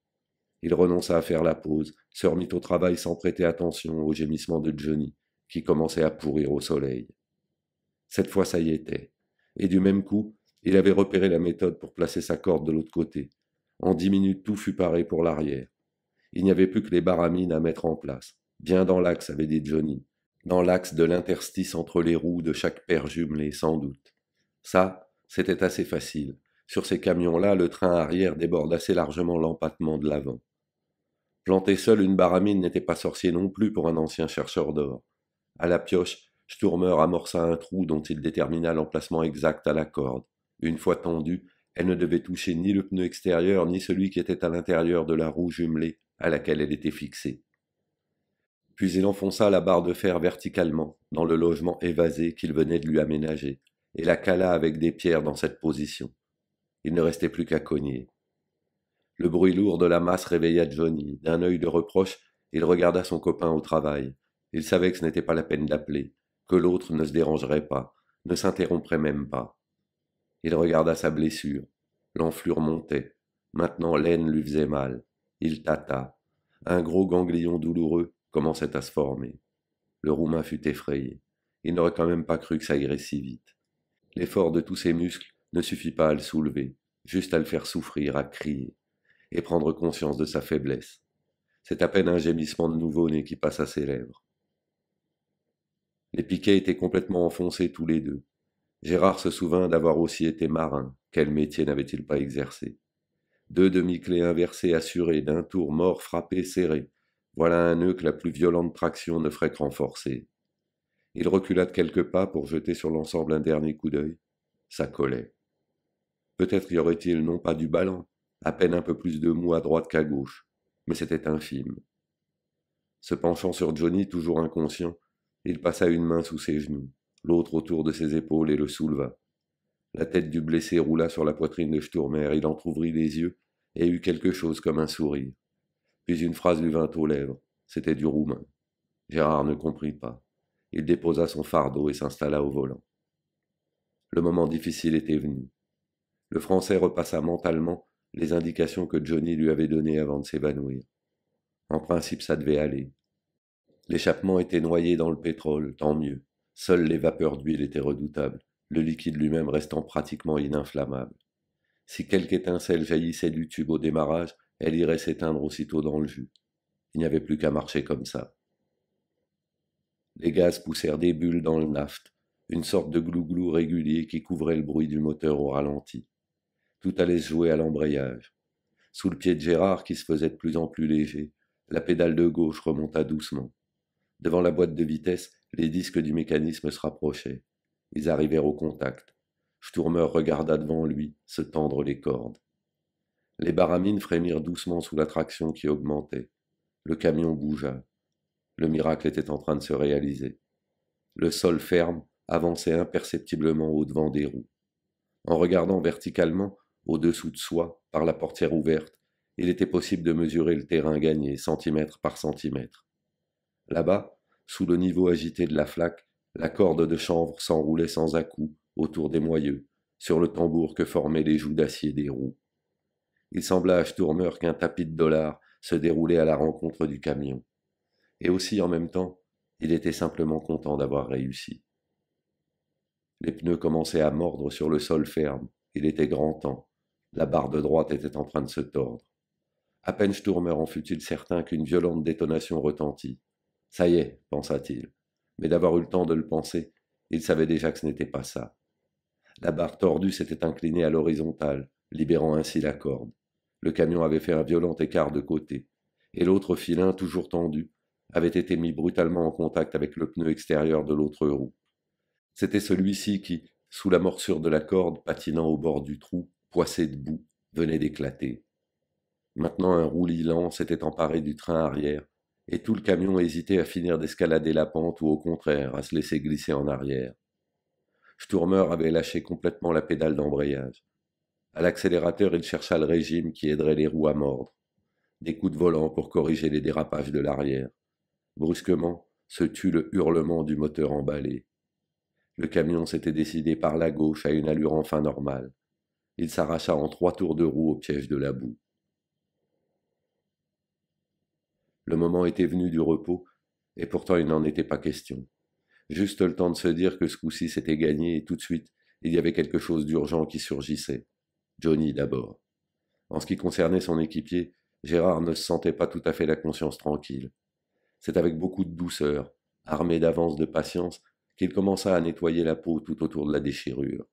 Il renonça à faire la pause, se remit au travail sans prêter attention aux gémissements de Johnny, qui commençait à pourrir au soleil. Cette fois, ça y était. Et du même coup, il avait repéré la méthode pour placer sa corde de l'autre côté. En dix minutes, tout fut paré pour l'arrière. Il n'y avait plus que les baramines à mettre en place. Bien dans l'axe, avait dit Johnny. Dans l'axe de l'interstice entre les roues de chaque paire jumelée, sans doute. Ça, c'était assez facile. Sur ces camions-là, le train arrière déborde assez largement l'empattement de l'avant. Planter seul une baramine n'était pas sorcier non plus pour un ancien chercheur d'or. À la pioche, Sturmer amorça un trou dont il détermina l'emplacement exact à la corde. Une fois tendue, elle ne devait toucher ni le pneu extérieur ni celui qui était à l'intérieur de la roue jumelée, à laquelle elle était fixée. Puis il enfonça la barre de fer verticalement dans le logement évasé qu'il venait de lui aménager, et la cala avec des pierres dans cette position. Il ne restait plus qu'à cogner. Le bruit lourd de la masse réveilla Johnny. D'un œil de reproche, il regarda son copain au travail. Il savait que ce n'était pas la peine d'appeler, que l'autre ne se dérangerait pas, ne s'interromprait même pas. Il regarda sa blessure. L'enflure montait. Maintenant, l'aine lui faisait mal. Il tâta. Un gros ganglion douloureux commençait à se former. Le Roumain fut effrayé. Il n'aurait quand même pas cru que ça irait si vite. L'effort de tous ses muscles ne suffit pas à le soulever, juste à le faire souffrir, à crier, et prendre conscience de sa faiblesse. C'est à peine un gémissement de nouveau-né qui passe à ses lèvres. Les piquets étaient complètement enfoncés tous les deux. Gérard se souvint d'avoir aussi été marin. Quel métier n'avait-il pas exercé deux demi-clés inversées assurées d'un tour mort frappé serré. Voilà un nœud que la plus violente traction ne ferait que renforcer. Il recula de quelques pas pour jeter sur l'ensemble un dernier coup d'œil. Ça collait. Peut-être y aurait-il non pas du ballon, à peine un peu plus de mou à droite qu'à gauche, mais c'était infime. Se penchant sur Johnny, toujours inconscient, il passa une main sous ses genoux, l'autre autour de ses épaules et le souleva. La tête du blessé roula sur la poitrine de Sturmer, il entr'ouvrit les yeux et eut quelque chose comme un sourire. Puis une phrase lui vint aux lèvres. C'était du roumain. Gérard ne comprit pas. Il déposa son fardeau et s'installa au volant. Le moment difficile était venu. Le Français repassa mentalement les indications que Johnny lui avait données avant de s'évanouir. En principe, ça devait aller. L'échappement était noyé dans le pétrole, tant mieux. Seules les vapeurs d'huile étaient redoutables le liquide lui-même restant pratiquement ininflammable. Si quelque étincelle jaillissait du tube au démarrage, elle irait s'éteindre aussitôt dans le jus. Il n'y avait plus qu'à marcher comme ça. Les gaz poussèrent des bulles dans le naft, une sorte de glouglou régulier qui couvrait le bruit du moteur au ralenti. Tout allait se jouer à l'embrayage. Sous le pied de Gérard, qui se faisait de plus en plus léger, la pédale de gauche remonta doucement. Devant la boîte de vitesse, les disques du mécanisme se rapprochaient. Ils arrivèrent au contact. Sturmer regarda devant lui se tendre les cordes. Les baramines frémirent doucement sous la traction qui augmentait. Le camion bougea. Le miracle était en train de se réaliser. Le sol ferme avançait imperceptiblement au-devant des roues. En regardant verticalement, au-dessous de soi, par la portière ouverte, il était possible de mesurer le terrain gagné centimètre par centimètre. Là-bas, sous le niveau agité de la flaque, la corde de chanvre s'enroulait sans à coup autour des moyeux, sur le tambour que formaient les joues d'acier des roues. Il sembla à Sturmer qu'un tapis de dollars se déroulait à la rencontre du camion. Et aussi, en même temps, il était simplement content d'avoir réussi. Les pneus commençaient à mordre sur le sol ferme. Il était grand temps. La barre de droite était en train de se tordre. À peine Sturmer en fut-il certain qu'une violente détonation retentit. Ça y est, pensa-t-il mais d'avoir eu le temps de le penser, il savait déjà que ce n'était pas ça. La barre tordue s'était inclinée à l'horizontale, libérant ainsi la corde. Le camion avait fait un violent écart de côté, et l'autre filin, toujours tendu, avait été mis brutalement en contact avec le pneu extérieur de l'autre roue. C'était celui-ci qui, sous la morsure de la corde, patinant au bord du trou, poissé de boue, venait d'éclater. Maintenant un roulis lent s'était emparé du train arrière, et tout le camion hésitait à finir d'escalader la pente ou au contraire à se laisser glisser en arrière. Sturmer avait lâché complètement la pédale d'embrayage. À l'accélérateur, il chercha le régime qui aiderait les roues à mordre. Des coups de volant pour corriger les dérapages de l'arrière. Brusquement, se tut le hurlement du moteur emballé. Le camion s'était décidé par la gauche à une allure enfin normale. Il s'arracha en trois tours de roue au piège de la boue. Le moment était venu du repos, et pourtant il n'en était pas question. Juste le temps de se dire que ce coup-ci s'était gagné, et tout de suite, il y avait quelque chose d'urgent qui surgissait. Johnny d'abord. En ce qui concernait son équipier, Gérard ne se sentait pas tout à fait la conscience tranquille. C'est avec beaucoup de douceur, armé d'avance de patience, qu'il commença à nettoyer la peau tout autour de la déchirure.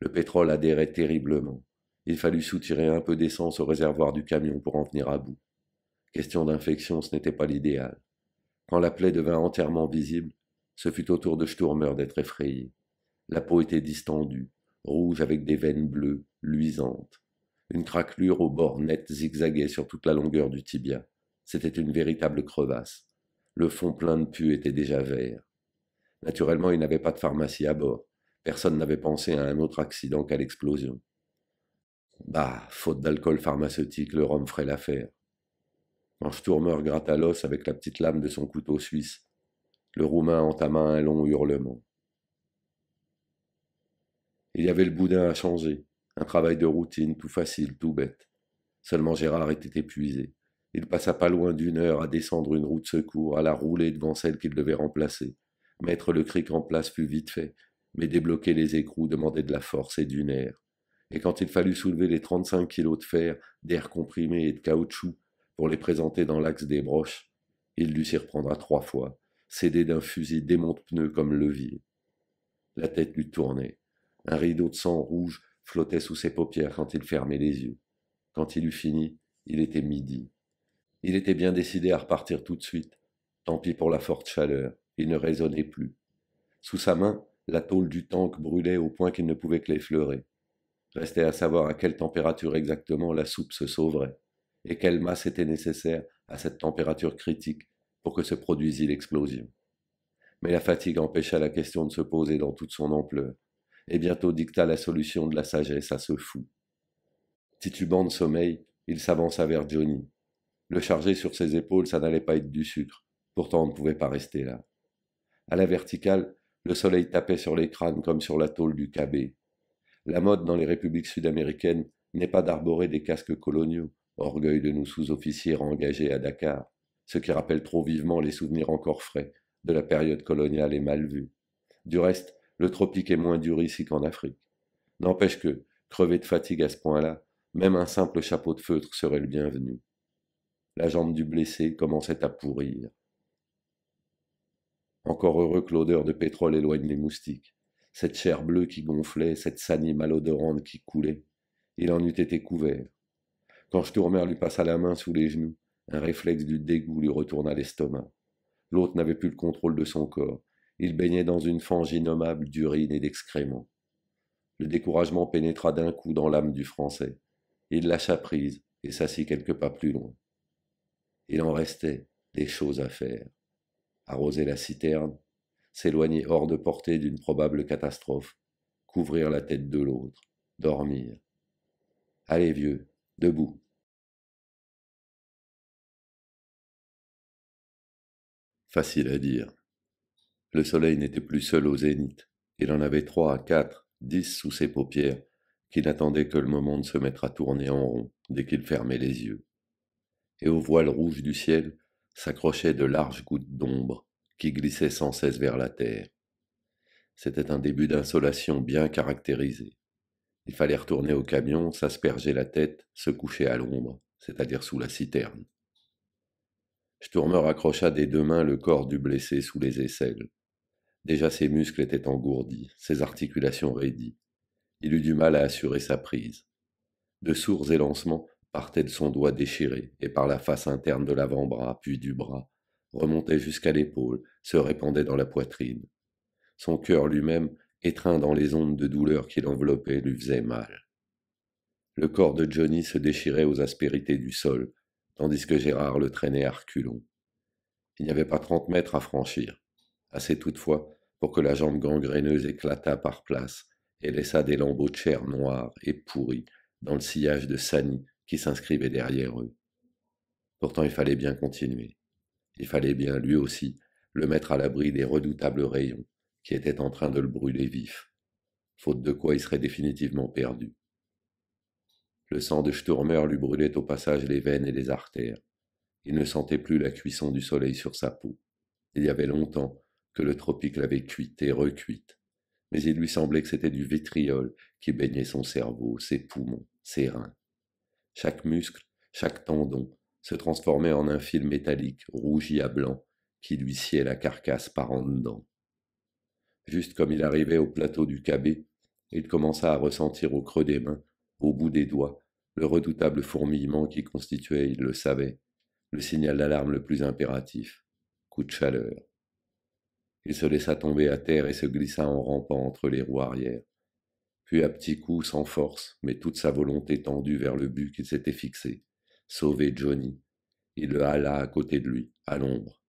Le pétrole adhérait terriblement. Il fallut soutirer un peu d'essence au réservoir du camion pour en venir à bout. Question d'infection, ce n'était pas l'idéal. Quand la plaie devint entièrement visible, ce fut au tour de Sturmer d'être effrayé. La peau était distendue, rouge avec des veines bleues, luisantes. Une craquelure au bord net zigzaguait sur toute la longueur du tibia. C'était une véritable crevasse. Le fond plein de pu était déjà vert. Naturellement, il n'avait pas de pharmacie à bord. Personne n'avait pensé à un autre accident qu'à l'explosion. Bah, faute d'alcool pharmaceutique, le rhum ferait l'affaire. Un gratta l'os avec la petite lame de son couteau suisse. Le Roumain entama un long hurlement. Il y avait le boudin à changer, un travail de routine tout facile, tout bête. Seulement Gérard était épuisé. Il passa pas loin d'une heure à descendre une roue de secours, à la rouler devant celle qu'il devait remplacer. Mettre le cric en place fut vite fait, mais débloquer les écrous demandait de la force et du nerf. Et quand il fallut soulever les 35 kilos de fer, d'air comprimé et de caoutchouc, pour les présenter dans l'axe des broches. Il dut s'y reprendre trois fois, cédé d'un fusil démonte-pneu comme levier. La tête lui tournait. Un rideau de sang rouge flottait sous ses paupières quand il fermait les yeux. Quand il eut fini, il était midi. Il était bien décidé à repartir tout de suite. Tant pis pour la forte chaleur, il ne raisonnait plus. Sous sa main, la tôle du tank brûlait au point qu'il ne pouvait que l'effleurer. Restait à savoir à quelle température exactement la soupe se sauverait et quelle masse était nécessaire à cette température critique pour que se produisît l'explosion. Mais la fatigue empêcha la question de se poser dans toute son ampleur, et bientôt dicta la solution de la sagesse à ce fou. Titubant de sommeil, il s'avança vers Johnny. Le charger sur ses épaules, ça n'allait pas être du sucre, pourtant on ne pouvait pas rester là. À la verticale, le soleil tapait sur les crânes comme sur la tôle du cabé. La mode dans les républiques sud-américaines n'est pas d'arborer des casques coloniaux, orgueil de nos sous-officiers engagés à Dakar, ce qui rappelle trop vivement les souvenirs encore frais de la période coloniale et mal vue. Du reste, le tropique est moins dur ici qu'en Afrique. N'empêche que, crevé de fatigue à ce point-là, même un simple chapeau de feutre serait le bienvenu. La jambe du blessé commençait à pourrir. Encore heureux que l'odeur de pétrole éloigne les moustiques. Cette chair bleue qui gonflait, cette sanie malodorante qui coulait. Il en eût été couvert. Quand Sturmer lui passa la main sous les genoux, un réflexe du dégoût lui retourna l'estomac. L'autre n'avait plus le contrôle de son corps. Il baignait dans une fange innommable d'urine et d'excréments. Le découragement pénétra d'un coup dans l'âme du Français. Il lâcha prise et s'assit quelques pas plus loin. Il en restait des choses à faire. Arroser la citerne, s'éloigner hors de portée d'une probable catastrophe, couvrir la tête de l'autre, dormir. Allez vieux, debout Facile à dire. Le soleil n'était plus seul au zénith. Il en avait trois, quatre, dix sous ses paupières, qui n'attendaient que le moment de se mettre à tourner en rond dès qu'il fermait les yeux. Et au voile rouge du ciel s'accrochaient de larges gouttes d'ombre qui glissaient sans cesse vers la terre. C'était un début d'insolation bien caractérisé. Il fallait retourner au camion, s'asperger la tête, se coucher à l'ombre, c'est-à-dire sous la citerne. Sturmer accrocha des deux mains le corps du blessé sous les aisselles. Déjà ses muscles étaient engourdis, ses articulations raidies. Il eut du mal à assurer sa prise. De sourds élancements partaient de son doigt déchiré et par la face interne de l'avant-bras, puis du bras, remontaient jusqu'à l'épaule, se répandaient dans la poitrine. Son cœur lui-même étreint dans les ondes de douleur qui l'enveloppaient, lui faisait mal. Le corps de Johnny se déchirait aux aspérités du sol, tandis que Gérard le traînait à reculons. Il n'y avait pas trente mètres à franchir, assez toutefois pour que la jambe gangréneuse éclatât par place et laissa des lambeaux de chair noirs et pourris dans le sillage de Sani qui s'inscrivait derrière eux. Pourtant il fallait bien continuer. Il fallait bien, lui aussi, le mettre à l'abri des redoutables rayons qui était en train de le brûler vif, faute de quoi il serait définitivement perdu. Le sang de Sturmer lui brûlait au passage les veines et les artères. Il ne sentait plus la cuisson du soleil sur sa peau. Il y avait longtemps que le tropique l'avait cuite et recuite, mais il lui semblait que c'était du vitriol qui baignait son cerveau, ses poumons, ses reins. Chaque muscle, chaque tendon se transformait en un fil métallique, rougi à blanc, qui lui sciait la carcasse par en dedans. Juste comme il arrivait au plateau du Cabé, il commença à ressentir au creux des mains, au bout des doigts, le redoutable fourmillement qui constituait, il le savait, le signal d'alarme le plus impératif. Coup de chaleur. Il se laissa tomber à terre et se glissa en rampant entre les roues arrière. Puis à petits coups, sans force, mais toute sa volonté tendue vers le but qu'il s'était fixé, sauver Johnny, il le hala à côté de lui, à l'ombre.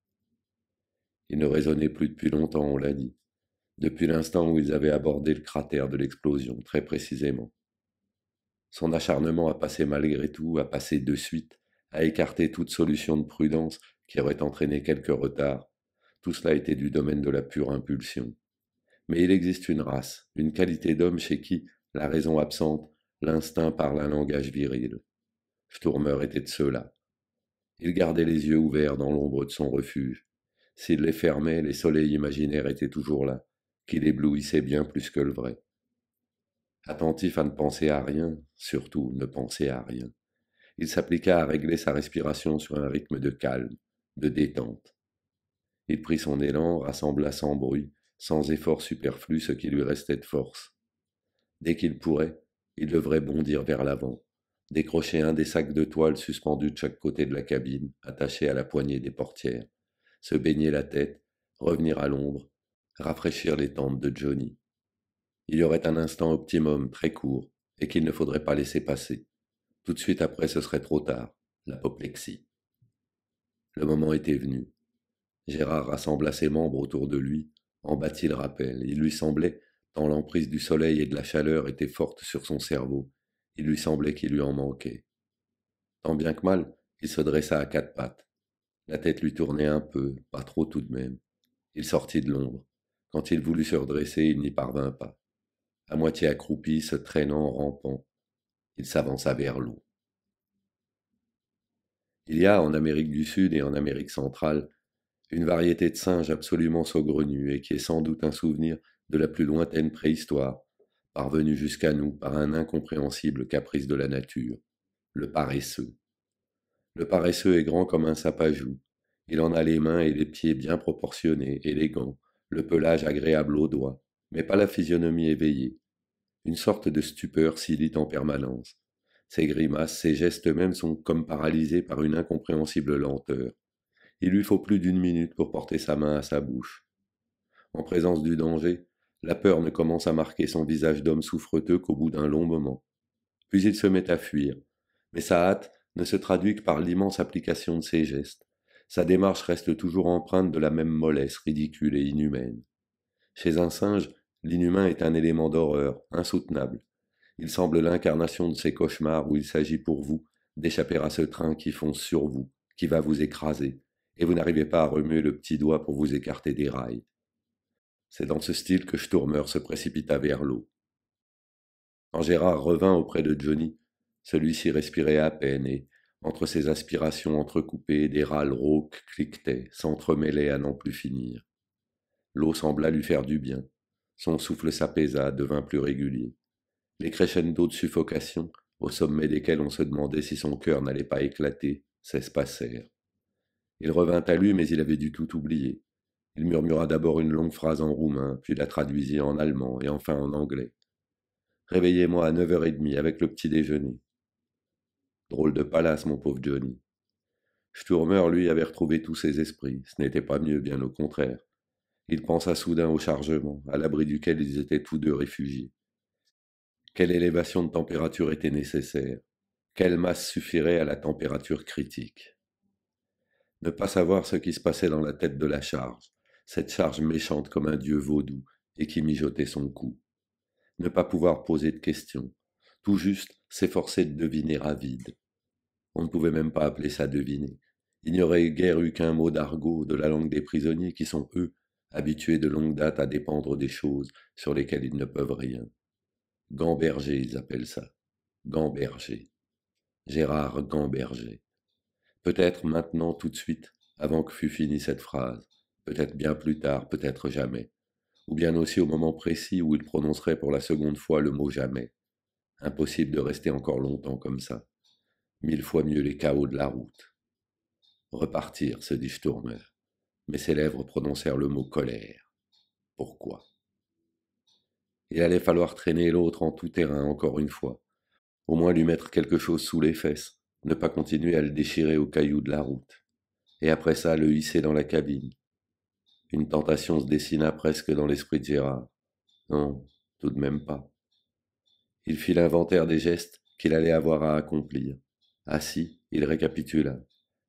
Il ne raisonnait plus depuis longtemps, on l'a dit depuis l'instant où ils avaient abordé le cratère de l'explosion très précisément. Son acharnement a passé malgré tout, à passer de suite, à écarter toute solution de prudence qui aurait entraîné quelques retards. tout cela était du domaine de la pure impulsion. Mais il existe une race, une qualité d'homme chez qui, la raison absente, l'instinct parle un langage viril. Sturmer était de ceux-là. Il gardait les yeux ouverts dans l'ombre de son refuge. S'il les fermait, les soleils imaginaires étaient toujours là qui l'éblouissait bien plus que le vrai. Attentif à ne penser à rien, surtout ne penser à rien, il s'appliqua à régler sa respiration sur un rythme de calme, de détente. Il prit son élan, rassembla sans bruit, sans effort superflu ce qui lui restait de force. Dès qu'il pourrait, il devrait bondir vers l'avant, décrocher un des sacs de toile suspendus de chaque côté de la cabine, attaché à la poignée des portières, se baigner la tête, revenir à l'ombre, rafraîchir les tempes de Johnny. Il y aurait un instant optimum très court et qu'il ne faudrait pas laisser passer. Tout de suite après, ce serait trop tard, l'apoplexie. Le moment était venu. Gérard rassembla ses membres autour de lui, en bâtit le rappel. Il lui semblait, tant l'emprise du soleil et de la chaleur était forte sur son cerveau, il lui semblait qu'il lui en manquait. Tant bien que mal, il se dressa à quatre pattes. La tête lui tournait un peu, pas trop tout de même. Il sortit de l'ombre. Quand il voulut se redresser, il n'y parvint pas. À moitié accroupi, se traînant, rampant, il s'avança vers l'eau. Il y a en Amérique du Sud et en Amérique centrale une variété de singes absolument saugrenue et qui est sans doute un souvenir de la plus lointaine préhistoire, parvenue jusqu'à nous par un incompréhensible caprice de la nature, le paresseux. Le paresseux est grand comme un sapajou, il en a les mains et les pieds bien proportionnés, élégants, le pelage agréable aux doigts, mais pas la physionomie éveillée. Une sorte de stupeur lit en permanence. Ses grimaces, ses gestes même sont comme paralysés par une incompréhensible lenteur. Il lui faut plus d'une minute pour porter sa main à sa bouche. En présence du danger, la peur ne commence à marquer son visage d'homme souffreteux qu'au bout d'un long moment. Puis il se met à fuir, mais sa hâte ne se traduit que par l'immense application de ses gestes. Sa démarche reste toujours empreinte de la même mollesse ridicule et inhumaine. Chez un singe, l'inhumain est un élément d'horreur, insoutenable. Il semble l'incarnation de ces cauchemars où il s'agit pour vous d'échapper à ce train qui fonce sur vous, qui va vous écraser, et vous n'arrivez pas à remuer le petit doigt pour vous écarter des rails. C'est dans ce style que Sturmer se précipita vers l'eau. Quand Gérard revint auprès de Johnny, celui-ci respirait à peine et, entre ses aspirations entrecoupées, des râles rauques cliquetaient, s'entremêlaient à n'en plus finir. L'eau sembla lui faire du bien. Son souffle s'apaisa, devint plus régulier. Les crescendos de suffocation, au sommet desquels on se demandait si son cœur n'allait pas éclater, s'espacèrent. Il revint à lui, mais il avait du tout oublié. Il murmura d'abord une longue phrase en roumain, puis la traduisit en allemand et enfin en anglais. Réveillez-moi à neuf heures et demie avec le petit déjeuner. Drôle de palace, mon pauvre Johnny. Sturmer, lui, avait retrouvé tous ses esprits. Ce n'était pas mieux, bien au contraire. Il pensa soudain au chargement, à l'abri duquel ils étaient tous deux réfugiés. Quelle élévation de température était nécessaire Quelle masse suffirait à la température critique Ne pas savoir ce qui se passait dans la tête de la charge, cette charge méchante comme un dieu vaudou et qui mijotait son cou. Ne pas pouvoir poser de questions, tout juste s'efforcer de deviner à on ne pouvait même pas appeler ça deviner. Il n'y aurait guère eu qu'un mot d'argot de la langue des prisonniers qui sont, eux, habitués de longue date à dépendre des choses sur lesquelles ils ne peuvent rien. Gamberger, ils appellent ça. Gamberger. Gérard Gamberger. Peut-être maintenant, tout de suite, avant que fût finie cette phrase. Peut-être bien plus tard, peut-être jamais. Ou bien aussi au moment précis où il prononcerait pour la seconde fois le mot jamais. Impossible de rester encore longtemps comme ça mille fois mieux les chaos de la route. Repartir, se dit Sturmer, mais ses lèvres prononcèrent le mot colère. Pourquoi Il allait falloir traîner l'autre en tout terrain encore une fois, au moins lui mettre quelque chose sous les fesses, ne pas continuer à le déchirer aux cailloux de la route, et après ça le hisser dans la cabine. Une tentation se dessina presque dans l'esprit de Gérard. Non, tout de même pas. Il fit l'inventaire des gestes qu'il allait avoir à accomplir. Assis, ah il récapitula.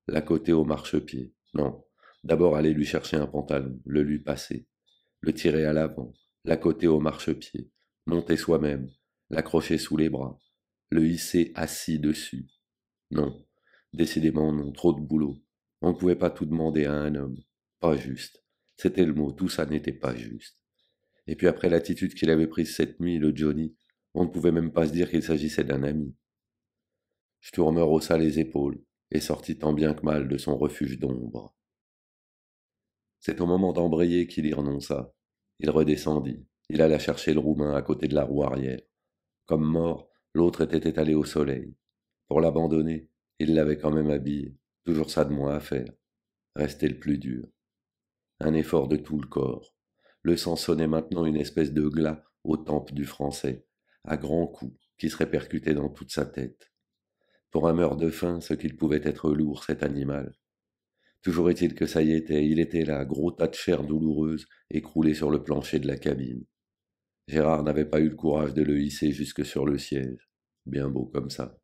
La côté au marchepied. Non. D'abord aller lui chercher un pantalon, le lui passer, le tirer à l'avant, la côté au marchepied, monter soi-même, l'accrocher sous les bras, le hisser assis dessus. Non, décidément non, trop de boulot. On ne pouvait pas tout demander à un homme. Pas juste. C'était le mot, tout ça n'était pas juste. Et puis après l'attitude qu'il avait prise cette nuit, le Johnny, on ne pouvait même pas se dire qu'il s'agissait d'un ami. Sturmer haussa les épaules et sortit tant bien que mal de son refuge d'ombre. C'est au moment d'embrayer qu'il y renonça. Il redescendit. Il alla chercher le Roumain à côté de la roue arrière. Comme mort, l'autre était étalé au soleil. Pour l'abandonner, il l'avait quand même habillé. Toujours ça de moins à faire. Restait le plus dur. Un effort de tout le corps. Le sang sonnait maintenant une espèce de glas aux tempes du Français, à grands coups, qui se répercutait dans toute sa tête. Pour un meurtre de faim, ce qu'il pouvait être lourd, cet animal. Toujours est-il que ça y était, il était là, gros tas de chair douloureuse, écroulé sur le plancher de la cabine. Gérard n'avait pas eu le courage de le hisser jusque sur le siège. Bien beau comme ça.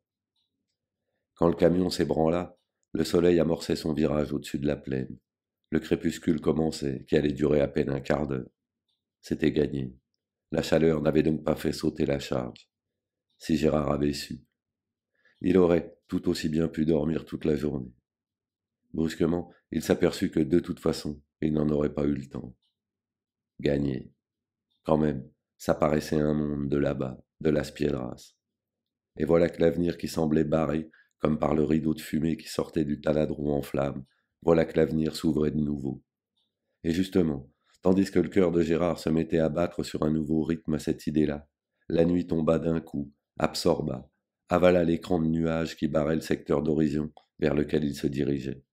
Quand le camion s'ébranla, le soleil amorçait son virage au-dessus de la plaine. Le crépuscule commençait, qui allait durer à peine un quart d'heure. C'était gagné. La chaleur n'avait donc pas fait sauter la charge. Si Gérard avait su, il aurait tout aussi bien pu dormir toute la journée. Brusquement, il s'aperçut que de toute façon, il n'en aurait pas eu le temps. Gagné. Quand même, ça paraissait un monde de là-bas, de la Piedras. Et voilà que l'avenir qui semblait barré, comme par le rideau de fumée qui sortait du taladron en flammes, voilà que l'avenir s'ouvrait de nouveau. Et justement, tandis que le cœur de Gérard se mettait à battre sur un nouveau rythme à cette idée-là, la nuit tomba d'un coup, absorba, avala l'écran de nuages qui barrait le secteur d'horizon vers lequel ils se dirigeaient.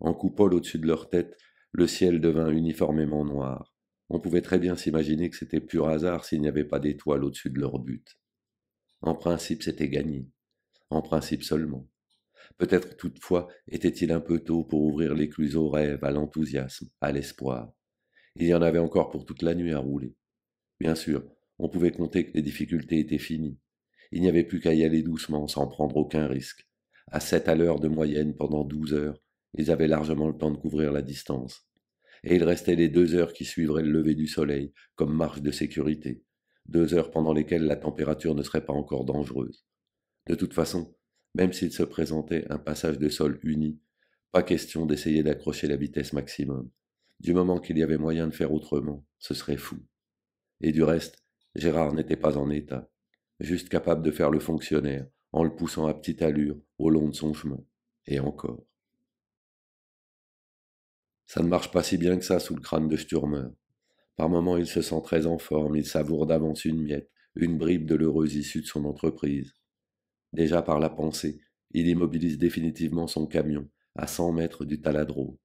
En coupole au-dessus de leur tête, le ciel devint uniformément noir. On pouvait très bien s'imaginer que c'était pur hasard s'il n'y avait pas d'étoiles au-dessus de leur but. En principe, c'était gagné. En principe seulement. Peut-être toutefois était-il un peu tôt pour ouvrir l'écluse au rêve, à l'enthousiasme, à l'espoir. Il y en avait encore pour toute la nuit à rouler. Bien sûr, on pouvait compter que les difficultés étaient finies, il n'y avait plus qu'à y aller doucement, sans prendre aucun risque. À sept à l'heure de moyenne pendant douze heures, ils avaient largement le temps de couvrir la distance. Et il restait les deux heures qui suivraient le lever du soleil, comme marche de sécurité, deux heures pendant lesquelles la température ne serait pas encore dangereuse. De toute façon, même s'il se présentait un passage de sol uni, pas question d'essayer d'accrocher la vitesse maximum. Du moment qu'il y avait moyen de faire autrement, ce serait fou. Et du reste, Gérard n'était pas en état juste capable de faire le fonctionnaire, en le poussant à petite allure au long de son chemin, et encore. Ça ne marche pas si bien que ça sous le crâne de Sturmer. Par moments, il se sent très en forme, il savoure d'avance une miette, une bribe de l'heureuse issue de son entreprise. Déjà par la pensée, il immobilise définitivement son camion, à cent mètres du taladro.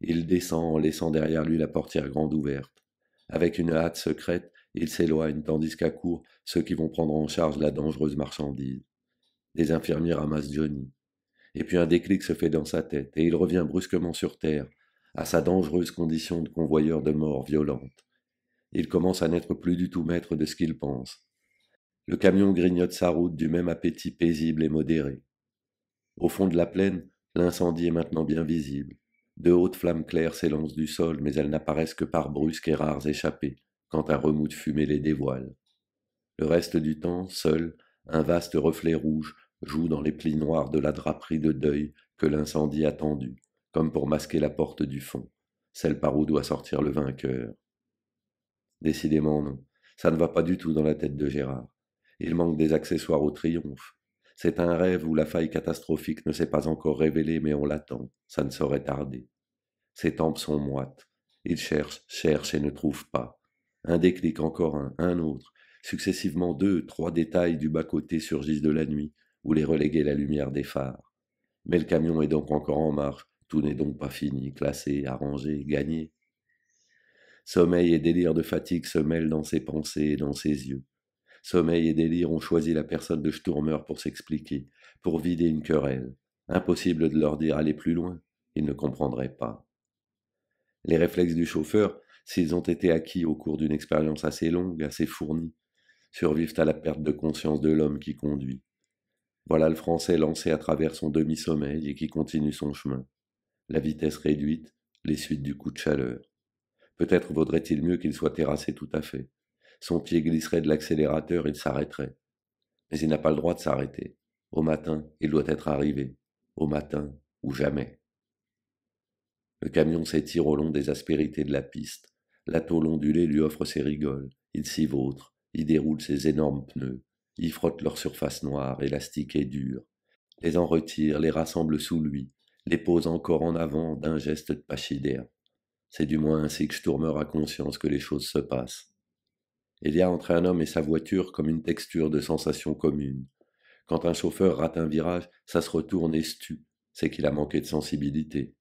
Il descend en laissant derrière lui la portière grande ouverte. Avec une hâte secrète, il s'éloigne tandis qu'à court, ceux qui vont prendre en charge la dangereuse marchandise. Des infirmiers ramassent Johnny. Et puis un déclic se fait dans sa tête et il revient brusquement sur terre, à sa dangereuse condition de convoyeur de mort violente. Il commence à n'être plus du tout maître de ce qu'il pense. Le camion grignote sa route du même appétit paisible et modéré. Au fond de la plaine, l'incendie est maintenant bien visible. De hautes flammes claires s'élancent du sol, mais elles n'apparaissent que par brusques et rares échappées quand un remous de fumée les dévoile. Le reste du temps, seul, un vaste reflet rouge joue dans les plis noirs de la draperie de deuil que l'incendie a tendue, comme pour masquer la porte du fond, celle par où doit sortir le vainqueur. Décidément non, ça ne va pas du tout dans la tête de Gérard. Il manque des accessoires au triomphe. C'est un rêve où la faille catastrophique ne s'est pas encore révélée, mais on l'attend, ça ne saurait tarder. Ses tempes sont moites. Il cherche, cherche et ne trouve pas. Un déclic, encore un, un autre. Successivement, deux, trois détails du bas-côté surgissent de la nuit, où les reléguer la lumière des phares. Mais le camion est donc encore en marche, tout n'est donc pas fini, classé, arrangé, gagné. Sommeil et délire de fatigue se mêlent dans ses pensées et dans ses yeux. Sommeil et délire ont choisi la personne de Sturmer pour s'expliquer, pour vider une querelle. Impossible de leur dire aller plus loin, ils ne comprendraient pas. Les réflexes du chauffeur S'ils ont été acquis au cours d'une expérience assez longue, assez fournie, survivent à la perte de conscience de l'homme qui conduit. Voilà le français lancé à travers son demi-sommeil et qui continue son chemin. La vitesse réduite, les suites du coup de chaleur. Peut-être vaudrait-il mieux qu'il soit terrassé tout à fait. Son pied glisserait de l'accélérateur, il s'arrêterait. Mais il n'a pas le droit de s'arrêter. Au matin, il doit être arrivé. Au matin ou jamais. Le camion s'étire au long des aspérités de la piste tôle ondulée lui offre ses rigoles, il s'y vautre, y déroule ses énormes pneus, y frotte leur surface noire, élastique et dure, les en retire, les rassemble sous lui, les pose encore en avant d'un geste de pachyderme. C'est du moins ainsi que Sturmer a conscience que les choses se passent. Il y a entre un homme et sa voiture comme une texture de sensation commune. Quand un chauffeur rate un virage, ça se retourne et se C'est qu'il a manqué de sensibilité.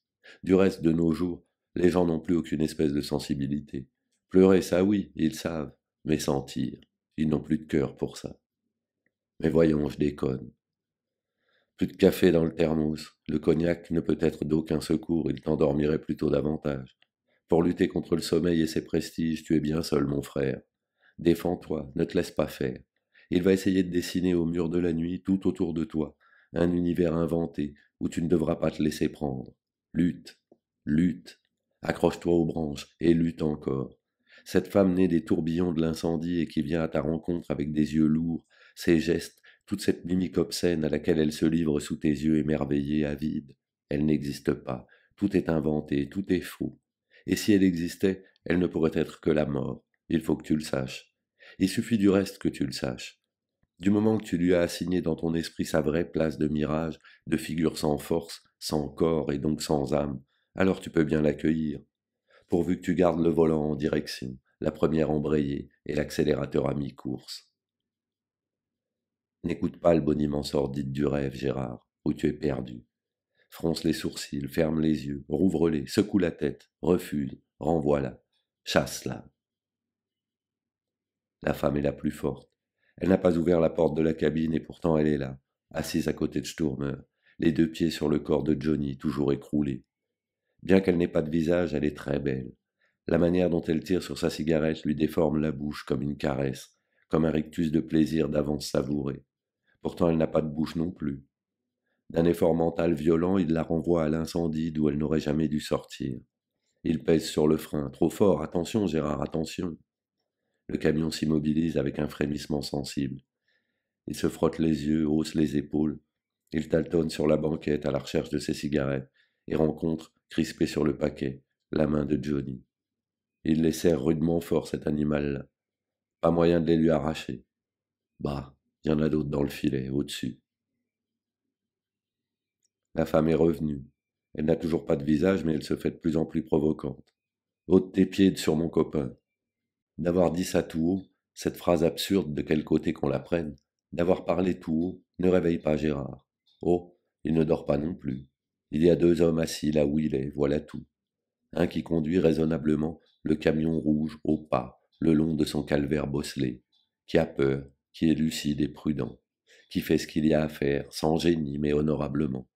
Du reste, de nos jours, les gens n'ont plus aucune espèce de sensibilité. Pleurer, ça oui, ils savent, mais sentir, ils n'ont plus de cœur pour ça. Mais voyons, je déconne. Plus de café dans le thermos, le cognac ne peut être d'aucun secours, il t'endormirait plutôt davantage. Pour lutter contre le sommeil et ses prestiges, tu es bien seul, mon frère. Défends-toi, ne te laisse pas faire. Il va essayer de dessiner au mur de la nuit, tout autour de toi, un univers inventé où tu ne devras pas te laisser prendre. Lutte, lutte, Accroche-toi aux branches et lutte encore. Cette femme née des tourbillons de l'incendie et qui vient à ta rencontre avec des yeux lourds, ses gestes, toute cette mimique obscène à laquelle elle se livre sous tes yeux émerveillés, avides. Elle n'existe pas. Tout est inventé, tout est faux. Et si elle existait, elle ne pourrait être que la mort. Il faut que tu le saches. Il suffit du reste que tu le saches. Du moment que tu lui as assigné dans ton esprit sa vraie place de mirage, de figure sans force, sans corps et donc sans âme, alors tu peux bien l'accueillir, pourvu que tu gardes le volant en direction, la première embrayée et l'accélérateur à mi-course. N'écoute pas le boniment sordide du rêve, Gérard, où tu es perdu. Fronce les sourcils, ferme les yeux, rouvre-les, secoue la tête, refuse, renvoie-la, chasse-la. La femme est la plus forte. Elle n'a pas ouvert la porte de la cabine et pourtant elle est là, assise à côté de Sturmer, les deux pieds sur le corps de Johnny, toujours écroulé, Bien qu'elle n'ait pas de visage, elle est très belle. La manière dont elle tire sur sa cigarette lui déforme la bouche comme une caresse, comme un rictus de plaisir d'avance savouré. Pourtant elle n'a pas de bouche non plus. D'un effort mental violent, il la renvoie à l'incendie d'où elle n'aurait jamais dû sortir. Il pèse sur le frein. Trop fort, attention Gérard, attention. Le camion s'immobilise avec un frémissement sensible. Il se frotte les yeux, hausse les épaules. Il tâtonne sur la banquette à la recherche de ses cigarettes et rencontre, crispé sur le paquet, la main de Johnny. Il les serre rudement fort cet animal-là. Pas moyen de les lui arracher. Bah, il y en a d'autres dans le filet, au-dessus. La femme est revenue. Elle n'a toujours pas de visage, mais elle se fait de plus en plus provocante. Ôte tes pieds sur mon copain. D'avoir dit ça tout haut, cette phrase absurde de quel côté qu'on la prenne, d'avoir parlé tout haut, ne réveille pas Gérard. Oh, il ne dort pas non plus. Il y a deux hommes assis là où il est, voilà tout. Un qui conduit raisonnablement le camion rouge au pas, le long de son calvaire bosselé, qui a peur, qui est lucide et prudent, qui fait ce qu'il y a à faire, sans génie mais honorablement.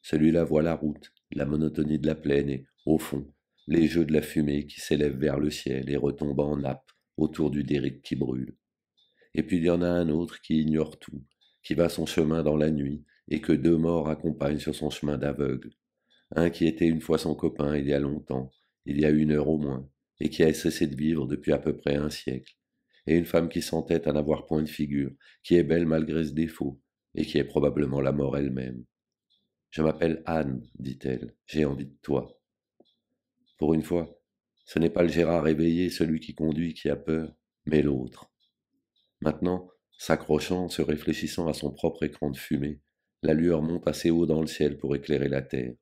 Celui-là voit la route, la monotonie de la plaine et, au fond, les jeux de la fumée qui s'élèvent vers le ciel et retombent en nappe autour du déric qui brûle. Et puis il y en a un autre qui ignore tout, qui va son chemin dans la nuit et que deux morts accompagnent sur son chemin d'aveugle. Un qui était une fois son copain il y a longtemps, il y a une heure au moins, et qui a cessé de vivre depuis à peu près un siècle, et une femme qui s'entête à n'avoir point de figure, qui est belle malgré ce défaut, et qui est probablement la mort elle-même. Je m'appelle Anne, dit-elle, j'ai envie de toi. Pour une fois, ce n'est pas le Gérard éveillé, celui qui conduit, qui a peur, mais l'autre. Maintenant, s'accrochant, se réfléchissant à son propre écran de fumée, la lueur monte assez haut dans le ciel pour éclairer la terre,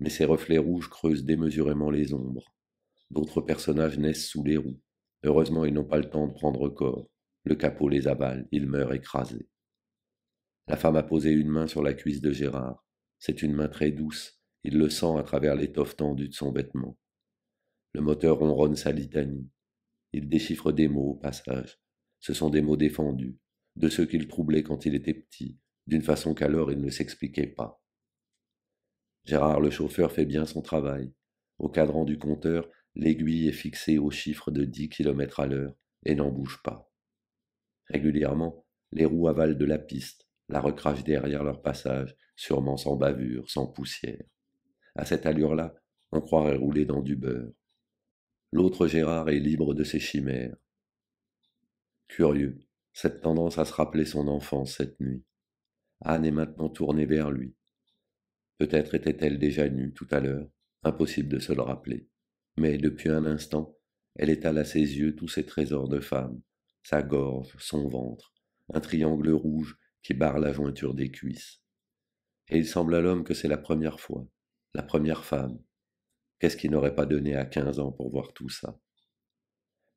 mais ses reflets rouges creusent démesurément les ombres. D'autres personnages naissent sous les roues. Heureusement, ils n'ont pas le temps de prendre corps. Le capot les avale, ils meurent écrasés. La femme a posé une main sur la cuisse de Gérard. C'est une main très douce, il le sent à travers l'étoffe tendue de son vêtement. Le moteur ronronne sa litanie. Il déchiffre des mots au passage. Ce sont des mots défendus, de ceux qu'il troublait quand il était petit, d'une façon qu'alors il ne s'expliquait pas. Gérard le chauffeur fait bien son travail. Au cadran du compteur, l'aiguille est fixée au chiffre de 10 km à l'heure et n'en bouge pas. Régulièrement, les roues avalent de la piste, la recrachent derrière leur passage, sûrement sans bavure, sans poussière. À cette allure-là, on croirait rouler dans du beurre. L'autre Gérard est libre de ses chimères. Curieux, cette tendance à se rappeler son enfance cette nuit. Anne est maintenant tournée vers lui. Peut-être était-elle déjà nue tout à l'heure, impossible de se le rappeler. Mais depuis un instant, elle étale à ses yeux tous ses trésors de femme, sa gorge, son ventre, un triangle rouge qui barre la jointure des cuisses. Et il semble à l'homme que c'est la première fois, la première femme. Qu'est-ce qu'il n'aurait pas donné à quinze ans pour voir tout ça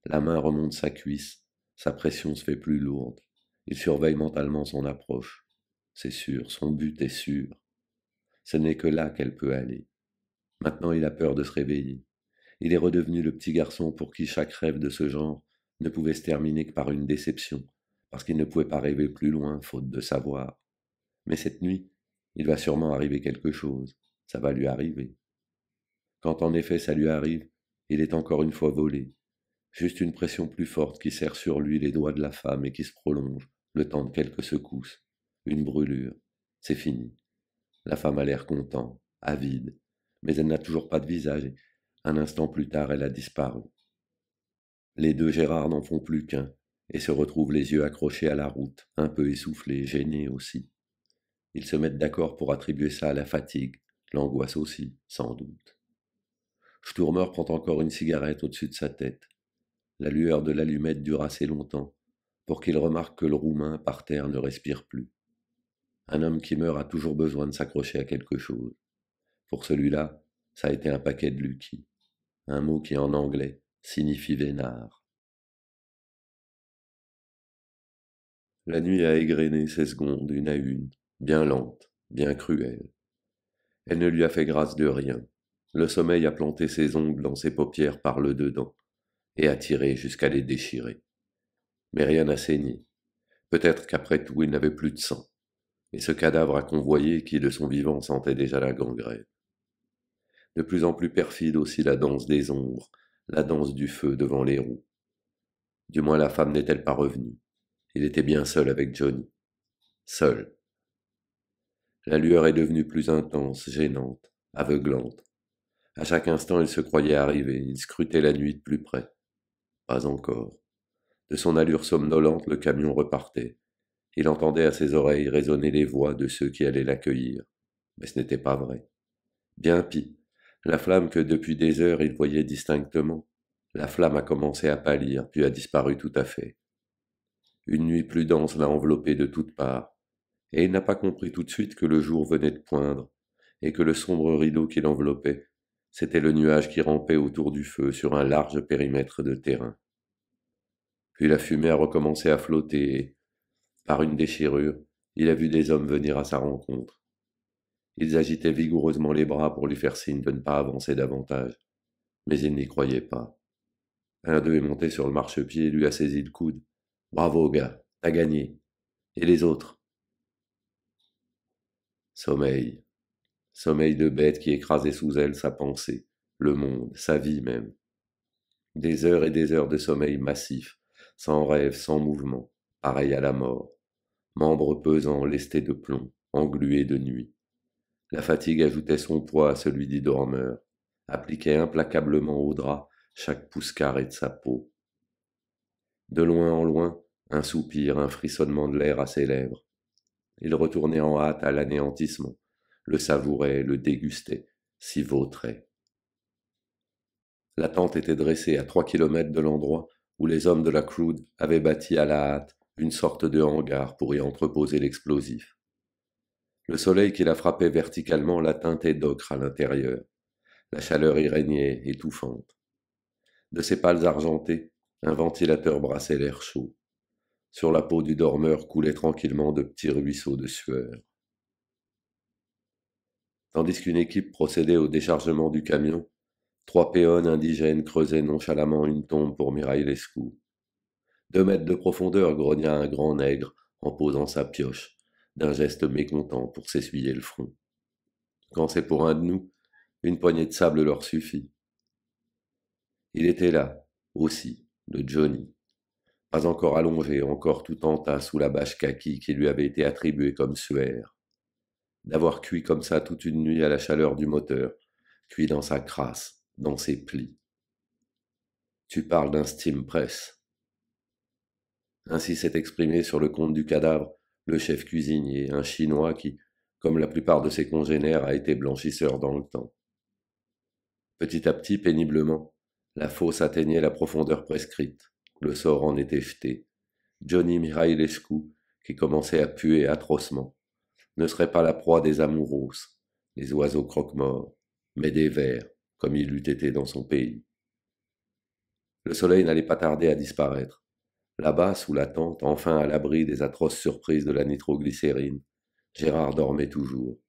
La main remonte sa cuisse, sa pression se fait plus lourde. Il surveille mentalement son approche c'est sûr, son but est sûr. Ce n'est que là qu'elle peut aller. Maintenant il a peur de se réveiller. Il est redevenu le petit garçon pour qui chaque rêve de ce genre ne pouvait se terminer que par une déception, parce qu'il ne pouvait pas rêver plus loin, faute de savoir. Mais cette nuit, il va sûrement arriver quelque chose, ça va lui arriver. Quand en effet ça lui arrive, il est encore une fois volé. Juste une pression plus forte qui serre sur lui les doigts de la femme et qui se prolonge, le temps de quelques secousses une brûlure. C'est fini. La femme a l'air content, avide, mais elle n'a toujours pas de visage. un instant plus tard, elle a disparu. Les deux Gérard n'en font plus qu'un et se retrouvent les yeux accrochés à la route, un peu essoufflés, gênés aussi. Ils se mettent d'accord pour attribuer ça à la fatigue, l'angoisse aussi, sans doute. Sturmer prend encore une cigarette au-dessus de sa tête. La lueur de l'allumette dure assez longtemps pour qu'il remarque que le Roumain par terre ne respire plus. Un homme qui meurt a toujours besoin de s'accrocher à quelque chose. Pour celui-là, ça a été un paquet de Lucky, un mot qui en anglais signifie vénard. La nuit a égrené ses secondes une à une, bien lente, bien cruelle. Elle ne lui a fait grâce de rien. Le sommeil a planté ses ongles dans ses paupières par le dedans et a tiré jusqu'à les déchirer. Mais rien n'a saigné. Peut-être qu'après tout, il n'avait plus de sang et ce cadavre à convoyer qui de son vivant sentait déjà la gangrène. De plus en plus perfide aussi la danse des ombres, la danse du feu devant les roues. Du moins la femme n'est-elle pas revenue. Il était bien seul avec Johnny. Seul. La lueur est devenue plus intense, gênante, aveuglante. À chaque instant, il se croyait arrivé, il scrutait la nuit de plus près. Pas encore. De son allure somnolente, le camion repartait, il entendait à ses oreilles résonner les voix de ceux qui allaient l'accueillir. Mais ce n'était pas vrai. Bien pis, la flamme que depuis des heures il voyait distinctement, la flamme a commencé à pâlir, puis a disparu tout à fait. Une nuit plus dense l'a enveloppé de toutes parts, et il n'a pas compris tout de suite que le jour venait de poindre, et que le sombre rideau qui l'enveloppait, c'était le nuage qui rampait autour du feu sur un large périmètre de terrain. Puis la fumée a recommencé à flotter, et, par une déchirure, il a vu des hommes venir à sa rencontre. Ils agitaient vigoureusement les bras pour lui faire signe de ne pas avancer davantage, mais il n'y croyait pas. Un d'eux est monté sur le marchepied, lui a saisi le coude. Bravo, gars, t'as gagné. Et les autres Sommeil. Sommeil de bête qui écrasait sous elle sa pensée, le monde, sa vie même. Des heures et des heures de sommeil massif, sans rêve, sans mouvement, pareil à la mort membres pesants, lestés de plomb, englués de nuit. La fatigue ajoutait son poids à celui du dormeur, appliquait implacablement au drap chaque pouce carré de sa peau. De loin en loin, un soupir, un frissonnement de l'air à ses lèvres. Il retournait en hâte à l'anéantissement, le savourait, le dégustait, s'y vautrait. La tente était dressée à trois kilomètres de l'endroit où les hommes de la Crude avaient bâti à la hâte une sorte de hangar pour y entreposer l'explosif. Le soleil qui la frappait verticalement la teintait d'ocre à l'intérieur. La chaleur y régnait, étouffante. De ses pales argentées, un ventilateur brassait l'air chaud. Sur la peau du dormeur coulaient tranquillement de petits ruisseaux de sueur. Tandis qu'une équipe procédait au déchargement du camion, trois péones indigènes creusaient nonchalamment une tombe pour Mirailescu. Deux mètres de profondeur, grogna un grand nègre en posant sa pioche, d'un geste mécontent pour s'essuyer le front. Quand c'est pour un de nous, une poignée de sable leur suffit. Il était là, aussi, le Johnny, pas encore allongé, encore tout en tas sous la bâche kaki qui lui avait été attribuée comme suaire. D'avoir cuit comme ça toute une nuit à la chaleur du moteur, cuit dans sa crasse, dans ses plis. Tu parles d'un steam press. Ainsi s'est exprimé sur le compte du cadavre le chef cuisinier, un Chinois qui, comme la plupart de ses congénères, a été blanchisseur dans le temps. Petit à petit, péniblement, la fosse atteignait la profondeur prescrite. Le sort en était jeté. Johnny Mihailescu, qui commençait à puer atrocement, ne serait pas la proie des amouros, des oiseaux croque-morts, mais des vers, comme il eût été dans son pays. Le soleil n'allait pas tarder à disparaître. Là-bas, sous la tente, enfin à l'abri des atroces surprises de la nitroglycérine, Gérard dormait toujours.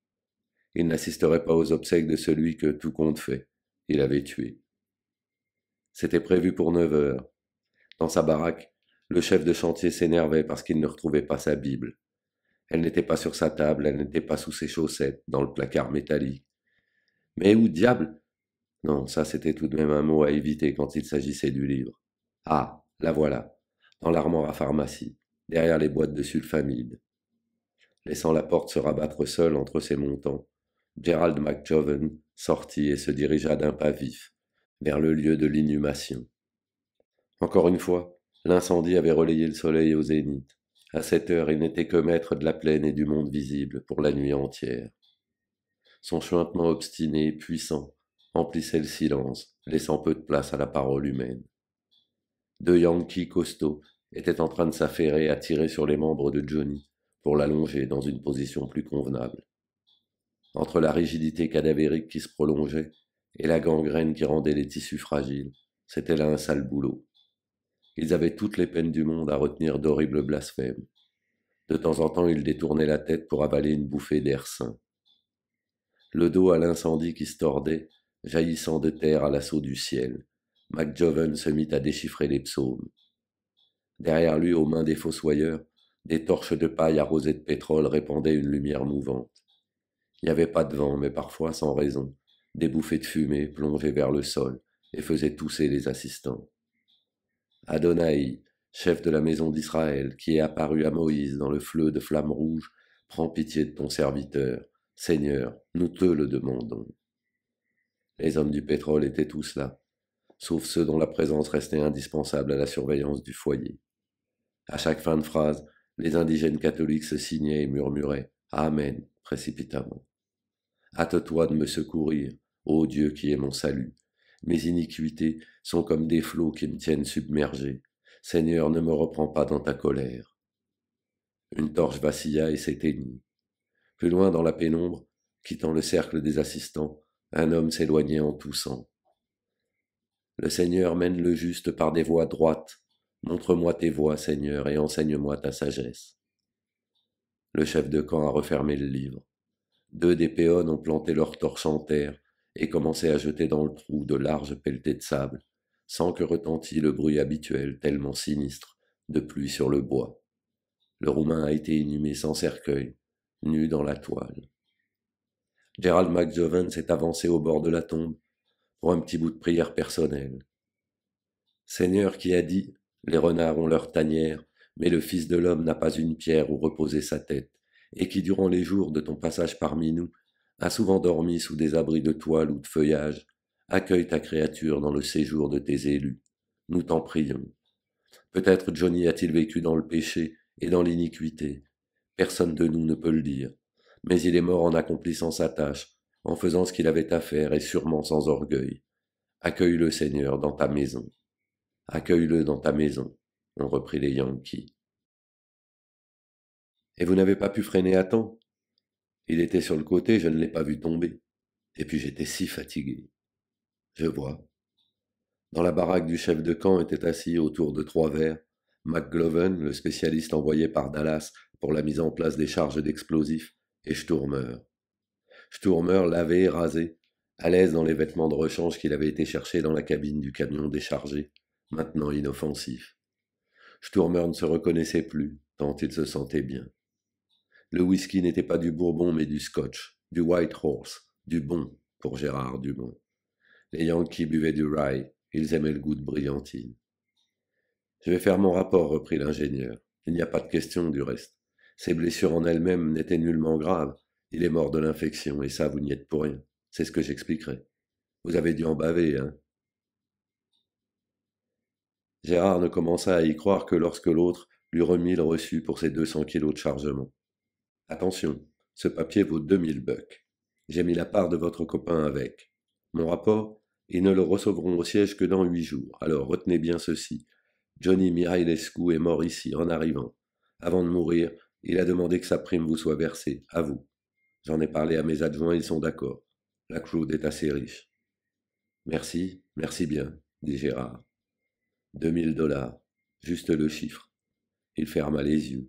Il n'assisterait pas aux obsèques de celui que, tout compte fait, il avait tué. C'était prévu pour neuf heures. Dans sa baraque, le chef de chantier s'énervait parce qu'il ne retrouvait pas sa Bible. Elle n'était pas sur sa table, elle n'était pas sous ses chaussettes, dans le placard métallique. Mais où diable Non, ça c'était tout de même un mot à éviter quand il s'agissait du livre. Ah, la voilà dans l'armoire à pharmacie, derrière les boîtes de sulfamide. Laissant la porte se rabattre seule entre ses montants, Gerald McJoven sortit et se dirigea d'un pas vif vers le lieu de l'inhumation. Encore une fois, l'incendie avait relayé le soleil au zénith. À cette heure, il n'était que maître de la plaine et du monde visible pour la nuit entière. Son chuintement obstiné, et puissant, emplissait le silence, laissant peu de place à la parole humaine. Deux Yankees costauds étaient en train de s'affairer à tirer sur les membres de Johnny pour l'allonger dans une position plus convenable. Entre la rigidité cadavérique qui se prolongeait et la gangrène qui rendait les tissus fragiles, c'était là un sale boulot. Ils avaient toutes les peines du monde à retenir d'horribles blasphèmes. De temps en temps, ils détournaient la tête pour avaler une bouffée d'air sain. Le dos à l'incendie qui se tordait, jaillissant de terre à l'assaut du ciel, MacJoven se mit à déchiffrer les psaumes. Derrière lui, aux mains des fossoyeurs, des torches de paille arrosées de pétrole répandaient une lumière mouvante. Il n'y avait pas de vent, mais parfois, sans raison, des bouffées de fumée plongeaient vers le sol et faisaient tousser les assistants. Adonai, chef de la maison d'Israël, qui est apparu à Moïse dans le fleu de flammes rouges, prends pitié de ton serviteur. Seigneur, nous te le demandons. Les hommes du pétrole étaient tous là, sauf ceux dont la présence restait indispensable à la surveillance du foyer. À chaque fin de phrase, les indigènes catholiques se signaient et murmuraient Amen précipitamment. Hâte-toi de me secourir, ô Dieu qui est mon salut. Mes iniquités sont comme des flots qui me tiennent submergé. Seigneur, ne me reprends pas dans ta colère. Une torche vacilla et s'éteignit. Plus loin dans la pénombre, quittant le cercle des assistants, un homme s'éloignait en toussant. Le Seigneur mène le juste par des voies droites. Montre-moi tes voies, Seigneur, et enseigne-moi ta sagesse. Le chef de camp a refermé le livre. Deux des péones ont planté leur torche en terre et commencé à jeter dans le trou de larges pelletées de sable, sans que retentît le bruit habituel tellement sinistre de pluie sur le bois. Le Roumain a été inhumé sans cercueil, nu dans la toile. Gerald McJoven s'est avancé au bord de la tombe pour un petit bout de prière personnelle. Seigneur qui a dit, les renards ont leur tanière, mais le Fils de l'homme n'a pas une pierre où reposer sa tête, et qui durant les jours de ton passage parmi nous a souvent dormi sous des abris de toile ou de feuillage, accueille ta créature dans le séjour de tes élus. Nous t'en prions. Peut-être Johnny a-t-il vécu dans le péché et dans l'iniquité. Personne de nous ne peut le dire. Mais il est mort en accomplissant sa tâche, en faisant ce qu'il avait à faire et sûrement sans orgueil. Accueille le Seigneur dans ta maison. Accueille-le dans ta maison, ont repris les Yankees. Et vous n'avez pas pu freiner à temps Il était sur le côté, je ne l'ai pas vu tomber. Et puis j'étais si fatigué. Je vois. Dans la baraque du chef de camp était assis autour de trois verres McGloven, le spécialiste envoyé par Dallas pour la mise en place des charges d'explosifs, et Sturmer. Sturmer lavé, rasé, à l'aise dans les vêtements de rechange qu'il avait été chercher dans la cabine du camion déchargé, maintenant inoffensif. Sturmer ne se reconnaissait plus, tant il se sentait bien. Le whisky n'était pas du bourbon mais du scotch, du white horse, du bon, pour Gérard Dumont. Les Yankees buvaient du rye, ils aimaient le goût de brillantine. Je vais faire mon rapport, reprit l'ingénieur. Il n'y a pas de question du reste. Ces blessures en elles-mêmes n'étaient nullement graves, il est mort de l'infection, et ça, vous n'y êtes pour rien. C'est ce que j'expliquerai. Vous avez dû en baver, hein Gérard ne commença à y croire que lorsque l'autre lui remit le reçu pour ses 200 kilos de chargement. Attention, ce papier vaut 2000 bucks. J'ai mis la part de votre copain avec. Mon rapport, ils ne le recevront au siège que dans huit jours. Alors retenez bien ceci. Johnny Mirailescu est mort ici en arrivant. Avant de mourir, il a demandé que sa prime vous soit versée, à vous. J'en ai parlé à mes adjoints, ils sont d'accord. La Claude est assez riche. Merci, merci bien, dit Gérard. Deux mille dollars, juste le chiffre. Il ferma les yeux.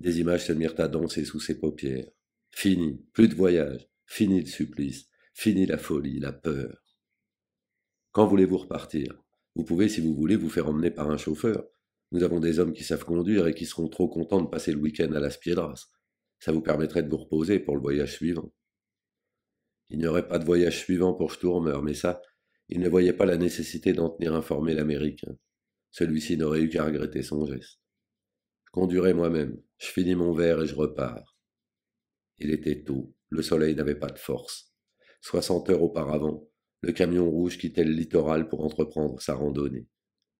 Des images se mirent à danser sous ses paupières. Fini, plus de voyage, fini le supplice, fini la folie, la peur. Quand voulez-vous repartir Vous pouvez, si vous voulez, vous faire emmener par un chauffeur. Nous avons des hommes qui savent conduire et qui seront trop contents de passer le week-end à Las Piedras. Ça vous permettrait de vous reposer pour le voyage suivant. Il n'y aurait pas de voyage suivant pour Sturmer, mais ça, il ne voyait pas la nécessité d'en tenir informé l'Américain. Hein. Celui-ci n'aurait eu qu'à regretter son geste. Je conduirai moi-même, je finis mon verre et je repars. Il était tôt, le soleil n'avait pas de force. Soixante heures auparavant, le camion rouge quittait le littoral pour entreprendre sa randonnée.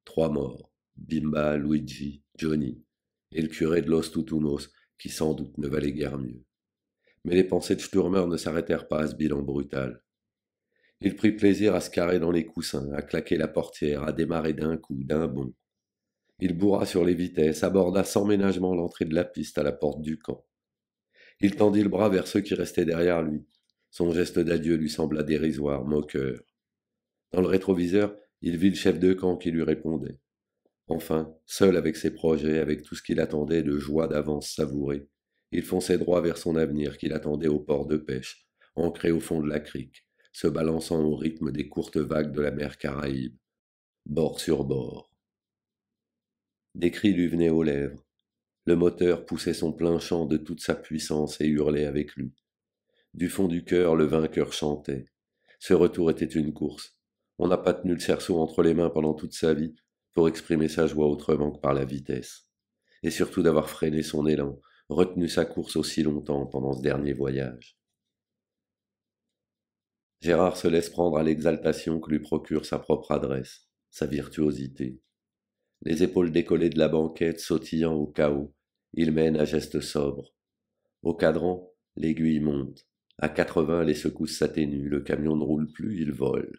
Trois morts, Bimba, Luigi, Johnny, et le curé de Los Tutumos, qui sans doute ne valait guère mieux. Mais les pensées de Sturmer ne s'arrêtèrent pas à ce bilan brutal. Il prit plaisir à se carrer dans les coussins, à claquer la portière, à démarrer d'un coup, d'un bond. Il bourra sur les vitesses, aborda sans ménagement l'entrée de la piste à la porte du camp. Il tendit le bras vers ceux qui restaient derrière lui. Son geste d'adieu lui sembla dérisoire, moqueur. Dans le rétroviseur, il vit le chef de camp qui lui répondait. Enfin, seul avec ses projets, avec tout ce qu'il attendait de joie d'avance savourée, il fonçait droit vers son avenir qu'il attendait au port de pêche, ancré au fond de la crique, se balançant au rythme des courtes vagues de la mer Caraïbe, bord sur bord. Des cris lui venaient aux lèvres. Le moteur poussait son plein chant de toute sa puissance et hurlait avec lui. Du fond du cœur, le vainqueur chantait. Ce retour était une course. On n'a pas tenu le cerceau entre les mains pendant toute sa vie, pour exprimer sa joie autrement que par la vitesse, et surtout d'avoir freiné son élan, retenu sa course aussi longtemps pendant ce dernier voyage. Gérard se laisse prendre à l'exaltation que lui procure sa propre adresse, sa virtuosité. Les épaules décollées de la banquette sautillant au chaos, il mène à gestes sobres. Au cadran, l'aiguille monte. À 80, les secousses s'atténuent, le camion ne roule plus, il vole.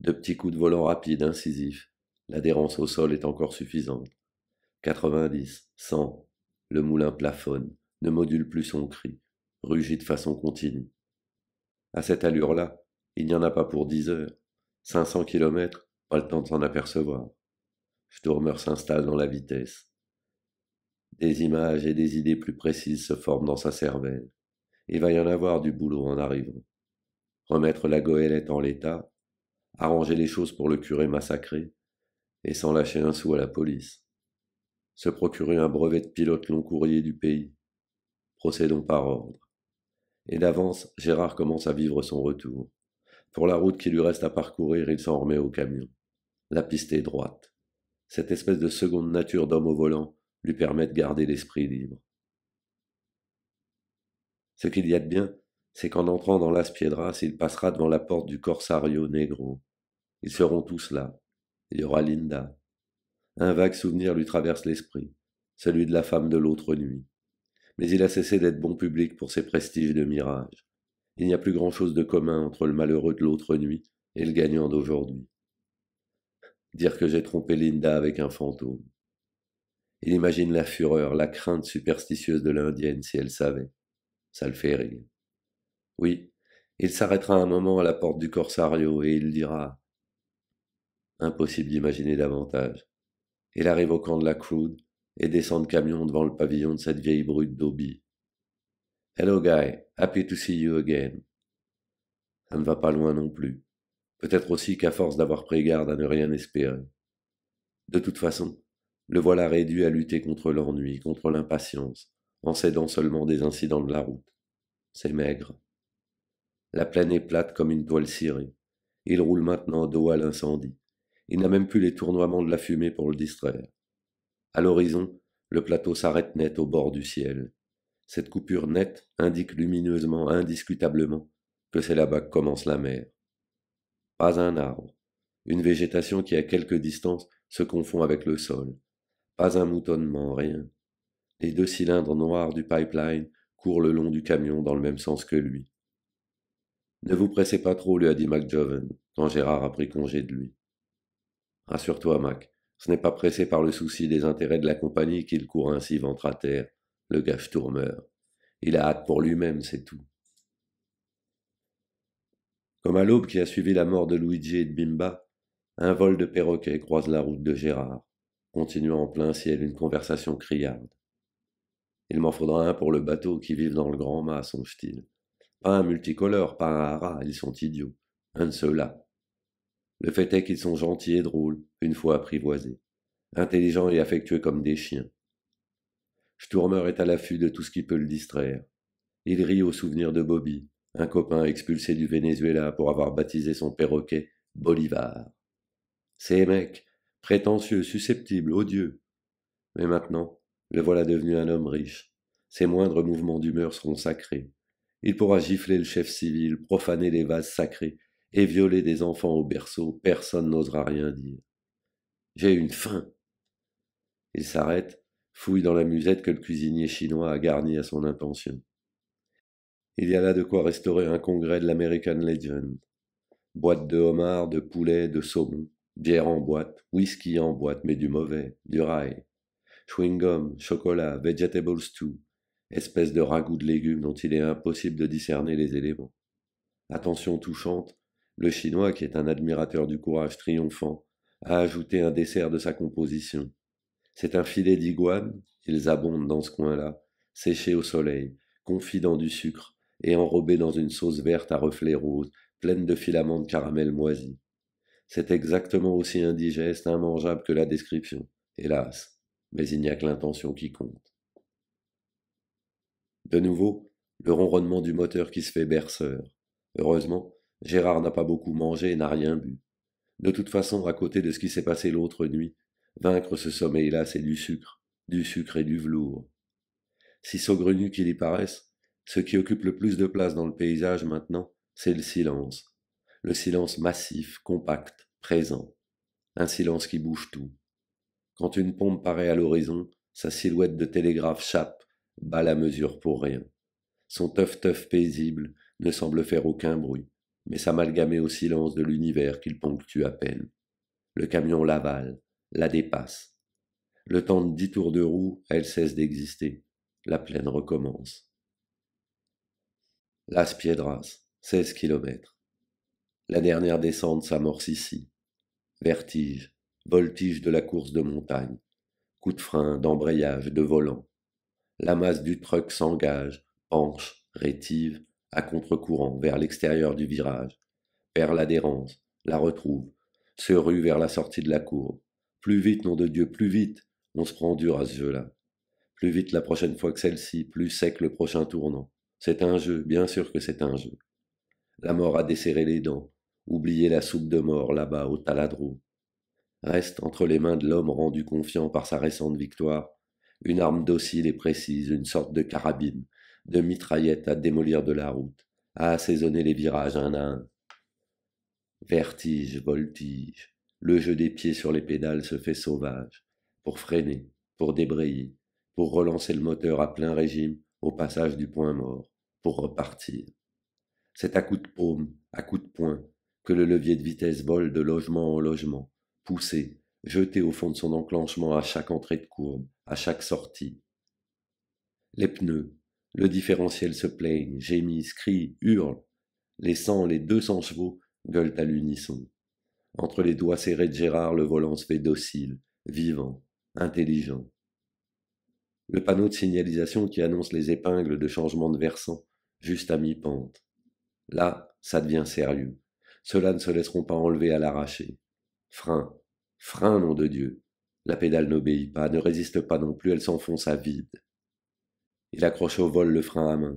De petits coups de volant rapides, incisifs, l'adhérence au sol est encore suffisante. 90, 100, le moulin plafonne, ne module plus son cri, rugit de façon continue. À cette allure-là, il n'y en a pas pour dix heures. 500 kilomètres, pas le temps de s'en apercevoir. Sturmer s'installe dans la vitesse. Des images et des idées plus précises se forment dans sa cervelle. Il va y en avoir du boulot en arrivant. Remettre la goélette en l'état, arranger les choses pour le curé massacré, et sans lâcher un sou à la police. Se procurer un brevet de pilote long courrier du pays. Procédons par ordre. Et d'avance, Gérard commence à vivre son retour. Pour la route qui lui reste à parcourir, il s'en remet au camion. La piste est droite. Cette espèce de seconde nature d'homme au volant lui permet de garder l'esprit libre. Ce qu'il y a de bien, c'est qu'en entrant dans Las Piedras, il passera devant la porte du Corsario Negro. Ils seront tous là, il y aura Linda. Un vague souvenir lui traverse l'esprit, celui de la femme de l'autre nuit. Mais il a cessé d'être bon public pour ses prestiges de mirage. Il n'y a plus grand-chose de commun entre le malheureux de l'autre nuit et le gagnant d'aujourd'hui. Dire que j'ai trompé Linda avec un fantôme. Il imagine la fureur, la crainte superstitieuse de l'Indienne si elle savait. Ça le fait rire. Oui, il s'arrêtera un moment à la porte du Corsario et il dira impossible d'imaginer davantage. Il arrive au camp de la crude et descend de camion devant le pavillon de cette vieille brute d'Obi. Hello guy, happy to see you again. Ça ne va pas loin non plus. Peut-être aussi qu'à force d'avoir pris garde à ne rien espérer. De toute façon, le voilà réduit à lutter contre l'ennui, contre l'impatience, en cédant seulement des incidents de la route. C'est maigre. La plaine est plate comme une toile cirée. Il roule maintenant dos à l'incendie, il n'a même plus les tournoiements de la fumée pour le distraire. À l'horizon, le plateau s'arrête net au bord du ciel. Cette coupure nette indique lumineusement, indiscutablement, que c'est là-bas que commence la mer. Pas un arbre, une végétation qui à quelques distance se confond avec le sol, pas un moutonnement, rien. Les deux cylindres noirs du pipeline courent le long du camion dans le même sens que lui. Ne vous pressez pas trop, lui a dit McJoven, quand Gérard a pris congé de lui. Rassure-toi, Mac, ce n'est pas pressé par le souci des intérêts de la compagnie qu'il court ainsi ventre à terre, le gaffe tourmeur. Il a hâte pour lui-même, c'est tout. Comme à l'aube qui a suivi la mort de Luigi et de Bimba, un vol de perroquets croise la route de Gérard, continuant en plein ciel une conversation criarde. Il m'en faudra un pour le bateau qui vive dans le grand mât, songe-t-il. Pas un multicolore, pas un haras, ils sont idiots. Un de ceux-là, le fait est qu'ils sont gentils et drôles, une fois apprivoisés, intelligents et affectueux comme des chiens. Sturmer est à l'affût de tout ce qui peut le distraire. Il rit au souvenir de Bobby, un copain expulsé du Venezuela pour avoir baptisé son perroquet Bolivar. Ces mecs, prétentieux, susceptibles, odieux. Mais maintenant, le voilà devenu un homme riche. Ses moindres mouvements d'humeur seront sacrés. Il pourra gifler le chef civil, profaner les vases sacrés, et violer des enfants au berceau, personne n'osera rien dire. J'ai une faim. Il s'arrête, fouille dans la musette que le cuisinier chinois a garnie à son intention. Il y a là de quoi restaurer un congrès de l'American Legend. Boîte de homard, de poulet, de saumon, bière en boîte, whisky en boîte, mais du mauvais, du rail, chewing-gum, chocolat, vegetables stew, espèce de ragoût de légumes dont il est impossible de discerner les éléments. Attention touchante, le Chinois, qui est un admirateur du courage triomphant, a ajouté un dessert de sa composition. C'est un filet d'iguane, ils abondent dans ce coin-là, séchés au soleil, confident dans du sucre et enrobés dans une sauce verte à reflets roses, pleine de filaments de caramel moisi. C'est exactement aussi indigeste, immangeable que la description, hélas, mais il n'y a que l'intention qui compte. De nouveau, le ronronnement du moteur qui se fait berceur. Heureusement, Gérard n'a pas beaucoup mangé et n'a rien bu. De toute façon, à côté de ce qui s'est passé l'autre nuit, vaincre ce sommeil-là, c'est du sucre, du sucre et du velours. Si saugrenu qu'il y paraisse, ce qui occupe le plus de place dans le paysage maintenant, c'est le silence. Le silence massif, compact, présent. Un silence qui bouge tout. Quand une pompe paraît à l'horizon, sa silhouette de télégraphe chape, bat la mesure pour rien. Son teuf-teuf paisible ne semble faire aucun bruit mais s'amalgamait au silence de l'univers qu'il ponctue à peine. Le camion l'avale, la dépasse. Le temps de dix tours de roue, elle cesse d'exister. La plaine recommence. Las Piedras, 16 kilomètres. La dernière descente s'amorce ici. Vertige, voltige de la course de montagne, coup de frein, d'embrayage, de volant. La masse du truck s'engage, penche, rétive, à contre-courant, vers l'extérieur du virage, perd l'adhérence, la retrouve, se rue vers la sortie de la courbe. Plus vite, nom de Dieu, plus vite, on se prend dur à ce jeu-là. Plus vite la prochaine fois que celle-ci, plus sec le prochain tournant. C'est un jeu, bien sûr que c'est un jeu. La mort a desserré les dents, oublié la soupe de mort là-bas au taladro. Reste entre les mains de l'homme rendu confiant par sa récente victoire, une arme docile et précise, une sorte de carabine, de mitraillettes à démolir de la route, à assaisonner les virages un à un. Vertige, voltige, le jeu des pieds sur les pédales se fait sauvage, pour freiner, pour débrayer, pour relancer le moteur à plein régime au passage du point mort, pour repartir. C'est à coups de paume, à coups de poing, que le levier de vitesse vole de logement en logement, poussé, jeté au fond de son enclenchement à chaque entrée de courbe, à chaque sortie. Les pneus, le différentiel se plaigne, gémisse, crie, hurle. Les 100, les deux chevaux gueulent à l'unisson. Entre les doigts serrés de Gérard, le volant se fait docile, vivant, intelligent. Le panneau de signalisation qui annonce les épingles de changement de versant, juste à mi-pente. Là, ça devient sérieux. Ceux-là ne se laisseront pas enlever à l'arracher. Frein, frein, nom de Dieu. La pédale n'obéit pas, ne résiste pas non plus, elle s'enfonce à vide. Il accroche au vol le frein à main.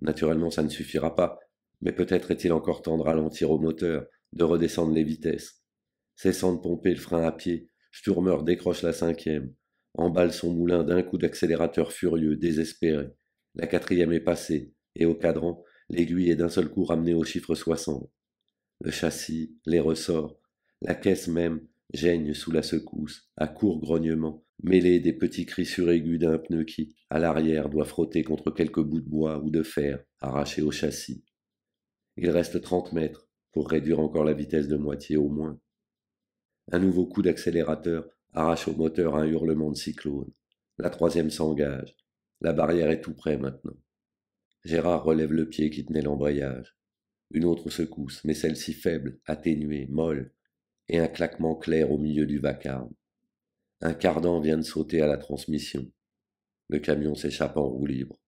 Naturellement, ça ne suffira pas, mais peut-être est-il encore temps de ralentir au moteur, de redescendre les vitesses. Cessant de pomper le frein à pied, Sturmer décroche la cinquième, emballe son moulin d'un coup d'accélérateur furieux, désespéré. La quatrième est passée, et au cadran, l'aiguille est d'un seul coup ramenée au chiffre 60. Le châssis, les ressorts, la caisse même geignent sous la secousse, à court grognement, mêlé des petits cris suraigus d'un pneu qui, à l'arrière, doit frotter contre quelques bouts de bois ou de fer arrachés au châssis. Il reste 30 mètres pour réduire encore la vitesse de moitié au moins. Un nouveau coup d'accélérateur arrache au moteur un hurlement de cyclone. La troisième s'engage. La barrière est tout près maintenant. Gérard relève le pied qui tenait l'embrayage. Une autre secousse, mais celle-ci faible, atténuée, molle, et un claquement clair au milieu du vacarme. Un cardan vient de sauter à la transmission. Le camion s'échappe en roue libre.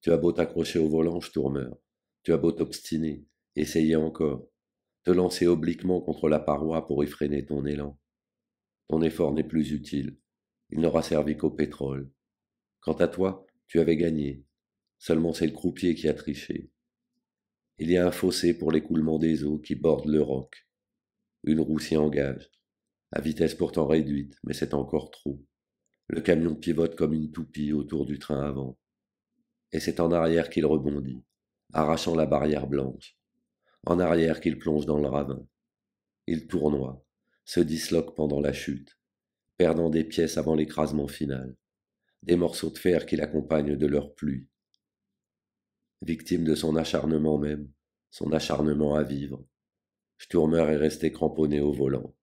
Tu as beau t'accrocher au volant, je tourmeur. Tu as beau t'obstiner, essayer encore, te lancer obliquement contre la paroi pour y freiner ton élan. Ton effort n'est plus utile. Il n'aura servi qu'au pétrole. Quant à toi, tu avais gagné. Seulement c'est le croupier qui a triché. Il y a un fossé pour l'écoulement des eaux qui borde le roc. Une roue s'y engage à vitesse pourtant réduite, mais c'est encore trop. Le camion pivote comme une toupie autour du train avant. Et c'est en arrière qu'il rebondit, arrachant la barrière blanche. En arrière qu'il plonge dans le ravin. Il tournoie, se disloque pendant la chute, perdant des pièces avant l'écrasement final, des morceaux de fer qui l'accompagnent de leur pluie. Victime de son acharnement même, son acharnement à vivre, Sturmer est resté cramponné au volant.